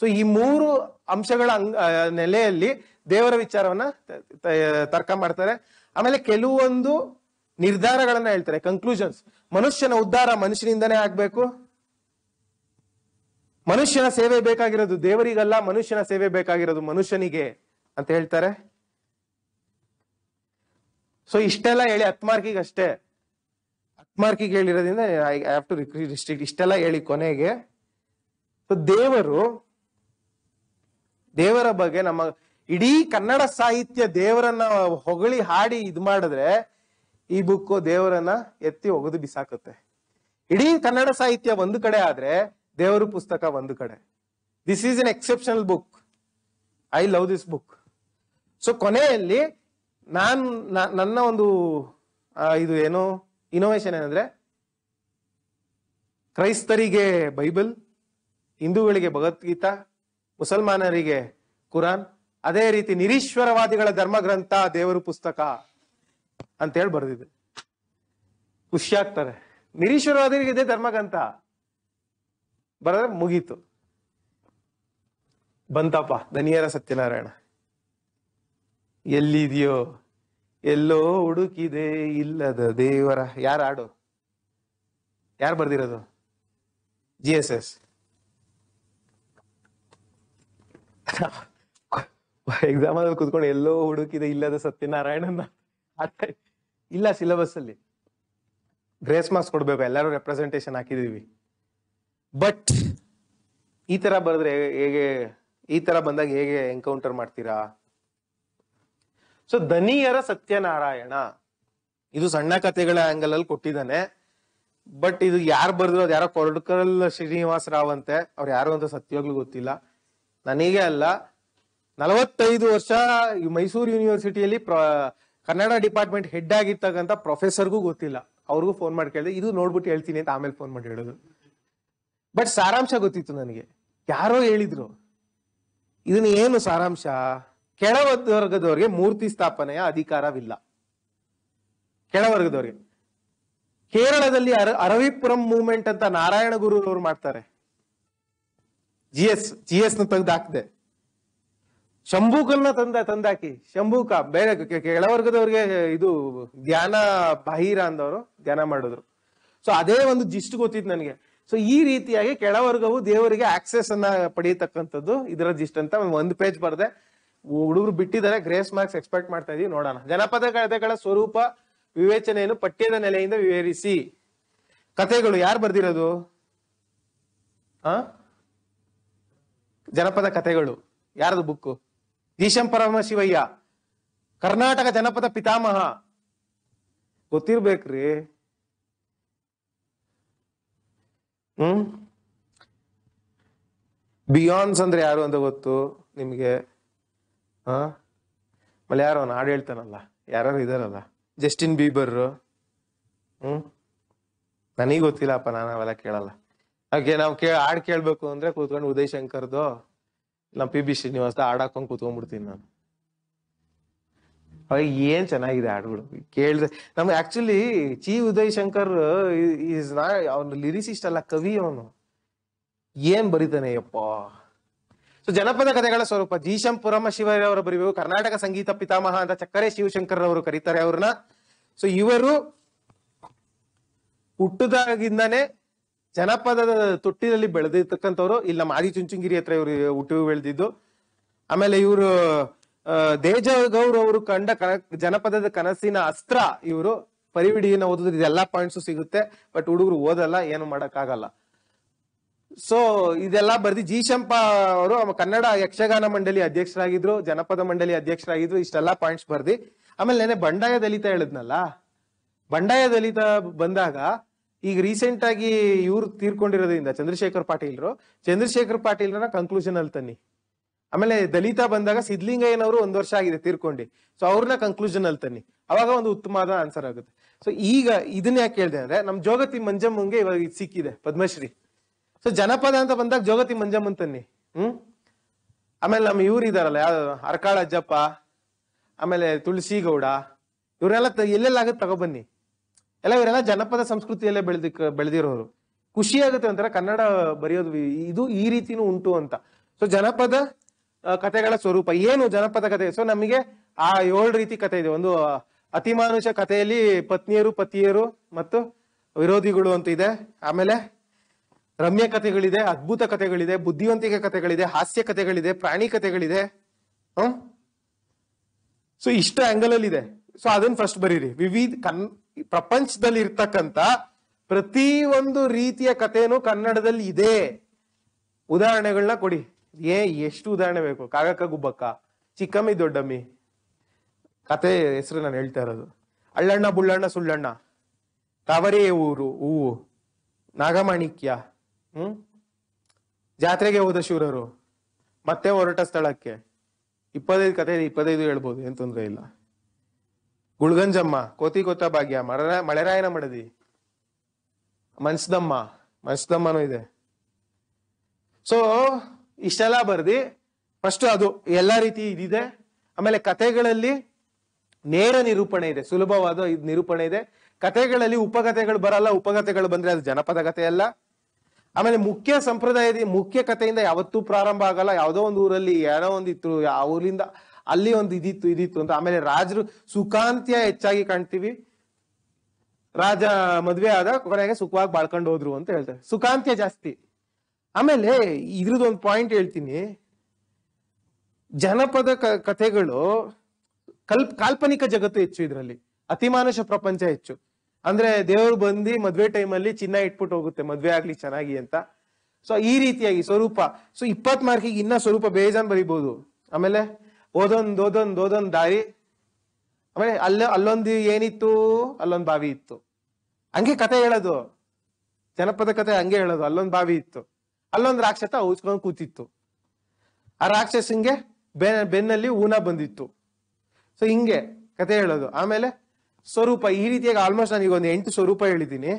ಸೊ ಈ ಮೂರು ಅಂಶಗಳ ನೆಲೆಯಲ್ಲಿ ದೇವರ ವಿಚಾರವನ್ನ ತರ್ಕ ಮಾಡ್ತಾರೆ ಆಮೇಲೆ ಕೆಲವೊಂದು ನಿರ್ಧಾರಗಳನ್ನ ಹೇಳ್ತಾರೆ ಕನ್ಕ್ಲೂಷನ್ಸ್ ಮನುಷ್ಯನ ಉದ್ಧಾರ ಮನುಷ್ಯನಿಂದನೇ ಆಗ್ಬೇಕು ಮನುಷ್ಯನ ಸೇವೆ ಬೇಕಾಗಿರೋದು ದೇವರಿಗಲ್ಲ ಮನುಷ್ಯನ ಸೇವೆ ಬೇಕಾಗಿರೋದು ಮನುಷ್ಯನಿಗೆ ಅಂತ ಹೇಳ್ತಾರೆ ಸೊ ಇಷ್ಟೆಲ್ಲ ಹೇಳಿ ಹತ್ಮಾರ್ಕಿಗೆ ಅಷ್ಟೇ ಹತ್ಮಾರ್ಕಿಗೆ ಹೇಳಿರೋದ್ರಿಂದ ಐ ಹ್ಯಾವ್ ಟು ರಿಸ್ಟ್ರಿಕ್ಟ್ ಇಷ್ಟೆಲ್ಲ ಹೇಳಿ ಕೊನೆಗೆ ಸೊ ದೇವರು ದೇವರ ಬಗ್ಗೆ ನಮ್ಮ ಇಡೀ ಕನ್ನಡ ಸಾಹಿತ್ಯ ದೇವರನ್ನ ಹೊಗಳಿ ಹಾಡಿ ಇದು ಮಾಡಿದ್ರೆ ಈ ಬುಕ್ ದೇವರನ್ನ ಎತ್ತಿ ಒಗೆದು ಬಿಸಾಕುತ್ತೆ ಇಡೀ ಕನ್ನಡ ಸಾಹಿತ್ಯ ಒಂದು ಕಡೆ ಆದ್ರೆ ದೇವರ ಪುಸ್ತಕ ಒಂದು ಕಡೆ this is an exceptional book I love this book so ಕೊನೆಯಲ್ಲಿ ನಾನ್ ನನ್ನ ಒಂದು ಇದು ಏನು ಇನೋವೇಶನ್ ಏನಂದ್ರೆ ಕ್ರೈಸ್ತರಿಗೆ ಬೈಬಲ್ ಹಿಂದೂಗಳಿಗೆ ಭಗವದ್ಗೀತಾ ಮುಸಲ್ಮಾನರಿಗೆ ಕುರಾನ್ ಅದೇ ರೀತಿ ನಿರೀಶ್ವರವಾದಿಗಳ ಧರ್ಮಗ್ರಂಥ ದೇವರು ಪುಸ್ತಕ ಅಂತ ಹೇಳಿ ಬರೆದಿದೆ ಆಗ್ತಾರೆ ನಿರೀಶ್ವರವಾದಿಗಳಿಗೆ ಇದೇ ಧರ್ಮಗ್ರಂಥ ಬರೆದ್ರೆ ಮುಗೀತು ಬಂತಪ್ಪ ದನಿಯರ ಸತ್ಯನಾರಾಯಣ ಎಲ್ಲಿದೆಯೋ ಎಲ್ಲೋ ಹುಡುಕಿದೆ ಇಲ್ಲದ ದೇವರ ಯಾರ ಹಾಡು ಯಾರು ಬರ್ದಿರೋದು ಜಿ ಎಸ್ ಎಸ್ ಎಕ್ಸಾಮ್ ಅಲ್ಲಿ ಕುತ್ಕೊಂಡು ಎಲ್ಲೋ ಹುಡುಕಿದೆ ಇಲ್ಲದ ಸತ್ಯನಾರಾಯಣನ ಇಲ್ಲ ಸಿಲೆಬಸ್ ಅಲ್ಲಿ ಗ್ರೇಸ್ ಮಾರ್ಕ್ಸ್ ಕೊಡ್ಬೇಕು ಎಲ್ಲರೂ ರೆಪ್ರೆಸೆಂಟೇಷನ್ ಹಾಕಿದೀವಿ ಬಟ್ ಈ ತರ ಬರೆದ್ರೆ ಹೇಗೆ ಈ ತರ ಬಂದಾಗ ಹೇಗೆ ಎನ್ಕೌಂಟರ್ ಮಾಡ್ತೀರಾ ಸೊ ಧನಿಯರ ಸತ್ಯನಾರಾಯಣ ಇದು ಸಣ್ಣ ಕಥೆಗಳ ಆಂಗಲ್ ಅಲ್ಲಿ ಕೊಟ್ಟಿದ್ದಾನೆ ಬಟ್ ಇದು ಯಾರು ಬರೆದ್ರು ಅದು ಯಾರೋ ಕೊರಡ್ಕಲ್ ಶ್ರೀನಿವಾಸ ರಾವ್ ಅಂತೆ ಅವ್ರು ಯಾರು ಅಂತ ಸತ್ಯವಾಗ್ಲೂ ಗೊತ್ತಿಲ್ಲ ನನಗೆ ಅಲ್ಲ ನಲವತ್ತೈದು ವರ್ಷ ಮೈಸೂರು ಯೂನಿವರ್ಸಿಟಿಯಲ್ಲಿ ಕನ್ನಡ ಡಿಪಾರ್ಟ್ಮೆಂಟ್ ಹೆಡ್ ಆಗಿರ್ತಕ್ಕಂಥ ಪ್ರೊಫೆಸರ್ಗೂ ಗೊತ್ತಿಲ್ಲ ಅವ್ರಿಗೂ ಫೋನ್ ಮಾಡಿ ಕೇಳಿದೆ ಇದು ನೋಡ್ಬಿಟ್ಟು ಹೇಳ್ತೀನಿ ಅಂತ ಆಮೇಲೆ ಫೋನ್ ಮಾಡಿ ಹೇಳೋದು ಬಟ್ ಸಾರಾಂಶ ಗೊತ್ತಿತ್ತು ನನಗೆ ಯಾರೋ ಹೇಳಿದ್ರು ಇದನ್ನ ಏನು ಸಾರಾಂಶ ಕೆಳವರ್ಗದವ್ರಿಗೆ ಮೂರ್ತಿ ಸ್ಥಾಪನೆಯ ಅಧಿಕಾರವಿಲ್ಲ ಕೆಳವರ್ಗದವ್ರಿಗೆ ಕೇರಳದಲ್ಲಿ ಅರ ಅರವಿಪುರಂ ಮೂವ್ಮೆಂಟ್ ಅಂತ ನಾರಾಯಣ ಗುರು ಅವರು ಮಾಡ್ತಾರೆ ಜಿ ಎಸ್ ಜಿ ಎಸ್ ನ ತೆಗೆದು ಹಾಕ್ದೆ ಶಂಭೂಕನ್ನ ತಂದ ತಂದಾಕಿ ಶಂಭುಕ ಬೇರೆ ಕೆಳವರ್ಗದವ್ರಿಗೆ ಇದು ಧ್ಯಾನ ಬಾಹಿರ ಅಂದವರು ಧ್ಯಾನ ಮಾಡಿದ್ರು ಸೊ ಅದೇ ಒಂದು ಜಿಸ್ಟ್ ಗೊತ್ತಿತ್ತು ನನಗೆ ಸೊ ಈ ರೀತಿಯಾಗಿ ಕೆಳವರ್ಗವು ದೇವರಿಗೆ ಆಕ್ಸೆಸ್ ಅನ್ನ ಪಡೆಯತಕ್ಕಂಥದ್ದು ಇದರ ಜಿಸ್ಟ್ ಅಂತ ಒಂದು ಪೇಜ್ ಬರ್ದೆ ಹುಡುಗರು ಬಿಟ್ಟಿದ್ದಾರೆ ಗ್ರೇಸ್ ಮಾರ್ಕ್ಸ್ ಎಕ್ಸ್ಪೆಕ್ಟ್ ಮಾಡ್ತಾ ಇದೀವಿ ನೋಡೋಣ ಜನಪದ ಕಥೆಗಳ ಸ್ವರೂಪ ವಿವೇಚನೆಯನ್ನು ಪಠ್ಯದ ನೆಲೆಯಿಂದ ವಿವರಿಸಿ ಕಥೆಗಳು ಯಾರು ಬರ್ದಿರೋದು ಆ ಜನಪದ ಕಥೆಗಳು ಯಾರದು ಬುಕ್ಕು ಈಶಂ ಪರಮಶಿವಯ್ಯ ಕರ್ನಾಟಕ ಜನಪದ ಪಿತಾಮಹ ಗೊತ್ತಿರ್ಬೇಕ್ರಿ ಹ್ಮ್ ಬಿಯಾನ್ಸ್ ಅಂದ್ರೆ ಯಾರು ಅಂತ ಗೊತ್ತು ನಿಮಗೆ ಹಾ ಮಲಯಾರು ಅವನು ಹಾಡು ಹೇಳ್ತಾನಲ್ಲ ಯಾರು ಇದಾರಲ್ಲ ಜಸ್ಟಿನ್ ಬೀಬರ್ ಹ್ಮ್ ನನಗೆ ಗೊತ್ತಿಲ್ಲಪ್ಪ ನಾನು ಅವೆಲ್ಲ ಕೇಳಲ್ಲ ಹಾಗೆ ನಾವು ಕೇ ಹಾಡು ಕೇಳ್ಬೇಕು ಅಂದ್ರೆ ಕೂತ್ಕೊಂಡು ಉದಯ್ ಶಂಕರ್ದು ನಮ್ಮ ಪಿ ಬಿ ಶ್ರೀನಿವಾಸ ಹಾಕೊಂಡ್ ಕುತ್ಕೊಂಡ್ಬಿಡ್ತೀನಿ ನಾನು ಏನ್ ಚೆನ್ನಾಗಿದೆ ಹಾಡುಗಳು ಕೇಳಿದ್ರೆ ನಮ್ಗೆ ಆಕ್ಚುಲಿ ಚಿ ಉದಯ್ ಶಂಕರ್ ಈಸ್ ನಾ ಅವನ ಲಿರಿಸಿಸ್ಟ್ ಅಲ್ಲ ಕವಿ ಅವನು ಏನ್ ಬರೀತಾನೆ ಯಪ್ಪ ಸೊ ಜನಪದ ಕಥೆಗಳ ಸ್ವರೂಪ ಜೀಶಂಪುರಮ ಶಿವರವರು ಬರೀಬೇಕು ಕರ್ನಾಟಕ ಸಂಗೀತ ಪಿತಾಮಹ ಅಂತ ಚಕ್ಕರೆ ಶಿವಶಂಕರ್ ಅವರು ಕರೀತಾರೆ ಅವ್ರನ್ನ ಸೊ ಇವರು ಹುಟ್ಟದಾಗಿಂದಾನೆ ಜನಪದದ ತೊಟ್ಟಿನಲ್ಲಿ ಬೆಳೆದಿರ್ತಕ್ಕಂಥವ್ರು ಇಲ್ಲಿ ನಮ್ಮ ಆದಿ ಚುಂಚುಂಗಿರಿ ಹತ್ರ ಇವರು ಹುಟ್ಟು ಬೆಳೆದಿದ್ದು ಆಮೇಲೆ ಇವರು ದೇಜಗೌರ್ ಅವರು ಕಂಡ ಜನಪದದ ಕನಸಿನ ಅಸ್ತ್ರ ಇವರು ಪರಿವಿಡಿಯನ್ನ ಓದಿದ್ರೆ ಇದೆಲ್ಲ ಪಾಯಿಂಟ್ಸು ಸಿಗುತ್ತೆ ಬಟ್ ಹುಡುಗರು ಓದಲ್ಲ ಏನು ಮಾಡೋಕ್ಕಾಗಲ್ಲ ಸೊ ಇದೆಲ್ಲ ಬರ್ದಿ ಜಿ ಶಂಪ ಅವರು ಕನ್ನಡ ಯಕ್ಷಗಾನ ಮಂಡಳಿ ಅಧ್ಯಕ್ಷರಾಗಿದ್ರು ಜನಪದ ಮಂಡಳಿ ಅಧ್ಯಕ್ಷರಾಗಿದ್ರು ಇಷ್ಟೆಲ್ಲ ಪಾಯಿಂಟ್ಸ್ ಬರ್ದಿ ಆಮೇಲೆ ನೆನೆ ಬಂಡಾಯ ದಲಿತ ಹೇಳಿದ್ನಲ್ಲ ಬಂಡಾಯ ದಲಿತ ಬಂದಾಗ ಈಗ ರೀಸೆಂಟ್ ಆಗಿ ಇವ್ರು ತೀರ್ಕೊಂಡಿರೋದ್ರಿಂದ ಚಂದ್ರಶೇಖರ್ ಪಾಟೀಲ್ರು ಚಂದ್ರಶೇಖರ್ ಪಾಟೀಲ್ರನ್ನ ಕನ್ಕ್ಲೂಷನ್ ಅಲ್ಲಿ ತನ್ನಿ ಆಮೇಲೆ ದಲಿತ ಬಂದಾಗ ಸಿದ್ಲಿಂಗಯ್ಯನವರು ಒಂದ್ ವರ್ಷ ಆಗಿದೆ ತೀರ್ಕೊಂಡು ಸೊ ಅವ್ರನ್ನ ಕನ್ಕ್ಲೂಷನ್ ಅಲ್ಲಿ ತನ್ನಿ ಅವಾಗ ಒಂದು ಉತ್ತಮವಾದ ಆನ್ಸರ್ ಆಗುತ್ತೆ ಸೊ ಈಗ ಇದನ್ನ ಯಾಕೆ ಹೇಳಿದೆ ಅಂದ್ರೆ ನಮ್ ಜೋಗತಿ ಮಂಜಮ್ಮಂಗೆ ಇವಾಗ ಇದು ಸಿಕ್ಕಿದೆ ಪದ್ಮಶ್ರೀ ಸೊ ಜನಪದ ಅಂತ ಬಂದಾಗ ಜೋಗತಿ ಮಂಜಮ್ಮನ್ ತನ್ನಿ ಹ್ಮ್ ಆಮೇಲೆ ನಮ್ಮ ಇವ್ರು ಇದಾರಲ್ಲ ಯಾವ ಅರ್ಕಾಳ ಅಜ್ಜಪ್ಪ ಆಮೇಲೆ ತುಳಸಿ ಗೌಡ ಇವರೆಲ್ಲ ಎಲ್ಲೆಲ್ಲ ಆಗುತ್ತೆ ತಗೊಬನ್ನಿ ಎಲ್ಲ ಇವರೆಲ್ಲ ಜನಪದ ಸಂಸ್ಕೃತಿಯಲ್ಲೇ ಬೆಳೆದಿ ಬೆಳೆದಿರೋರು ಖುಷಿ ಆಗುತ್ತೆ ಅಂತಾರೆ ಕನ್ನಡ ಬರೆಯೋದು ಇದು ಈ ರೀತಿನೂ ಉಂಟು ಅಂತ ಸೊ ಜನಪದ ಕಥೆಗಳ ಸ್ವರೂಪ ಏನು ಜನಪದ ಕಥೆ ಸೊ ನಮಗೆ ಆ ಏಳು ರೀತಿ ಕಥೆ ಇದೆ ಒಂದು ಅತಿಮಾನುಷ ಕಥೆಯಲ್ಲಿ ಪತ್ನಿಯರು ಪತಿಯರು ಮತ್ತು ವಿರೋಧಿಗಳು ಅಂತ ಇದೆ ಆಮೇಲೆ ರಮ್ಯ ಕಥೆಗಳಿದೆ ಅದ್ಭುತ ಕಥೆಗಳಿದೆ ಬುದ್ಧಿವಂತಿಕೆ ಕಥೆಗಳಿದೆ ಹಾಸ್ಯ ಕಥೆಗಳಿದೆ ಪ್ರಾಣಿ ಕಥೆಗಳಿದೆ ಹ್ಮ್ ಸೊ ಇಷ್ಟ ಆಂಗಲ್ ಅಲ್ಲಿ ಇದೆ ಸೊ ಅದನ್ನ ಫಸ್ಟ್ ಬರೀರಿ ವಿವಿಧ ಕನ್ ಪ್ರಪಂಚದಲ್ಲಿ ಇರ್ತಕ್ಕಂತ ಪ್ರತಿ ಒಂದು ರೀತಿಯ ಕಥೆನೂ ಕನ್ನಡದಲ್ಲಿ ಇದೆ ಉದಾಹರಣೆಗಳನ್ನ ಕೊಡಿ ಏ ಎಷ್ಟು ಉದಾಹರಣೆ ಬೇಕು ಕಾಗಕ್ಕ ಗುಬ್ಬಕ್ಕ ಚಿಕ್ಕಮ್ಮಿ ದೊಡ್ಡಮ್ಮಿ ಕತೆ ಹೆಸರು ನಾನು ಹೇಳ್ತಾ ಇರೋದು ಅಳ್ಳಣ್ಣ ಬುಳ್ಳಣ್ಣ ಸುಳ್ಳಣ್ಣ ತವರೇ ಊರು ಹೂವು ನಾಗಮಾಣಿಕ್ಯ ಹ್ಮ್ ಜಾತ್ರೆಗೆ ಹೋದ ಶೂರರು ಮತ್ತೆ ಹೊರಟ ಸ್ಥಳಕ್ಕೆ ಇಪ್ಪತ್ತೈದು ಕತೆ ಇಪ್ಪತ್ತೈದು ಹೇಳ್ಬೋದು ಏನ್ ತೊಂದರೆ ಇಲ್ಲ ಗುಳ್ಗಂಜಮ್ಮ ಕೋತಿ ಕೋತ ಭಾಗ್ಯ ಮರರ ಮಳೆರಾಯನ ಮಡದಿ ಮನ್ಸದಮ್ಮ ಮನ್ಸದಮ್ಮನೂ ಇದೆ ಸೊ ಇಷ್ಟೆಲ್ಲ ಬರ್ದಿ ಫಸ್ಟ್ ಅದು ಎಲ್ಲ ರೀತಿ ಇದಿದೆ ಆಮೇಲೆ ಕತೆಗಳಲ್ಲಿ ನೇರ ನಿರೂಪಣೆ ಇದೆ ಸುಲಭವಾದ ನಿರೂಪಣೆ ಇದೆ ಕಥೆಗಳಲ್ಲಿ ಉಪಕಥೆಗಳು ಬರಲ್ಲ ಉಪಕಥೆಗಳು ಬಂದ್ರೆ ಅದು ಜನಪದ ಕಥೆ ಅಲ್ಲ ಆಮೇಲೆ ಮುಖ್ಯ ಸಂಪ್ರದಾಯದ ಮುಖ್ಯ ಕಥೆಯಿಂದ ಯಾವತ್ತೂ ಪ್ರಾರಂಭ ಆಗಲ್ಲ ಯಾವುದೋ ಒಂದು ಊರಲ್ಲಿ ಏನೋ ಒಂದು ಇತ್ತು ಆ ಊರಿಂದ ಅಲ್ಲಿ ಒಂದು ಇದಿತ್ತು ಇದಿತ್ತು ಅಂತ ಆಮೇಲೆ ರಾಜರು ಸುಖಾಂತ್ಯ ಹೆಚ್ಚಾಗಿ ಕಾಣ್ತೀವಿ ರಾಜ ಮದ್ವೆ ಆದ ಕೊನೆಗೆ ಸುಖವಾಗಿ ಬಾಳ್ಕೊಂಡು ಹೋದ್ರು ಅಂತ ಹೇಳ್ತಾರೆ ಸುಖಾಂತ್ಯ ಜಾಸ್ತಿ ಆಮೇಲೆ ಇದ್ರದ್ದು ಒಂದು ಪಾಯಿಂಟ್ ಹೇಳ್ತೀನಿ ಜನಪದ ಕಥೆಗಳು ಕಲ್ಪ ಕಾಲ್ಪನಿಕ ಜಗತ್ತು ಹೆಚ್ಚು ಇದರಲ್ಲಿ ಅತಿಮಾನುಷ ಪ್ರಪಂಚ ಹೆಚ್ಚು ಅಂದ್ರೆ ದೇವರು ಬಂದು ಮದ್ವೆ ಟೈಮಲ್ಲಿ ಚಿನ್ನ ಇಟ್ಬಿಟ್ಟು ಹೋಗುತ್ತೆ ಮದ್ವೆ ಆಗ್ಲಿ ಚೆನ್ನಾಗಿ ಅಂತ ಸೊ ಈ ರೀತಿಯಾಗಿ ಸ್ವರೂಪ ಸೊ ಇಪ್ಪತ್ ಮಾರ್ಕಿಗೆ ಇನ್ನ ಸ್ವರೂಪ ಬೇಜಾನ್ ಬರೀಬಹುದು ಆಮೇಲೆ ಓದೊಂದು ಓದೊಂದು ಓದೊಂದು ದಾರಿ ಆಮೇಲೆ ಅಲ್ಲ ಅಲ್ಲೊಂದು ಏನಿತ್ತು ಅಲ್ಲೊಂದು ಬಾವಿ ಇತ್ತು ಹಂಗೆ ಕತೆ ಹೇಳೋದು ಜನಪದ ಕತೆ ಹಂಗೆ ಹೇಳೋದು ಅಲ್ಲೊಂದು ಬಾವಿ ಇತ್ತು ಅಲ್ಲೊಂದು ರಾಕ್ಷಸ ಉಚ್ಕೊಂಡು ಕೂತಿತ್ತು ಆ ರಾಕ್ಷಸಂಗೆ ಬೆ ಬೆನ್ನಲ್ಲಿ ಊನ ಬಂದಿತ್ತು ಸೊ ಹಿಂಗೆ ಕತೆ ಹೇಳೋದು ಆಮೇಲೆ ಸ್ವರೂಪ ಈ ರೀತಿಯಾಗಿ ಆಲ್ಮೋಸ್ಟ್ ನಾನು ಈಗ ಒಂದು ಎಂಟು ಸ್ವರೂಪ ಹೇಳಿದ್ದೀನಿ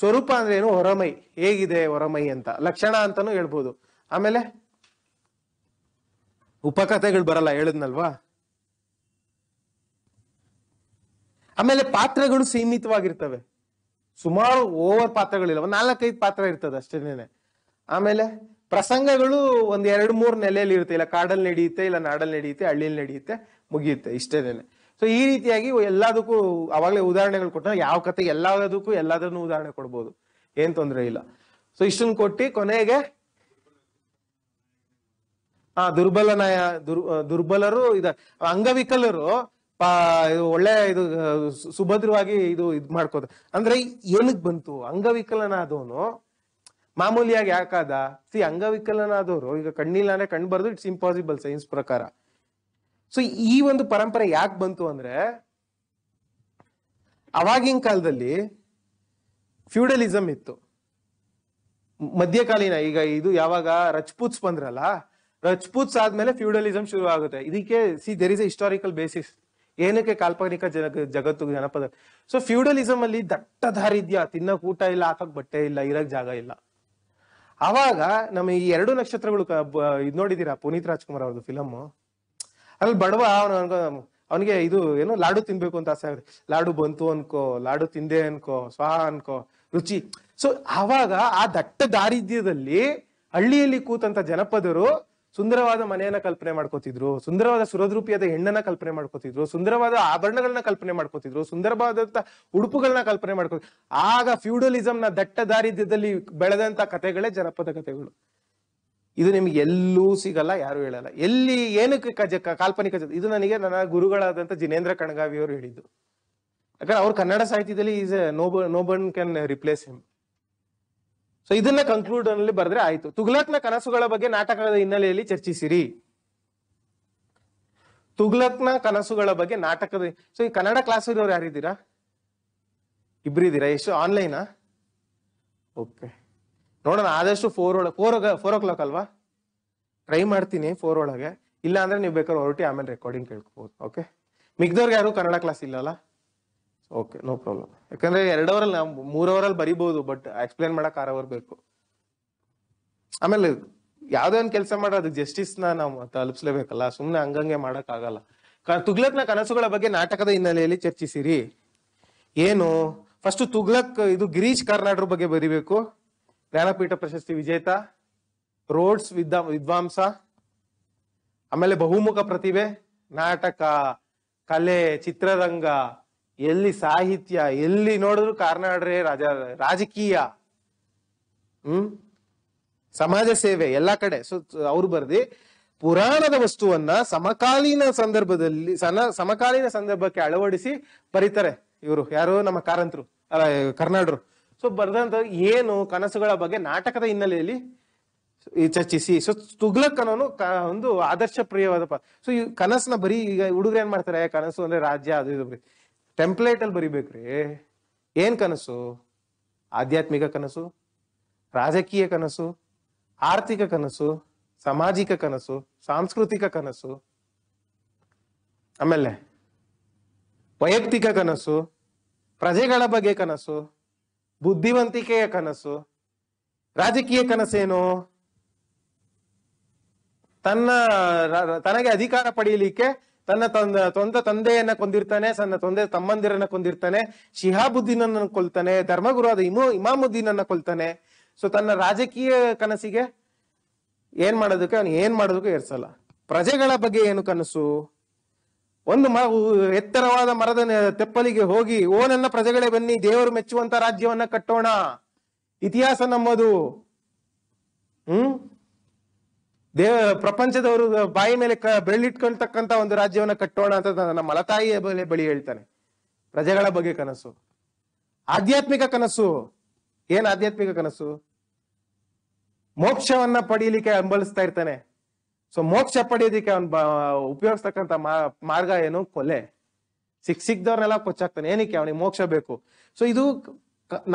ಸ್ವರೂಪ ಅಂದ್ರೆ ಏನು ಹೊರಮೈ ಹೇಗಿದೆ ಹೊರಮೈ ಅಂತ ಲಕ್ಷಣ ಅಂತಾನು ಹೇಳ್ಬೋದು ಆಮೇಲೆ ಉಪಕಥೆಗಳು ಬರಲ್ಲ ಹೇಳದ್ನಲ್ವಾ ಆಮೇಲೆ ಪಾತ್ರಗಳು ಸೀಮಿತವಾಗಿರ್ತವೆ ಸುಮಾರು ಓವರ್ ಪಾತ್ರಗಳಿಲ್ಲ ಒಂದ್ ನಾಲ್ಕೈದು ಪಾತ್ರ ಇರ್ತದೆ ಅಷ್ಟೇನೆ ಆಮೇಲೆ ಪ್ರಸಂಗಗಳು ಒಂದ್ ಎರಡು ಮೂರು ನೆಲೆಯಲ್ಲಿ ಇರುತ್ತೆ ಇಲ್ಲ ಕಾಡಲ್ಲಿ ನಡೆಯುತ್ತೆ ಇಲ್ಲ ನಾಡಲ್ಲಿ ನಡೆಯುತ್ತೆ ಹಳ್ಳಿಯಲ್ಲಿ ನಡೆಯುತ್ತೆ ಮುಗಿಯುತ್ತೆ ಇಷ್ಟೇನೆ ಸೊ ಈ ರೀತಿಯಾಗಿ ಎಲ್ಲದಕ್ಕೂ ಅವಾಗಲೇ ಉದಾಹರಣೆಗಳು ಕೊಟ್ಟ ಯಾವ ಕತೆ ಎಲ್ಲದಕ್ಕೂ ಎಲ್ಲದನ್ನು ಉದಾಹರಣೆ ಕೊಡ್ಬೋದು ಏನ್ ತೊಂದರೆ ಇಲ್ಲ ಸೊ ಇಷ್ಟನ್ನು ಕೊಟ್ಟು ಕೊನೆಗೆ ಆ ದುರ್ಬಲನಾಯ ದುರ್ ದುರ್ಬಲರು ಇದ ಅಂಗವಿಕಲರು ಒಳ್ಳೆ ಇದು ಸುಭದ್ರವಾಗಿ ಇದು ಇದ್ ಮಾಡ್ಕೋತ ಅಂದ್ರೆ ಏನಕ್ ಬಂತು ಅಂಗವಿಕಲನಾದವನು ಮಾಮೂಲಿಯಾಗಿ ಯಾಕಾದ ಸಿ ಅಂಗವಿಕಲನಾದವರು ಈಗ ಕಣ್ಣಿಲ್ಲ ಅಂದ್ರೆ ಬರೋದು ಬರ್ದು ಇಟ್ಸ್ ಇಂಪಾಸಿಬಲ್ ಸೈನ್ಸ್ ಪ್ರಕಾರ ಸೊ ಈ ಒಂದು ಪರಂಪರೆ ಯಾಕೆ ಬಂತು ಅಂದ್ರೆ ಅವಾಗಿನ ಕಾಲದಲ್ಲಿ ಫ್ಯೂಡಲಿಸಂ ಇತ್ತು ಮಧ್ಯಕಾಲೀನ ಈಗ ಇದು ಯಾವಾಗ ರಜಪೂತ್ಸ್ ಬಂದ್ರಲ್ಲ ರಜ್ಪೂತ್ಸ್ ಆದ್ಮೇಲೆ ಫ್ಯೂಡಲಿಸಂ ಶುರು ಆಗುತ್ತೆ ಇದಕ್ಕೆ see there is a historical basis ಏನಕ್ಕೆ ಕಾಲ್ಪನಿಕ ಜನ ಜಗತ್ತು ಜನಪದ ಸೊ ಫ್ಯೂಡಲಿಸಂ ಅಲ್ಲಿ ದಟ್ಟ ದಾರಿದ್ಯ ತಿನ್ನ ತಿನ್ನಕ್ ಊಟ ಇಲ್ಲ ಹಾಕಕ್ ಬಟ್ಟೆ ಇಲ್ಲ ಇರಕ್ ಜಾಗ ಇಲ್ಲ ಅವಾಗ ನಮ್ಮ ಈ ಎರಡು ನಕ್ಷತ್ರಗಳು ಇದು ನೋಡಿದೀರಾ ಪುನೀತ್ ರಾಜ್ಕುಮಾರ್ ಅವ್ರದ್ದು ಫಿಲಮ್ ಅಲ್ಲಿ ಬಡವ ಅವನು ಅವನಿಗೆ ಇದು ಏನು ಲಾಡು ತಿನ್ಬೇಕು ಅಂತ ಆಸೆ ಆಗುತ್ತೆ ಲಾಡು ಬಂತು ಅನ್ಕೋ ಲಾಡು ತಿಂದೆ ಅನ್ಕೋ ಸ್ವಾಹ ಅನ್ಕೋ ರುಚಿ ಸೊ ಅವಾಗ ಆ ದಟ್ಟ ದಾರಿದ್ಯದಲ್ಲಿ ಹಳ್ಳಿಯಲ್ಲಿ ಕೂತಂತ ಜನಪದರು ಸುಂದರವಾದ ಮನೆಯನ್ನ ಕಲ್ಪನೆ ಮಾಡ್ಕೋತಿದ್ರು ಸುಂದರವಾದ ಸುರದ್ರೂಪಿಯಾದ ಹೆಣ್ಣನ್ನ ಕಲ್ಪನೆ ಮಾಡ್ಕೋತಿದ್ರು ಸುಂದರವಾದ ಆಭರಣಗಳನ್ನ ಕಲ್ಪನೆ ಮಾಡ್ಕೋತಿದ್ರು ಸುಂದರವಾದಂತ ಉಡುಪುಗಳನ್ನ ಕಲ್ಪನೆ ಮಾಡ್ಕೋ ಆಗ ಫ್ಯೂಡಲಿಸಂ ನ ದಟ್ಟ ದಾರಿದ್ಯದಲ್ಲಿ ಬೆಳೆದಂತ ಕಥೆಗಳೇ ಜನಪದ ಕಥೆಗಳು ಇದು ನಿಮ್ಗೆ ಎಲ್ಲೂ ಸಿಗಲ್ಲ ಯಾರು ಹೇಳಲ್ಲ ಎಲ್ಲಿ ಏನಕ್ಕೆ ಕಜ ಕಾಲ್ಪನಿಕ ಇದು ನನಗೆ ನನ್ನ ಗುರುಗಳಾದಂತ ಜಿನೇಂದ್ರ ಕಣಗಾವಿ ಅವರು ಹೇಳಿದ್ದು ಯಾಕಂದ್ರೆ ಅವ್ರು ಕನ್ನಡ ಸಾಹಿತ್ಯದಲ್ಲಿ is no nobody can replace him so ಇದನ್ನ ಕನ್ಕ್ಲೂಡ್ ಅಲ್ಲಿ ಬರೆದ್ರೆ ಆಯ್ತು ತುಗ್ಲಕ್ನ ಕನಸುಗಳ ಬಗ್ಗೆ ನಾಟಕದ ಹಿನ್ನೆಲೆಯಲ್ಲಿ ಚರ್ಚಿಸಿರಿ ತುಗ್ಲಕ್ನ ಕನಸುಗಳ ಬಗ್ಗೆ ನಾಟಕದ ಸೊ ಈ ಕನ್ನಡ ಕ್ಲಾಸ್ ಇರೋರು ಯಾರಿದ್ದೀರಾ ಇಬ್ರಿದ್ದೀರಾ ಎಷ್ಟು ಆನ್ಲೈನಾ ಓಕೆ ನೋಡೋಣ ಆದಷ್ಟು ಫೋರ್ ಒಳಗೆ ಫೋರ್ ಫೋರ್ ಓ ಕ್ಲಾಕ್ ಅಲ್ವಾ ಟ್ರೈ ಮಾಡ್ತೀನಿ ಫೋರ್ ಒಳಗೆ ಇಲ್ಲ ಅಂದ್ರೆ ನೀವು ಬೇಕಾದ್ರೆ ಹೊರಟಿ ಆಮೇಲೆ ರೆಕಾರ್ಡಿಂಗ್ ಕೇಳ್ಕೋಬಹುದು ಓಕೆ ಮಿಗ್ದವ್ರಿಗೆ ಯಾರು ಕನ್ನಡ ಕ್ಲಾಸ್ ಇಲ್ಲಲ್ಲ ಓಕೆ ನೋ ಪ್ರಾಬ್ಲಮ್ ಯಾಕಂದ್ರೆ ಎರಡು ಅವರ್ ಅಲ್ಲಿ ಮೂರ್ ಅವರ್ ಅಲ್ಲಿ ಬರಿಬಹುದು ಬಟ್ ಎಕ್ಸ್ಪ್ಲೇನ್ ಮಾಡಕ್ ಆರ್ ಅವರ್ ಬೇಕು ಆಮೇಲೆ ಯಾವ್ದೇ ಒಂದ್ ಕೆಲಸ ಮಾಡ್ರೆ ಅದಕ್ಕೆ ಜಸ್ಟಿಸ್ ನಾವು ತಲುಪಿಸ್ಲೇಬೇಕಲ್ಲ ಸುಮ್ನೆ ಹಂಗಂಗೆ ಮಾಡಕ್ ಆಗಲ್ಲ ತುಗ್ಲಕ್ನ ಕನಸುಗಳ ಬಗ್ಗೆ ನಾಟಕದ ಹಿನ್ನೆಲೆಯಲ್ಲಿ ಚರ್ಚಿಸಿರಿ ಏನು ಫಸ್ಟ್ ತುಗ್ಲಕ್ ಇದು ಗಿರೀಶ್ ಕಾರ್ನಾಡ್ರ ಬಗ್ಗೆ ಬರಿಬೇಕು ಜ್ಞಾನಪೀಠ ಪ್ರಶಸ್ತಿ ವಿಜೇತ ರೋಡ್ಸ್ ವಿದ್ವಾಂಸ ಆಮೇಲೆ ಬಹುಮುಖ ಪ್ರತಿಭೆ ನಾಟಕ ಕಲೆ ಚಿತ್ರರಂಗ ಎಲ್ಲಿ ಸಾಹಿತ್ಯ ಎಲ್ಲಿ ನೋಡಿದ್ರು ಕಾರ್ನಾಡ್ರೆ ರಾಜ ರಾಜಕೀಯ ಹ್ಮ್ ಸಮಾಜ ಸೇವೆ ಎಲ್ಲ ಕಡೆ ಸೊ ಅವ್ರು ಬರ್ದಿ ಪುರಾಣದ ವಸ್ತುವನ್ನ ಸಮಕಾಲೀನ ಸಂದರ್ಭದಲ್ಲಿ ಸನ ಸಮಕಾಲೀನ ಸಂದರ್ಭಕ್ಕೆ ಅಳವಡಿಸಿ ಬರೀತಾರೆ ಇವರು ಯಾರು ನಮ್ಮ ಕಾರಂತರು ಅಲ್ಲ ಕರ್ನಾಡರು ಸೊ ಬರ್ದಂತ ಏನು ಕನಸುಗಳ ಬಗ್ಗೆ ನಾಟಕದ ಹಿನ್ನೆಲೆಯಲ್ಲಿ ಚರ್ಚಿಸಿ ಸೊ ತುಗ್ಲಕ್ ಅನ್ನೋನು ಒಂದು ಆದರ್ಶ ಪ್ರಿಯವಾದ ಸೊ ಈ ಕನಸನ್ನ ಬರೀ ಈಗ ಹುಡುಗರು ಏನ್ ಮಾಡ್ತಾರೆ ಕನಸು ಅಂದ್ರೆ ರಾಜ್ಯ ಅದು ಇದು ಟೆಂಪ್ಲೇಟಲ್ಲಿ ಬರಿಬೇಕ್ರಿ ಏನ್ ಕನಸು ಆಧ್ಯಾತ್ಮಿಕ ಕನಸು ರಾಜಕೀಯ ಕನಸು ಆರ್ಥಿಕ ಕನಸು ಸಾಮಾಜಿಕ ಕನಸು ಸಾಂಸ್ಕೃತಿಕ ಕನಸು ಆಮೇಲೆ ವೈಯಕ್ತಿಕ ಕನಸು ಪ್ರಜೆಗಳ ಬಗ್ಗೆ ಕನಸು ಬುದ್ಧಿವಂತಿಕೆಯ ಕನಸು ರಾಜಕೀಯ ಕನಸೇನು ತನ್ನ ತನಗೆ ಅಧಿಕಾರ ಪಡೆಯಲಿಕ್ಕೆ ತನ್ನ ತಂದ ತೊಂದ ತಂದೆಯನ್ನ ಕೊಂದಿರ್ತಾನೆ ತನ್ನ ತಂದೆ ತಮ್ಮಂದಿರನ್ನ ಕೊಂದಿರ್ತಾನೆ ಅನ್ನ ಕೊಲ್ತಾನೆ ಧರ್ಮಗುರು ಆದ ಇಮು ಅನ್ನ ಕೊಲ್ತಾನೆ ಸೊ ತನ್ನ ರಾಜಕೀಯ ಕನಸಿಗೆ ಏನ್ ಮಾಡೋದಕ್ಕೆ ಅವನು ಏನ್ ಮಾಡೋದಕ್ಕೆ ಏರ್ಸಲ್ಲ ಪ್ರಜೆಗಳ ಬಗ್ಗೆ ಏನು ಕನಸು ಒಂದು ಮ ಎತ್ತರವಾದ ಮರದ ತೆಪ್ಪಲಿಗೆ ಹೋಗಿ ಓ ನನ್ನ ಪ್ರಜೆಗಳೇ ಬನ್ನಿ ದೇವರು ಮೆಚ್ಚುವಂತ ರಾಜ್ಯವನ್ನ ಕಟ್ಟೋಣ ಇತಿಹಾಸ ನಮ್ಮದು ಹ್ಮ್ ದೇವ ಪ್ರಪಂಚದವರು ಬಾಯಿ ಮೇಲೆ ಬೆರಳಿಟ್ಕೊಳ್ತಕ್ಕಂತ ಒಂದು ರಾಜ್ಯವನ್ನ ಕಟ್ಟೋಣ ಅಂತ ನನ್ನ ಮಲತಾಯಿಯ ಬಳಿ ಬಳಿ ಹೇಳ್ತಾನೆ ಪ್ರಜೆಗಳ ಬಗ್ಗೆ ಕನಸು ಆಧ್ಯಾತ್ಮಿಕ ಕನಸು ಏನ್ ಆಧ್ಯಾತ್ಮಿಕ ಕನಸು ಮೋಕ್ಷವನ್ನ ಪಡೀಲಿಕ್ಕೆ ಹಂಬಲಿಸ್ತಾ ಇರ್ತಾನೆ ಸೊ ಮೋಕ್ಷ ಪಡೆಯೋದಿಕ್ಕೆ ಅವನ್ ಉಪಯೋಗಿಸ್ತಕ್ಕಂತ ಮಾರ್ಗ ಏನು ಕೊಲೆ ಸಿಕ್ ಸಿಕ್ದವ್ರನ್ನೆಲ್ಲ ಕೊಚ್ಚಾಕ್ತಾನೆ ಏನಕ್ಕೆ ಅವನಿಗೆ ಮೋಕ್ಷ ಬೇಕು ಸೊ ಇದು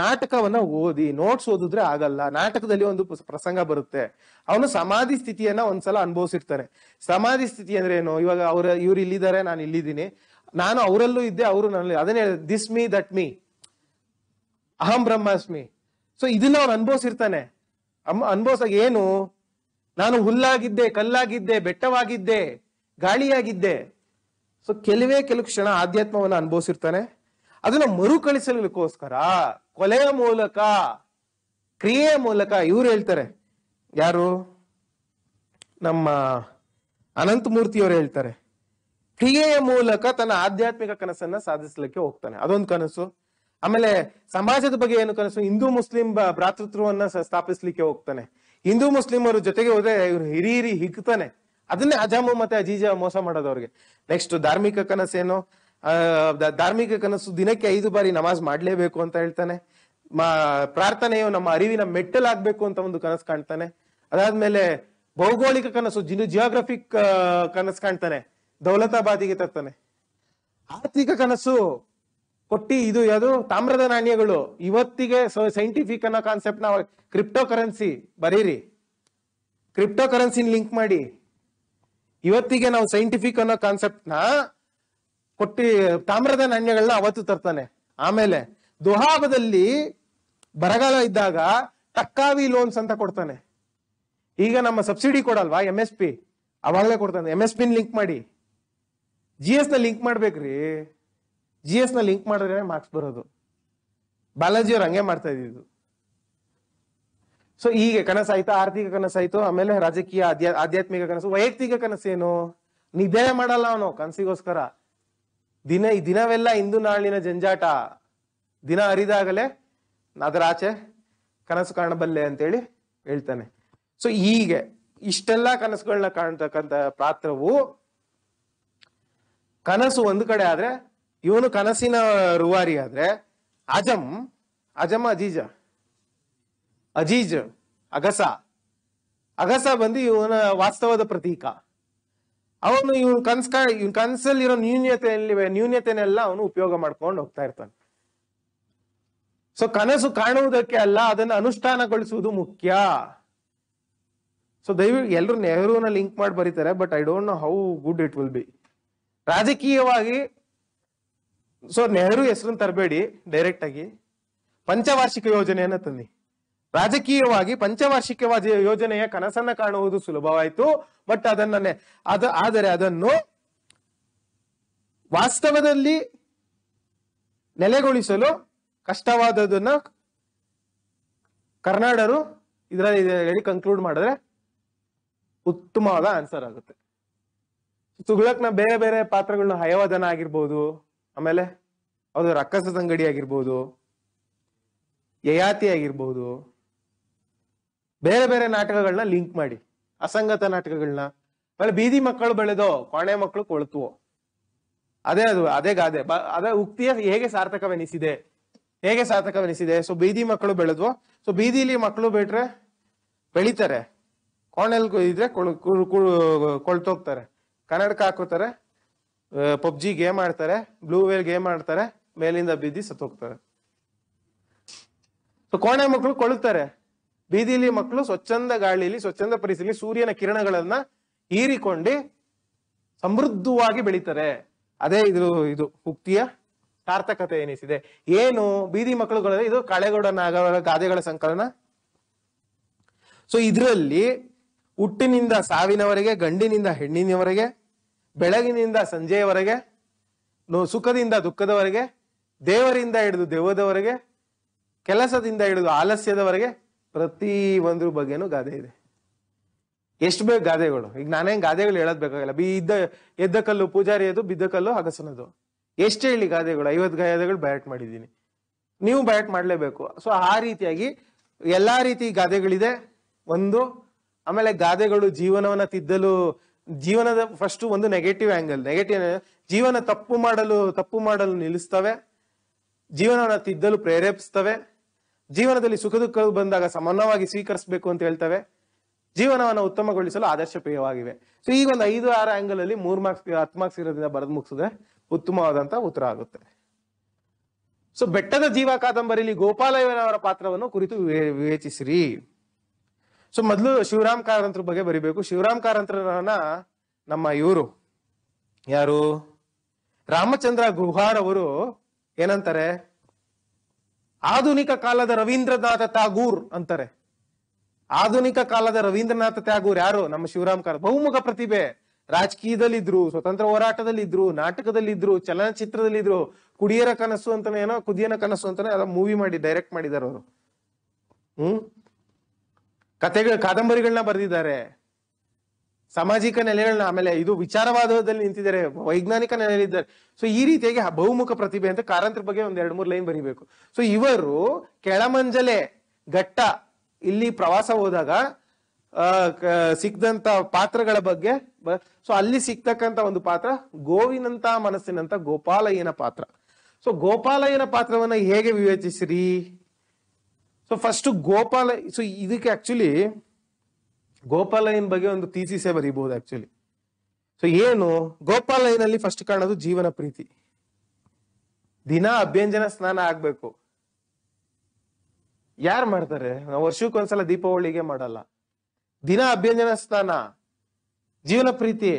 ನಾಟಕವನ್ನ ಓದಿ ನೋಟ್ಸ್ ಓದಿದ್ರೆ ಆಗಲ್ಲ ನಾಟಕದಲ್ಲಿ ಒಂದು ಪ್ರಸಂಗ ಬರುತ್ತೆ ಅವನು ಸಮಾಧಿ ಸ್ಥಿತಿಯನ್ನ ಒಂದ್ಸಲ ಅನುಭವಿಸಿರ್ತಾನೆ ಸಮಾಧಿ ಸ್ಥಿತಿ ಅಂದ್ರೆ ಏನು ಇವಾಗ ಅವ್ರ ಇವ್ರು ಇಲ್ಲಿದ್ದಾರೆ ನಾನು ಇಲ್ಲಿದ್ದೀನಿ ನಾನು ಅವರಲ್ಲೂ ಇದ್ದೆ ಅವರು ನನ್ನ ಅದನ್ನೇ ದಿಸ್ ಮೀ ದಟ್ ಮೀ ಅಹಂ ಬ್ರಹ್ಮಾಸ್ಮಿ ಸೊ ಇದನ್ನ ಅವ್ನು ಅನ್ಭವಿಸಿರ್ತಾನೆ ಅನ್ಭವಿಸಾಗ ಏನು ನಾನು ಹುಲ್ಲಾಗಿದ್ದೆ ಕಲ್ಲಾಗಿದ್ದೆ ಬೆಟ್ಟವಾಗಿದ್ದೆ ಗಾಳಿಯಾಗಿದ್ದೆ ಸೊ ಕೆಲವೇ ಕೆಲವು ಕ್ಷಣ ಆಧ್ಯಾತ್ಮವನ್ನು ಅನುಭವಿಸಿರ್ತಾನೆ ಅದನ್ನ ಮರುಕಳಿಸಲಿಕ್ಕೋಸ್ಕರ ಕೊಲೆಯ ಮೂಲಕ ಕ್ರಿಯೆಯ ಮೂಲಕ ಇವ್ರು ಹೇಳ್ತಾರೆ ಯಾರು ನಮ್ಮ ಅನಂತಮೂರ್ತಿಯವರು ಹೇಳ್ತಾರೆ ಕ್ರಿಯೆಯ ಮೂಲಕ ತನ್ನ ಆಧ್ಯಾತ್ಮಿಕ ಕನಸನ್ನ ಸಾಧಿಸ್ಲಿಕ್ಕೆ ಹೋಗ್ತಾನೆ ಅದೊಂದು ಕನಸು ಆಮೇಲೆ ಸಮಾಜದ ಬಗ್ಗೆ ಏನು ಕನಸು ಹಿಂದೂ ಮುಸ್ಲಿಂ ಭ್ರಾತೃತ್ವವನ್ನ ಸ್ಥಾಪಿಸ್ಲಿಕ್ಕೆ ಹೋಗ್ತಾನೆ ಹಿಂದೂ ಮುಸ್ಲಿಮರು ಜೊತೆಗೆ ಹೋದ್ರೆ ಇವ್ರು ಹಿರಿ ಹಿಗ್ತಾನೆ ಅದನ್ನೇ ಅಜಾಮು ಮತ್ತೆ ಅಜೀಜ ಮೋಸ ಮಾಡೋದು ಅವ್ರಿಗೆ ನೆಕ್ಸ್ಟ್ ಧಾರ್ಮಿಕ ಕನಸೇನು ಧಾರ್ಮಿಕ ಕನಸು ದಿನಕ್ಕೆ ಐದು ಬಾರಿ ನಮಾಜ್ ಮಾಡಲೇಬೇಕು ಅಂತ ಹೇಳ್ತಾನೆ ಪ್ರಾರ್ಥನೆಯು ನಮ್ಮ ಅರಿವಿನ ಮೆಟ್ಟಲಾಗಬೇಕು ಅಂತ ಒಂದು ಕನಸು ಕಾಣ್ತಾನೆ ಅದಾದ್ಮೇಲೆ ಭೌಗೋಳಿಕ ಕನಸು ಜಿನ ಜಿಯೋಗ್ರಫಿಕ್ ಕನಸು ಕಾಣ್ತಾನೆ ದೌಲತಾಬಾದಿಗೆ ತರ್ತಾನೆ ಆರ್ಥಿಕ ಕನಸು ಕೊಟ್ಟಿ ಇದು ಯಾವುದು ತಾಮ್ರದ ನಾಣ್ಯಗಳು ಇವತ್ತಿಗೆ ಸೈಂಟಿಫಿಕ್ ಅನ್ನೋ ಕಾನ್ಸೆಪ್ಟ್ ನಾವು ಕ್ರಿಪ್ಟೋ ಕರೆನ್ಸಿ ಬರೀರಿ ಕ್ರಿಪ್ಟೋ ಕರೆನ್ಸಿನ ಲಿಂಕ್ ಮಾಡಿ ಇವತ್ತಿಗೆ ನಾವು ಸೈಂಟಿಫಿಕ್ ಅನ್ನೋ ಕಾನ್ಸೆಪ್ಟ್ ನ ಕೊಟ್ಟಿ ತಾಮ್ರದ ನಾಣ್ಯಗಳನ್ನ ಅವತ್ತು ತರ್ತಾನೆ ಆಮೇಲೆ ದೊಹಾಬದಲ್ಲಿ ಬರಗಾಲ ಇದ್ದಾಗ ಟಕ್ಕಾವಿ ಲೋನ್ಸ್ ಅಂತ ಕೊಡ್ತಾನೆ ಈಗ ನಮ್ಮ ಸಬ್ಸಿಡಿ ಕೊಡಲ್ವಾ ಎಂ ಎಸ್ ಪಿ ಅವಾಗಲೇ ಕೊಡ್ತಾನೆ ಎಂ ಎಸ್ ಪಿನ್ ಲಿಂಕ್ ಮಾಡಿ ಜಿ ಎಸ್ ನ ಲಿಂಕ್ ಮಾಡ್ಬೇಕ್ರಿ ಜಿ ಎಸ್ ನ ಲಿಂಕ್ ಮಾಡಿದ್ರೆ ಮಾರ್ಕ್ಸ್ ಬರೋದು ಬಾಲಾಜಿ ಬಾಲಾಜಿಯವ್ರು ಹಂಗೆ ಮಾಡ್ತಾ ಇದ್ದಿದ್ದು ಸೊ ಹೀಗೆ ಕನಸಾಯ್ತು ಆರ್ಥಿಕ ಕನಸಾಯ್ತು ಆಮೇಲೆ ರಾಜಕೀಯ ಆಧ್ಯಾತ್ಮಿಕ ಕನಸು ವೈಯಕ್ತಿಕ ಕನಸೇನು ನಿದ್ದೆ ಮಾಡಲ್ಲ ಅವನು ಕನಸಿಗೋಸ್ಕರ ದಿನ ದಿನವೆಲ್ಲ ಇಂದು ನಾಳಿನ ಜಂಜಾಟ ದಿನ ಅರಿದಾಗಲೇ ಅದರ ಆಚೆ ಕನಸು ಕಾಣಬಲ್ಲೆ ಅಂತೇಳಿ ಹೇಳ್ತಾನೆ ಸೊ ಹೀಗೆ ಇಷ್ಟೆಲ್ಲ ಕನಸುಗಳನ್ನ ಕಾಣ್ತಕ್ಕಂಥ ಪಾತ್ರವು ಕನಸು ಒಂದು ಕಡೆ ಆದ್ರೆ ಇವನು ಕನಸಿನ ರುವಾರಿ ಆದ್ರೆ ಅಜಂ ಅಜಮ ಅಜೀಜ ಅಜೀಜ್ ಅಗಸ ಅಗಸ ಬಂದು ಇವನ ವಾಸ್ತವದ ಪ್ರತೀಕ ಅವನು ಇವನ್ ಕನ್ಸ್ ಇವನ್ ಕನ್ಸಲ್ಲಿ ಇರೋ ನ್ಯೂನ್ಯತೆಯಲ್ಲಿ ನ್ಯೂನ್ಯತೆನೆಲ್ಲ ಅವನು ಉಪಯೋಗ ಮಾಡ್ಕೊಂಡು ಹೋಗ್ತಾ ಇರ್ತಾನೆ ಸೊ ಕನಸು ಕಾಣುವುದಕ್ಕೆ ಅಲ್ಲ ಅದನ್ನು ಅನುಷ್ಠಾನಗೊಳಿಸುವುದು ಮುಖ್ಯ ಸೊ ದಯವಿ ಎಲ್ಲರೂ ನೆಹರೂನ ಲಿಂಕ್ ಮಾಡಿ ಬರೀತಾರೆ but I don't know how good it will be ರಾಜಕೀಯವಾಗಿ ಸೊ ನೆಹರು ಹೆಸರು ತರಬೇಡಿ ಡೈರೆಕ್ಟ್ ಆಗಿ ಪಂಚವಾರ್ಷಿಕ ಯೋಜನೆಯನ್ನ ತನ್ನಿ ರಾಜಕೀಯವಾಗಿ ಪಂಚವಾರ್ಷಿಕವಾಗಿ ಯೋಜನೆಯ ಕನಸನ್ನ ಕಾಣುವುದು ಸುಲಭವಾಯಿತು ಬಟ್ ಅದನ್ನೇ ಅದ ಆದರೆ ಅದನ್ನು ವಾಸ್ತವದಲ್ಲಿ ನೆಲೆಗೊಳಿಸಲು ಕಷ್ಟವಾದದನ್ನ ಕರ್ನಾಡರು ಇದರಲ್ಲಿ ಕನ್ಕ್ಲೂಡ್ ಮಾಡಿದ್ರೆ ಉತ್ತಮವಾದ ಆನ್ಸರ್ ಆಗುತ್ತೆ ತುಗ್ಲಕ್ನ ಬೇರೆ ಬೇರೆ ಪಾತ್ರಗಳನ್ನ ಹಯವಾದನ ಆಗಿರ್ಬೋದು ಆಮೇಲೆ ಅವರು ರಕ್ಕಸ ಸಂಗಡಿ ಆಗಿರ್ಬೋದು ಯಯಾತಿ ಆಗಿರ್ಬೋದು ಬೇರೆ ಬೇರೆ ನಾಟಕಗಳನ್ನ ಲಿಂಕ್ ಮಾಡಿ ಅಸಂಗತ ನಾಟಕಗಳನ್ನ ಆಮೇಲೆ ಬೀದಿ ಮಕ್ಕಳು ಬೆಳೆದೋ ಕೋಣೆ ಮಕ್ಕಳು ಕೊಳ್ತುವೋ ಅದೇ ಅದು ಅದೇ ಗಾದೆ ಅದೇ ಉಕ್ತಿಯ ಹೇಗೆ ಸಾರ್ಥಕವೆನಿಸಿದೆ ಹೇಗೆ ಸಾರ್ಥಕವೆನಿಸಿದೆ ಸೊ ಬೀದಿ ಮಕ್ಕಳು ಬೆಳೆದ್ವು ಸೊ ಬೀದಿಲಿ ಮಕ್ಕಳು ಬಿಟ್ರೆ ಬೆಳಿತಾರೆ ಕೋಣೆಲ್ ಇದ್ರೆ ಕೊಳ್ತೋಗ್ತಾರೆ ಕನ್ನಡಕ ಹಾಕೋತಾರೆ ಪಬ್ಜಿ ಗೇಮ್ ಆಡ್ತಾರೆ ಬ್ಲೂ ವೇಲ್ ಗೇಮ್ ಆಡ್ತಾರೆ ಮೇಲಿಂದ ಬಿದ್ದಿ ಸತ್ತೋಗ್ತಾರೆ ಸೊ ಕೋಣೆ ಮಕ್ಕಳು ಕೊಳುತ್ತಾರೆ ಬೀದಿಲಿ ಮಕ್ಕಳು ಸ್ವಚ್ಛಂದ ಗಾಳಿಲಿ ಸ್ವಚ್ಛಂದ ಪರಿಸರದಲ್ಲಿ ಸೂರ್ಯನ ಕಿರಣಗಳನ್ನ ಹೀರಿಕೊಂಡು ಸಮೃದ್ಧವಾಗಿ ಬೆಳೀತಾರೆ ಅದೇ ಇದು ಇದು ಉಕ್ತಿಯ ಸಾರ್ಥಕತೆ ಎನಿಸಿದೆ ಏನು ಬೀದಿ ಮಕ್ಕಳುಗಳ ಇದು ಕಳೆಗೌಡ ನಾಗ ಗಾದೆಗಳ ಸಂಕಲನ ಸೊ ಇದರಲ್ಲಿ ಹುಟ್ಟಿನಿಂದ ಸಾವಿನವರೆಗೆ ಗಂಡಿನಿಂದ ಹೆಣ್ಣಿನವರೆಗೆ ಬೆಳಗಿನಿಂದ ಸಂಜೆಯವರೆಗೆ ಸುಖದಿಂದ ದುಃಖದವರೆಗೆ ದೇವರಿಂದ ಹಿಡಿದು ದೇವದವರೆಗೆ ಕೆಲಸದಿಂದ ಹಿಡಿದು ಆಲಸ್ಯದವರೆಗೆ ಪ್ರತಿ ಒಂದ್ರ ಬಗ್ಗೆನೂ ಗಾದೆ ಇದೆ ಎಷ್ಟು ಬೇಕು ಗಾದೆಗಳು ಈಗ ನಾನೇನು ಗಾದೆಗಳು ಹೇಳೋದ್ ಬೇಕಾಗಿಲ್ಲ ಬಿ ಇದ್ದ ಎದ್ದ ಕಲ್ಲು ಪೂಜಾರಿ ಅದು ಬಿದ್ದ ಕಲ್ಲು ಹಗಸನದು ಎಷ್ಟು ಹೇಳಿ ಗಾದೆಗಳು ಐವತ್ತು ಗಾದೆಗಳು ಬಯಟ್ ಮಾಡಿದ್ದೀನಿ ನೀವು ಬಯಟ್ ಮಾಡಲೇಬೇಕು ಸೊ ಆ ರೀತಿಯಾಗಿ ಎಲ್ಲಾ ರೀತಿ ಗಾದೆಗಳಿದೆ ಒಂದು ಆಮೇಲೆ ಗಾದೆಗಳು ಜೀವನವನ್ನ ತಿದ್ದಲು ಜೀವನದ ಫಸ್ಟ್ ಒಂದು ನೆಗೆಟಿವ್ ಆಂಗಲ್ ನೆಗೆಟಿವ್ ಜೀವನ ತಪ್ಪು ಮಾಡಲು ತಪ್ಪು ಮಾಡಲು ನಿಲ್ಲಿಸ್ತವೆ ಜೀವನವನ್ನ ತಿದ್ದಲು ಪ್ರೇರೇಪಿಸ್ತವೆ ಜೀವನದಲ್ಲಿ ಸುಖ ದುಃಖಗಳು ಬಂದಾಗ ಸಮಾನವಾಗಿ ಸ್ವೀಕರಿಸಬೇಕು ಅಂತ ಹೇಳ್ತವೆ ಜೀವನವನ್ನು ಉತ್ತಮಗೊಳಿಸಲು ಆದರ್ಶಪ್ರಿಯವಾಗಿವೆ ಸೊ ಈಗ ಒಂದು ಐದು ಆರು ಆಂಗಲ್ ಅಲ್ಲಿ ಮೂರ್ ಮಾರ್ಕ್ಸ್ ಹತ್ತು ಮಾರ್ಕ್ಸ್ ಇರೋದ್ರಿಂದ ಬರೆದು ಮುಗಿಸಿದ್ರೆ ಉತ್ತಮವಾದಂತ ಉತ್ತರ ಆಗುತ್ತೆ ಸೊ ಬೆಟ್ಟದ ಜೀವ ಕಾದಂಬರಿಯಲ್ಲಿ ಗೋಪಾಲಯ್ಯನವರ ಪಾತ್ರವನ್ನು ಕುರಿತು ವಿವೇಚಿಸಿರಿ ಸೊ ಮೊದಲು ಶಿವರಾಮ್ ಕಾರಂತರ ಬಗ್ಗೆ ಬರೀಬೇಕು ಶಿವರಾಮ್ ಕಾರಂತರನ್ನ ನಮ್ಮ ಇವರು ಯಾರು ರಾಮಚಂದ್ರ ಗುಹಾರ್ ಅವರು ಏನಂತಾರೆ ಆಧುನಿಕ ಕಾಲದ ರವೀಂದ್ರನಾಥ ಟ್ಯಾಗೂರ್ ಅಂತಾರೆ ಆಧುನಿಕ ಕಾಲದ ರವೀಂದ್ರನಾಥ ಟ್ಯಾಗೂರ್ ಯಾರು ನಮ್ಮ ಶಿವರಾಮ್ ಕಾರ್ ಬಹುಮುಖ ಪ್ರತಿಭೆ ರಾಜಕೀಯದಲ್ಲಿದ್ರು ಸ್ವತಂತ್ರ ಹೋರಾಟದಲ್ಲಿದ್ರು ಚಲನಚಿತ್ರದಲ್ಲಿ ಚಲನಚಿತ್ರದಲ್ಲಿದ್ರು ಕುಡಿಯರ ಕನಸು ಅಂತಾನೆ ಏನೋ ಕುದಿಯನ ಕನಸು ಅಂತಾನೆ ಅದ ಮೂವಿ ಮಾಡಿ ಡೈರೆಕ್ಟ್ ಮಾಡಿದ್ದಾರೆ ಅವರು ಹ್ಮ್ ಕತೆಗಳ ಕಾದಂಬರಿಗಳನ್ನ ಬರೆದಿದ್ದಾರೆ ಸಾಮಾಜಿಕ ನೆಲೆಗಳನ್ನ ಆಮೇಲೆ ಇದು ವಿಚಾರವಾದದಲ್ಲಿ ನಿಂತಿದ್ದಾರೆ ವೈಜ್ಞಾನಿಕ ನೆಲೆಯಲ್ಲಿದ್ದಾರೆ ಸೊ ಈ ರೀತಿಯಾಗಿ ಬಹುಮುಖ ಪ್ರತಿಭೆ ಅಂತ ಕಾರಂತರ ಬಗ್ಗೆ ಒಂದ್ ಎರಡು ಮೂರು ಲೈನ್ ಬರೀಬೇಕು ಸೊ ಇವರು ಕೆಳಮಂಜಲೆ ಘಟ್ಟ ಇಲ್ಲಿ ಪ್ರವಾಸ ಹೋದಾಗ ಸಿಕ್ಕಂತ ಪಾತ್ರಗಳ ಬಗ್ಗೆ ಸೊ ಅಲ್ಲಿ ಸಿಕ್ತಕ್ಕಂತ ಒಂದು ಪಾತ್ರ ಗೋವಿನಂತ ಮನಸ್ಸಿನಂತ ಗೋಪಾಲಯ್ಯನ ಪಾತ್ರ ಸೊ ಗೋಪಾಲಯ್ಯನ ಪಾತ್ರವನ್ನ ಹೇಗೆ ವಿವೇಚಿಸಿರಿ ಸೊ ಫಸ್ಟ್ ಗೋಪಾಲ ಸೊ ಇದಕ್ಕೆ ಆಕ್ಚುಲಿ ಗೋಪಾಲಯನ್ ಬಗ್ಗೆ ಒಂದು ಥೀಸಿಸೇ ಬರೀಬಹುದು ಆಕ್ಚುಲಿ ಸೊ ಏನು ಗೋಪಾಲಯನಲ್ಲಿ ಫಸ್ಟ್ ಕಾಣೋದು ಜೀವನ ಪ್ರೀತಿ ದಿನ ಅಭ್ಯಂಜನ ಸ್ನಾನ ಆಗ್ಬೇಕು ಯಾರು ಮಾಡ್ತಾರೆ ನಾವು ವರ್ಷಕ್ಕೊಂದ್ಸಲ ದೀಪಾವಳಿಗೆ ಮಾಡಲ್ಲ ದಿನ ಅಭ್ಯಂಜನ ಸ್ನಾನ ಜೀವನ ಪ್ರೀತಿ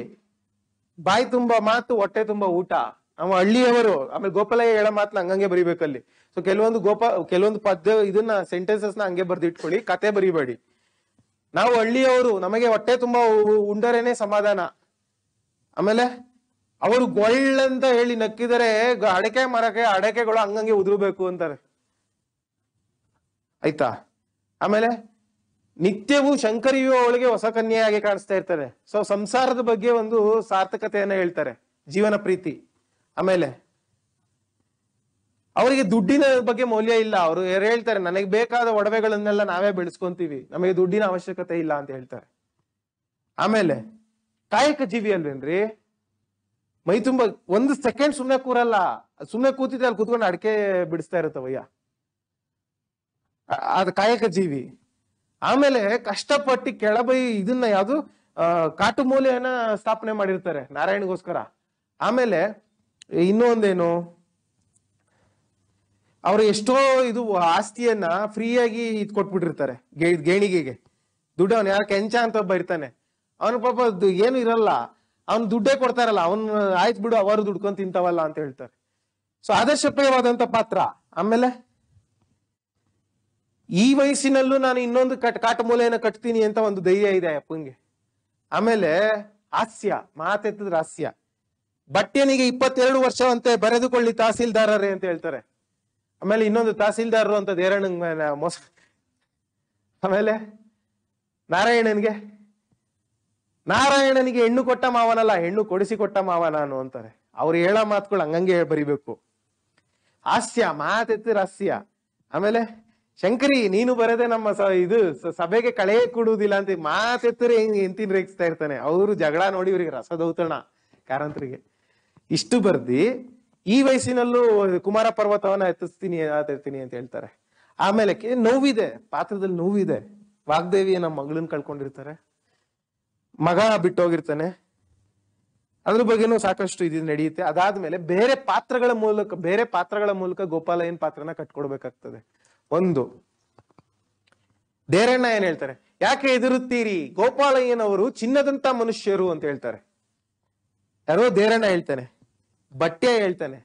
ಬಾಯಿ ತುಂಬಾ ಮಾತು ಹೊಟ್ಟೆ ತುಂಬಾ ಊಟ ನಮ್ಮ ಹಳ್ಳಿಯವರು ಆಮೇಲೆ ಗೋಪಾಲಯ್ಯ ಹೇಳೋ ಮಾತು ಹಂಗಂಗೆ ಬರಿಬೇಕಲ್ಲಿ ಸೊ ಕೆಲವೊಂದು ಗೋಪಾ ಕೆಲವೊಂದು ಪದ್ಯ ಇದನ್ನ ಸೆಂಟೆನ್ಸಸ್ ನ ಹಂಗೆ ಬರ್ದಿಟ್ಕೊಳ್ಳಿ ಕತೆ ಬರಿಬೇಡಿ ನಾವು ಹಳ್ಳಿಯವರು ನಮಗೆ ಹೊಟ್ಟೆ ತುಂಬಾ ಉಂಡರೇನೆ ಸಮಾಧಾನ ಆಮೇಲೆ ಅವರು ಅಂತ ಹೇಳಿ ನಕ್ಕಿದರೆ ಅಡಕೆ ಮರಕ್ಕೆ ಅಡಕೆಗಳು ಹಂಗಂಗೆ ಉದುರಬೇಕು ಅಂತಾರೆ ಆಯ್ತಾ ಆಮೇಲೆ ನಿತ್ಯವೂ ಶಂಕರಿಯು ಅವಳಿಗೆ ಹೊಸ ಕನ್ಯೆಯಾಗಿ ಕಾಣಿಸ್ತಾ ಇರ್ತಾರೆ ಸೊ ಸಂಸಾರದ ಬಗ್ಗೆ ಒಂದು ಸಾರ್ಥಕತೆಯನ್ನ ಹೇಳ್ತಾರೆ ಜೀವನ ಪ್ರೀತಿ ಆಮೇಲೆ ಅವರಿಗೆ ದುಡ್ಡಿನ ಬಗ್ಗೆ ಮೌಲ್ಯ ಇಲ್ಲ ಅವರು ಹೇಳ್ತಾರೆ ನನಗೆ ಬೇಕಾದ ಒಡವೆಗಳನ್ನೆಲ್ಲ ನಾವೇ ಬೆಳೆಸ್ಕೊಂತೀವಿ ನಮಗೆ ದುಡ್ಡಿನ ಅವಶ್ಯಕತೆ ಇಲ್ಲ ಅಂತ ಹೇಳ್ತಾರೆ ಆಮೇಲೆ ಕಾಯಕ ಜೀವಿ ಅಲ್ವೇನ್ರಿ ಮೈ ತುಂಬ ಒಂದು ಸೆಕೆಂಡ್ ಸುಮ್ಮನೆ ಕೂರಲ್ಲ ಸುಮ್ಮನೆ ಕೂತಿದ್ರೆ ಅಲ್ಲಿ ಕೂತ್ಕೊಂಡು ಅಡಿಕೆ ಬಿಡಿಸ್ತಾ ಇರುತ್ತವಯ್ಯ ಅದು ಕಾಯಕ ಜೀವಿ ಆಮೇಲೆ ಕಷ್ಟಪಟ್ಟು ಕೆಳಬೈ ಇದನ್ನ ಯಾವುದು ಕಾಟು ಮೂಲೆಯನ್ನ ಸ್ಥಾಪನೆ ಮಾಡಿರ್ತಾರೆ ನಾರಾಯಣಗೋಸ್ಕರ ಆಮೇಲೆ ಇನ್ನೂ ಒಂದೇನು ಅವರು ಎಷ್ಟೋ ಇದು ಆಸ್ತಿಯನ್ನ ಫ್ರೀಯಾಗಿ ಇದ್ ಕೊಟ್ಬಿಟ್ಟಿರ್ತಾರೆ ಗೇಣಿಗೆಗೆ ದುಡ್ಡು ಅವ್ನು ಯಾರ ಕೆಂಚ ಅಂತ ಒಬ್ಬ ಇರ್ತಾನೆ ಅವನ ಪಾಪ ಏನು ಇರಲ್ಲ ಅವ್ನ ದುಡ್ಡೇ ಕೊಡ್ತಾರಲ್ಲ ಅವನ್ ಆಯ್ತು ಬಿಡು ಅವರು ದುಡ್ಕೊಂಡ್ ತಿಂತಾವಲ್ಲ ಅಂತ ಹೇಳ್ತಾರೆ ಸೊ ಆದರ್ಶಪ್ರಿಯವಾದಂತ ಪಾತ್ರ ಆಮೇಲೆ ಈ ವಯಸ್ಸಿನಲ್ಲೂ ನಾನು ಇನ್ನೊಂದು ಕಟ್ ಕಾಟ ಮೂಲೆಯನ್ನು ಕಟ್ತೀನಿ ಅಂತ ಒಂದು ಧೈರ್ಯ ಇದೆ ಅಪ್ಪಂಗೆ ಆಮೇಲೆ ಹಾಸ್ಯ ಮಾತೆತ್ತದ್ರ ಹಾಸ್ಯ ಬಟ್ಟೆನಿಗೆ ಇಪ್ಪತ್ತೆರಡು ವರ್ಷವಂತೆ ಬರೆದುಕೊಳ್ಳಿ ತಹಸೀಲ್ದಾರರೇ ಅಂತ ಹೇಳ್ತಾರೆ ಆಮೇಲೆ ಇನ್ನೊಂದು ತಹಸೀಲ್ದಾರರು ಅಂತ ದೇರಣ್ಣನ ಮೋಸ ಆಮೇಲೆ ನಾರಾಯಣನ್ಗೆ ನಾರಾಯಣನಿಗೆ ಹೆಣ್ಣು ಕೊಟ್ಟ ಮಾವನಲ್ಲ ಹೆಣ್ಣು ಕೊಡಿಸಿ ಕೊಟ್ಟ ಮಾವ ನಾನು ಅಂತಾರೆ ಅವ್ರು ಹೇಳೋ ಮಾತುಗಳು ಹಂಗಂಗೆ ಬರಿಬೇಕು ಹಾಸ್ಯ ಮಾತೆತ್ತಿ ಹಾಸ್ಯ ಆಮೇಲೆ ಶಂಕರಿ ನೀನು ಬರದೆ ನಮ್ಮ ಸ ಇದು ಸಭೆಗೆ ಕಳೆ ಕೊಡುವುದಿಲ್ಲ ಅಂತ ಮಾತೆತ್ತರೆ ಹೆಂಗ್ ರೇಗಿಸ್ತಾ ಇರ್ತಾನೆ ಅವರು ಜಗಳ ನೋಡಿ ಇವ್ರಿಗೆ ರಸದೌತಣ ಕಾರಂತರಿಗೆ ಇಷ್ಟು ಬರ್ದಿ ಈ ವಯಸ್ಸಿನಲ್ಲೂ ಕುಮಾರ ಪರ್ವತವನ್ನ ಎತ್ತಿಸ್ತೀನಿ ಇರ್ತೀನಿ ಅಂತ ಹೇಳ್ತಾರೆ ಆಮೇಲೆ ನೋವಿದೆ ಪಾತ್ರದಲ್ಲಿ ನೋವಿದೆ ವಾಗ್ದೇವಿಯ ನಮ್ಮ ಮಗಳನ್ನ ಕಳ್ಕೊಂಡಿರ್ತಾರೆ ಮಗ ಬಿಟ್ಟೋಗಿರ್ತಾನೆ ಅದ್ರ ಬಗ್ಗೆನೂ ಸಾಕಷ್ಟು ಇದು ನಡೆಯುತ್ತೆ ಅದಾದ್ಮೇಲೆ ಬೇರೆ ಪಾತ್ರಗಳ ಮೂಲಕ ಬೇರೆ ಪಾತ್ರಗಳ ಮೂಲಕ ಗೋಪಾಲ ಪಾತ್ರನ ಕಟ್ಕೊಡ್ಬೇಕಾಗ್ತದೆ ಒಂದು ದೇರಣ್ಣ ಏನ್ ಹೇಳ್ತಾರೆ ಯಾಕೆ ಎದುರುತ್ತೀರಿ ಗೋಪಾಲಯ್ಯನವರು ಚಿನ್ನದಂತ ಮನುಷ್ಯರು ಅಂತ ಹೇಳ್ತಾರೆ ಯಾರೋ ದೇರಣ್ಣ ಹೇಳ್ತಾನೆ ಬಟ್ಟೆ ಹೇಳ್ತಾನೆ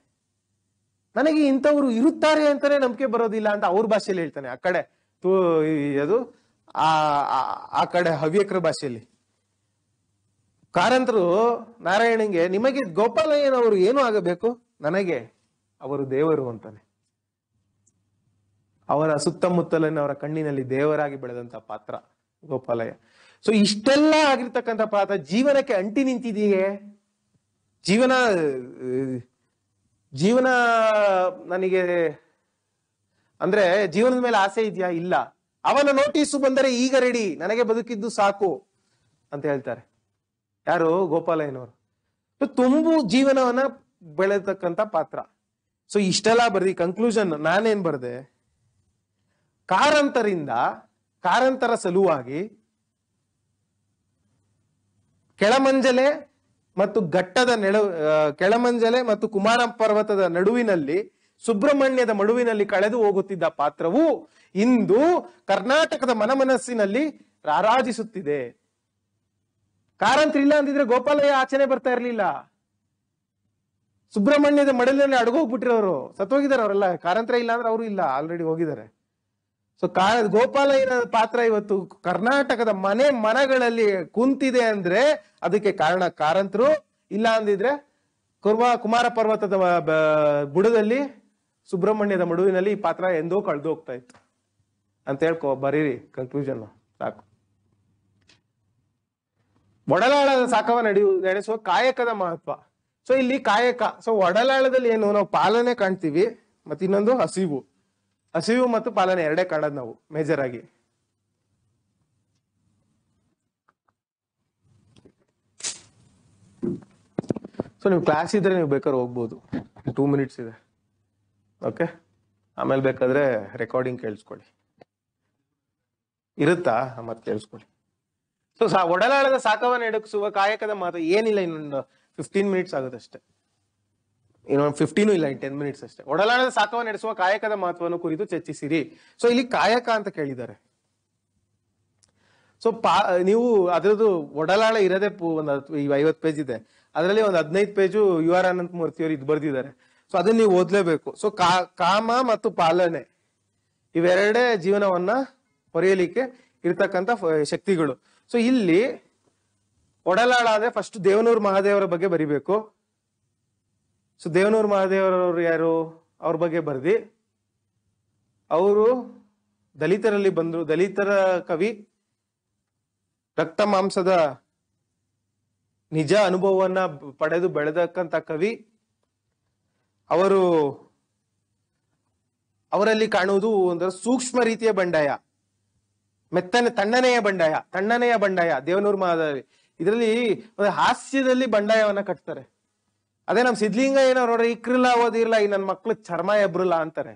ನನಗೆ ಇಂಥವ್ರು ಇರುತ್ತಾರೆ ಅಂತಾನೆ ನಂಬಿಕೆ ಬರೋದಿಲ್ಲ ಅಂತ ಅವ್ರ ಭಾಷೆಯಲ್ಲಿ ಹೇಳ್ತಾನೆ ಆ ಕಡೆ ಅದು ಆ ಆ ಕಡೆ ಹವ್ಯಕರ ಭಾಷೆಯಲ್ಲಿ ಕಾರಂತರು ನಾರಾಯಣಂಗೆ ನಿಮಗೆ ಗೋಪಾಲಯ್ಯನವರು ಏನು ಆಗಬೇಕು ನನಗೆ ಅವರು ದೇವರು ಅಂತಾನೆ ಅವರ ಸುತ್ತಮುತ್ತಲಿನ ಅವರ ಕಣ್ಣಿನಲ್ಲಿ ದೇವರಾಗಿ ಬೆಳೆದಂತ ಪಾತ್ರ ಗೋಪಾಲಯ್ಯ ಸೊ ಇಷ್ಟೆಲ್ಲ ಆಗಿರ್ತಕ್ಕಂಥ ಪಾತ್ರ ಜೀವನಕ್ಕೆ ಅಂಟಿ ನಿಂತಿದೆಯೇ ಜೀವನ ಜೀವನ ನನಗೆ ಅಂದ್ರೆ ಜೀವನದ ಮೇಲೆ ಆಸೆ ಇದೆಯಾ ಇಲ್ಲ ಅವನ ನೋಟಿಸು ಬಂದರೆ ಈಗ ರೆಡಿ ನನಗೆ ಬದುಕಿದ್ದು ಸಾಕು ಅಂತ ಹೇಳ್ತಾರೆ ಯಾರು ಗೋಪಾಲಯ್ಯನವರು ತುಂಬು ಜೀವನವನ್ನ ಬೆಳೆತಕ್ಕಂತ ಪಾತ್ರ ಸೊ ಇಷ್ಟೆಲ್ಲ ಬರ್ದಿ ಕನ್ಕ್ಲೂಷನ್ ನಾನೇನ್ ಬರ್ದೆ ಕಾರಂತರಿಂದ ಕಾರಂತರ ಸಲುವಾಗಿ ಕೆಳಮಂಜಲೆ ಮತ್ತು ಘಟ್ಟದ ನೆಳ ಕೆಳಮಂಜಲೆ ಮತ್ತು ಕುಮಾರ ಪರ್ವತದ ನಡುವಿನಲ್ಲಿ ಸುಬ್ರಹ್ಮಣ್ಯದ ಮಡುವಿನಲ್ಲಿ ಕಳೆದು ಹೋಗುತ್ತಿದ್ದ ಪಾತ್ರವು ಇಂದು ಕರ್ನಾಟಕದ ಮನಮನಸ್ಸಿನಲ್ಲಿ ರಾರಾಜಿಸುತ್ತಿದೆ ಇಲ್ಲ ಅಂದಿದ್ರೆ ಗೋಪಾಲಯ್ಯ ಆಚೆನೆ ಬರ್ತಾ ಇರಲಿಲ್ಲ ಸುಬ್ರಹ್ಮಣ್ಯದ ಮಡಲಿನಲ್ಲಿ ಅಡಗೋಗ್ಬಿಟ್ಟಿರೋರು ಸತ್ತೋಗಿದ್ದಾರೆ ಅವರೆಲ್ಲ ಕಾರಂತ್ರ ಇಲ್ಲ ಅಂದ್ರೆ ಅವರು ಇಲ್ಲ ಆಲ್ರೆಡಿ ಹೋಗಿದ್ದಾರೆ ಸೊ ಕಾ ಗೋಪಾಲಯ್ಯನ ಪಾತ್ರ ಇವತ್ತು ಕರ್ನಾಟಕದ ಮನೆ ಮನಗಳಲ್ಲಿ ಕುಂತಿದೆ ಅಂದ್ರೆ ಅದಕ್ಕೆ ಕಾರಣ ಕಾರಂತರು ಇಲ್ಲ ಅಂದಿದ್ರೆ ಕುರ್ವ ಕುಮಾರ ಪರ್ವತದ ಬುಡದಲ್ಲಿ ಸುಬ್ರಹ್ಮಣ್ಯದ ಮಡುವಿನಲ್ಲಿ ಈ ಪಾತ್ರ ಎಂದೋ ಕಳೆದು ಹೋಗ್ತಾ ಇತ್ತು ಅಂತ ಹೇಳ್ಕೊ ಬರೀರಿ ಕನ್ಕ್ಲೂಷನ್ ಸಾಕು ಒಡಲಾಳದ ಸಾಕವ ನಡೆಯು ನಡೆಸುವ ಕಾಯಕದ ಮಹತ್ವ ಸೊ ಇಲ್ಲಿ ಕಾಯಕ ಸೊ ಒಡಲಾಳದಲ್ಲಿ ಏನು ನಾವು ಪಾಲನೆ ಕಾಣ್ತೀವಿ ಇನ್ನೊಂದು ಹಸಿವು ಹಸಿವು ಮತ್ತು ಪಾಲನೆ ಎರಡೇ ಕಾಣೋದು ನಾವು ಮೇಜರ್ ಆಗಿ ಸೊ ನೀವು ಕ್ಲಾಸ್ ಇದ್ರೆ ನೀವು ಬೇಕಾದ್ರೆ ಹೋಗ್ಬೋದು ಟೂ ಮಿನಿಟ್ಸ್ ಇದೆ ಓಕೆ ಆಮೇಲೆ ಬೇಕಾದ್ರೆ ರೆಕಾರ್ಡಿಂಗ್ ಕೇಳಿಸ್ಕೊಳ್ಳಿ ಇರುತ್ತಾ ಮತ್ತೆ ಕೇಳಿಸ್ಕೊಳ್ಳಿ ಸೊ ಸಾ ಒಡಲಾಳದ ಸಾಕವನ್ನು ಎಡಕಿಸುವ ಕಾಯಕದ ಮಾತು ಏನಿಲ್ಲ ಇನ್ನೊಂದು ಫಿಫ್ಟೀನ್ ಮಿನಿಟ್ಸ್ ಆಗುತ್ತೆ ಅಷ್ಟೇ ಇನ್ನೊಂದು ಫಿಫ್ಟೀನು ಇಲ್ಲ ಟೆನ್ ಮಿನಿಟ್ಸ್ ಅಷ್ಟೇ ಒಡಲಾಳದ ಸಾಕವ ನಡೆಸುವ ಕಾಯಕದ ಮಹತ್ವವನ್ನು ಕುರಿತು ಚರ್ಚಿಸಿರಿ ಸೊ ಇಲ್ಲಿ ಕಾಯಕ ಅಂತ ಕೇಳಿದ್ದಾರೆ ಸೊ ಪಾ ನೀವು ಅದರದ್ದು ಒಡಲಾಳ ಇರದೆ ಒಂದು ಐವತ್ತು ಪೇಜ್ ಇದೆ ಅದರಲ್ಲಿ ಒಂದು ಹದಿನೈದು ಪೇಜು ಯು ಆರ್ ಅನಂತ ಮೂರ್ತಿಯವರು ಇದು ಬರೆದಿದ್ದಾರೆ ಸೊ ಅದನ್ನ ನೀವು ಓದ್ಲೇಬೇಕು ಸೊ ಕಾಮ ಮತ್ತು ಪಾಲನೆ ಇವೆರಡೇ ಜೀವನವನ್ನ ಹೊರೆಯಲಿಕ್ಕೆ ಇರ್ತಕ್ಕಂಥ ಶಕ್ತಿಗಳು ಸೊ ಇಲ್ಲಿ ಒಡಲಾಳ ಅಂದ್ರೆ ಫಸ್ಟ್ ದೇವನೂರು ಮಹಾದೇವರ ಬಗ್ಗೆ ಬರಿಬೇಕು ಸೊ ದೇವನೂರು ಮಹಾದೇವರವರು ಯಾರು ಅವ್ರ ಬಗ್ಗೆ ಬರ್ದಿ ಅವರು ದಲಿತರಲ್ಲಿ ಬಂದರು ದಲಿತರ ಕವಿ ರಕ್ತ ಮಾಂಸದ ನಿಜ ಅನುಭವವನ್ನ ಪಡೆದು ಬೆಳೆದಕ್ಕಂತ ಕವಿ ಅವರು ಅವರಲ್ಲಿ ಕಾಣುವುದು ಒಂದರ ಸೂಕ್ಷ್ಮ ರೀತಿಯ ಬಂಡಾಯ ಮೆತ್ತನೆ ತಣ್ಣನೆಯ ಬಂಡಾಯ ತಣ್ಣನೆಯ ಬಂಡಾಯ ದೇವನೂರು ಮಹಾದೇವಿ ಇದರಲ್ಲಿ ಹಾಸ್ಯದಲ್ಲಿ ಬಂಡಾಯವನ್ನ ಕಟ್ತಾರೆ ಅದೇ ನಮ್ ಸಿದ್ಲಿಂಗ ಏನೋ ನೋಡ್ರಿ ಇಕ್ರಿಲ್ಲ ಓದಿರ್ಲ ಈ ನನ್ ಮಕ್ಳು ಚರ್ಮ ಎಬ್ರಲ್ಲ ಅಂತಾರೆ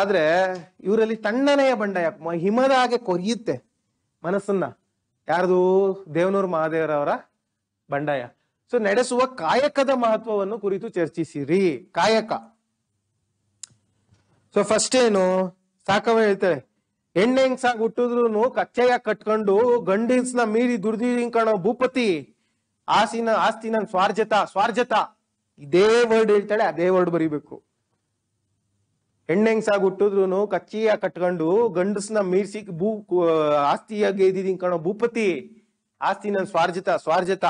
ಆದ್ರೆ ಇವರಲ್ಲಿ ತಣ್ಣನೆಯ ಬಂಡಾಯ ಹಿಮದ ಹಾಗೆ ಕೊರಿಯುತ್ತೆ ಮನಸ್ಸನ್ನ ಯಾರ್ದು ದೇವನೂರ್ ಮಹಾದೇವರವರ ಬಂಡಾಯ ಸೊ ನಡೆಸುವ ಕಾಯಕದ ಮಹತ್ವವನ್ನು ಕುರಿತು ಚರ್ಚಿಸಿರಿ ಕಾಯಕ ಸೊ ಫಸ್ಟ್ ಏನು ಸಾಕವ ಹೇಳ್ತಾರೆ ಹೆಣ್ಣೆ ಹೆಂಗ್ ಹುಟ್ಟಿದ್ರು ಕಚ್ಚೆಯಾಗಿ ಕಟ್ಕೊಂಡು ಗಂಡಿನ್ಸ್ನ ಮೀರಿ ದುಡ್ದಿನ್ ಭೂಪತಿ ಆಸಿನ ಆಸ್ತಿ ನನ್ ಸ್ವಾರ್ಜತ ಸ್ವಾರ್ಜತ ಇದೇ ವರ್ಡ್ ಹೇಳ್ತಾಳೆ ಅದೇ ವರ್ಡ್ ಬರಿಬೇಕು ಹೆಣ್ಣೆಂಗ್ಸಾಗಿ ಹುಟ್ಟಿದ್ರು ಕಚ್ಚಿಯ ಕಟ್ಕೊಂಡು ಗಂಡಸ್ನ ಮೀರ್ಸಿ ಭೂ ಆಸ್ತಿಯಾಗಿ ಇದ್ದೀನಿ ಕಣೋ ಭೂಪತಿ ಆಸ್ತಿ ನನ್ ಸ್ವಾರ್ಜತ ಸ್ವಾರ್ಜತ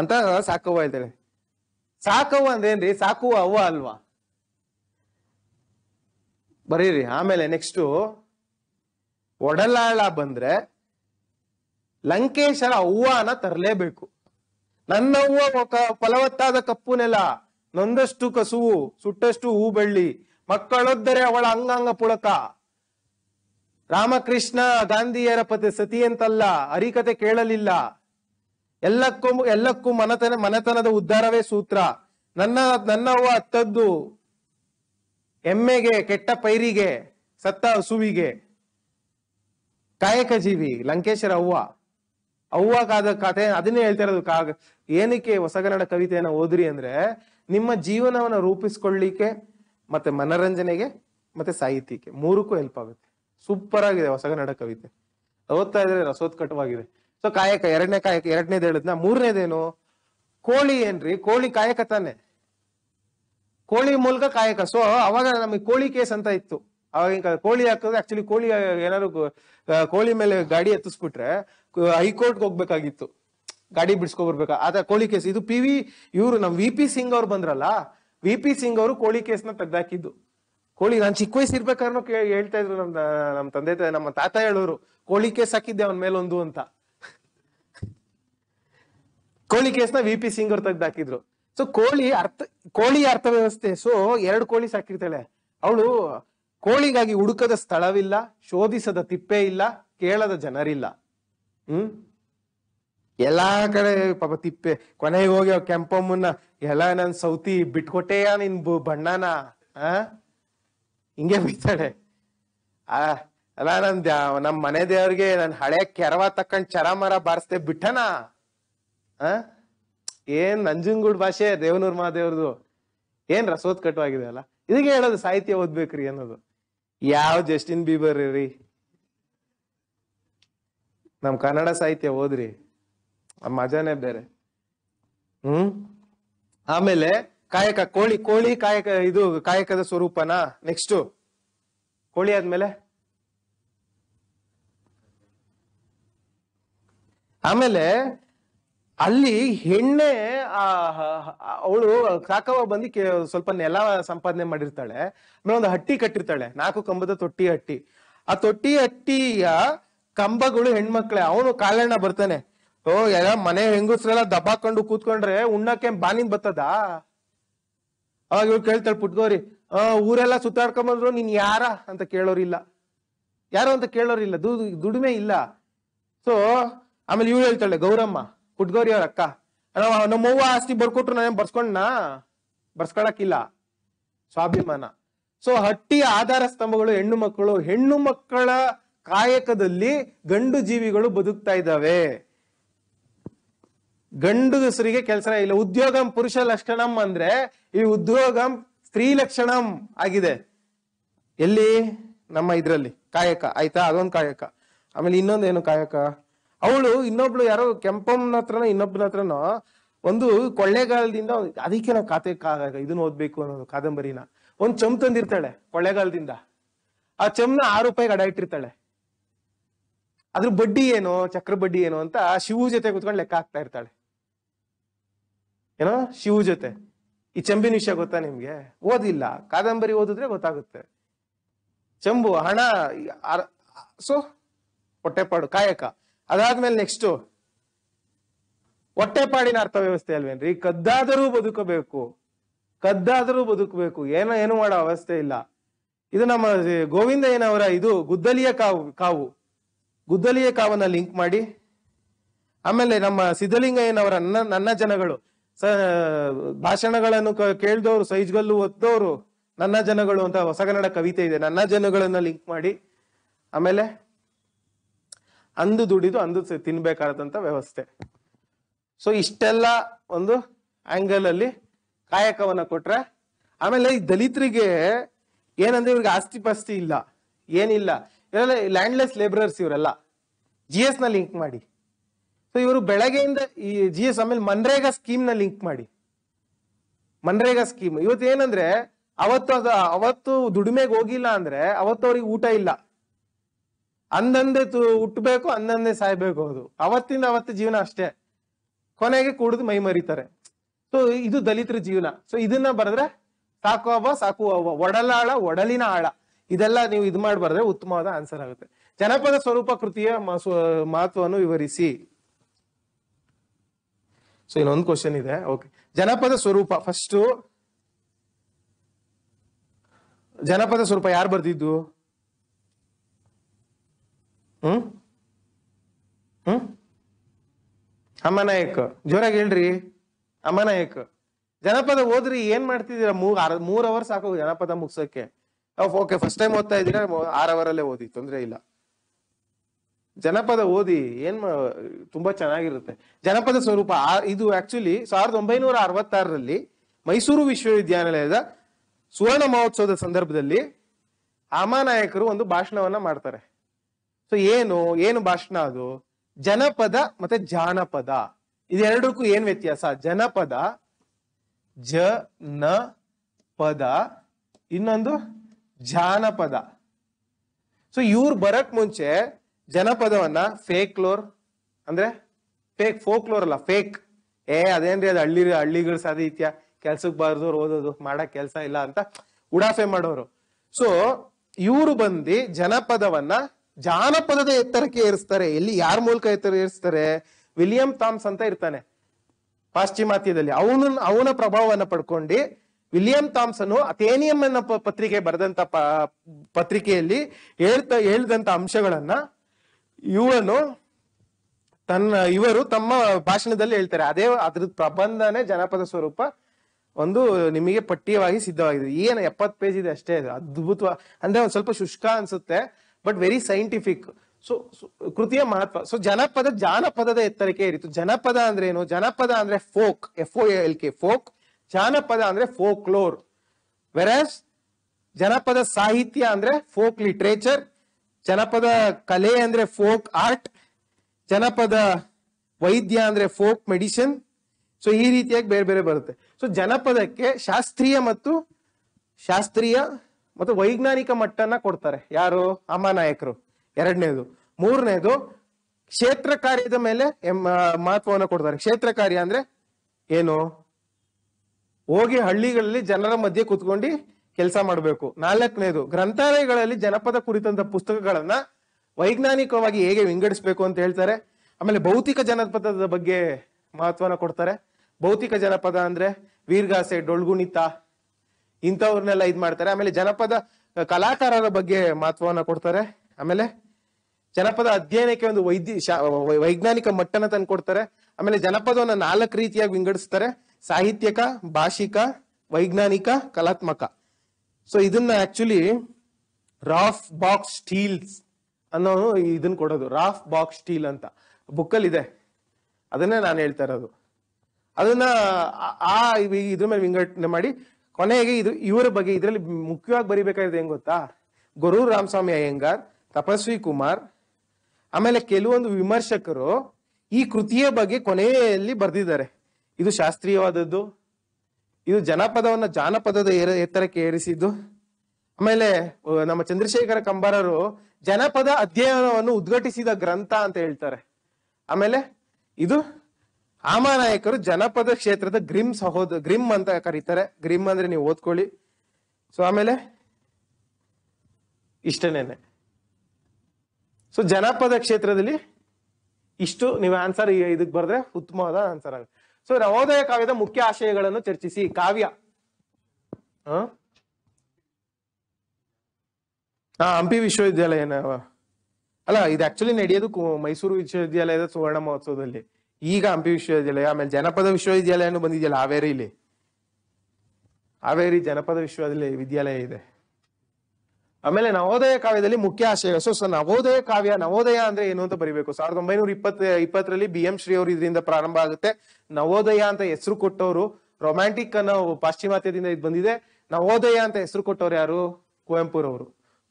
ಅಂತ ಸಾಕವ್ವ ಹೇಳ್ತಾಳೆ ಸಾಕವ್ವ ಅಂದ್ರೇನ್ರಿ ಸಾಕುವ ಅವ್ವ ಅಲ್ವಾ ಬರೀರಿ ಆಮೇಲೆ ನೆಕ್ಸ್ಟ್ ಒಡಲಾಳ ಬಂದ್ರೆ ಲಂಕೇಶರ ಅವ್ವನ ತರಲೇಬೇಕು ನನ್ನವ್ವ ಫಲವತ್ತಾದ ಕಪ್ಪು ನೆಲ ನೊಂದಷ್ಟು ಕಸುವು ಸುಟ್ಟಷ್ಟು ಹೂ ಬೆಳ್ಳಿ ಮಕ್ಕಳೊದ್ದರೆ ಅವಳ ಅಂಗಾಂಗ ಪುಳಕ ರಾಮಕೃಷ್ಣ ಗಾಂಧಿಯರ ಪತಿ ಸತಿ ಅಂತಲ್ಲ ಅರಿಕತೆ ಕೇಳಲಿಲ್ಲ ಎಲ್ಲಕ್ಕೂ ಎಲ್ಲಕ್ಕೂ ಮನತನ ಮನೆತನದ ಉದ್ಧಾರವೇ ಸೂತ್ರ ನನ್ನ ನನ್ನವ್ವ ಅತ್ತದ್ದು ಎಮ್ಮೆಗೆ ಕೆಟ್ಟ ಪೈರಿಗೆ ಸತ್ತ ಹಸುವಿಗೆ ಕಾಯಕ ಜೀವಿ ಲಂಕೇಶರ ಅವ್ವ ಅವಾಗಾದ ಕತೆ ಅದನ್ನೇ ಹೇಳ್ತಾ ಇರೋದು ಕಾಗ ಏನಕ್ಕೆ ಹೊಸಗನ್ನಡ ಕವಿತೆಯನ್ನು ಓದ್ರಿ ಅಂದ್ರೆ ನಿಮ್ಮ ಜೀವನವನ್ನು ರೂಪಿಸ್ಕೊಳ್ಳಿಕ್ಕೆ ಮತ್ತೆ ಮನರಂಜನೆಗೆ ಮತ್ತೆ ಸಾಹಿತ್ಯಕ್ಕೆ ಮೂರಕ್ಕೂ ಹೆಲ್ಪ್ ಆಗುತ್ತೆ ಸೂಪರ್ ಆಗಿದೆ ಹೊಸಗನ್ನಡ ಕವಿತೆ ಓದ್ತಾ ಇದ್ರೆ ರಸೋತ್ಕಟವಾಗಿದೆ ಸೊ ಕಾಯಕ ಎರಡನೇ ಕಾಯಕ ಎರಡನೇದು ಹೇಳಿದ್ನ ಮೂರನೇದೇನು ಕೋಳಿ ಏನ್ರಿ ಕೋಳಿ ಕಾಯಕ ತಾನೆ ಕೋಳಿ ಮೂಲಕ ಕಾಯಕ ಸೊ ಅವಾಗ ನಮಗೆ ಕೋಳಿ ಕೇಸ್ ಅಂತ ಇತ್ತು ಅವಾಗ ಕೋಳಿ ಹಾಕಿದ್ರೆ ಆಕ್ಚುಲಿ ಕೋಳಿ ಏನಾದ್ರು ಕೋಳಿ ಮೇಲೆ ಗಾಡಿ ಎತ್ತಿಸ್ಬಿಟ್ರೆ ಹೈಕೋರ್ಟ್ಗೆ ಹೋಗ್ಬೇಕಾಗಿತ್ತು ಗಾಡಿ ಬಿಡ್ಸ್ಕೊ ಬರ್ಬೇಕಾ ಆತ ಕೋಳಿ ಕೇಸ್ ಇದು ಪಿ ವಿ ಇವರು ನಮ್ ವಿ ಪಿ ಸಿಂಗ್ ಅವ್ರು ಬಂದ್ರಲ್ಲ ವಿ ಪಿ ಸಿಂಗ್ ಅವರು ಕೋಳಿ ಕೇಸ್ ನ ತೆಗ್ದಾಕಿದ್ದು ಕೋಳಿ ನಾನು ಚಿಕ್ಕ ವಯಸ್ಸಿರ್ಬೇಕಾದ್ರೂ ಹೇಳ್ತಾ ಇದ್ರು ನಮ್ದ ನಮ್ ತಂದೆ ತಾಯಿ ನಮ್ಮ ತಾತ ಹೇಳೋರು ಕೋಳಿ ಕೇಸ್ ಹಾಕಿದ್ದೆ ಅವನ ಮೇಲೊಂದು ಅಂತ ಕೋಳಿ ಕೇಸ್ನ ವಿ ಪಿ ಸಿಂಗ್ ಅವ್ರು ತೆಗ್ದಾಕಿದ್ರು ಸೊ ಕೋಳಿ ಅರ್ಥ ಕೋಳಿ ಅರ್ಥವ್ಯವಸ್ಥೆ ಸೊ ಎರಡು ಕೋಳಿ ಸಾಕಿರ್ತಾಳೆ ಅವಳು ಕೋಳಿಗಾಗಿ ಹುಡುಕದ ಸ್ಥಳವಿಲ್ಲ ಶೋಧಿಸದ ತಿಪ್ಪೆ ಇಲ್ಲ ಕೇಳದ ಜನರಿಲ್ಲ ಹ್ಮ್ ಎಲ್ಲಾ ಕಡೆ ಪಾಪ ತಿಪ್ಪೆ ಕೊನೆಗೆ ಹೋಗಿ ಅವ್ ಕೆಂಪಮ್ಮನ್ನ ಎಲ್ಲ ನನ್ ಸೌತಿ ಬಿಟ್ಕೊಟ್ಟೆಯ ನಿನ್ ಬಣ್ಣನ ಆ ಹಿಂಗೆ ಬೀತಾಳೆ ಆ ಅಲ್ಲ ನನ್ ನಮ್ ಮನೆ ದೇವ್ರಿಗೆ ನನ್ ಹಳೆ ಕೆರವ ತಕ್ಕಂಡ್ ಮರ ಬಾರಿಸ್ದೆ ಬಿಟ್ಟನ ಆ ಏನ್ ನಂಜುಂಗೂಡ್ ಭಾಷೆ ದೇವನೂರ್ ಮಹಾದೇವ್ರದು ಏನ್ ರಸೋತ್ಕಟವಾಗಿದೆ ಅಲ್ಲ ಇದಕ್ಕೆ ಹೇಳೋದು ಸಾಹಿತ್ಯ ಓದ್ಬೇಕ್ರಿ ಅನ್ನೋದು ಯಾವ ಜಸ್ಟಿನ್ ಬೀಬರ್ ರೀ ನಮ್ಮ ಕನ್ನಡ ಸಾಹಿತ್ಯ ಓದ್ರಿ ಆ ಮಜಾನೇ ಬೇರೆ ಹ್ಮ್ ಆಮೇಲೆ ಕಾಯಕ ಕೋಳಿ ಕೋಳಿ ಕಾಯಕ ಇದು ಕಾಯಕದ ಸ್ವರೂಪನ ನೆಕ್ಸ್ಟ್ ಕೋಳಿ ಆದ್ಮೇಲೆ ಆಮೇಲೆ ಅಲ್ಲಿ ಹೆಣ್ಣೆ ಆ ಅವಳು ಕಾಕವ ಬಂದು ಸ್ವಲ್ಪ ನೆಲ ಸಂಪಾದನೆ ಮಾಡಿರ್ತಾಳೆ ಆಮೇಲೆ ಒಂದು ಹಟ್ಟಿ ಕಟ್ಟಿರ್ತಾಳೆ ನಾಲ್ಕು ಕಂಬದ ತೊಟ್ಟಿ ಹಟ್ಟಿ ಆ ತೊಟ್ಟಿ ಹಟ್ಟಿಯ ಕಂಬಗಳು ಹೆಣ್ಮಕ್ಳೆ ಅವನು ಕಾಲಣ್ಣ ಬರ್ತಾನೆ ಓ ಎಲ್ಲ ಮನೆ ಹೆಂಗಸ್ರೆಲ್ಲ ದಬ್ಬಾಕೊಂಡು ಕೂತ್ಕೊಂಡ್ರೆ ಉಣ್ಣಕ್ಕೆ ಬಾನಿಂದ ಬತ್ತದ ಅವಾಗ ಇವ್ರು ಕೇಳ್ತಾಳೆ ಪುಟ್ಗೋರಿ ಆ ಊರೆಲ್ಲ ಸುತ್ತಾಡ್ಕೊಂಬಂದ್ರು ನೀನ್ ಯಾರ ಅಂತ ಕೇಳೋರಿಲ್ಲ ಯಾರು ಅಂತ ಕೇಳೋರಿಲ್ಲ ದುಡಿಮೆ ಇಲ್ಲ ಸೊ ಆಮೇಲೆ ಇವ್ರು ಹೇಳ್ತಾಳೆ ಗೌರಮ್ಮ ಪುಟ್ಗೋರಿ ಅವ್ರ ಅಕ್ಕ ನಮ್ಮವ್ವ ಆಸ್ತಿ ಬರ್ಕೊಟ್ರು ನಾನೇ ಬರ್ಸ್ಕೊಂಡ್ನಾ ಬರ್ಸ್ಕೊಳಕಿಲ್ಲ ಸ್ವಾಭಿಮಾನ ಸೊ ಹಟ್ಟಿ ಆಧಾರ ಸ್ತಂಭಗಳು ಹೆಣ್ಣು ಮಕ್ಕಳು ಹೆಣ್ಣು ಮಕ್ಕಳ ಕಾಯಕದಲ್ಲಿ ಗಂಡು ಜೀವಿಗಳು ಬದುಕ್ತಾ ಇದ್ದಾವೆ ಹೆಸರಿಗೆ ಕೆಲಸ ಇಲ್ಲ ಉದ್ಯೋಗಂ ಪುರುಷ ಲಕ್ಷಣಂ ಅಂದ್ರೆ ಈ ಉದ್ಯೋಗಂ ಸ್ತ್ರೀ ಲಕ್ಷಣಂ ಆಗಿದೆ ಎಲ್ಲಿ ನಮ್ಮ ಇದ್ರಲ್ಲಿ ಕಾಯಕ ಆಯ್ತಾ ಅದೊಂದು ಕಾಯಕ ಆಮೇಲೆ ಇನ್ನೊಂದೇನು ಕಾಯಕ ಅವಳು ಇನ್ನೊಬ್ಳು ಯಾರೋ ಕೆಂಪಂನ ಹತ್ರನೋ ಇನ್ನೊಬ್ಬನ ಹತ್ರನೋ ಒಂದು ಕೊಳ್ಳೆಗಾಲದಿಂದ ಅದಕ್ಕೆ ನಾವು ಕಾತೆ ಇದನ್ನ ಓದ್ಬೇಕು ಅನ್ನೋದು ಕಾದಂಬರಿನ ಒಂದ್ ಚಮ್ ತಂದಿರ್ತಾಳೆ ಕೊಳ್ಳೆಗಾಲದಿಂದ ಆ ಚಮ್ನ ಆರು ರೂಪಾಯಿಗೆ ಅಡ ಇಟ್ಟಿರ್ತಾಳೆ ಅದ್ರ ಬಡ್ಡಿ ಏನು ಚಕ್ರ ಬಡ್ಡಿ ಏನು ಅಂತ ಶಿವು ಜೊತೆ ಕುತ್ಕೊಂಡು ಲೆಕ್ಕ ಹಾಕ್ತಾ ಇರ್ತಾಳೆ ಏನೋ ಶಿವು ಜೊತೆ ಈ ಚಂಬಿನ ವಿಷಯ ಗೊತ್ತಾ ನಿಮ್ಗೆ ಓದಿಲ್ಲ ಕಾದಂಬರಿ ಓದಿದ್ರೆ ಗೊತ್ತಾಗುತ್ತೆ ಚಂಬು ಹಣ ಸೊ ಹೊಟ್ಟೆಪಾಡು ಕಾಯಕ ಅದಾದ್ಮೇಲೆ ನೆಕ್ಸ್ಟ್ ಹೊಟ್ಟೆಪಾಡಿನ ಅರ್ಥ ವ್ಯವಸ್ಥೆ ಅಲ್ವೇನ್ರಿ ಕದ್ದಾದರೂ ಬದುಕಬೇಕು ಕದ್ದಾದರೂ ಬದುಕಬೇಕು ಏನೋ ಏನು ಮಾಡೋ ಅವಸ್ಥೆ ಇಲ್ಲ ಇದು ನಮ್ಮ ಗೋವಿಂದ ಏನವರ ಇದು ಗುದ್ದಲಿಯ ಕಾವು ಕಾವು ಗುದ್ದಲಿಯ ಕಾವನ್ನ ಲಿಂಕ್ ಮಾಡಿ ಆಮೇಲೆ ನಮ್ಮ ಸಿದ್ದಲಿಂಗಯ್ಯನವರ ನನ್ನ ನನ್ನ ಜನಗಳು ಸ ಭಾಷಣಗಳನ್ನು ಕೇಳಿದವರು ಸೈಜ್ಗಲ್ಲು ಒತ್ತವರು ನನ್ನ ಜನಗಳು ಅಂತ ಹೊಸಗನ್ನಡ ಕವಿತೆ ಇದೆ ನನ್ನ ಜನಗಳನ್ನ ಲಿಂಕ್ ಮಾಡಿ ಆಮೇಲೆ ಅಂದು ದುಡಿದು ಅಂದು ತಿನ್ಬೇಕಾದಂತ ವ್ಯವಸ್ಥೆ ಸೊ ಇಷ್ಟೆಲ್ಲ ಒಂದು ಆಂಗಲ್ ಅಲ್ಲಿ ಕಾಯಕವನ್ನ ಕೊಟ್ರೆ ಆಮೇಲೆ ಈ ದಲಿತರಿಗೆ ಏನಂದ್ರೆ ಇವ್ರಿಗೆ ಆಸ್ತಿ ಪಾಸ್ತಿ ಇಲ್ಲ ಏನಿಲ್ಲ ಇವರೆಲ್ಲ ಲ್ಯಾಂಡ್ಲೆಸ್ ಲೇಬರರ್ಸ್ ಇವರೆಲ್ಲ ಜಿ ಎಸ್ ನ ಲಿಂಕ್ ಮಾಡಿ ಸೊ ಇವರು ಬೆಳಗ್ಗೆಯಿಂದ ಈ ಜಿ ಎಸ್ ಆಮೇಲೆ ಮನ್ರೇಗಾ ಸ್ಕೀಮ್ ನ ಲಿಂಕ್ ಮಾಡಿ ಮನ್ರೇಗಾ ಸ್ಕೀಮ್ ಇವತ್ತು ಏನಂದ್ರೆ ಅವತ್ತು ಅದ ಅವತ್ತು ದುಡಿಮೆಗೆ ಹೋಗಿಲ್ಲ ಅಂದ್ರೆ ಅವತ್ತು ಅವ್ರಿಗೆ ಊಟ ಇಲ್ಲ ಅಂದಂದೆ ತು ಹುಟ್ಟಬೇಕು ಅಂದಂದೇ ಸಾಯ್ಬೇಕು ಅದು ಅವತ್ತಿಂದ ಅವತ್ತು ಜೀವನ ಅಷ್ಟೇ ಕೊನೆಗೆ ಕುಡಿದು ಮೈ ಮರಿತಾರೆ ಸೊ ಇದು ದಲಿತರ ಜೀವನ ಸೊ ಇದನ್ನ ಬರೆದ್ರೆ ಸಾಕು ಸಾಕು ಒಡಲಾಳ ಒಡಲಿನ ಆಳ ಇದೆಲ್ಲ ನೀವು ಇದು ಮಾಡಬಾರ್ದ್ರೆ ಉತ್ತಮವಾದ ಆನ್ಸರ್ ಆಗುತ್ತೆ ಜನಪದ ಸ್ವರೂಪ ಕೃತಿಯ ಮಹತ್ವವನ್ನು ವಿವರಿಸಿ ಸೊ ಇನ್ನೊಂದು ಕ್ವಶನ್ ಇದೆ ಓಕೆ ಜನಪದ ಸ್ವರೂಪ ಫಸ್ಟ್ ಜನಪದ ಸ್ವರೂಪ ಯಾರು ಬರ್ದಿದ್ದು ಹ್ಮ್ ಹ್ಮ್ ನಾಯಕ್ ಜೋರಾಗಿ ಹೇಳ್ರಿ ನಾಯಕ್ ಜನಪದ ಓದ್ರಿ ಏನ್ ಮಾಡ್ತಿದ್ದೀರಾ ಮೂರ್ ಮೂರ್ ಅವರ್ ಸಾಕು ಜನಪದ ಮುಗ್ಸಕ್ಕೆ ಓಕೆ ಫಸ್ಟ್ ಟೈಮ್ ಓದ್ತಾ ಇದ್ದೀರಾ ಆರ್ ಅವರಲ್ಲೇ ಓದಿ ತೊಂದರೆ ಇಲ್ಲ ಜನಪದ ಓದಿ ಏನ್ ತುಂಬಾ ಚೆನ್ನಾಗಿರುತ್ತೆ ಜನಪದ ಸ್ವರೂಪ ಇದು ಆಕ್ಚುಲಿ ಸಾವಿರದ ಒಂಬೈನೂರ ಅರವತ್ತಾರರಲ್ಲಿ ಮೈಸೂರು ವಿಶ್ವವಿದ್ಯಾನಿಲಯದ ಸುವರ್ಣ ಮಹೋತ್ಸವದ ಸಂದರ್ಭದಲ್ಲಿ ಅಮಾನಾಯಕರು ಒಂದು ಭಾಷಣವನ್ನ ಮಾಡ್ತಾರೆ ಸೊ ಏನು ಏನು ಭಾಷಣ ಅದು ಜನಪದ ಮತ್ತೆ ಜಾನಪದ ಇದೆರಡಕ್ಕೂ ಏನ್ ವ್ಯತ್ಯಾಸ ಜನಪದ ಜ ನ ಪದ ಇನ್ನೊಂದು ಜಾನಪದ ಸೊ ಇವ್ರು ಬರಕ್ ಮುಂಚೆ ಜನಪದವನ್ನ ಲೋರ್ ಅಂದ್ರೆ ಫೇಕ್ ಫೋಕ್ಲೋರ್ ಅಲ್ಲ ಫೇಕ್ ಏ ಅದೇನ್ರಿ ಅದು ಹಳ್ಳಿ ಹಳ್ಳಿಗಳ ಸಾಧ್ಯ ಕೆಲ್ಸಕ್ ಬಾರ್ದು ಓದೋದು ಮಾಡಕ್ ಕೆಲಸ ಇಲ್ಲ ಅಂತ ಉಡಾಫೆ ಮಾಡೋರು ಸೊ ಇವರು ಬಂದು ಜನಪದವನ್ನ ಜಾನಪದದ ಎತ್ತರಕ್ಕೆ ಏರಿಸ್ತಾರೆ ಎಲ್ಲಿ ಯಾರ ಮೂಲಕ ಎತ್ತರ ಏರಿಸ್ತಾರೆ ವಿಲಿಯಂ ಥಾಮ್ಸ್ ಅಂತ ಇರ್ತಾನೆ ಪಾಶ್ಚಿಮಾತ್ಯದಲ್ಲಿ ಅವನ ಅವನ ಪ್ರಭಾವವನ್ನು ಪಡ್ಕೊಂಡು ವಿಲಿಯಂ ಥಾಮ್ಸನ್ ಅಥೇನಿಯಂ ಅನ್ನೋ ಪತ್ರಿಕೆ ಬರೆದಂತ ಪತ್ರಿಕೆಯಲ್ಲಿ ಹೇಳ್ತಾ ಹೇಳಿದಂತ ಅಂಶಗಳನ್ನ ಇವನು ತನ್ನ ಇವರು ತಮ್ಮ ಭಾಷಣದಲ್ಲಿ ಹೇಳ್ತಾರೆ ಅದೇ ಅದ್ರದ್ದು ಪ್ರಬಂಧನೇ ಜನಪದ ಸ್ವರೂಪ ಒಂದು ನಿಮಗೆ ಪಠ್ಯವಾಗಿ ಸಿದ್ಧವಾಗಿದೆ ಏನು ಎಪ್ಪತ್ತು ಪೇಜ್ ಇದೆ ಅಷ್ಟೇ ಅದ್ಭುತ ಅಂದ್ರೆ ಒಂದು ಸ್ವಲ್ಪ ಶುಷ್ಕ ಅನ್ಸುತ್ತೆ ಬಟ್ ವೆರಿ ಸೈಂಟಿಫಿಕ್ ಸೊ ಕೃತಿಯ ಮಹತ್ವ ಸೊ ಜನಪದ ಜಾನಪದದ ಎತ್ತರಿಕೆ ಇರಿತು ಜನಪದ ಅಂದ್ರೆ ಏನು ಜನಪದ ಅಂದ್ರೆ folk F L K folk ಜಾನಪದ ಅಂದ್ರೆ ಫೋಕ್ಲೋರ್ ವೆರಸ್ ಜನಪದ ಸಾಹಿತ್ಯ ಅಂದ್ರೆ ಫೋಕ್ ಲಿಟ್ರೇಚರ್ ಜನಪದ ಕಲೆ ಅಂದ್ರೆ ಫೋಕ್ ಆರ್ಟ್ ಜನಪದ ವೈದ್ಯ ಅಂದ್ರೆ ಫೋಕ್ ಮೆಡಿಸಿನ್ ಸೊ ಈ ರೀತಿಯಾಗಿ ಬೇರೆ ಬೇರೆ ಬರುತ್ತೆ ಸೊ ಜನಪದಕ್ಕೆ ಶಾಸ್ತ್ರೀಯ ಮತ್ತು ಶಾಸ್ತ್ರೀಯ ಮತ್ತು ವೈಜ್ಞಾನಿಕ ಮಟ್ಟನ ಕೊಡ್ತಾರೆ ಯಾರು ನಾಯಕರು ಎರಡನೇದು ಮೂರನೇದು ಕ್ಷೇತ್ರ ಕಾರ್ಯದ ಮೇಲೆ ಮಹತ್ವವನ್ನು ಕೊಡ್ತಾರೆ ಕ್ಷೇತ್ರ ಕಾರ್ಯ ಅಂದ್ರೆ ಏನು ಹೋಗಿ ಹಳ್ಳಿಗಳಲ್ಲಿ ಜನರ ಮಧ್ಯೆ ಕುತ್ಕೊಂಡು ಕೆಲಸ ಮಾಡಬೇಕು ನಾಲ್ಕನೇದು ಗ್ರಂಥಾಲಯಗಳಲ್ಲಿ ಜನಪದ ಕುರಿತಂತ ಪುಸ್ತಕಗಳನ್ನ ವೈಜ್ಞಾನಿಕವಾಗಿ ಹೇಗೆ ವಿಂಗಡಿಸ್ಬೇಕು ಅಂತ ಹೇಳ್ತಾರೆ ಆಮೇಲೆ ಭೌತಿಕ ಜನಪದದ ಬಗ್ಗೆ ಮಹತ್ವನ ಕೊಡ್ತಾರೆ ಭೌತಿಕ ಜನಪದ ಅಂದ್ರೆ ವೀರ್ಗಾಸೆ ಡೊಳ್ಗುಣಿತ ಇಂಥವ್ರನ್ನೆಲ್ಲ ಇದ್ ಮಾಡ್ತಾರೆ ಆಮೇಲೆ ಜನಪದ ಕಲಾಕಾರರ ಬಗ್ಗೆ ಮಹತ್ವವನ್ನ ಕೊಡ್ತಾರೆ ಆಮೇಲೆ ಜನಪದ ಅಧ್ಯಯನಕ್ಕೆ ಒಂದು ವೈದ್ಯ ವೈಜ್ಞಾನಿಕ ಮಟ್ಟನ ತಂದು ಕೊಡ್ತಾರೆ ಆಮೇಲೆ ಜನಪದವನ್ನ ನಾಲ್ಕು ರೀತಿಯಾಗಿ ವಿಂಗಡಿಸ್ತಾರೆ ಸಾಹಿತ್ಯಕ ಭಾಷಿಕ ವೈಜ್ಞಾನಿಕ ಕಲಾತ್ಮಕ ಸೊ ಇದನ್ನ ಆಕ್ಚುಲಿ ರಾಫ್ ಬಾಕ್ಸ್ ಸ್ಟೀಲ್ಸ್ ಅನ್ನೋ ಇದನ್ನ ಕೊಡೋದು ರಾಫ್ ಬಾಕ್ಸ್ ಸ್ಟೀಲ್ ಅಂತ ಬುಕ್ಕಲ್ಲಿ ಇದೆ ಅದನ್ನೇ ನಾನು ಹೇಳ್ತಾ ಇರೋದು ಅದನ್ನ ಆ ಇದ್ರ ಮೇಲೆ ವಿಂಗಡಣೆ ಮಾಡಿ ಕೊನೆಗೆ ಇದು ಇವರ ಬಗ್ಗೆ ಇದರಲ್ಲಿ ಮುಖ್ಯವಾಗಿ ಬರಿಬೇಕಾಗಿದೆ ಹೆಂಗ್ ಗೊತ್ತಾ ಗುರು ರಾಮಸ್ವಾಮಿ ಅಯ್ಯಂಗಾರ್ ತಪಸ್ವಿ ಕುಮಾರ್ ಆಮೇಲೆ ಕೆಲವೊಂದು ವಿಮರ್ಶಕರು ಈ ಕೃತಿಯ ಬಗ್ಗೆ ಕೊನೆಯಲ್ಲಿ ಬರೆದಿದ್ದಾರೆ ಇದು ಶಾಸ್ತ್ರೀಯವಾದದ್ದು ಇದು ಜನಪದವನ್ನ ಜಾನಪದದ ಏರ ಎತ್ತರಕ್ಕೆ ಏರಿಸಿದ್ದು ಆಮೇಲೆ ನಮ್ಮ ಚಂದ್ರಶೇಖರ ಕಂಬಾರರು ಜನಪದ ಅಧ್ಯಯನವನ್ನು ಉದ್ಘಾಟಿಸಿದ ಗ್ರಂಥ ಅಂತ ಹೇಳ್ತಾರೆ ಆಮೇಲೆ ಇದು ಆಮಾನಾಯಕರು ಜನಪದ ಕ್ಷೇತ್ರದ ಗ್ರಿಮ್ ಸಹೋದ ಗ್ರಿಮ್ ಅಂತ ಕರೀತಾರೆ ಗ್ರಿಮ್ ಅಂದ್ರೆ ನೀವು ಓದ್ಕೊಳ್ಳಿ ಸೊ ಆಮೇಲೆ ಇಷ್ಟನೇನೆ ಸೊ ಜನಪದ ಕ್ಷೇತ್ರದಲ್ಲಿ ಇಷ್ಟು ನೀವು ಆನ್ಸರ್ ಇದಕ್ಕೆ ಬರೆದ್ರೆ ಉತ್ತಮವಾದ ಆನ್ಸರ್ ಆಗುತ್ತೆ ಸೊ ನವೋದಯ ಕಾವ್ಯದ ಮುಖ್ಯ ಆಶಯಗಳನ್ನು ಚರ್ಚಿಸಿ ಕಾವ್ಯ ಹಾ ಹಂಪಿ ವಿಶ್ವವಿದ್ಯಾಲಯ ಅಲ್ಲ ಇದು ಆಕ್ಚುಲಿ ನಡೆಯೋದು ಮೈಸೂರು ವಿಶ್ವವಿದ್ಯಾಲಯದ ಸುವರ್ಣ ಮಹೋತ್ಸವದಲ್ಲಿ ಈಗ ಹಂಪಿ ವಿಶ್ವವಿದ್ಯಾಲಯ ಆಮೇಲೆ ಜನಪದ ವಿಶ್ವವಿದ್ಯಾಲಯನೂ ಬಂದಿದೆಯಲ್ಲ ಹಾವೇರಿಲಿ ಹಾವೇರಿ ಜನಪದ ವಿಶ್ವವಿದ್ಯಾಲಯ ವಿದ್ಯಾಲಯ ಇದೆ ಆಮೇಲೆ ನವೋದಯ ಕಾವ್ಯದಲ್ಲಿ ಮುಖ್ಯ ಆಶಯ ಸೊ ನವೋದಯ ಕಾವ್ಯ ನವೋದಯ ಅಂದ್ರೆ ಏನು ಅಂತ ಬರಿಬೇಕು ಸಾವಿರದ ಒಂಬೈನೂರ ಇಪ್ಪತ್ ಇಪ್ಪತ್ತರಲ್ಲಿ ಬಿ ಎಂ ಶ್ರೀ ಅವರು ಇದರಿಂದ ಪ್ರಾರಂಭ ಆಗುತ್ತೆ ನವೋದಯ ಅಂತ ಹೆಸರು ಕೊಟ್ಟವರು ರೊಮ್ಯಾಂಟಿಕ್ ಅನ್ನೋ ಪಾಶ್ಚಿಮಾತ್ಯದಿಂದ ಇದು ಬಂದಿದೆ ನವೋದಯ ಅಂತ ಹೆಸರು ಕೊಟ್ಟವ್ರು ಯಾರು ಕುವೆಂಪುರವರು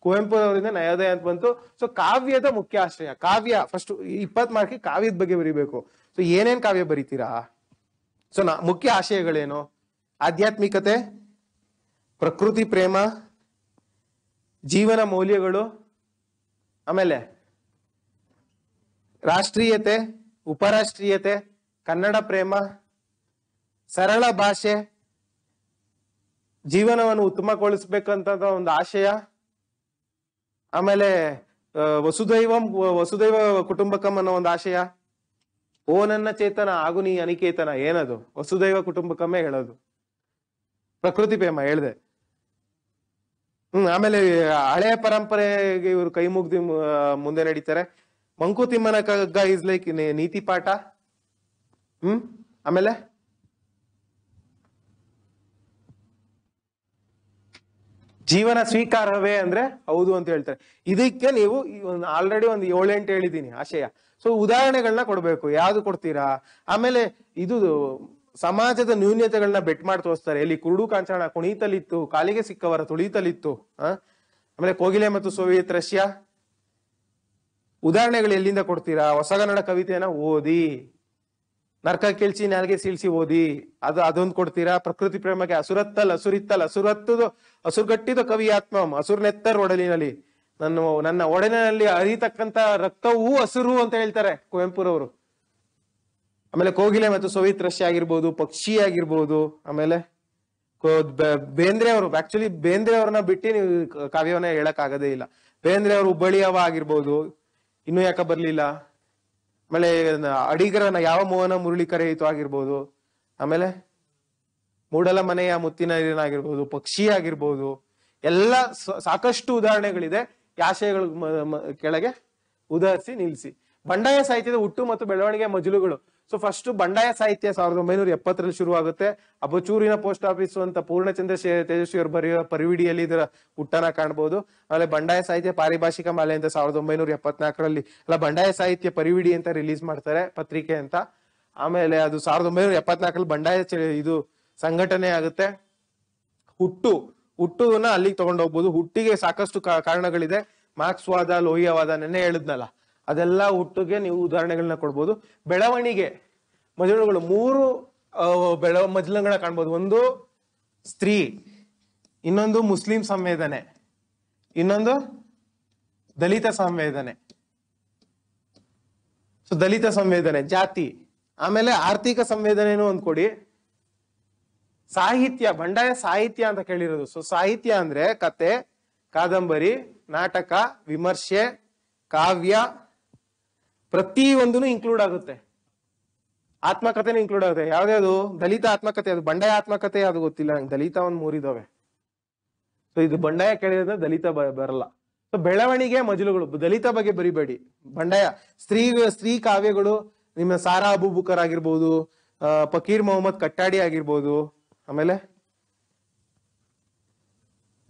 ಕುವೆಂಪುರವರಿಂದ ನಯೋದಯ ಅಂತ ಬಂತು ಸೊ ಕಾವ್ಯದ ಮುಖ್ಯ ಆಶ್ರಯ ಕಾವ್ಯ ಫಸ್ಟ್ ಇಪ್ಪತ್ ಮಾರ್ಕ್ ಕಾವ್ಯದ ಬಗ್ಗೆ ಬರಿಬೇಕು ಸೊ ಏನೇನ್ ಕಾವ್ಯ ಬರಿತೀರಾ ಸೊ ನಾ ಮುಖ್ಯ ಆಶಯಗಳೇನು ಆಧ್ಯಾತ್ಮಿಕತೆ ಪ್ರಕೃತಿ ಪ್ರೇಮ ಜೀವನ ಮೌಲ್ಯಗಳು ಆಮೇಲೆ ರಾಷ್ಟ್ರೀಯತೆ ಉಪರಾಷ್ಟ್ರೀಯತೆ ಕನ್ನಡ ಪ್ರೇಮ ಸರಳ ಭಾಷೆ ಜೀವನವನ್ನು ಉತ್ತಮಗೊಳಿಸ್ಬೇಕಂತ ಒಂದು ಆಶಯ ಆಮೇಲೆ ವಸುದೈವಂ ವಸುದೈವ ಕುಟುಂಬಕಂ ಅನ್ನೋ ಒಂದು ಆಶಯ ಓ ನನ್ನ ಚೇತನ ಆಗುನಿ ಅನಿಕೇತನ ಏನದು ವಸುದೈವ ಕುಟುಂಬಕಮ್ಮೇ ಹೇಳೋದು ಪ್ರಕೃತಿ ಪ್ರೇಮ ಹೇಳಿದೆ ಹ್ಮ್ ಆಮೇಲೆ ಹಳೆ ಪರಂಪರೆಗೆ ಇವರು ಕೈ ಮುಗ್ದು ಮುಂದೆ ನಡೀತಾರೆ ಮಂಕುತಿಮ್ಮನ ಕಗ್ಗ ಇಸ್ ಲೈಕ್ ನೀತಿ ಪಾಠ ಹ್ಮ್ ಆಮೇಲೆ ಜೀವನ ಸ್ವೀಕಾರವೇ ಅಂದ್ರೆ ಹೌದು ಅಂತ ಹೇಳ್ತಾರೆ ಇದಕ್ಕೆ ನೀವು ಆಲ್ರೆಡಿ ಒಂದು ಏಳೆಂಟು ಹೇಳಿದ್ದೀನಿ ಆಶಯ ಸೊ ಉದಾಹರಣೆಗಳನ್ನ ಕೊಡ್ಬೇಕು ಯಾವ್ದು ಕೊಡ್ತೀರಾ ಆಮೇಲೆ ಇದು ಸಮಾಜದ ನ್ಯೂನ್ಯತೆಗಳನ್ನ ಬೆಟ್ ಮಾಡಿ ತೋರಿಸ್ತಾರೆ ಇಲ್ಲಿ ಕುರುಡು ಕಾಂಚಾಣ ಕುಣಿತಲಿತ್ತು ಕಾಲಿಗೆ ಸಿಕ್ಕವರ ತುಳಿತಲಿತ್ತು ಆಮೇಲೆ ಕೋಗಿಲೆ ಮತ್ತು ಸೋವಿಯತ್ ರಷ್ಯಾ ಉದಾಹರಣೆಗಳು ಎಲ್ಲಿಂದ ಕೊಡ್ತೀರಾ ಹೊಸಗನ್ನಡ ಕವಿತೆಯನ್ನ ಓದಿ ನರ್ಕ ಕೆಲ್ಸಿ ನಾಲ್ಗೆ ಸೀಳ್ಸಿ ಓದಿ ಅದು ಅದೊಂದು ಕೊಡ್ತೀರಾ ಪ್ರಕೃತಿ ಪ್ರೇಮಕ್ಕೆ ಹಸುರತ್ತಲ್ ಹಸುರಿತ್ತಲ್ ಹಸುರತ್ತದು ಹಸುರುಗಟ್ಟಿದ ಕವಿ ಆತ್ಮ ನೆತ್ತರ್ ಒಡಲಿನಲ್ಲಿ ನನ್ನ ನನ್ನ ಒಡಲಿನಲ್ಲಿ ಅರಿತಕ್ಕಂತ ರಕ್ತವೂ ಹಸುರು ಅಂತ ಹೇಳ್ತಾರೆ ಕುವೆಂಪುರವರು ಆಮೇಲೆ ಕೋಗಿಲೆ ಮತ್ತು ಸೋವಿತ್ ರಷ್ಯಾ ಆಗಿರ್ಬೋದು ಪಕ್ಷಿ ಆಗಿರ್ಬೋದು ಆಮೇಲೆ ಬೇಂದ್ರೆ ಅವರು ಆಕ್ಚುಲಿ ಬೇಂದ್ರೆ ಅವ್ರನ್ನ ಬಿಟ್ಟು ನೀವು ಕಾವ್ಯವನ್ನ ಹೇಳಕ್ ಆಗದೇ ಇಲ್ಲ ಬೇಂದ್ರೆ ಅವರು ಹುಬ್ಬಳ್ಳಿಯವ ಆಗಿರ್ಬೋದು ಇನ್ನು ಯಾಕೆ ಬರ್ಲಿಲ್ಲ ಆಮೇಲೆ ಅಡಿಗರನ್ನ ಯಾವ ಮೋಹನ ಮುರುಳಿ ಕರೆಯಿತು ಆಗಿರ್ಬೋದು ಆಮೇಲೆ ಮೂಡಲ ಮನೆಯ ಮುತ್ತಿನ ಆಗಿರ್ಬೋದು ಪಕ್ಷಿ ಆಗಿರ್ಬೋದು ಎಲ್ಲ ಸಾಕಷ್ಟು ಉದಾಹರಣೆಗಳಿದೆ ಆಶಯಗಳ ಕೆಳಗೆ ಉದಾಹರಿಸಿ ನಿಲ್ಲಿಸಿ ಬಂಡಾಯ ಸಾಹಿತ್ಯದ ಹುಟ್ಟು ಮತ್ತು ಬೆಳವಣಿಗೆ ಮಜಲುಗಳು ಸೊ ಫಸ್ಟ್ ಬಂಡಾಯ ಸಾಹಿತ್ಯ ಸಾವಿರದ ಒಂಬೈನೂರ ಎಪ್ಪತ್ತರಲ್ಲಿ ಆಗುತ್ತೆ ಅಬಚೂರಿನ ಪೋಸ್ಟ್ ಆಫೀಸ್ ಅಂತ ಪೂರ್ಣಚಂದ್ರ ತೇಜಸ್ವಿ ಅವರು ಬರೆಯುವ ಪರಿವಿಡಿಯಲ್ಲಿ ಇದರ ಹುಟ್ಟನ ಕಾಣಬಹುದು ಆಮೇಲೆ ಬಂಡಾಯ ಸಾಹಿತ್ಯ ಪಾರಿಭಾಷಿಕ ಮಾಲೆ ಅಂತ ಸಾವಿರದ ಒಂಬೈನೂರ ಎಪ್ಪತ್ನಾಲ್ಕರಲ್ಲಿ ಅಲ್ಲ ಬಂಡಾಯ ಸಾಹಿತ್ಯ ಪರಿವಿಡಿ ಅಂತ ರಿಲೀಸ್ ಮಾಡ್ತಾರೆ ಪತ್ರಿಕೆ ಅಂತ ಆಮೇಲೆ ಅದು ಸಾವಿರದ ಒಂಬೈನೂರ ಎಪ್ಪತ್ನಾಲ್ಕರಲ್ಲಿ ಬಂಡಾಯ ಇದು ಸಂಘಟನೆ ಆಗುತ್ತೆ ಹುಟ್ಟು ಹುಟ್ಟುವನ್ನ ಅಲ್ಲಿಗೆ ತಗೊಂಡೋಗ್ಬೋದು ಹುಟ್ಟಿಗೆ ಸಾಕಷ್ಟು ಕಾರಣಗಳಿದೆ ಮಾರ್ಕ್ಸ್ವಾದ ಲೋಹಿಯವಾದ ನೆನ್ನೆ ಹೇಳಿದ್ನಲ್ಲ ಅದೆಲ್ಲ ಹುಟ್ಟುಗೆ ನೀವು ಉದಾಹರಣೆಗಳನ್ನ ಕೊಡ್ಬೋದು ಬೆಳವಣಿಗೆ ಮಜಲುಗಳು ಮೂರು ಬೆಳ ಮಜಲುಗಳನ್ನ ಕಾಣ್ಬೋದು ಒಂದು ಸ್ತ್ರೀ ಇನ್ನೊಂದು ಮುಸ್ಲಿಂ ಸಂವೇದನೆ ಇನ್ನೊಂದು ದಲಿತ ಸಂವೇದನೆ ಸೊ ದಲಿತ ಸಂವೇದನೆ ಜಾತಿ ಆಮೇಲೆ ಆರ್ಥಿಕ ಸಂವೇದನೆನೂ ಒಂದು ಕೊಡಿ ಸಾಹಿತ್ಯ ಬಂಡಾಯ ಸಾಹಿತ್ಯ ಅಂತ ಕೇಳಿರೋದು ಸೊ ಸಾಹಿತ್ಯ ಅಂದ್ರೆ ಕತೆ ಕಾದಂಬರಿ ನಾಟಕ ವಿಮರ್ಶೆ ಕಾವ್ಯ ಪ್ರತಿ ಒಂದು ಇನ್ಕ್ಲೂಡ್ ಆಗುತ್ತೆ ಆತ್ಮಕಥೆನೂ ಇನ್ಕ್ಲೂಡ್ ಆಗುತ್ತೆ ಯಾವ್ದು ದಲಿತ ಆತ್ಮಕಥೆ ಅದು ಬಂಡಾಯ ಆತ್ಮಕಥೆ ಅದು ಗೊತ್ತಿಲ್ಲ ನಂಗೆ ದಲಿತ ಒಂದು ಮೂರಿದಾವೆ ಸೊ ಇದು ಬಂಡಾಯ ಕೇಳಿದ್ರೆ ದಲಿತ ಬರಲ್ಲ ಸೊ ಬೆಳವಣಿಗೆ ಮಜಲುಗಳು ದಲಿತ ಬಗ್ಗೆ ಬರಿಬೇಡಿ ಬಂಡಾಯ ಸ್ತ್ರೀ ಸ್ತ್ರೀ ಕಾವ್ಯಗಳು ನಿಮ್ಮ ಸಾರಾ ಅಬೂಬುಕರ್ ಆಗಿರ್ಬೋದು ಫಕೀರ್ ಮೊಹಮ್ಮದ್ ಕಟ್ಟಾಡಿ ಆಗಿರ್ಬೋದು ಆಮೇಲೆ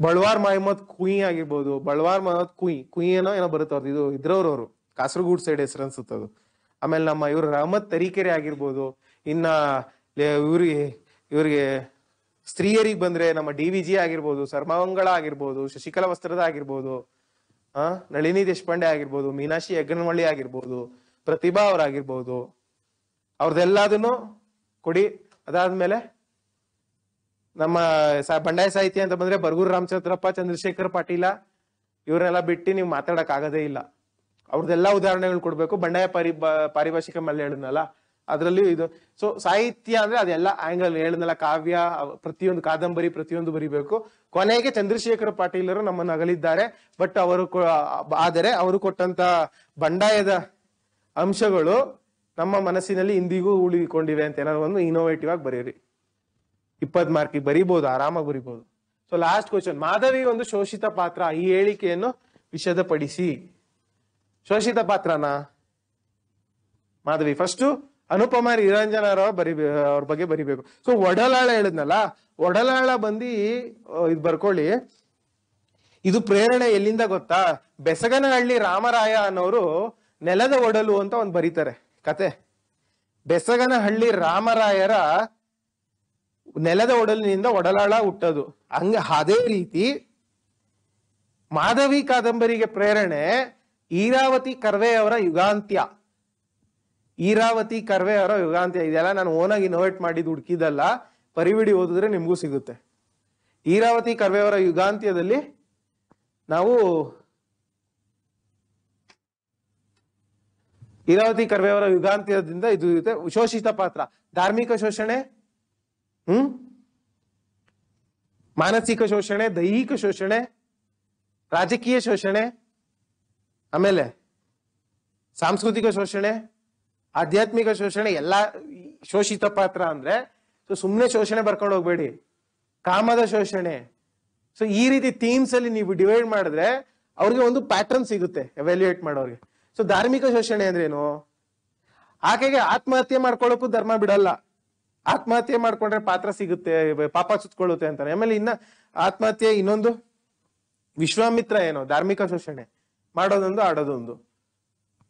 ಬಳ್ವಾರ್ ಮಹಮ್ಮದ್ ಕುಯಿ ಆಗಿರ್ಬೋದು ಬಳ್ವಾರ್ ಮಹಮ್ಮದ್ ಕುಯಿ ಕುಯಿ ಏನೋ ಏನೋ ಬರುತ್ತೆ ಇದು ಇದ್ರವ್ರವ್ರು ಕಾಸರಗೂಡ್ ಸೈಡ್ ಹೆಸರು ಅನ್ಸುತ್ತೆ ಅದು ಆಮೇಲೆ ನಮ್ಮ ಇವ್ರ ರಹಮತ್ ತರೀಕೆರೆ ಆಗಿರ್ಬೋದು ಇನ್ನ ಇವ್ರಿಗೆ ಇವ್ರಿಗೆ ಸ್ತ್ರೀಯರಿಗೆ ಬಂದ್ರೆ ನಮ್ಮ ಡಿ ವಿ ಜಿ ಆಗಿರ್ಬೋದು ಸರ್ಮವಂಗಳ ಆಗಿರ್ಬೋದು ಶಶಿಕಲಾ ವಸ್ತ್ರದ ಆಗಿರ್ಬೋದು ಆ ನಳಿನಿ ದೇಶಪಾಂಡೆ ಆಗಿರ್ಬೋದು ಮೀನಾಶಿ ಯಗ್ಗನವಳ್ಳಿ ಆಗಿರ್ಬೋದು ಪ್ರತಿಭಾ ಅವರಾಗಿರ್ಬೋದು ಅವ್ರದ್ದೆಲ್ಲದನ್ನು ಕೊಡಿ ಅದಾದ್ಮೇಲೆ ನಮ್ಮ ಬಂಡಾಯ ಸಾಹಿತ್ಯ ಅಂತ ಬಂದ್ರೆ ಬರಗೂರು ರಾಮಚಂದ್ರಪ್ಪ ಚಂದ್ರಶೇಖರ್ ಪಾಟೀಲ ಇವ್ರನ್ನೆಲ್ಲ ಬಿಟ್ಟು ನೀವು ಮಾತಾಡಕ್ ಆಗದೇ ಇಲ್ಲ ಅವ್ರದ್ದೆಲ್ಲ ಉದಾಹರಣೆಗಳು ಕೊಡಬೇಕು ಬಂಡಾಯ ಪಾರಿ ಪಾರಿಭಾಷಿಕ ಮೇಲೆ ಹೇಳಿದ್ನಲ್ಲ ಅದರಲ್ಲಿ ಇದು ಸೊ ಸಾಹಿತ್ಯ ಅಂದ್ರೆ ಅದೆಲ್ಲ ಆಂಗಲ್ ಹೇಳಿದ್ನಲ್ಲ ಕಾವ್ಯ ಪ್ರತಿಯೊಂದು ಕಾದಂಬರಿ ಪ್ರತಿಯೊಂದು ಬರಿಬೇಕು ಕೊನೆಗೆ ಚಂದ್ರಶೇಖರ ಪಾಟೀಲರು ನಮ್ಮನ್ನು ಅಗಲಿದ್ದಾರೆ ಬಟ್ ಅವರು ಆದರೆ ಅವರು ಕೊಟ್ಟಂತ ಬಂಡಾಯದ ಅಂಶಗಳು ನಮ್ಮ ಮನಸ್ಸಿನಲ್ಲಿ ಇಂದಿಗೂ ಉಳಿದುಕೊಂಡಿವೆ ಅಂತ ಏನಾದ್ರು ಒಂದು ಇನೋವೇಟಿವ್ ಆಗಿ ಬರೀರಿ ಇಪ್ಪತ್ ಮಾರ್ಕಿಗೆ ಬರಿಬಹುದು ಆರಾಮಾಗಿ ಬರಿಬಹುದು ಸೊ ಲಾಸ್ಟ್ ಕ್ವಶನ್ ಮಾಧವಿ ಒಂದು ಶೋಷಿತ ಪಾತ್ರ ಈ ಹೇಳಿಕೆಯನ್ನು ವಿಷದಪಡಿಸಿ ಶೋಷಿತ ಪಾತ್ರನ ಮಾಧವಿ ಫಸ್ಟ್ ಅನುಪಮ ನಿರಂಜನರಾವ್ ಬರಿ ಅವ್ರ ಬಗ್ಗೆ ಬರಿಬೇಕು ಸೊ ಒಡಲಾಳ ಹೇಳಿದ್ನಲ್ಲ ಒಡಲಾಳ ಬಂದು ಇದು ಬರ್ಕೊಳ್ಳಿ ಇದು ಪ್ರೇರಣೆ ಎಲ್ಲಿಂದ ಗೊತ್ತಾ ಬೆಸಗನಹಳ್ಳಿ ರಾಮರಾಯ ಅನ್ನೋರು ನೆಲದ ಒಡಲು ಅಂತ ಒಂದು ಬರೀತಾರೆ ಕತೆ ಬೆಸಗನಹಳ್ಳಿ ರಾಮರಾಯರ ನೆಲದ ಒಡಲಿನಿಂದ ಒಡಲಾಳ ಹುಟ್ಟೋದು ಹಂಗ ಅದೇ ರೀತಿ ಮಾಧವಿ ಕಾದಂಬರಿಗೆ ಪ್ರೇರಣೆ ಈರಾವತಿ ಕರ್ವೆ ಅವರ ಯುಗಾಂತ್ಯ ಈರಾವತಿ ಕರ್ವೆ ಅವರ ಯುಗಾಂತ್ಯ ಇದೆಯಲ್ಲ ನಾನು ಓನಾಗಿ ಇನ್ನೋವೇಟ್ ಮಾಡಿದ್ದು ಹುಡುಕಿದಲ್ಲ ಪರಿವಿಡಿ ಓದಿದ್ರೆ ನಿಮಗೂ ಸಿಗುತ್ತೆ ಈರಾವತಿ ಕರ್ವೆ ಅವರ ಯುಗಾಂತ್ಯದಲ್ಲಿ ನಾವು ಈರಾವತಿ ಕರ್ವೆಯವರ ಯುಗಾಂತ್ಯದಿಂದ ಇದು ಇರುತ್ತೆ ಶೋಷಿತ ಪಾತ್ರ ಧಾರ್ಮಿಕ ಶೋಷಣೆ ಹ್ಮ್ ಮಾನಸಿಕ ಶೋಷಣೆ ದೈಹಿಕ ಶೋಷಣೆ ರಾಜಕೀಯ ಶೋಷಣೆ ಆಮೇಲೆ ಸಾಂಸ್ಕೃತಿಕ ಶೋಷಣೆ ಆಧ್ಯಾತ್ಮಿಕ ಶೋಷಣೆ ಎಲ್ಲ ಶೋಷಿತ ಪಾತ್ರ ಅಂದ್ರೆ ಸೊ ಸುಮ್ಮನೆ ಶೋಷಣೆ ಬರ್ಕೊಂಡು ಹೋಗ್ಬೇಡಿ ಕಾಮದ ಶೋಷಣೆ ಸೊ ಈ ರೀತಿ ಥೀಮ್ಸ್ ಅಲ್ಲಿ ನೀವು ಡಿವೈಡ್ ಮಾಡಿದ್ರೆ ಅವ್ರಿಗೆ ಒಂದು ಪ್ಯಾಟರ್ನ್ ಸಿಗುತ್ತೆ ಎವ್ಯಾಲ್ಯೂಯೇಟ್ ಮಾಡೋರಿಗೆ ಸೊ ಧಾರ್ಮಿಕ ಶೋಷಣೆ ಅಂದ್ರೇನು ಆಕೆಗೆ ಆತ್ಮಹತ್ಯೆ ಮಾಡ್ಕೊಳ್ಳೋಕು ಧರ್ಮ ಬಿಡಲ್ಲ ಆತ್ಮಹತ್ಯೆ ಮಾಡ್ಕೊಂಡ್ರೆ ಪಾತ್ರ ಸಿಗುತ್ತೆ ಪಾಪ ಸುತ್ಕೊಳ್ಳುತ್ತೆ ಅಂತಾರೆ ಆಮೇಲೆ ಇನ್ನ ಆತ್ಮಹತ್ಯೆ ಇನ್ನೊಂದು ವಿಶ್ವಾಮಿತ್ರ ಏನು ಧಾರ್ಮಿಕ ಶೋಷಣೆ ಮಾಡೋದೊಂದು ಆಡೋದೊಂದು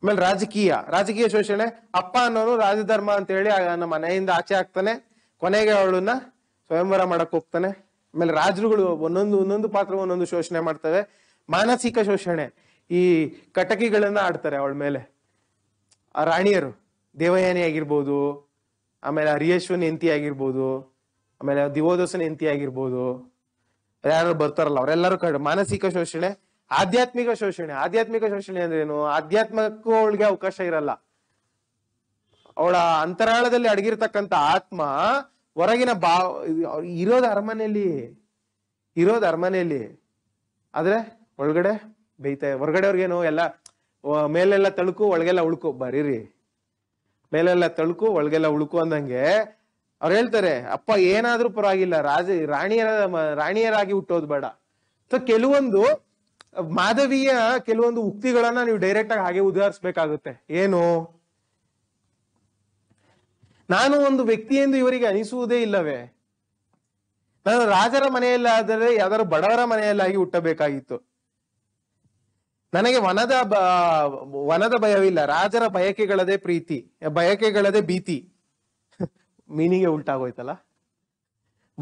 ಆಮೇಲೆ ರಾಜಕೀಯ ರಾಜಕೀಯ ಶೋಷಣೆ ಅಪ್ಪ ಅನ್ನೋನು ರಾಜಧರ್ಮ ಅಂತ ಹೇಳಿ ನಮ್ಮ ಮನೆಯಿಂದ ಆಚೆ ಆಗ್ತಾನೆ ಕೊನೆಗೆ ಅವಳನ್ನ ಸ್ವಯಂವರ ಮಾಡಕ್ ಹೋಗ್ತಾನೆ ಆಮೇಲೆ ರಾಜರುಗಳು ಒಂದೊಂದು ಒಂದೊಂದು ಪಾತ್ರ ಒಂದೊಂದು ಶೋಷಣೆ ಮಾಡ್ತವೆ ಮಾನಸಿಕ ಶೋಷಣೆ ಈ ಕಟಕಿಗಳನ್ನ ಆಡ್ತಾರೆ ಅವಳ ಮೇಲೆ ಆ ರಾಣಿಯರು ದೇವಯಾನಿ ಆಗಿರ್ಬೋದು ಆಮೇಲೆ ಹರಿಯಶ್ವನ್ ಎಂತಿ ಆಗಿರ್ಬೋದು ಆಮೇಲೆ ದಿವೋದಸನ ಎಂತಿ ಆಗಿರ್ಬೋದು ಯಾರು ಬರ್ತಾರಲ್ಲ ಅವರೆಲ್ಲರೂ ಕಡೆ ಮಾನಸಿಕ ಶೋಷಣೆ ಆಧ್ಯಾತ್ಮಿಕ ಶೋಷಣೆ ಆಧ್ಯಾತ್ಮಿಕ ಶೋಷಣೆ ಅಂದ್ರೆ ಏನು ಆಧ್ಯಾತ್ಮಕ್ಕೂ ಅವಳಿಗೆ ಅವಕಾಶ ಇರಲ್ಲ ಅವಳ ಅಂತರಾಳದಲ್ಲಿ ಅಡಗಿರ್ತಕ್ಕಂಥ ಆತ್ಮ ಹೊರಗಿನ ಬಾ ಇರೋದ ಅರಮನೆಯಲ್ಲಿ ಇರೋದ ಅರಮನೆಯಲ್ಲಿ ಆದ್ರೆ ಒಳಗಡೆ ಬೇಯ್ತಾ ಹೊರಗಡೆ ಅವ್ರಿಗೇನು ಎಲ್ಲ ಮೇಲೆಲ್ಲ ತಳುಕು ಒಳಗೆಲ್ಲ ಉಳ್ಕೊ ಬರೀರಿ ಮೇಲೆಲ್ಲ ತಳುಕು ಒಳಗೆಲ್ಲ ಉಳ್ಕು ಅಂದಂಗೆ ಅವ್ರು ಹೇಳ್ತಾರೆ ಅಪ್ಪ ಏನಾದ್ರೂ ಪರವಾಗಿಲ್ಲ ರಾಜ ರಾಣಿಯರ ರಾಣಿಯರಾಗಿ ಹುಟ್ಟೋದು ಬೇಡ ಸೊ ಕೆಲವೊಂದು ಮಾಧವಿಯ ಕೆಲವೊಂದು ಉಕ್ತಿಗಳನ್ನ ನೀವು ಡೈರೆಕ್ಟ್ ಆಗಿ ಹಾಗೆ ಉದಾಹರಿಸಬೇಕಾಗುತ್ತೆ ಏನು ನಾನು ಒಂದು ವ್ಯಕ್ತಿ ಎಂದು ಇವರಿಗೆ ಅನಿಸುವುದೇ ಇಲ್ಲವೇ ನಾನು ರಾಜರ ಮನೆಯಲ್ಲಾದರೆ ಯಾವ್ದಾದ್ರು ಬಡವರ ಮನೆಯಲ್ಲಾಗಿ ಹುಟ್ಟಬೇಕಾಗಿತ್ತು ನನಗೆ ವನದ ವನದ ಭಯವಿಲ್ಲ ರಾಜರ ಬಯಕೆಗಳದೇ ಪ್ರೀತಿ ಬಯಕೆಗಳದೇ ಭೀತಿ ಮೀನಿಗೆ ಉಲ್ಟಾಗೋಯ್ತಲ್ಲ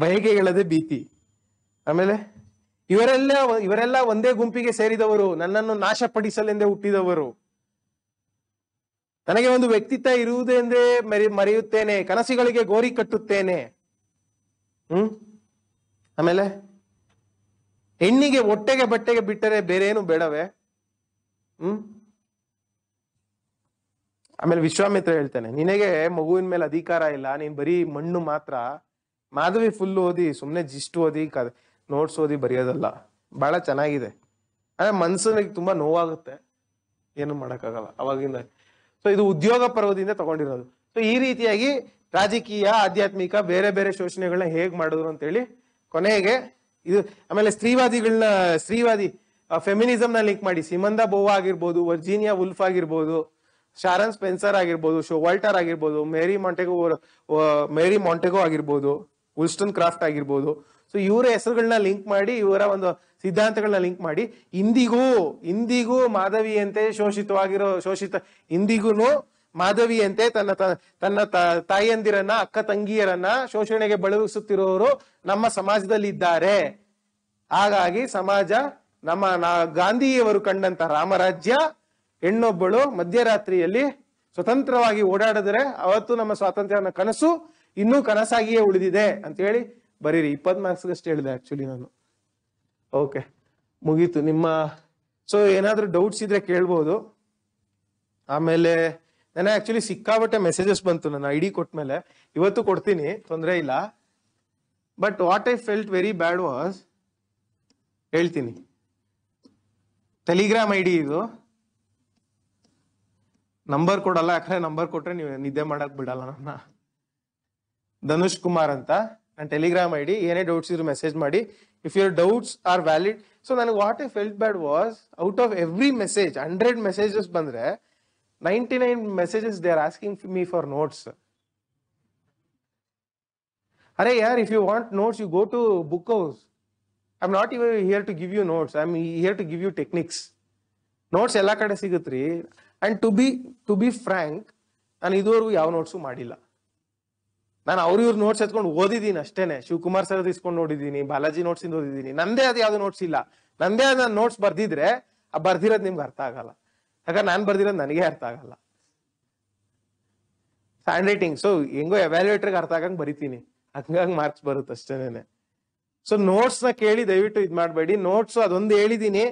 ಬಯಕೆಗಳದೇ ಭೀತಿ ಆಮೇಲೆ ಇವರೆಲ್ಲ ಇವರೆಲ್ಲ ಒಂದೇ ಗುಂಪಿಗೆ ಸೇರಿದವರು ನನ್ನನ್ನು ನಾಶಪಡಿಸಲೆಂದೇ ಹುಟ್ಟಿದವರು ನನಗೆ ಒಂದು ವ್ಯಕ್ತಿತ್ವ ಇರುವುದೆಂದೇ ಮರಿ ಮರೆಯುತ್ತೇನೆ ಕನಸುಗಳಿಗೆ ಗೋರಿ ಕಟ್ಟುತ್ತೇನೆ ಹ್ಮ್ ಆಮೇಲೆ ಹೆಣ್ಣಿಗೆ ಹೊಟ್ಟೆಗೆ ಬಟ್ಟೆಗೆ ಬಿಟ್ಟರೆ ಬೇರೆ ಏನು ಬೇಡವೆ ಹ್ಮ್ ಆಮೇಲೆ ವಿಶ್ವಾಮಿತ್ರ ಹೇಳ್ತೇನೆ ನಿನಗೆ ಮಗುವಿನ ಮೇಲೆ ಅಧಿಕಾರ ಇಲ್ಲ ನೀನ್ ಬರೀ ಮಣ್ಣು ಮಾತ್ರ ಮಾಧವಿ ಫುಲ್ ಓದಿ ಸುಮ್ನೆ ಜಿಷ್ಟು ಓದಿ ನೋಟ್ಸ್ ಓದಿ ಬರೆಯೋದಲ್ಲ ಭಾಳ ಚೆನ್ನಾಗಿದೆ ಆದರೆ ಮನ್ಸನಿಗೆ ತುಂಬ ನೋವಾಗುತ್ತೆ ಏನು ಮಾಡೋಕ್ಕಾಗಲ್ಲ ಅವಾಗಿಂದ ಸೊ ಇದು ಉದ್ಯೋಗ ಪರ್ವದಿಂದ ತಗೊಂಡಿರೋದು ಸೊ ಈ ರೀತಿಯಾಗಿ ರಾಜಕೀಯ ಆಧ್ಯಾತ್ಮಿಕ ಬೇರೆ ಬೇರೆ ಶೋಷಣೆಗಳನ್ನ ಹೇಗೆ ಮಾಡಿದ್ರು ಅಂತೇಳಿ ಕೊನೆಗೆ ಇದು ಆಮೇಲೆ ಸ್ತ್ರೀವಾದಿಗಳನ್ನ ಸ್ತ್ರೀವಾದಿ ಫೆಮಿನಿಸಮ್ನ ಲಿಂಕ್ ಮಾಡಿ ಸಿಮಂದ ಬೋವಾ ಆಗಿರ್ಬೋದು ವರ್ಜೀನಿಯಾ ವುಲ್ಫ್ ಆಗಿರ್ಬೋದು ಶಾರನ್ ಸ್ಪೆನ್ಸರ್ ಆಗಿರ್ಬೋದು ಶೋ ವಾಲ್ಟರ್ ಆಗಿರ್ಬೋದು ಮೇರಿ ಮಾಂಟೆಗೋ ಮೇರಿ ಮಾಂಟೆಗೋ ಆಗಿರ್ಬೋದು ಉಲ್ಸ್ಟನ್ ಕ್ರಾಫ್ಟ್ ಆಗಿರ್ಬೋದು ಸೊ ಇವರ ಹೆಸರುಗಳನ್ನ ಲಿಂಕ್ ಮಾಡಿ ಇವರ ಒಂದು ಸಿದ್ಧಾಂತಗಳನ್ನ ಲಿಂಕ್ ಮಾಡಿ ಇಂದಿಗೂ ಇಂದಿಗೂ ಮಾಧವಿಯಂತೆ ಶೋಷಿತವಾಗಿರೋ ಶೋಷಿತ ಇಂದಿಗೂ ಮಾಧವಿಯಂತೆ ತನ್ನ ತನ್ನ ತಾಯಿಯಂದಿರನ್ನ ಅಕ್ಕ ತಂಗಿಯರನ್ನ ಶೋಷಣೆಗೆ ಬಳಸುತ್ತಿರುವವರು ನಮ್ಮ ಸಮಾಜದಲ್ಲಿ ಇದ್ದಾರೆ ಹಾಗಾಗಿ ಸಮಾಜ ನಮ್ಮ ಗಾಂಧಿಯವರು ಕಂಡಂತ ರಾಮರಾಜ್ಯ ಹೆಣ್ಣೊಬ್ಬಳು ಮಧ್ಯರಾತ್ರಿಯಲ್ಲಿ ಸ್ವತಂತ್ರವಾಗಿ ಓಡಾಡಿದ್ರೆ ಅವತ್ತು ನಮ್ಮ ಸ್ವಾತಂತ್ರ್ಯನ ಕನಸು ಇನ್ನೂ ಕನಸಾಗಿಯೇ ಉಳಿದಿದೆ ಅಂತ ಹೇಳಿ ಬರೀರಿ ಇಪ್ಪತ್ತು ಮಾರ್ಕ್ಸ್ಗಷ್ಟು ಹೇಳಿದೆ ಆ್ಯಕ್ಚುಲಿ ನಾನು ಓಕೆ ಮುಗೀತು ನಿಮ್ಮ ಸೊ ಏನಾದರೂ ಡೌಟ್ಸ್ ಇದ್ರೆ ಕೇಳ್ಬೋದು ಆಮೇಲೆ ನಾನು ಆ್ಯಕ್ಚುಲಿ ಸಿಕ್ಕಾಬಟ್ಟೆ ಮೆಸೇಜಸ್ ಬಂತು ನನ್ನ ಐ ಡಿ ಕೊಟ್ಮೇಲೆ ಇವತ್ತು ಕೊಡ್ತೀನಿ ತೊಂದರೆ ಇಲ್ಲ but what I felt very bad was ಹೇಳ್ತೀನಿ ಟೆಲಿಗ್ರಾಮ್ ಐ ಡಿ ಇದು ನಂಬರ್ ಕೊಡಲ್ಲ ಯಾಕಂದ್ರೆ ನಂಬರ್ ಕೊಟ್ರೆ ನೀವು ನಿದ್ದೆ ಮಾಡಕ್ ಬಿಡಲ್ಲ ನನ್ನ ಧನುಷ್ ಕುಮಾರ್ ಅಂತ ಆ್ಯಂಡ್ ಟೆಲಿಗ್ರಾಮ್ ಐ ಡಿ ಏನೇ ಡೌಟ್ಸ್ ಇದ್ರು ಮೆಸೇಜ್ ಮಾಡಿ if your doubts are valid so ನನಗೆ what I felt bad was out of every message hundred messages ಬಂದರೆ ninety nine messages they are asking me for notes ಅರೆ ಯಾರ್ if you want notes you go to book house I am not even here to give you notes I am here to give you techniques notes ಎಲ್ಲ ಕಡೆ ಸಿಗುತ್ತೆ ರೀ and to be to be frank ನಾನು ಇದುವರೆಗೂ ಯಾವ notes ಮಾಡಿಲ್ಲ ನಾನು ಅವ್ರ ಇವ್ರ ನೋಟ್ಸ್ ಎತ್ಕೊಂಡು ಓದಿದೀನಿ ಅಷ್ಟೇನೆ ಶಿವಕುಮಾರ್ ಸರ್ ಇಸ್ಕೊಂಡು ನೋಡಿದೀನಿ ಬಾಲಾಜಿ ನೋಟ್ಸ್ ಇಂದ ಓದಿದೀನಿ ನಂದೇ ಅದು ಯಾವ್ದು ನೋಟ್ಸ್ ಇಲ್ಲ ನಂದೇ ಅದ್ ನೋಟ್ಸ್ ಬರ್ದಿದ್ರೆ ಆ ಬರ್ದಿರೋದ್ ನಿಮ್ಗೆ ಅರ್ಥ ಆಗಲ್ಲ ಯಾಕಂದ್ರೆ ನಾನು ಬರ್ದಿರೋದು ನನಗೆ ಅರ್ಥ ಆಗಲ್ಲ ಸ್ಯಾಂಡ್ ರೈಟಿಂಗ್ ಸೊ ಹೆಂಗೋ ಎವ್ಯಾಲ್ಯೂಯೇಟರ್ಗೆ ಅರ್ಥ ಆಗಂಗ್ ಬರಿತೀನಿ ಹಂಗಾಗ್ ಮಾರ್ಕ್ಸ್ ಬರುತ್ತೆ ಅಷ್ಟೇನೆ ಸೊ ನೋಟ್ಸ್ ನ ಕೇಳಿ ದಯವಿಟ್ಟು ಇದ್ ಮಾಡಬೇಡಿ ನೋಟ್ಸ್ ಅದೊಂದು ಹೇಳಿದೀನಿ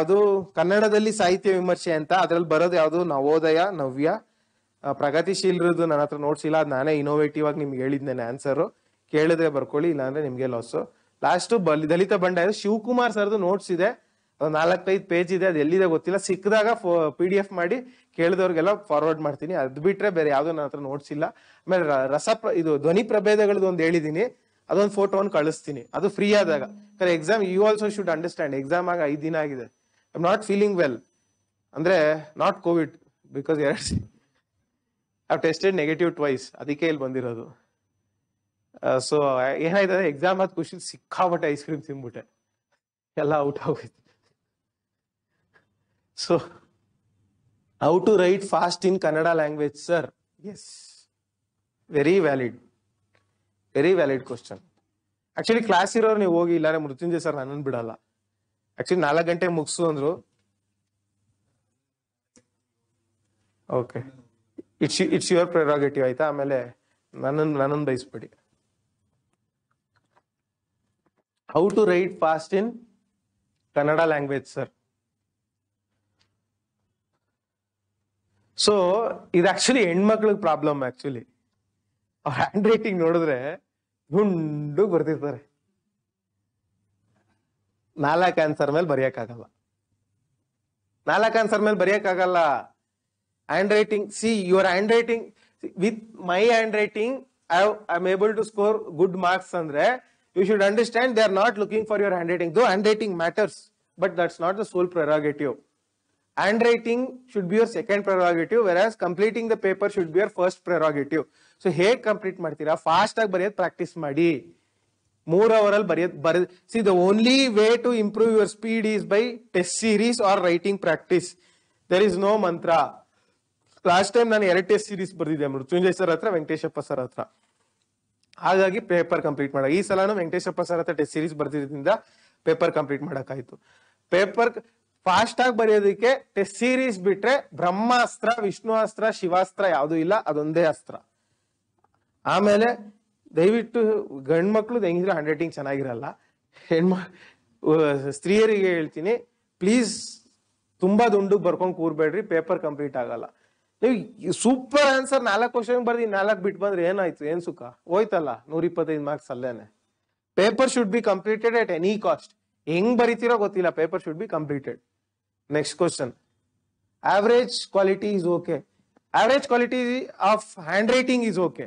ಅದು ಕನ್ನಡದಲ್ಲಿ ಸಾಹಿತ್ಯ ವಿಮರ್ಶೆ ಅಂತ ಅದ್ರಲ್ಲಿ ಬರೋದು ಯಾವುದು ನವೋದಯ ನವ್ಯ ಪ್ರಗತಿಶೀಲರದ್ದು ನನ್ನ ಹತ್ರ ನೋಟ್ಸ್ ಇಲ್ಲ ಅದು ನಾನೇ ಇನೋವೇಟಿವ್ ಆಗಿ ನಿಮ್ಗೆ ಹೇಳಿದ್ದೇನೆ ಆನ್ಸರು ಕೇಳಿದ್ರೆ ಬರ್ಕೊಳ್ಳಿ ಇಲ್ಲಾಂದ್ರೆ ನಿಮಗೆ ಲಾಸು ಲಾಸ್ಟು ಬಲಿ ದಲಿತ ಬಂಡಾಯ ಶಿವಕುಮಾರ್ ಸರ್ದು ನೋಟ್ಸ್ ಇದೆ ಅದು ನಾಲ್ಕೈದು ಪೇಜ್ ಇದೆ ಅದು ಎಲ್ಲಿದೆ ಗೊತ್ತಿಲ್ಲ ಸಿಕ್ಕಿದಾಗ ಪಿ ಡಿ ಎಫ್ ಮಾಡಿ ಕೇಳಿದವ್ರಿಗೆಲ್ಲ ಫಾರ್ವರ್ಡ್ ಮಾಡ್ತೀನಿ ಅದು ಬಿಟ್ರೆ ಬೇರೆ ಯಾವುದೋ ನನ್ನ ಹತ್ರ ನೋಟ್ಸ್ ಇಲ್ಲ ಆಮೇಲೆ ರಸ ಇದು ಧ್ವನಿ ಪ್ರಭೇದಗಳದ್ದು ಒಂದು ಹೇಳಿದ್ದೀನಿ ಅದೊಂದು ಫೋಟೋವನ್ನು ಕಳಿಸ್ತೀನಿ ಅದು ಫ್ರೀ ಆದಾಗ exam you also should understand exam ಆಗ ಐದು ದಿನ ಆಗಿದೆ ಐ ನಾಟ್ ಫೀಲಿಂಗ್ ವೆಲ್ ಅಂದ್ರೆ ನಾಟ್ ಕೋವಿಡ್ ಬಿಕಾಸ್ ಎರಡು ಐ ಟೆಸ್ಟೆಡ್ ನೆಗೆಟಿವ್ ಟ್ವೈಸ್ ಅದಕ್ಕೆ ಇಲ್ಲಿ ಬಂದಿರೋದು ಸೊ ಏನಾಯ್ತದೆ ಎಕ್ಸಾಮ್ ಆದ ಖುಷಿ ಸಿಕ್ಕಾಬಟ್ಟೆ ಐಸ್ ಕ್ರೀಮ್ ತಿಂದ್ಬಿಟ್ಟೆ ಎಲ್ಲ ಔಟ್ ಆಗೋಯ್ತು so how to write fast in Kannada language sir yes very valid very valid question actually class ಇರೋರು ನೀವು ಹೋಗಿ ಇಲ್ಲಾರೆ ಮೃತ್ಯುಂಜಯ ಸರ್ ನನ್ನನ್ನು ಬಿಡಲ್ಲ ಆಕ್ಚುಲಿ ನಾಲ್ಕು ಗಂಟೆ ಮುಗಿಸು ಅಂದ್ರು okay it's it's your prerogative ಆಯ್ತಾ ಆಮೇಲೆ ನನ್ನನ್ನು ನನ್ನನ್ನು ಬಯಸ್ಬೇಡಿ how to write fast in Kannada language sir so ಇದು ಆಕ್ಚುಲಿ ಹೆಣ್ಮಕ್ಳಿಗೆ ಪ್ರಾಬ್ಲಮ್ ಆಕ್ಚುಲಿ ಅವ್ರ ಹ್ಯಾಂಡ್ ರೈಟಿಂಗ್ ನೋಡಿದ್ರೆ ಗುಂಡು ಬರ್ತಿರ್ತಾರೆ ನಾಲ್ಕು ಆನ್ಸರ್ ಮೇಲೆ ಬರೆಯಕ್ಕಾಗಲ್ಲ ನಾಲ್ಕು ಆನ್ಸರ್ ಮೇಲೆ ಬರೆಯಕ್ಕಾಗಲ್ಲ handwriting see your handwriting with my handwriting I am able to score good marks andre you should understand they are not looking for your handwriting though handwriting matters but that's not the sole prerogative handwriting should be your second prerogative whereas completing the paper should be your first prerogative so hey complete, Martira. Fast ಆಗಿ ಬರೆಯೋದು practice, ಮಾಡಿ More overall, ಅಲ್ಲಿ See, the only way to improve your speed is by test series or writing practice. There is no mantra. Last time ನಾನು ಎರಡು test series ಬರ್ದಿದ್ದೆ Mrityunjay sir ಹತ್ರ Venkateshappa sir ಹತ್ರ ಹಾಗಾಗಿ ಪೇಪರ್ ಕಂಪ್ಲೀಟ್ ಮಾಡ ಈ ಸಲನು ವೆಂಕಟೇಶಪ್ಪ ಸರ್ ಹತ್ರ ಟೆಸ್ಟ್ ಸೀರೀಸ್ ಬರ್ದಿದ್ದರಿಂದ ಪೇಪರ್ ಕಂಪ್ಲೀಟ್ ಮಾಡೋಕ್ಕಾಯ್ತು ಪೇಪರ್ ಫಾಸ್ಟ್ ಆಗಿ ಬರೆಯೋದಕ್ಕೆ ಟೆಸ್ಟ್ ಸೀರೀಸ್ ಬಿಟ್ರೆ ಬ್ರಹ್ಮಾಸ್ತ್ರ ವಿಷ್ಣು ಅಸ್ತ್ರ ಶಿವಾಸ್ತ್ರ ಯಾವುದೂ ಇಲ್ಲ ಅದೊಂದೇ ಅಸ್ತ್ರ ಆಮೇಲೆ ದಯವಿಟ್ಟು ಗಂಡು ಮಕ್ಕಳು ಹೆಂಗಿದ್ರೆ ಹ್ಯಾಂಡ್ ರೈಟಿಂಗ್ ಚೆನ್ನಾಗಿರಲ್ಲ ಹೆಣ್ಮ ಸ್ತ್ರೀಯರಿಗೆ ಹೇಳ್ತೀನಿ ಪ್ಲೀಸ್ ತುಂಬಾ ದುಂಡು ಬರ್ಕೊಂಡು ಕೂರ್ಬೇಡ್ರಿ ಪೇಪರ್ ಕಂಪ್ಲೀಟ್ ಆಗಲ್ಲ ಸೂಪರ್ ಆನ್ಸರ್ ನಾಲ್ಕು ಕ್ವಶನ್ ಬರ್ದಿ ನಾಲ್ಕು ಬಿಟ್ಟು ಬಂದ್ರೆ ಏನಾಯ್ತು ಏನ್ ಸುಖ ಹೋಯ್ತಲ್ಲ ನೂರ ಇಪ್ಪತ್ತೈದು ಮಾರ್ಕ್ಸ್ ಅಲ್ಲೇನೆ paper should be completed at any cost ಹೆಂಗ್ ಬರೀತಿರೋ ಗೊತ್ತಿಲ್ಲ paper should be completed next question average quality is okay average quality of handwriting is okay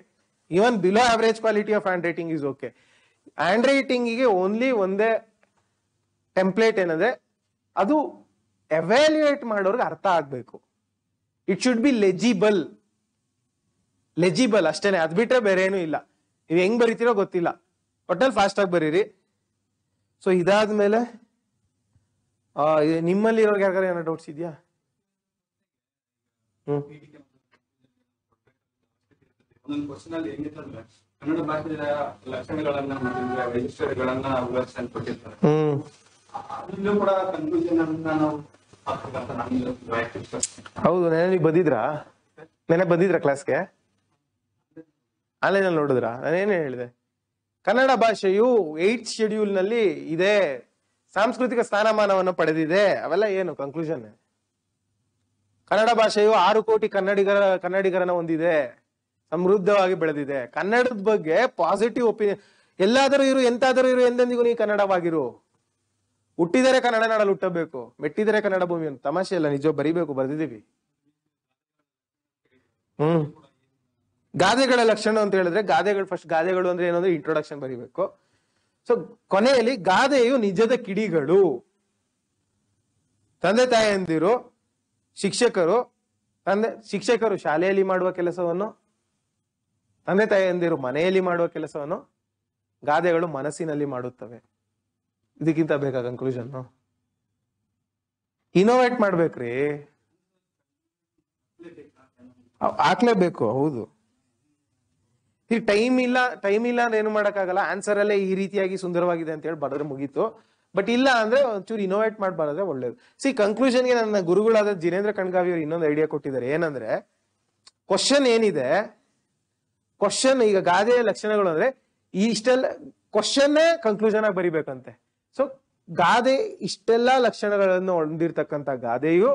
even below average quality of handwriting is okay ಹ್ಯಾಂಡ್ ರೈಟಿಂಗಿಗೆ only ಒಂದೇ template ಏನಂದ್ರೆ ಅದು evaluate ಮಾಡೋರ್ಗೆ ಅರ್ಥ ಆಗಬೇಕು it should be legible legible ಅಷ್ಟೇನೆ ಅದ್ ಬಿಟ್ರೆ ಬೇರೆ ಏನೂ ಇಲ್ಲ ನೀವು ಹೆಂಗ್ ಬರೀತೀರೋ ಗೊತ್ತಿಲ್ಲ ಒಟ್ಟಲ್ಲಿ ಫಾಸ್ಟ್ ಆಗಿ ಬರೀರಿ ಸೊ ಇದಾದ್ಮೇಲೆ ನಿಮ್ಮಲ್ಲಿ ಇರೋರ್ಗೆ ಯಾರ ಏನೋ ಡೌಟ್ಸ್ ಇದೆಯಾ ಹ್ಮ್ ಹೌದು ನೆನ ಬಂದಿದ್ರಾ ನೆನೆ ಬಂದಿದ್ರಾ ಕ್ಲಾಸ್ಗೆ ಆನ್ಲೈನ್ ಅಲ್ಲಿ ನೋಡಿದ್ರಾ ನಾನೇನು ಹೇಳಿದೆ ಕನ್ನಡ ಭಾಷೆಯು ಏಟ್ ಶೆಡ್ಯೂಲ್ ನಲ್ಲಿ ಇದೆ ಸಾಂಸ್ಕೃತಿಕ ಸ್ಥಾನಮಾನವನ್ನು ಪಡೆದಿದೆ ಅವೆಲ್ಲ ಏನು ಕನ್ಕ್ಲೂಷನ್ ಕನ್ನಡ ಭಾಷೆಯು ಆರು ಕೋಟಿ ಕನ್ನಡಿಗರ ಕನ್ನಡಿಗರನ್ನ ಹೊಂದಿದೆ ಸಮೃದ್ಧವಾಗಿ ಬೆಳೆದಿದೆ ಕನ್ನಡದ ಬಗ್ಗೆ ಪಾಸಿಟಿವ್ ಒಪಿನಿಯನ್ ಎಲ್ಲಾದರೂ ಇರು ಎಂತಾದರೂ ಇರು ಎಂದೆಂದಿಗೂ ನೀ ಕನ್ನಡವಾಗಿರು ಹುಟ್ಟಿದರೆ ಕನ್ನಡ ನಾಡಲ್ಲಿ ಹುಟ್ಟಬೇಕು ಮೆಟ್ಟಿದರೆ ಕನ್ನಡ ಭೂಮಿ ಅಂತ ತಮಾಷೆ ಅಲ್ಲ ನಿಜ ಬರಿಬೇಕು ಬರೆದಿದ್ದೀವಿ ಹ್ಮ್ ಗಾದೆಗಳ ಲಕ್ಷಣ ಅಂತ ಹೇಳಿದ್ರೆ ಗಾದೆಗಳು ಫಸ್ಟ್ ಗಾದೆಗಳು ಅಂದ್ರೆ ಏನಂದ್ರೆ ಇಂಟ್ರೊಡಕ್ಷನ್ ಬರಿಬೇಕು ಸೊ ಕೊನೆಯಲ್ಲಿ ಗಾದೆಯು ನಿಜದ ಕಿಡಿಗಳು ತಂದೆ ತಾಯಿಯಂದಿರು ಶಿಕ್ಷಕರು ತಂದೆ ಶಿಕ್ಷಕರು ಶಾಲೆಯಲ್ಲಿ ಮಾಡುವ ಕೆಲಸವನ್ನು ತಂದೆ ತಾಯಿಯಂದಿರು ಮನೆಯಲ್ಲಿ ಮಾಡುವ ಕೆಲಸವನ್ನು ಗಾದೆಗಳು ಮನಸ್ಸಿನಲ್ಲಿ ಮಾಡುತ್ತವೆ ಇದಕ್ಕಿಂತ ಬೇಕಾ ಕನ್ಕ್ಲೂಷನ್ ಇನೋವೇಟ್ ಮಾಡ್ಬೇಕ್ರಿ ಹಾಕ್ಲೇಬೇಕು ಹೌದು ಈ ಟೈಮ್ ಇಲ್ಲ ಟೈಮ್ ಇಲ್ಲ ಅಂದ್ರೆ ಏನು ಮಾಡೋಕ್ಕಾಗಲ್ಲ ಆನ್ಸರ್ ಅಲ್ಲೇ ಈ ರೀತಿಯಾಗಿ ಸುಂದರವಾಗಿದೆ ಅಂತ ಹೇಳಿ ಬರೆದ್ರೆ ಮುಗೀತು ಬಟ್ ಇಲ್ಲ ಅಂದ್ರೆ ಒಂಚೂರು ಇನೋವೇಟ್ ಮಾಡಬಾರ್ದ್ರೆ ಒಳ್ಳೇದು ಸಿ ಕನ್ಕ್ಲೂಷನ್ಗೆ ನನ್ನ ಗುರುಗಳಾದ ಜಿನೇಂದ್ರ ಕಣ್ಗಾವಿ ಅವರು ಇನ್ನೊಂದು ಐಡಿಯಾ ಕೊಟ್ಟಿದ್ದಾರೆ ಏನಂದ್ರೆ ಕ್ವಶನ್ ಏನಿದೆ ಕ್ವಶನ್ ಈಗ ಗಾದೆಯ ಲಕ್ಷಣಗಳು ಅಂದ್ರೆ ಇಷ್ಟೆಲ್ಲ ಕ್ವಶನ್ನೇ ಕನ್ಕ್ಲೂಷನ್ ಆಗಿ ಬರಿಬೇಕಂತೆ ಸೊ ಗಾದೆ ಇಷ್ಟೆಲ್ಲಾ ಲಕ್ಷಣಗಳನ್ನು ಹೊಂದಿರತಕ್ಕಂತ ಗಾದೆಯು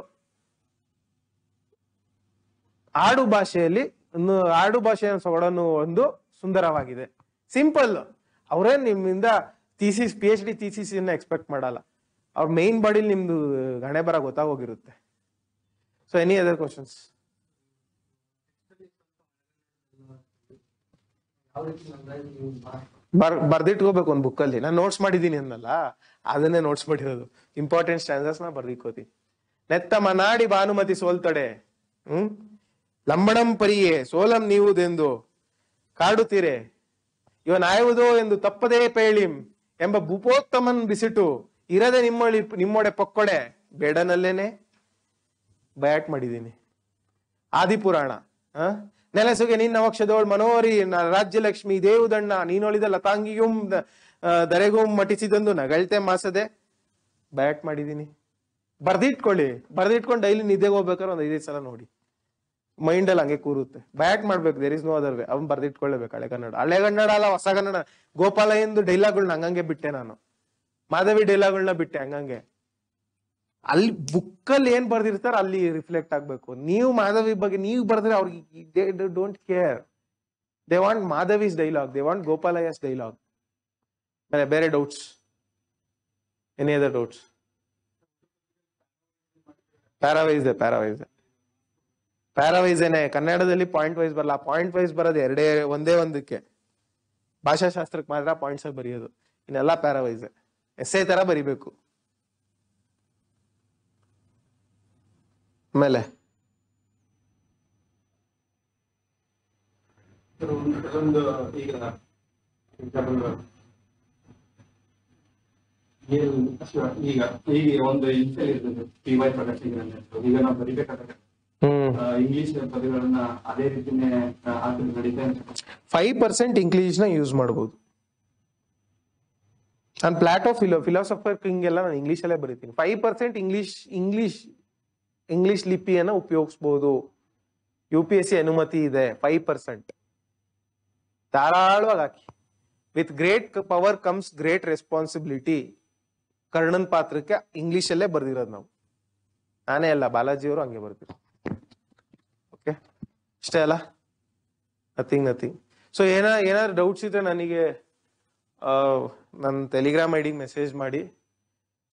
ಆಡು ಭಾಷೆಯಲ್ಲಿ ಆಡು ಭಾಷೆಯ ಸೊಗಡನ್ನು ಒಂದು ಸುಂದರವಾಗಿದೆ ಸಿಂಪಲ್ ಅವರೇ ನಿಮ್ಮಿಂದ thesis P H D thesis expect ಮಾಡಲ್ಲ ಅವ್ರ ಮೈನ್ ಬಾಡಿಲಿ ನಿಮ್ದು ಗಣೆ ಬರ ಗೊತ್ತಾಗೋಗಿರುತ್ತೆ ಸೊ ಎನಿ ಅದರ್ ಕ್ವಶನ್ಸ್ ಯಾವ ರೀತಿ ಬರ್ ಬರ್ದಿಟ್ಕೋಬೇಕು ಒಂದು ಬುಕ್ಕಲ್ಲಿ ನಾನು ನೋಟ್ಸ್ ಮಾಡಿದೀನಿ ಅನ್ನಲ್ಲ ಅದನ್ನೇ ನೋಟ್ಸ್ ಮಾಡಿರೋದು ಇಂಪಾರ್ಟೆಂಟ್ ಸ್ಟ್ಯಾಂಡರ್ಸ್ ನ ಬರ್ದಿಕೋತಿ ನೆತ್ತ ಮನಾಡಿ ಭಾನುಮತಿ ಸೋಲ್ತಡೆ ಹ್ಮ್ ಲಂಬಣಂ ಪರಿಯೇ ಸೋಲಂ ನೀವುದೆಂದು ಕಾಡುತ್ತೀರೆ ಆಯುವುದೋ ಎಂದು ತಪ್ಪದೇ ಪೇಳಿಂ ಎಂಬ ಭೂಪೋತ್ತಮನ್ ಬಿಸಿಟು ಇರದೆ ನಿಮ್ಮ ನಿಮ್ಮೊಡೆ ಪಕ್ಕೊಡೆ ಬೇಡನಲ್ಲೇನೆ ಬಯಾಟ್ ಮಾಡಿದ್ದೀನಿ ಆದಿಪುರಾಣ ಹ ನೆಲಸುಗೆ ನಿನ್ನ ವಕ್ಷದೋಳ್ ಮನೋರಿ ರಾಜ್ಯಲಕ್ಷ್ಮಿ ದೇವುದಣ್ಣ ನೀನೊಳಿದ ಲತಾಂಗಿಗೂ ದರೆಗೂ ಮಟಿಸಿದಂದು ನಗಳ್ತೆ ಮಾಸದೆ ಬ್ಯಾಟ್ ಮಾಡಿದೀನಿ ಬರ್ದಿಟ್ಕೊಳ್ಳಿ ಬರ್ದಿಟ್ಕೊಂಡು ಡೈಲಿ ನಿದ್ದೆಗೆ ಹೋಗ್ಬೇಕಾದ್ರೆ ಒಂದು ಐದೈದು ಸಲ ನೋಡಿ ಮೈಂಡಲ್ಲಿ ಹಂಗೆ ಕೂರುತ್ತೆ ಬ್ಯಾಟ್ ಮಾಡ್ಬೇಕು there is no other way ಅವ್ನು ಬರ್ದಿಟ್ಕೊಳ್ಬೇಕು ಹಳೆ ಕನ್ನಡ ಹಳೆ ಕನ್ನಡ ಅಲ್ಲ ಹೊಸ ಕನ್ನಡ ಗೋಪಾಲ ಎಂದು ಡೈಲಾಗ್ಗಳನ್ನ ಹಂಗಂಗೆ ಬಿಟ್ಟೆ ನಾನು ಮಾಧವಿ ಡೈಲಾಗ್ಗಳನ್ನ ಬಿಟ್ಟೆ ಹಂಗಂಗೆ ಅಲ್ಲಿ ಅಲ್ಲಿ ಏನ್ ಬರ್ದಿರ್ತಾರ ಅಲ್ಲಿ ರಿಫ್ಲೆಕ್ಟ್ ಆಗ್ಬೇಕು ನೀವು ಮಾಧವಿ ಬಗ್ಗೆ ನೀವು ಬರ್ದ್ರೆ ಅವ್ರಿಗೆ don't care they want Madhavi's dialogue they want Gopalayya's dialogue ಬೇರೆ ಬೇರೆ doubts any other doubts parawise parawise parawise ಏನೆ ಕನ್ನಡದಲ್ಲಿ ಪಾಯಿಂಟ್ ವೈಸ್ ಬರಲ್ಲ ಪಾಯಿಂಟ್ ವೈಸ್ ಬರೋದು ಎರಡೇ ಒಂದೇ ಒಂದಕ್ಕೆ ಭಾಷಾಶಾಸ್ತ್ರಕ್ಕೆ ಮಾತ್ರ ಪಾಯಿಂಟ್ಸ್ ಬರೆಯೋದು ಇನ್ನೆಲ್ಲ ಪ್ಯಾರಾವೈಸ್ ಎ ತರ ಬರಿಬೇಕು മല pronoun څنګه ಈಗ ಅಂತ ಬಂದ್ರೆ ನೀವು ಆಸ್ವಾತ್ ಈಗ ಈಗ ಒಂದು ಇಂಟೆಲ್ ಇತ್ತು ಪಿವಿ ಪ್ರಾಡಕ್ಟ್ ಈಗ ನಾನು ಪರಿಬೇಕಂತಾ ಹ್ಮ್ ಇಂಗ್ಲಿಷ್ ಪದಗಳನ್ನು ಅದೇ ರೀತಿಯಲ್ಲಿ ಹಾಕಿ ನಡೀತೇ ಫೈ 5% ಇಂಗ್ಲಿಷ್ ನ ಯೂಸ್ ಮಾಡಬಹುದು ನಾನು ಪ್ಲಾಟೋ ಫಿಲೋ ಫಿಲಾಸಫರ್ ಕಿಂಗ್ ಎಲ್ಲಾ ನಾನು ಇಂಗ್ಲಿಷ್ ಅಲ್ಲೇ ಬರೀತೀನಿ 5% ಇಂಗ್ಲಿಷ್ ಇಂಗ್ಲಿಷ್ ಇಂಗ್ಲಿಷ್ ಲಿಪಿಯನ್ನು ಉಪಯೋಗಿಸ್ಬೋದು ಯು ಪಿ ಎಸ್ ಸಿ ಅನುಮತಿ ಇದೆ ಫೈವ್ ಪರ್ಸೆಂಟ್ ಧಾರಾಳವಾಗಿ ಹಾಕಿ with great power comes great responsibility ಕರ್ಣನ್ ಪಾತ್ರಕ್ಕೆ ಅಲ್ಲೇ ಬರ್ದಿರೋದು ನಾವು ನಾನೇ ಅಲ್ಲ ಬಾಲಾಜಿಯವರು ಹಂಗೆ ಬರ್ತಿರೋ ಓಕೆ ಇಷ್ಟೇ ಅಲ್ಲ ನಥಿಂಗ್ ನಥಿಂಗ್ ಸೊ ಏನ ಏನಾದ್ರು ಡೌಟ್ಸ್ ಇದ್ರೆ ನನಗೆ ನನ್ನ ಟೆಲಿಗ್ರಾಮ್ ಐ ಮೆಸೇಜ್ ಮಾಡಿ